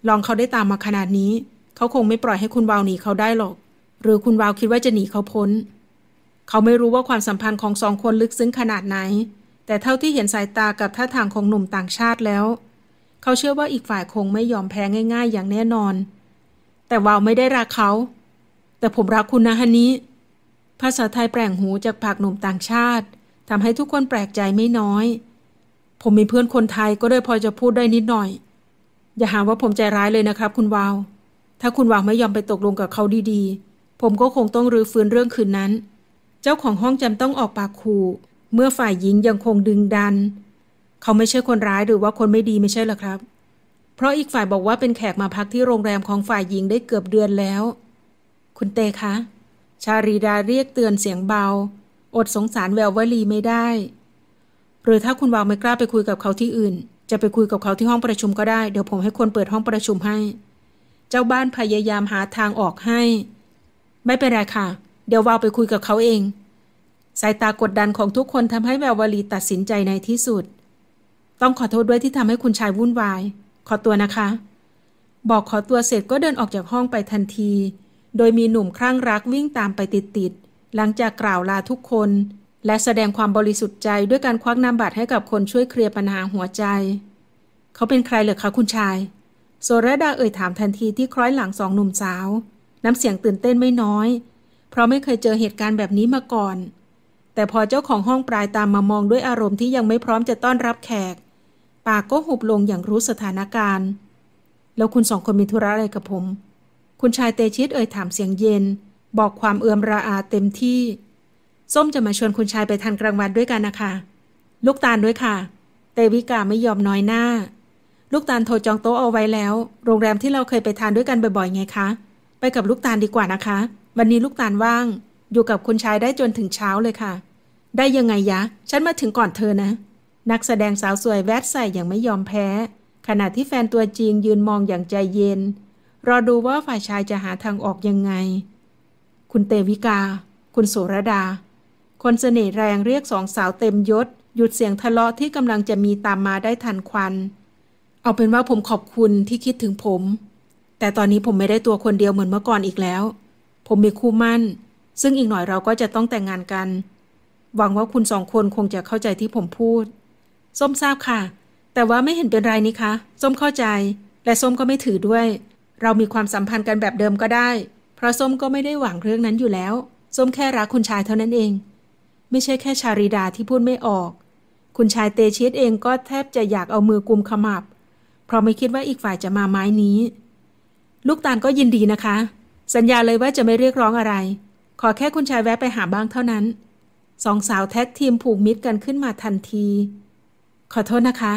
ลองเขาได้ตามมาขนาดนี้ เขาคงไม่ปล่อยให้คุณวาวหนีเขาได้หรอก หรือคุณวาวคิดว่าจะหนีเขาพ้น เขาไม่รู้ว่าความสัมพันธ์ของสองคนลึกซึ้งขนาดไหน แต่เท่าที่เห็นสายตากับท่าทางของหนุ่มต่างชาติแล้วเขาเชื่อว่าอีกฝ่ายคงไม่ยอมแพ้ง่ายๆอย่างแน่นอน แต่วาวไม่ได้รักเขา แต่ผมรักคุณนะฮันนี้ ภาษาไทยแปลงหูจากปากหนุ่มต่างชาติทำให้ทุกคนแปลกใจไม่น้อย ผมมีเพื่อนคนไทยก็เลยพอจะพูดได้นิดหน่อย อย่าหาว่าผมใจร้ายเลยนะครับคุณวาว ถ้าคุณวาวไม่ยอมไปตกลงกับเขาดีๆ ผมก็คงต้องรื้อฟื้นเรื่องคืนนั้น เจ้าของห้องจำต้องออกปากขู่ เมื่อฝ่ายหญิงยังคงดึงดันเขาไม่ใช่คนร้ายหรือว่าคนไม่ดีไม่ใช่หรอครับ เพราะอีกฝ่ายบอกว่าเป็นแขกมาพักที่โรงแรมของฝ่ายหญิงได้เกือบเดือนแล้ว คุณเตคะชารีดาเรียกเตือนเสียงเบา อดสงสารแวววลีไม่ได้ หรือถ้าคุณวาวไม่กล้าไปคุยกับเขาที่อื่น จะไปคุยกับเขาที่ห้องประชุมก็ได้เดี๋ยวผมให้คนเปิดห้องประชุมให้ เจ้าบ้านพยายามหาทางออกให้ ไม่เป็นไรค่ะ เดี๋ยววาวไปคุยกับเขาเอง สายตากดดันของทุกคนทำให้แวววลีตัดสินใจในที่สุดต้องขอโทษด้วยที่ทำให้คุณชายวุ่นวาย ขอตัวนะคะ บอกขอตัวเสร็จก็เดินออกจากห้องไปทันที โดยมีหนุ่มคลั่งรักวิ่งตามไปติดๆหลังจากกล่าวลาทุกคน และแสดงความบริสุทธิ์ใจ ด้วยการควักนามบัตรให้กับคนช่วยเคลียร์ปัญหาหัวใจ เขาเป็นใครเหรอคะคุณชาย โซรดาเอ่ยถามทันทีที่คล้อยหลังสองหนุ่มสาว น้ำเสียงตื่นเต้นไม่น้อย เพราะไม่เคยเจอเหตุการณ์แบบนี้มาก่อน แต่พอเจ้าของห้องปลายตามมามองด้วยอารมณ์ที่ยังไม่พร้อมจะต้อนรับแขกปากก็หุบลงอย่างรู้สถานการณ์ แล้วคุณสองคนมีธุระอะไรกับผม คุณชายเตชิตเอ่ยถามเสียงเย็น บอกความเอื่อมระอาเต็มที่ ส้มจะมาชวนคุณชายไปทานกลางวันด้วยกันนะคะ ลูกตาลด้วยค่ะเตวิกาไม่ยอมน้อยหน้า ลูกตาลโทรจองโต๊ะเอาไว้แล้ว โรงแรมที่เราเคยไปทานด้วยกันบ่อยๆไงคะ ไปกับลูกตาลดีกว่านะคะ วันนี้ลูกตาลว่าง อยู่กับคุณชายได้จนถึงเช้าเลยค่ะ ได้ยังไงยะ ฉันมาถึงก่อนเธอนะนักแสดงสาวสวยแวดใส่อย่างไม่ยอมแพ้ ขณะที่แฟนตัวจริงยืนมองอย่างใจเย็น รอดูว่าฝ่ายชายจะหาทางออกยังไง คุณเตวิกา คุณโสรดา คนเสน่ห์แรงเรียกสองสาวเต็มยศหยุดเสียงทะเลาะที่กำลังจะมีตามมาได้ทันควัน เอาเป็นว่าผมขอบคุณที่คิดถึงผม แต่ตอนนี้ผมไม่ได้ตัวคนเดียวเหมือนเมื่อก่อนอีกแล้ว ผมมีคู่มั่นซึ่งอีกหน่อยเราก็จะต้องแต่งงานกัน หวังว่าคุณสองคนคงจะเข้าใจที่ผมพูดส้มทราบค่ะ แต่ว่าไม่เห็นเป็นไรนี่คะ ส้มเข้าใจ และส้มก็ไม่ถือด้วย เรามีความสัมพันธ์กันแบบเดิมก็ได้ เพราะส้มก็ไม่ได้หวังเรื่องนั้นอยู่แล้ว ส้มแค่รักคุณชายเท่านั้นเอง ไม่ใช่แค่ชาริดาที่พูดไม่ออก คุณชายเตชิตเองก็แทบจะอยากเอามือกุมขมับ เพราะไม่คิดว่าอีกฝ่ายจะมาไม้นี้ ลูกตาลก็ยินดีนะคะ สัญญาเลยว่าจะไม่เรียกร้องอะไร ขอแค่คุณชายแวะไปหาบ้างเท่านั้น สองสาวแท็กทีมผูกมิตรกันขึ้นมาทันทีขอโทษนะคะ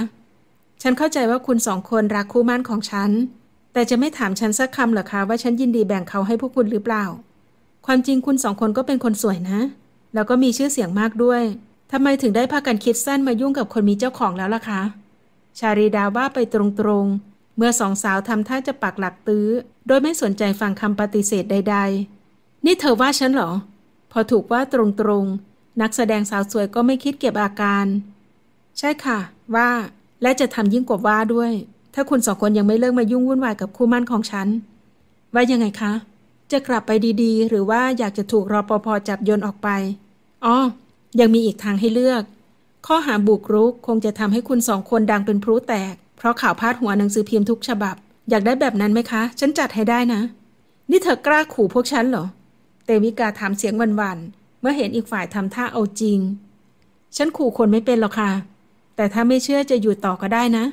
ฉันเข้าใจว่าคุณสองคน รักคู่มั่นของฉัน แต่จะไม่ถามฉันสักคำเหรอคะว่าฉันยินดีแบ่งเขาให้พวกคุณหรือเปล่า ความจริงคุณสองคนก็เป็นคนสวยนะ แล้วก็มีชื่อเสียงมากด้วยทำไมถึงได้พากันคิดสั้นมายุ่งกับคนมีเจ้าของแล้วล่ะคะ ชารีดาว่าไปตรงๆ เมื่อสองสาวทำท่าจะปักหลักตื้อ โดยไม่สนใจฟังคำปฏิเสธใด ๆ นี่เธอว่าฉันเหรอ พอถูกว่าตรงๆ นักแสดงสาวสวยก็ไม่คิดเก็บอาการใช่ค่ะ ว่า และจะทำยิ่งกว่าว่าด้วย ถ้าคุณสองคนยังไม่เลิกมายุ่งวุ่นวายกับคู่มั่นของฉัน ว่ายังไงคะ จะกลับไปดีๆ หรือว่าอยากจะถูกรอปภจับโยนออกไปอ๋อยังมีอีกทางให้เลือก ข้อหาบุกรุกคงจะทำให้คุณสองคนดังเป็นพลุแตก เพราะข่าวพาดหัวหนังสือพิมพ์ทุกฉบับ อยากได้แบบนั้นไหมคะ ฉันจัดให้ได้นะ นี่เธอกล้าขู่พวกฉันเหรอเตวิกาถามเสียงวันๆเมื่อเห็นอีกฝ่ายทำท่าเอาจริง ฉันขู่คนไม่เป็นหรอกค่ะแต่ถ้าไม่เชื่อจะอยู่ต่อก็ได้นะ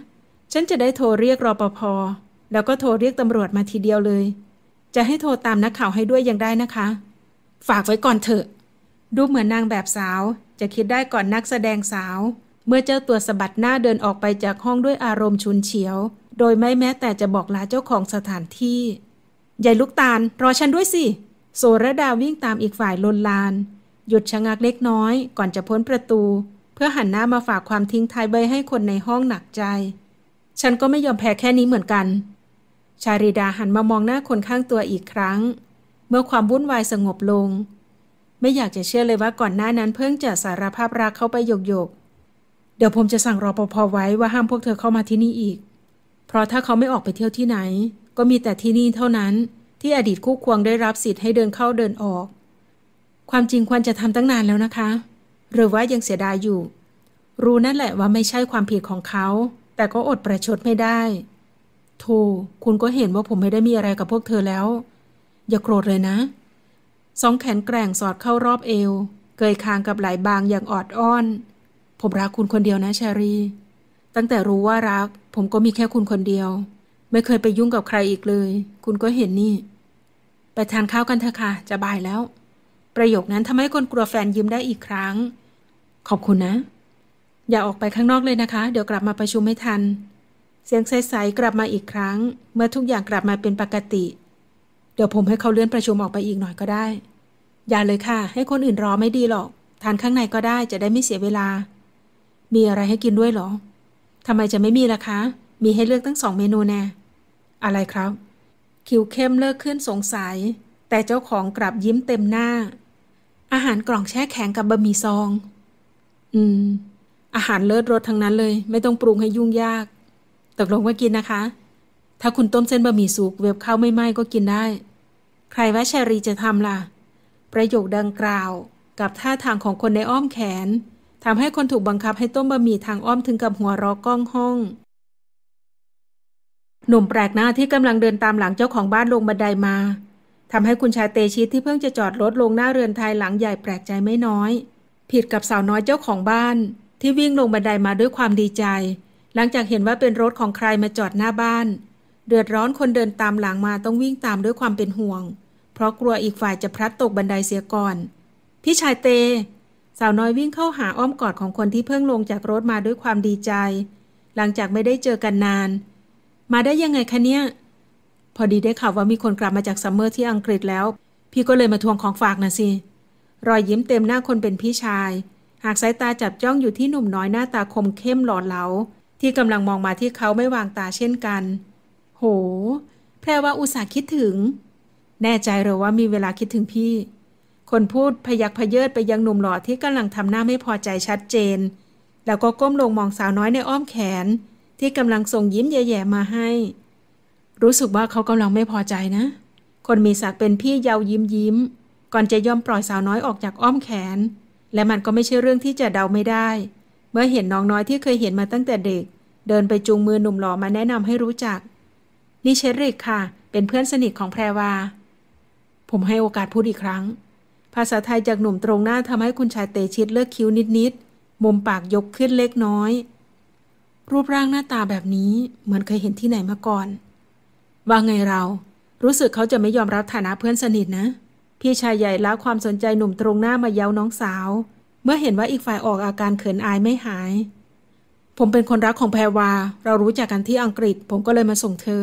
ฉันจะได้โทรเรียกรปภ แล้วก็โทรเรียกตำรวจมาทีเดียวเลย จะให้โทรตามนักข่าวให้ด้วยยังได้นะคะ ฝากไว้ก่อนเถอะ ดูเหมือนนางแบบสาว จะคิดได้ก่อนนักแสดงสาว เมื่อเจ้าตัวสะบัดหน้าเดินออกไปจากห้องด้วยอารมณ์ชุนเฉียว โดยไม่แม้แต่จะบอกลาเจ้าของสถานที่ ใหญ่ลูกตาลรอฉันด้วยสิโซระดาวิ่งตามอีกฝ่ายลนลาน หยุดชะงักเล็กน้อย ก่อนจะพ้นประตูพื่อหันหน้ามาฝากความทิ้งท้ายไว้ให้คนในห้องหนักใจ ฉันก็ไม่ยอมแพ้แค่นี้เหมือนกัน ชาริดาหันมามองหน้าคนข้างตัวอีกครั้ง เมื่อความวุ่นวายสงบลง ไม่อยากจะเชื่อเลยว่าก่อนหน้านั้นเพิ่งจะสารภาพรักเขาไปหยกหยก เดี๋ยวผมจะสั่งรอปภไว้ว่าห้ามพวกเธอเข้ามาที่นี่อีก เพราะถ้าเขาไม่ออกไปเที่ยวที่ไหน ก็มีแต่ที่นี่เท่านั้นที่อดีตคู่ควงได้รับสิทธิ์ให้เดินเข้าเดินออก ความจริงควรจะทำตั้งนานแล้วนะคะหรือว่ายังเสียดายอยู่ รู้นั่นแหละว่าไม่ใช่ความผิดของเขา แต่ก็อดประชดไม่ได้โทคุณก็เห็นว่าผมไม่ได้มีอะไรกับพวกเธอแล้ว อย่าโกรธเลยนะ สองแขนแกร่งสอดเข้ารอบเอว เกยคางกับไหลบางอย่างออดอ้อน ผมรักคุณคนเดียวนะชารีตั้งแต่รู้ว่ารัก ผมก็มีแค่คุณคนเดียว ไม่เคยไปยุ่งกับใครอีกเลย คุณก็เห็นนี่ไปทานข้าวกันเถอะค่ะจะบ่ายแล้วประโยคนั้นทำให้คนกลัวแฟนยิ้มได้อีกครั้ง ขอบคุณนะ อย่าออกไปข้างนอกเลยนะคะ เดี๋ยวกลับมาประชุมไม่ทัน เสียงใสๆกลับมาอีกครั้ง เมื่อทุกอย่างกลับมาเป็นปกติ เดี๋ยวผมให้เขาเลื่อนประชุมออกไปอีกหน่อยก็ได้ อย่าเลยค่ะ ให้คนอื่นรอไม่ดีหรอก ทานข้างในก็ได้จะได้ไม่เสียเวลา มีอะไรให้กินด้วยหรอ ทำไมจะไม่มีล่ะคะ มีให้เลือกตั้งสองเมนูแน่ อะไรครับ คิวเข้มเลิกขึ้นสงสัย แต่เจ้าของกลับยิ้มเต็มหน้าอาหารกล่องแช่แข็งกับบะหมี่ซอง อืม อาหารเลิศรสทั้งนั้นเลย ไม่ต้องปรุงให้ยุ่งยาก ตกลงว่ากินนะคะ ถ้าคุณต้มเส้นบะหมี่สุกเวฟข้าวไม่ไหม้ก็กินได้ ใครว่าชารีจะทำล่ะ ประโยคดังกล่าว กับท่าทางของคนในอ้อมแขนทำให้คนถูกบังคับให้ต้มบะหมี่ทางอ้อมถึงกับหัวรอก้องห้อง หนุ่มแปลกหน้าที่กำลังเดินตามหลังเจ้าของบ้านลงบันไดามาทำให้คุณชาเตชิตที่เพิ่งจะจอดรถลงหน้าเรือนไทยหลังใหญ่แปลกใจไม่น้อย ผิดกับสาวน้อยเจ้าของบ้านที่วิ่งลงบันไดามาด้วยความดีใจ หลังจากเห็นว่าเป็นรถของใครมาจอดหน้าบ้านเดือดร้อนคนเดินตามหลังมาต้องวิ่งตามด้วยความเป็นห่วง เพราะกลัวอีกฝ่ายจะพลัดตกบันไดเสียก่อน พี่ชายเต สาวน้อยวิ่งเข้าหาอ้อมกอดของคนที่เพิ่งลงจากรถมาด้วยความดีใจ หลังจากไม่ได้เจอกันนาน มาได้ยังไงคะเนี่ยพอดีได้ข่าวว่ามีคนกลับมาจากซัมเมอร์ที่อังกฤษแล้ว พี่ก็เลยมาทวงของฝากนะสิ รอยยิ้มเต็มหน้าคนเป็นพี่ชาย หากสายตาจับจ้องอยู่ที่หนุ่มน้อยหน้าตาคมเข้มหล่อเหลา ที่กำลังมองมาที่เขาไม่วางตาเช่นกัน โหแพรว่าอุตส่าห์คิดถึง แน่ใจหรือว่ามีเวลาคิดถึงพี่ คนพูดพยักพเยิดไปยังหนุ่มหล่อที่กำลังทำหน้าไม่พอใจชัดเจน แล้วก็ก้มลงมองสาวน้อยในอ้อมแขน ที่กำลังส่งยิ้มแย่ๆมาให้รู้สึกว่าเขากำลังไม่พอใจนะ คนมีศักดิ์เป็นพี่เยายิ้มยิ้ม ก่อนจะยอมปล่อยสาวน้อยออกจากอ้อมแขน และมันก็ไม่ใช่เรื่องที่จะเดาไม่ได้ เมื่อเห็นน้องน้อยที่เคยเห็นมาตั้งแต่เด็ก เดินไปจูงมือหนุ่มหล่อมาแนะนำให้รู้จัก นี่เชริกค่ะ เป็นเพื่อนสนิทของแพรวา ผมให้โอกาสพูดอีกครั้ง ภาษาไทยจากหนุ่มตรงหน้าทำให้คุณชายเตชิดเลือกคิ้วนิด ๆ มุมปากยกขึ้นเล็กน้อย รูปร่างหน้าตาแบบนี้เหมือนเคยเห็นที่ไหนมาก่อนว่าไงเรา รู้สึกเขาจะไม่ยอมรับฐานะเพื่อนสนิทนะ พี่ชายใหญ่ละความสนใจหนุ่มตรงหน้ามาเย้าน้องสาว เมื่อเห็นว่าอีกฝ่ายออกอาการเขินอายไม่หาย ผมเป็นคนรักของแพรวา เรารู้จักกันที่อังกฤษ ผมก็เลยมาส่งเธอ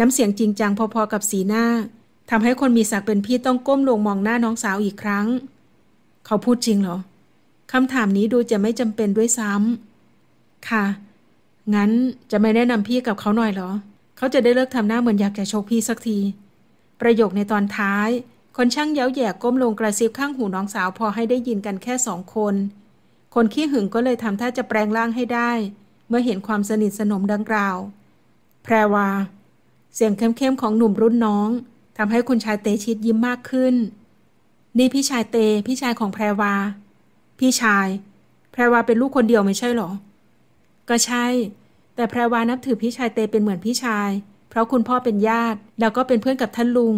น้ำเสียงจริงจัง พอ ๆ กับสีหน้า ทำให้คนมีศักดิ์เป็นพี่ต้องก้มลงมองหน้าน้องสาวอีกครั้ง เขาพูดจริงเหรอคำถามนี้ดูจะไม่จำเป็นด้วยซ้ำค่ะ งั้นจะไม่แนะนำพี่กับเขาหน่อยเหรอเขาจะได้เลิกทำหน้าเหมือนอยากจะโชคพี่สักที ประโยคในตอนท้าย คนช่างเย้าแย่ก้มลงกระซิบข้างหูน้องสาวพอให้ได้ยินกันแค่สองคน คนขี้หึงก็เลยทำท่าจะแปลงร่างให้ได้ เมื่อเห็นความสนิทสนมดังกล่าว แพรวาเสียงเข้มๆของหนุ่มรุ่นน้องทำให้คุณชายเตชิดยิ้มมากขึ้น นี่พี่ชายเต พี่ชายของแพรวาพี่ชาย แพรวาเป็นลูกคนเดียวไม่ใช่หรอก็ใช่แต่แพรวานับถือพี่ชายเตเป็นเหมือนพี่ชาย เพราะคุณพ่อเป็นญาติ แล้วก็เป็นเพื่อนกับท่านลุง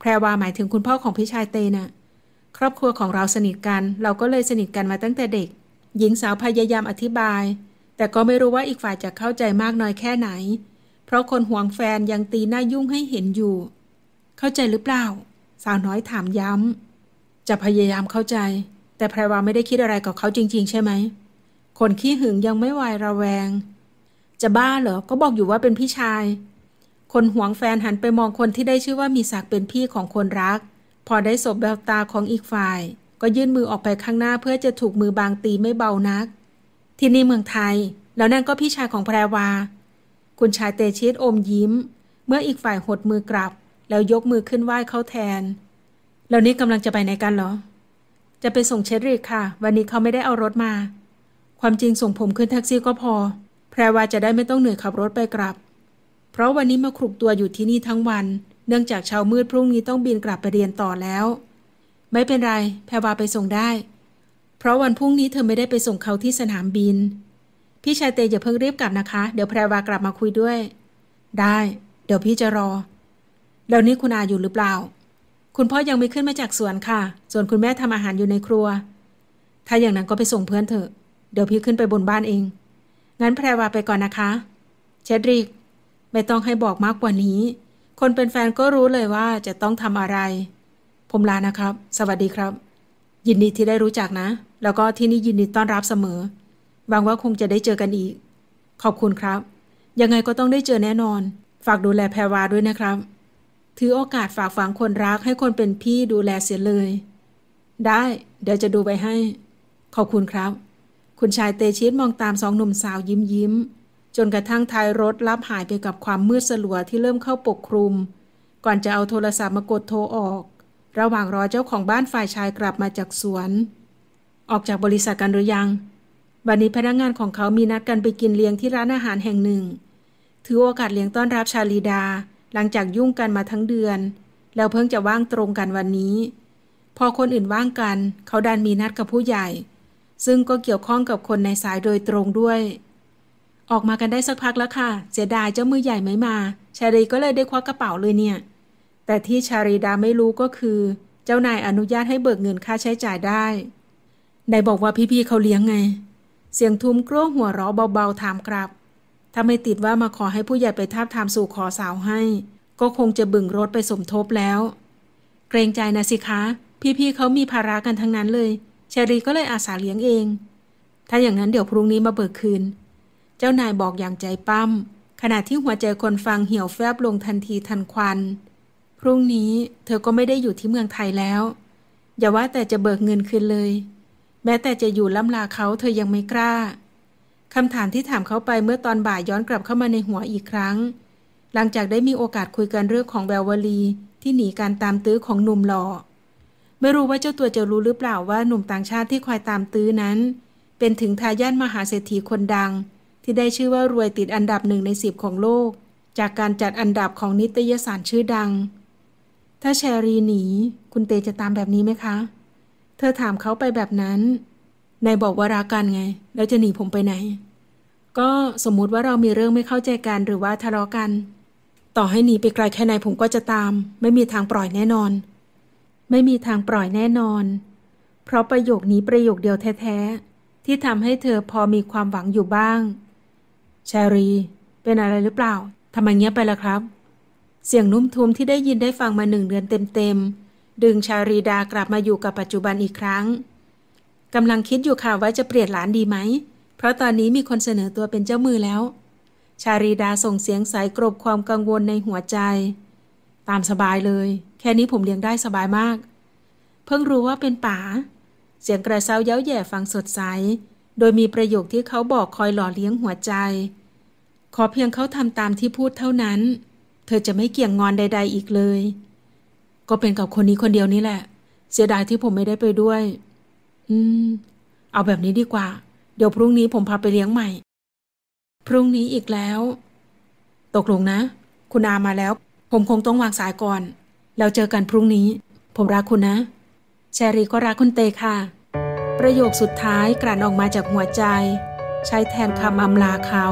แพรวาหมายถึงคุณพ่อของพี่ชายเตนะ่ะ ครอบครัวของเราสนิทกัน เราก็เลยสนิทกันมาตั้งแต่เด็ก หญิงสาวพยายามอธิบาย แต่ก็ไม่รู้ว่าอีกฝ่ายจะเข้าใจมากน้อยแค่ไหน เพราะคนห่วงแฟนยังตีหน้ายุ่งให้เห็นอยู่ เข้าใจหรือเปล่า สาวน้อยถามย้ำ จะพยายามเข้าใจ แต่แพรวาไม่ได้คิดอะไรกับเขาจริง ๆ ใช่ไหม คนขี้หึงยังไม่วายระแวงจะบ้าเหรอ ก็บอกอยู่ว่าเป็นพี่ชาย คนหวงแฟนหันไปมองคนที่ได้ชื่อว่ามีศักดิ์เป็นพี่ของคนรัก พอได้สบแววตาของอีกฝ่าย ก็ยื่นมือออกไปข้างหน้าเพื่อจะถูกมือบางตีไม่เบานัก ที่นี่เมืองไทยแล้วนั่นก็พี่ชายของแพรวา คุณชายเตชิตอมยิ้ม เมื่ออีกฝ่ายหดมือกลับ แล้วยกมือขึ้นไหว้เขาแทน แล้วนี่กำลังจะไปไหนกันเหรอ จะไปส่งเชดริกค่ะ วันนี้เขาไม่ได้เอารถมา ความจริงส่งผมขึ้นแท็กซี่ก็พอแพรวาจะได้ไม่ต้องเหนื่อยขับรถไปกลับ เพราะวันนี้มาครุบตัวอยู่ที่นี่ทั้งวัน เนื่องจากเช้ามืดพรุ่งนี้ต้องบินกลับไปเรียนต่อแล้ว ไม่เป็นไร แพรวาไปส่งได้ เพราะวันพรุ่งนี้เธอไม่ได้ไปส่งเขาที่สนามบิน พี่ชายเตยอย่าเพิ่งรีบกลับนะคะ เดี๋ยวแพรวากลับมาคุยด้วย ได้ เดี๋ยวพี่จะรอแล้วนี่คุณอาอยู่หรือเปล่า คุณพ่อยังไม่ขึ้นมาจากสวนค่ะ ส่วนคุณแม่ทำอาหารอยู่ในครัว ถ้าอย่างนั้นก็ไปส่งเพื่อนเถอะ เดี๋ยวพี่ขึ้นไปบนบ้านเองงั้นแพรวาไปก่อนนะคะเชดริก ไม่ต้องให้บอกมากกว่านี้ คนเป็นแฟนก็รู้เลยว่าจะต้องทำอะไร ผมลานะครับ สวัสดีครับ ยินดีที่ได้รู้จักนะ แล้วก็ที่นี่ยินดีต้อนรับเสมอหวังว่าคงจะได้เจอกันอีก ขอบคุณครับ ยังไงก็ต้องได้เจอแน่นอน ฝากดูแลแพรวาด้วยนะครับถือโอกาสฝากฝังคนรักให้คนเป็นพี่ดูแลเสียเลย ได้ เดี๋ยวจะดูไปให้ ขอบคุณครับคุณชายเตชิตมองตาม สองหนุ่มสาวยิ้มยิ้มจนกระทั่งท้ายรถลับหายไปกับความมืดสลัวที่เริ่มเข้าปกคลุม ก่อนจะเอาโทรศัพท์มากดโทรออก ระหว่างรอเจ้าของบ้านฝ่ายชายกลับมาจากสวน ออกจากบริษัทกันหรือยัง วันนี้พนักงานของเขามีนัดกันไปกินเลี้ยงที่ร้านอาหารแห่งหนึ่งถือโอกาสเลี้ยงต้อนรับชาลีดาหลังจากยุ่งกันมาทั้งเดือน แล้วเพิ่งจะว่างตรงกันวันนี้ พอคนอื่นว่างกัน เขาดันมีนัดกับผู้ใหญ่ซึ่งก็เกี่ยวข้องกับคนในสายโดยตรงด้วย ออกมากันได้สักพักแล้วค่ะเจดายเจ้ามือใหญ่ไม่มาชารีก็เลยได้ควักกระเป๋าเลยเนี่ย แต่ที่ชารีดาไม่รู้ก็คือ เจ้านายอนุญาตให้เบิกเงินค่าใช้จ่ายได้นายบอกว่าพี่ๆเขาเลี้ยงไง เสียงทุ้มกล้วหัวเราะเบาๆถามครับถ้าไม่ติดว่ามาขอให้ผู้ใหญ่ไปทาบทามสู่ขอสาวให้ ก็คงจะบึงรถไปสมทบแล้ว เกรงใจนะสิคะพี่ๆเขามีภาระกันทั้งนั้นเลยเชอรีก็เลยอาสาเลี้ยงเอง ถ้าอย่างนั้นเดี๋ยวพรุ่งนี้มาเบิกคืน เจ้านายบอกอย่างใจปั้ม ขณะที่หัวใจคนฟังเหี่ยวแฟบลงทันทีทันควันพรุ่งนี้เธอก็ไม่ได้อยู่ที่เมืองไทยแล้ว อย่าว่าแต่จะเบิกเงินคืนเลย แม้แต่จะอยู่ล่ำลาเขาเธอยังไม่กล้าคำถามที่ถามเขาไปเมื่อตอนบ่ายย้อนกลับเข้ามาในหัวอีกครั้ง หลังจากได้มีโอกาสคุยกันเรื่องของแวววลีที่หนีการตามตื้อของหนุ่มหล่อไม่รู้ว่าเจ้าตัวจะรู้หรือเปล่าว่าหนุ่มต่างชาติที่คอยตามตื้อนั้น เป็นถึงทายาทมหาเศรษฐีคนดัง ที่ได้ชื่อว่ารวยติดอันดับหนึ่งในสิบของโลก จากการจัดอันดับของนิตยสารชื่อดัง ถ้าแชรีหนีคุณเตจะตามแบบนี้ไหมคะ เธอถามเขาไปแบบนั้นนายบอกว่ารักกันไง แล้วจะหนีผมไปไหนก็สมมุติว่าเรามีเรื่องไม่เข้าใจกันหรือว่าทะเลาะกัน ต่อให้หนีไปไกลแค่ไหนผมก็จะตาม ไม่มีทางปล่อยแน่นอนไม่มีทางปล่อยแน่นอน เพราะประโยคนี้ประโยคเดียวแท้ ๆ ที่ทำให้เธอพอมีความหวังอยู่บ้าง ชารี เป็นอะไรหรือเปล่า ทำไมเงี้ยไปล่ะครับ เสียงนุ่มทุมที่ได้ยินได้ฟังมาหนึ่งเดือนเต็มๆ ดึงชารีดากลับมาอยู่กับปัจจุบันอีกครั้ง กำลังคิดอยู่ค่ะว่าจะเปลี่ยนหลานดีไหม เพราะตอนนี้มีคนเสนอตัวเป็นเจ้ามือแล้ว ชารีดาส่งเสียงสายกรบความกังวลในหัวใจตามสบายเลย แค่นี้ผมเลี้ยงได้สบายมาก เพิ่งรู้ว่าเป็นป๋าเสียงกระเซาเย้าแย่ฟังสดใส โดยมีประโยคที่เขาบอกคอยหล่อเลี้ยงหัวใจ ขอเพียงเขาทำตามที่พูดเท่านั้น เธอจะไม่เกี่ยงงอนใด ๆอีกเลย ก็เป็นกับคนนี้คนเดียวนี่แหละ เสียดายที่ผมไม่ได้ไปด้วย อืม เอาแบบนี้ดีกว่า เดี๋ยวพรุ่งนี้ผมพาไปเลี้ยงใหม่ พรุ่งนี้อีกแล้ว ตกลงนะ คุณอามาแล้วผมคงต้องวางสายก่อน แล้วเจอกันพรุ่งนี้ ผมรักคุณนะ แชรีก็รักคุณเตค่ะ ประโยคสุดท้ายกลั่นออกมาจากหัวใจ ใช้แทนคำอำลาเขา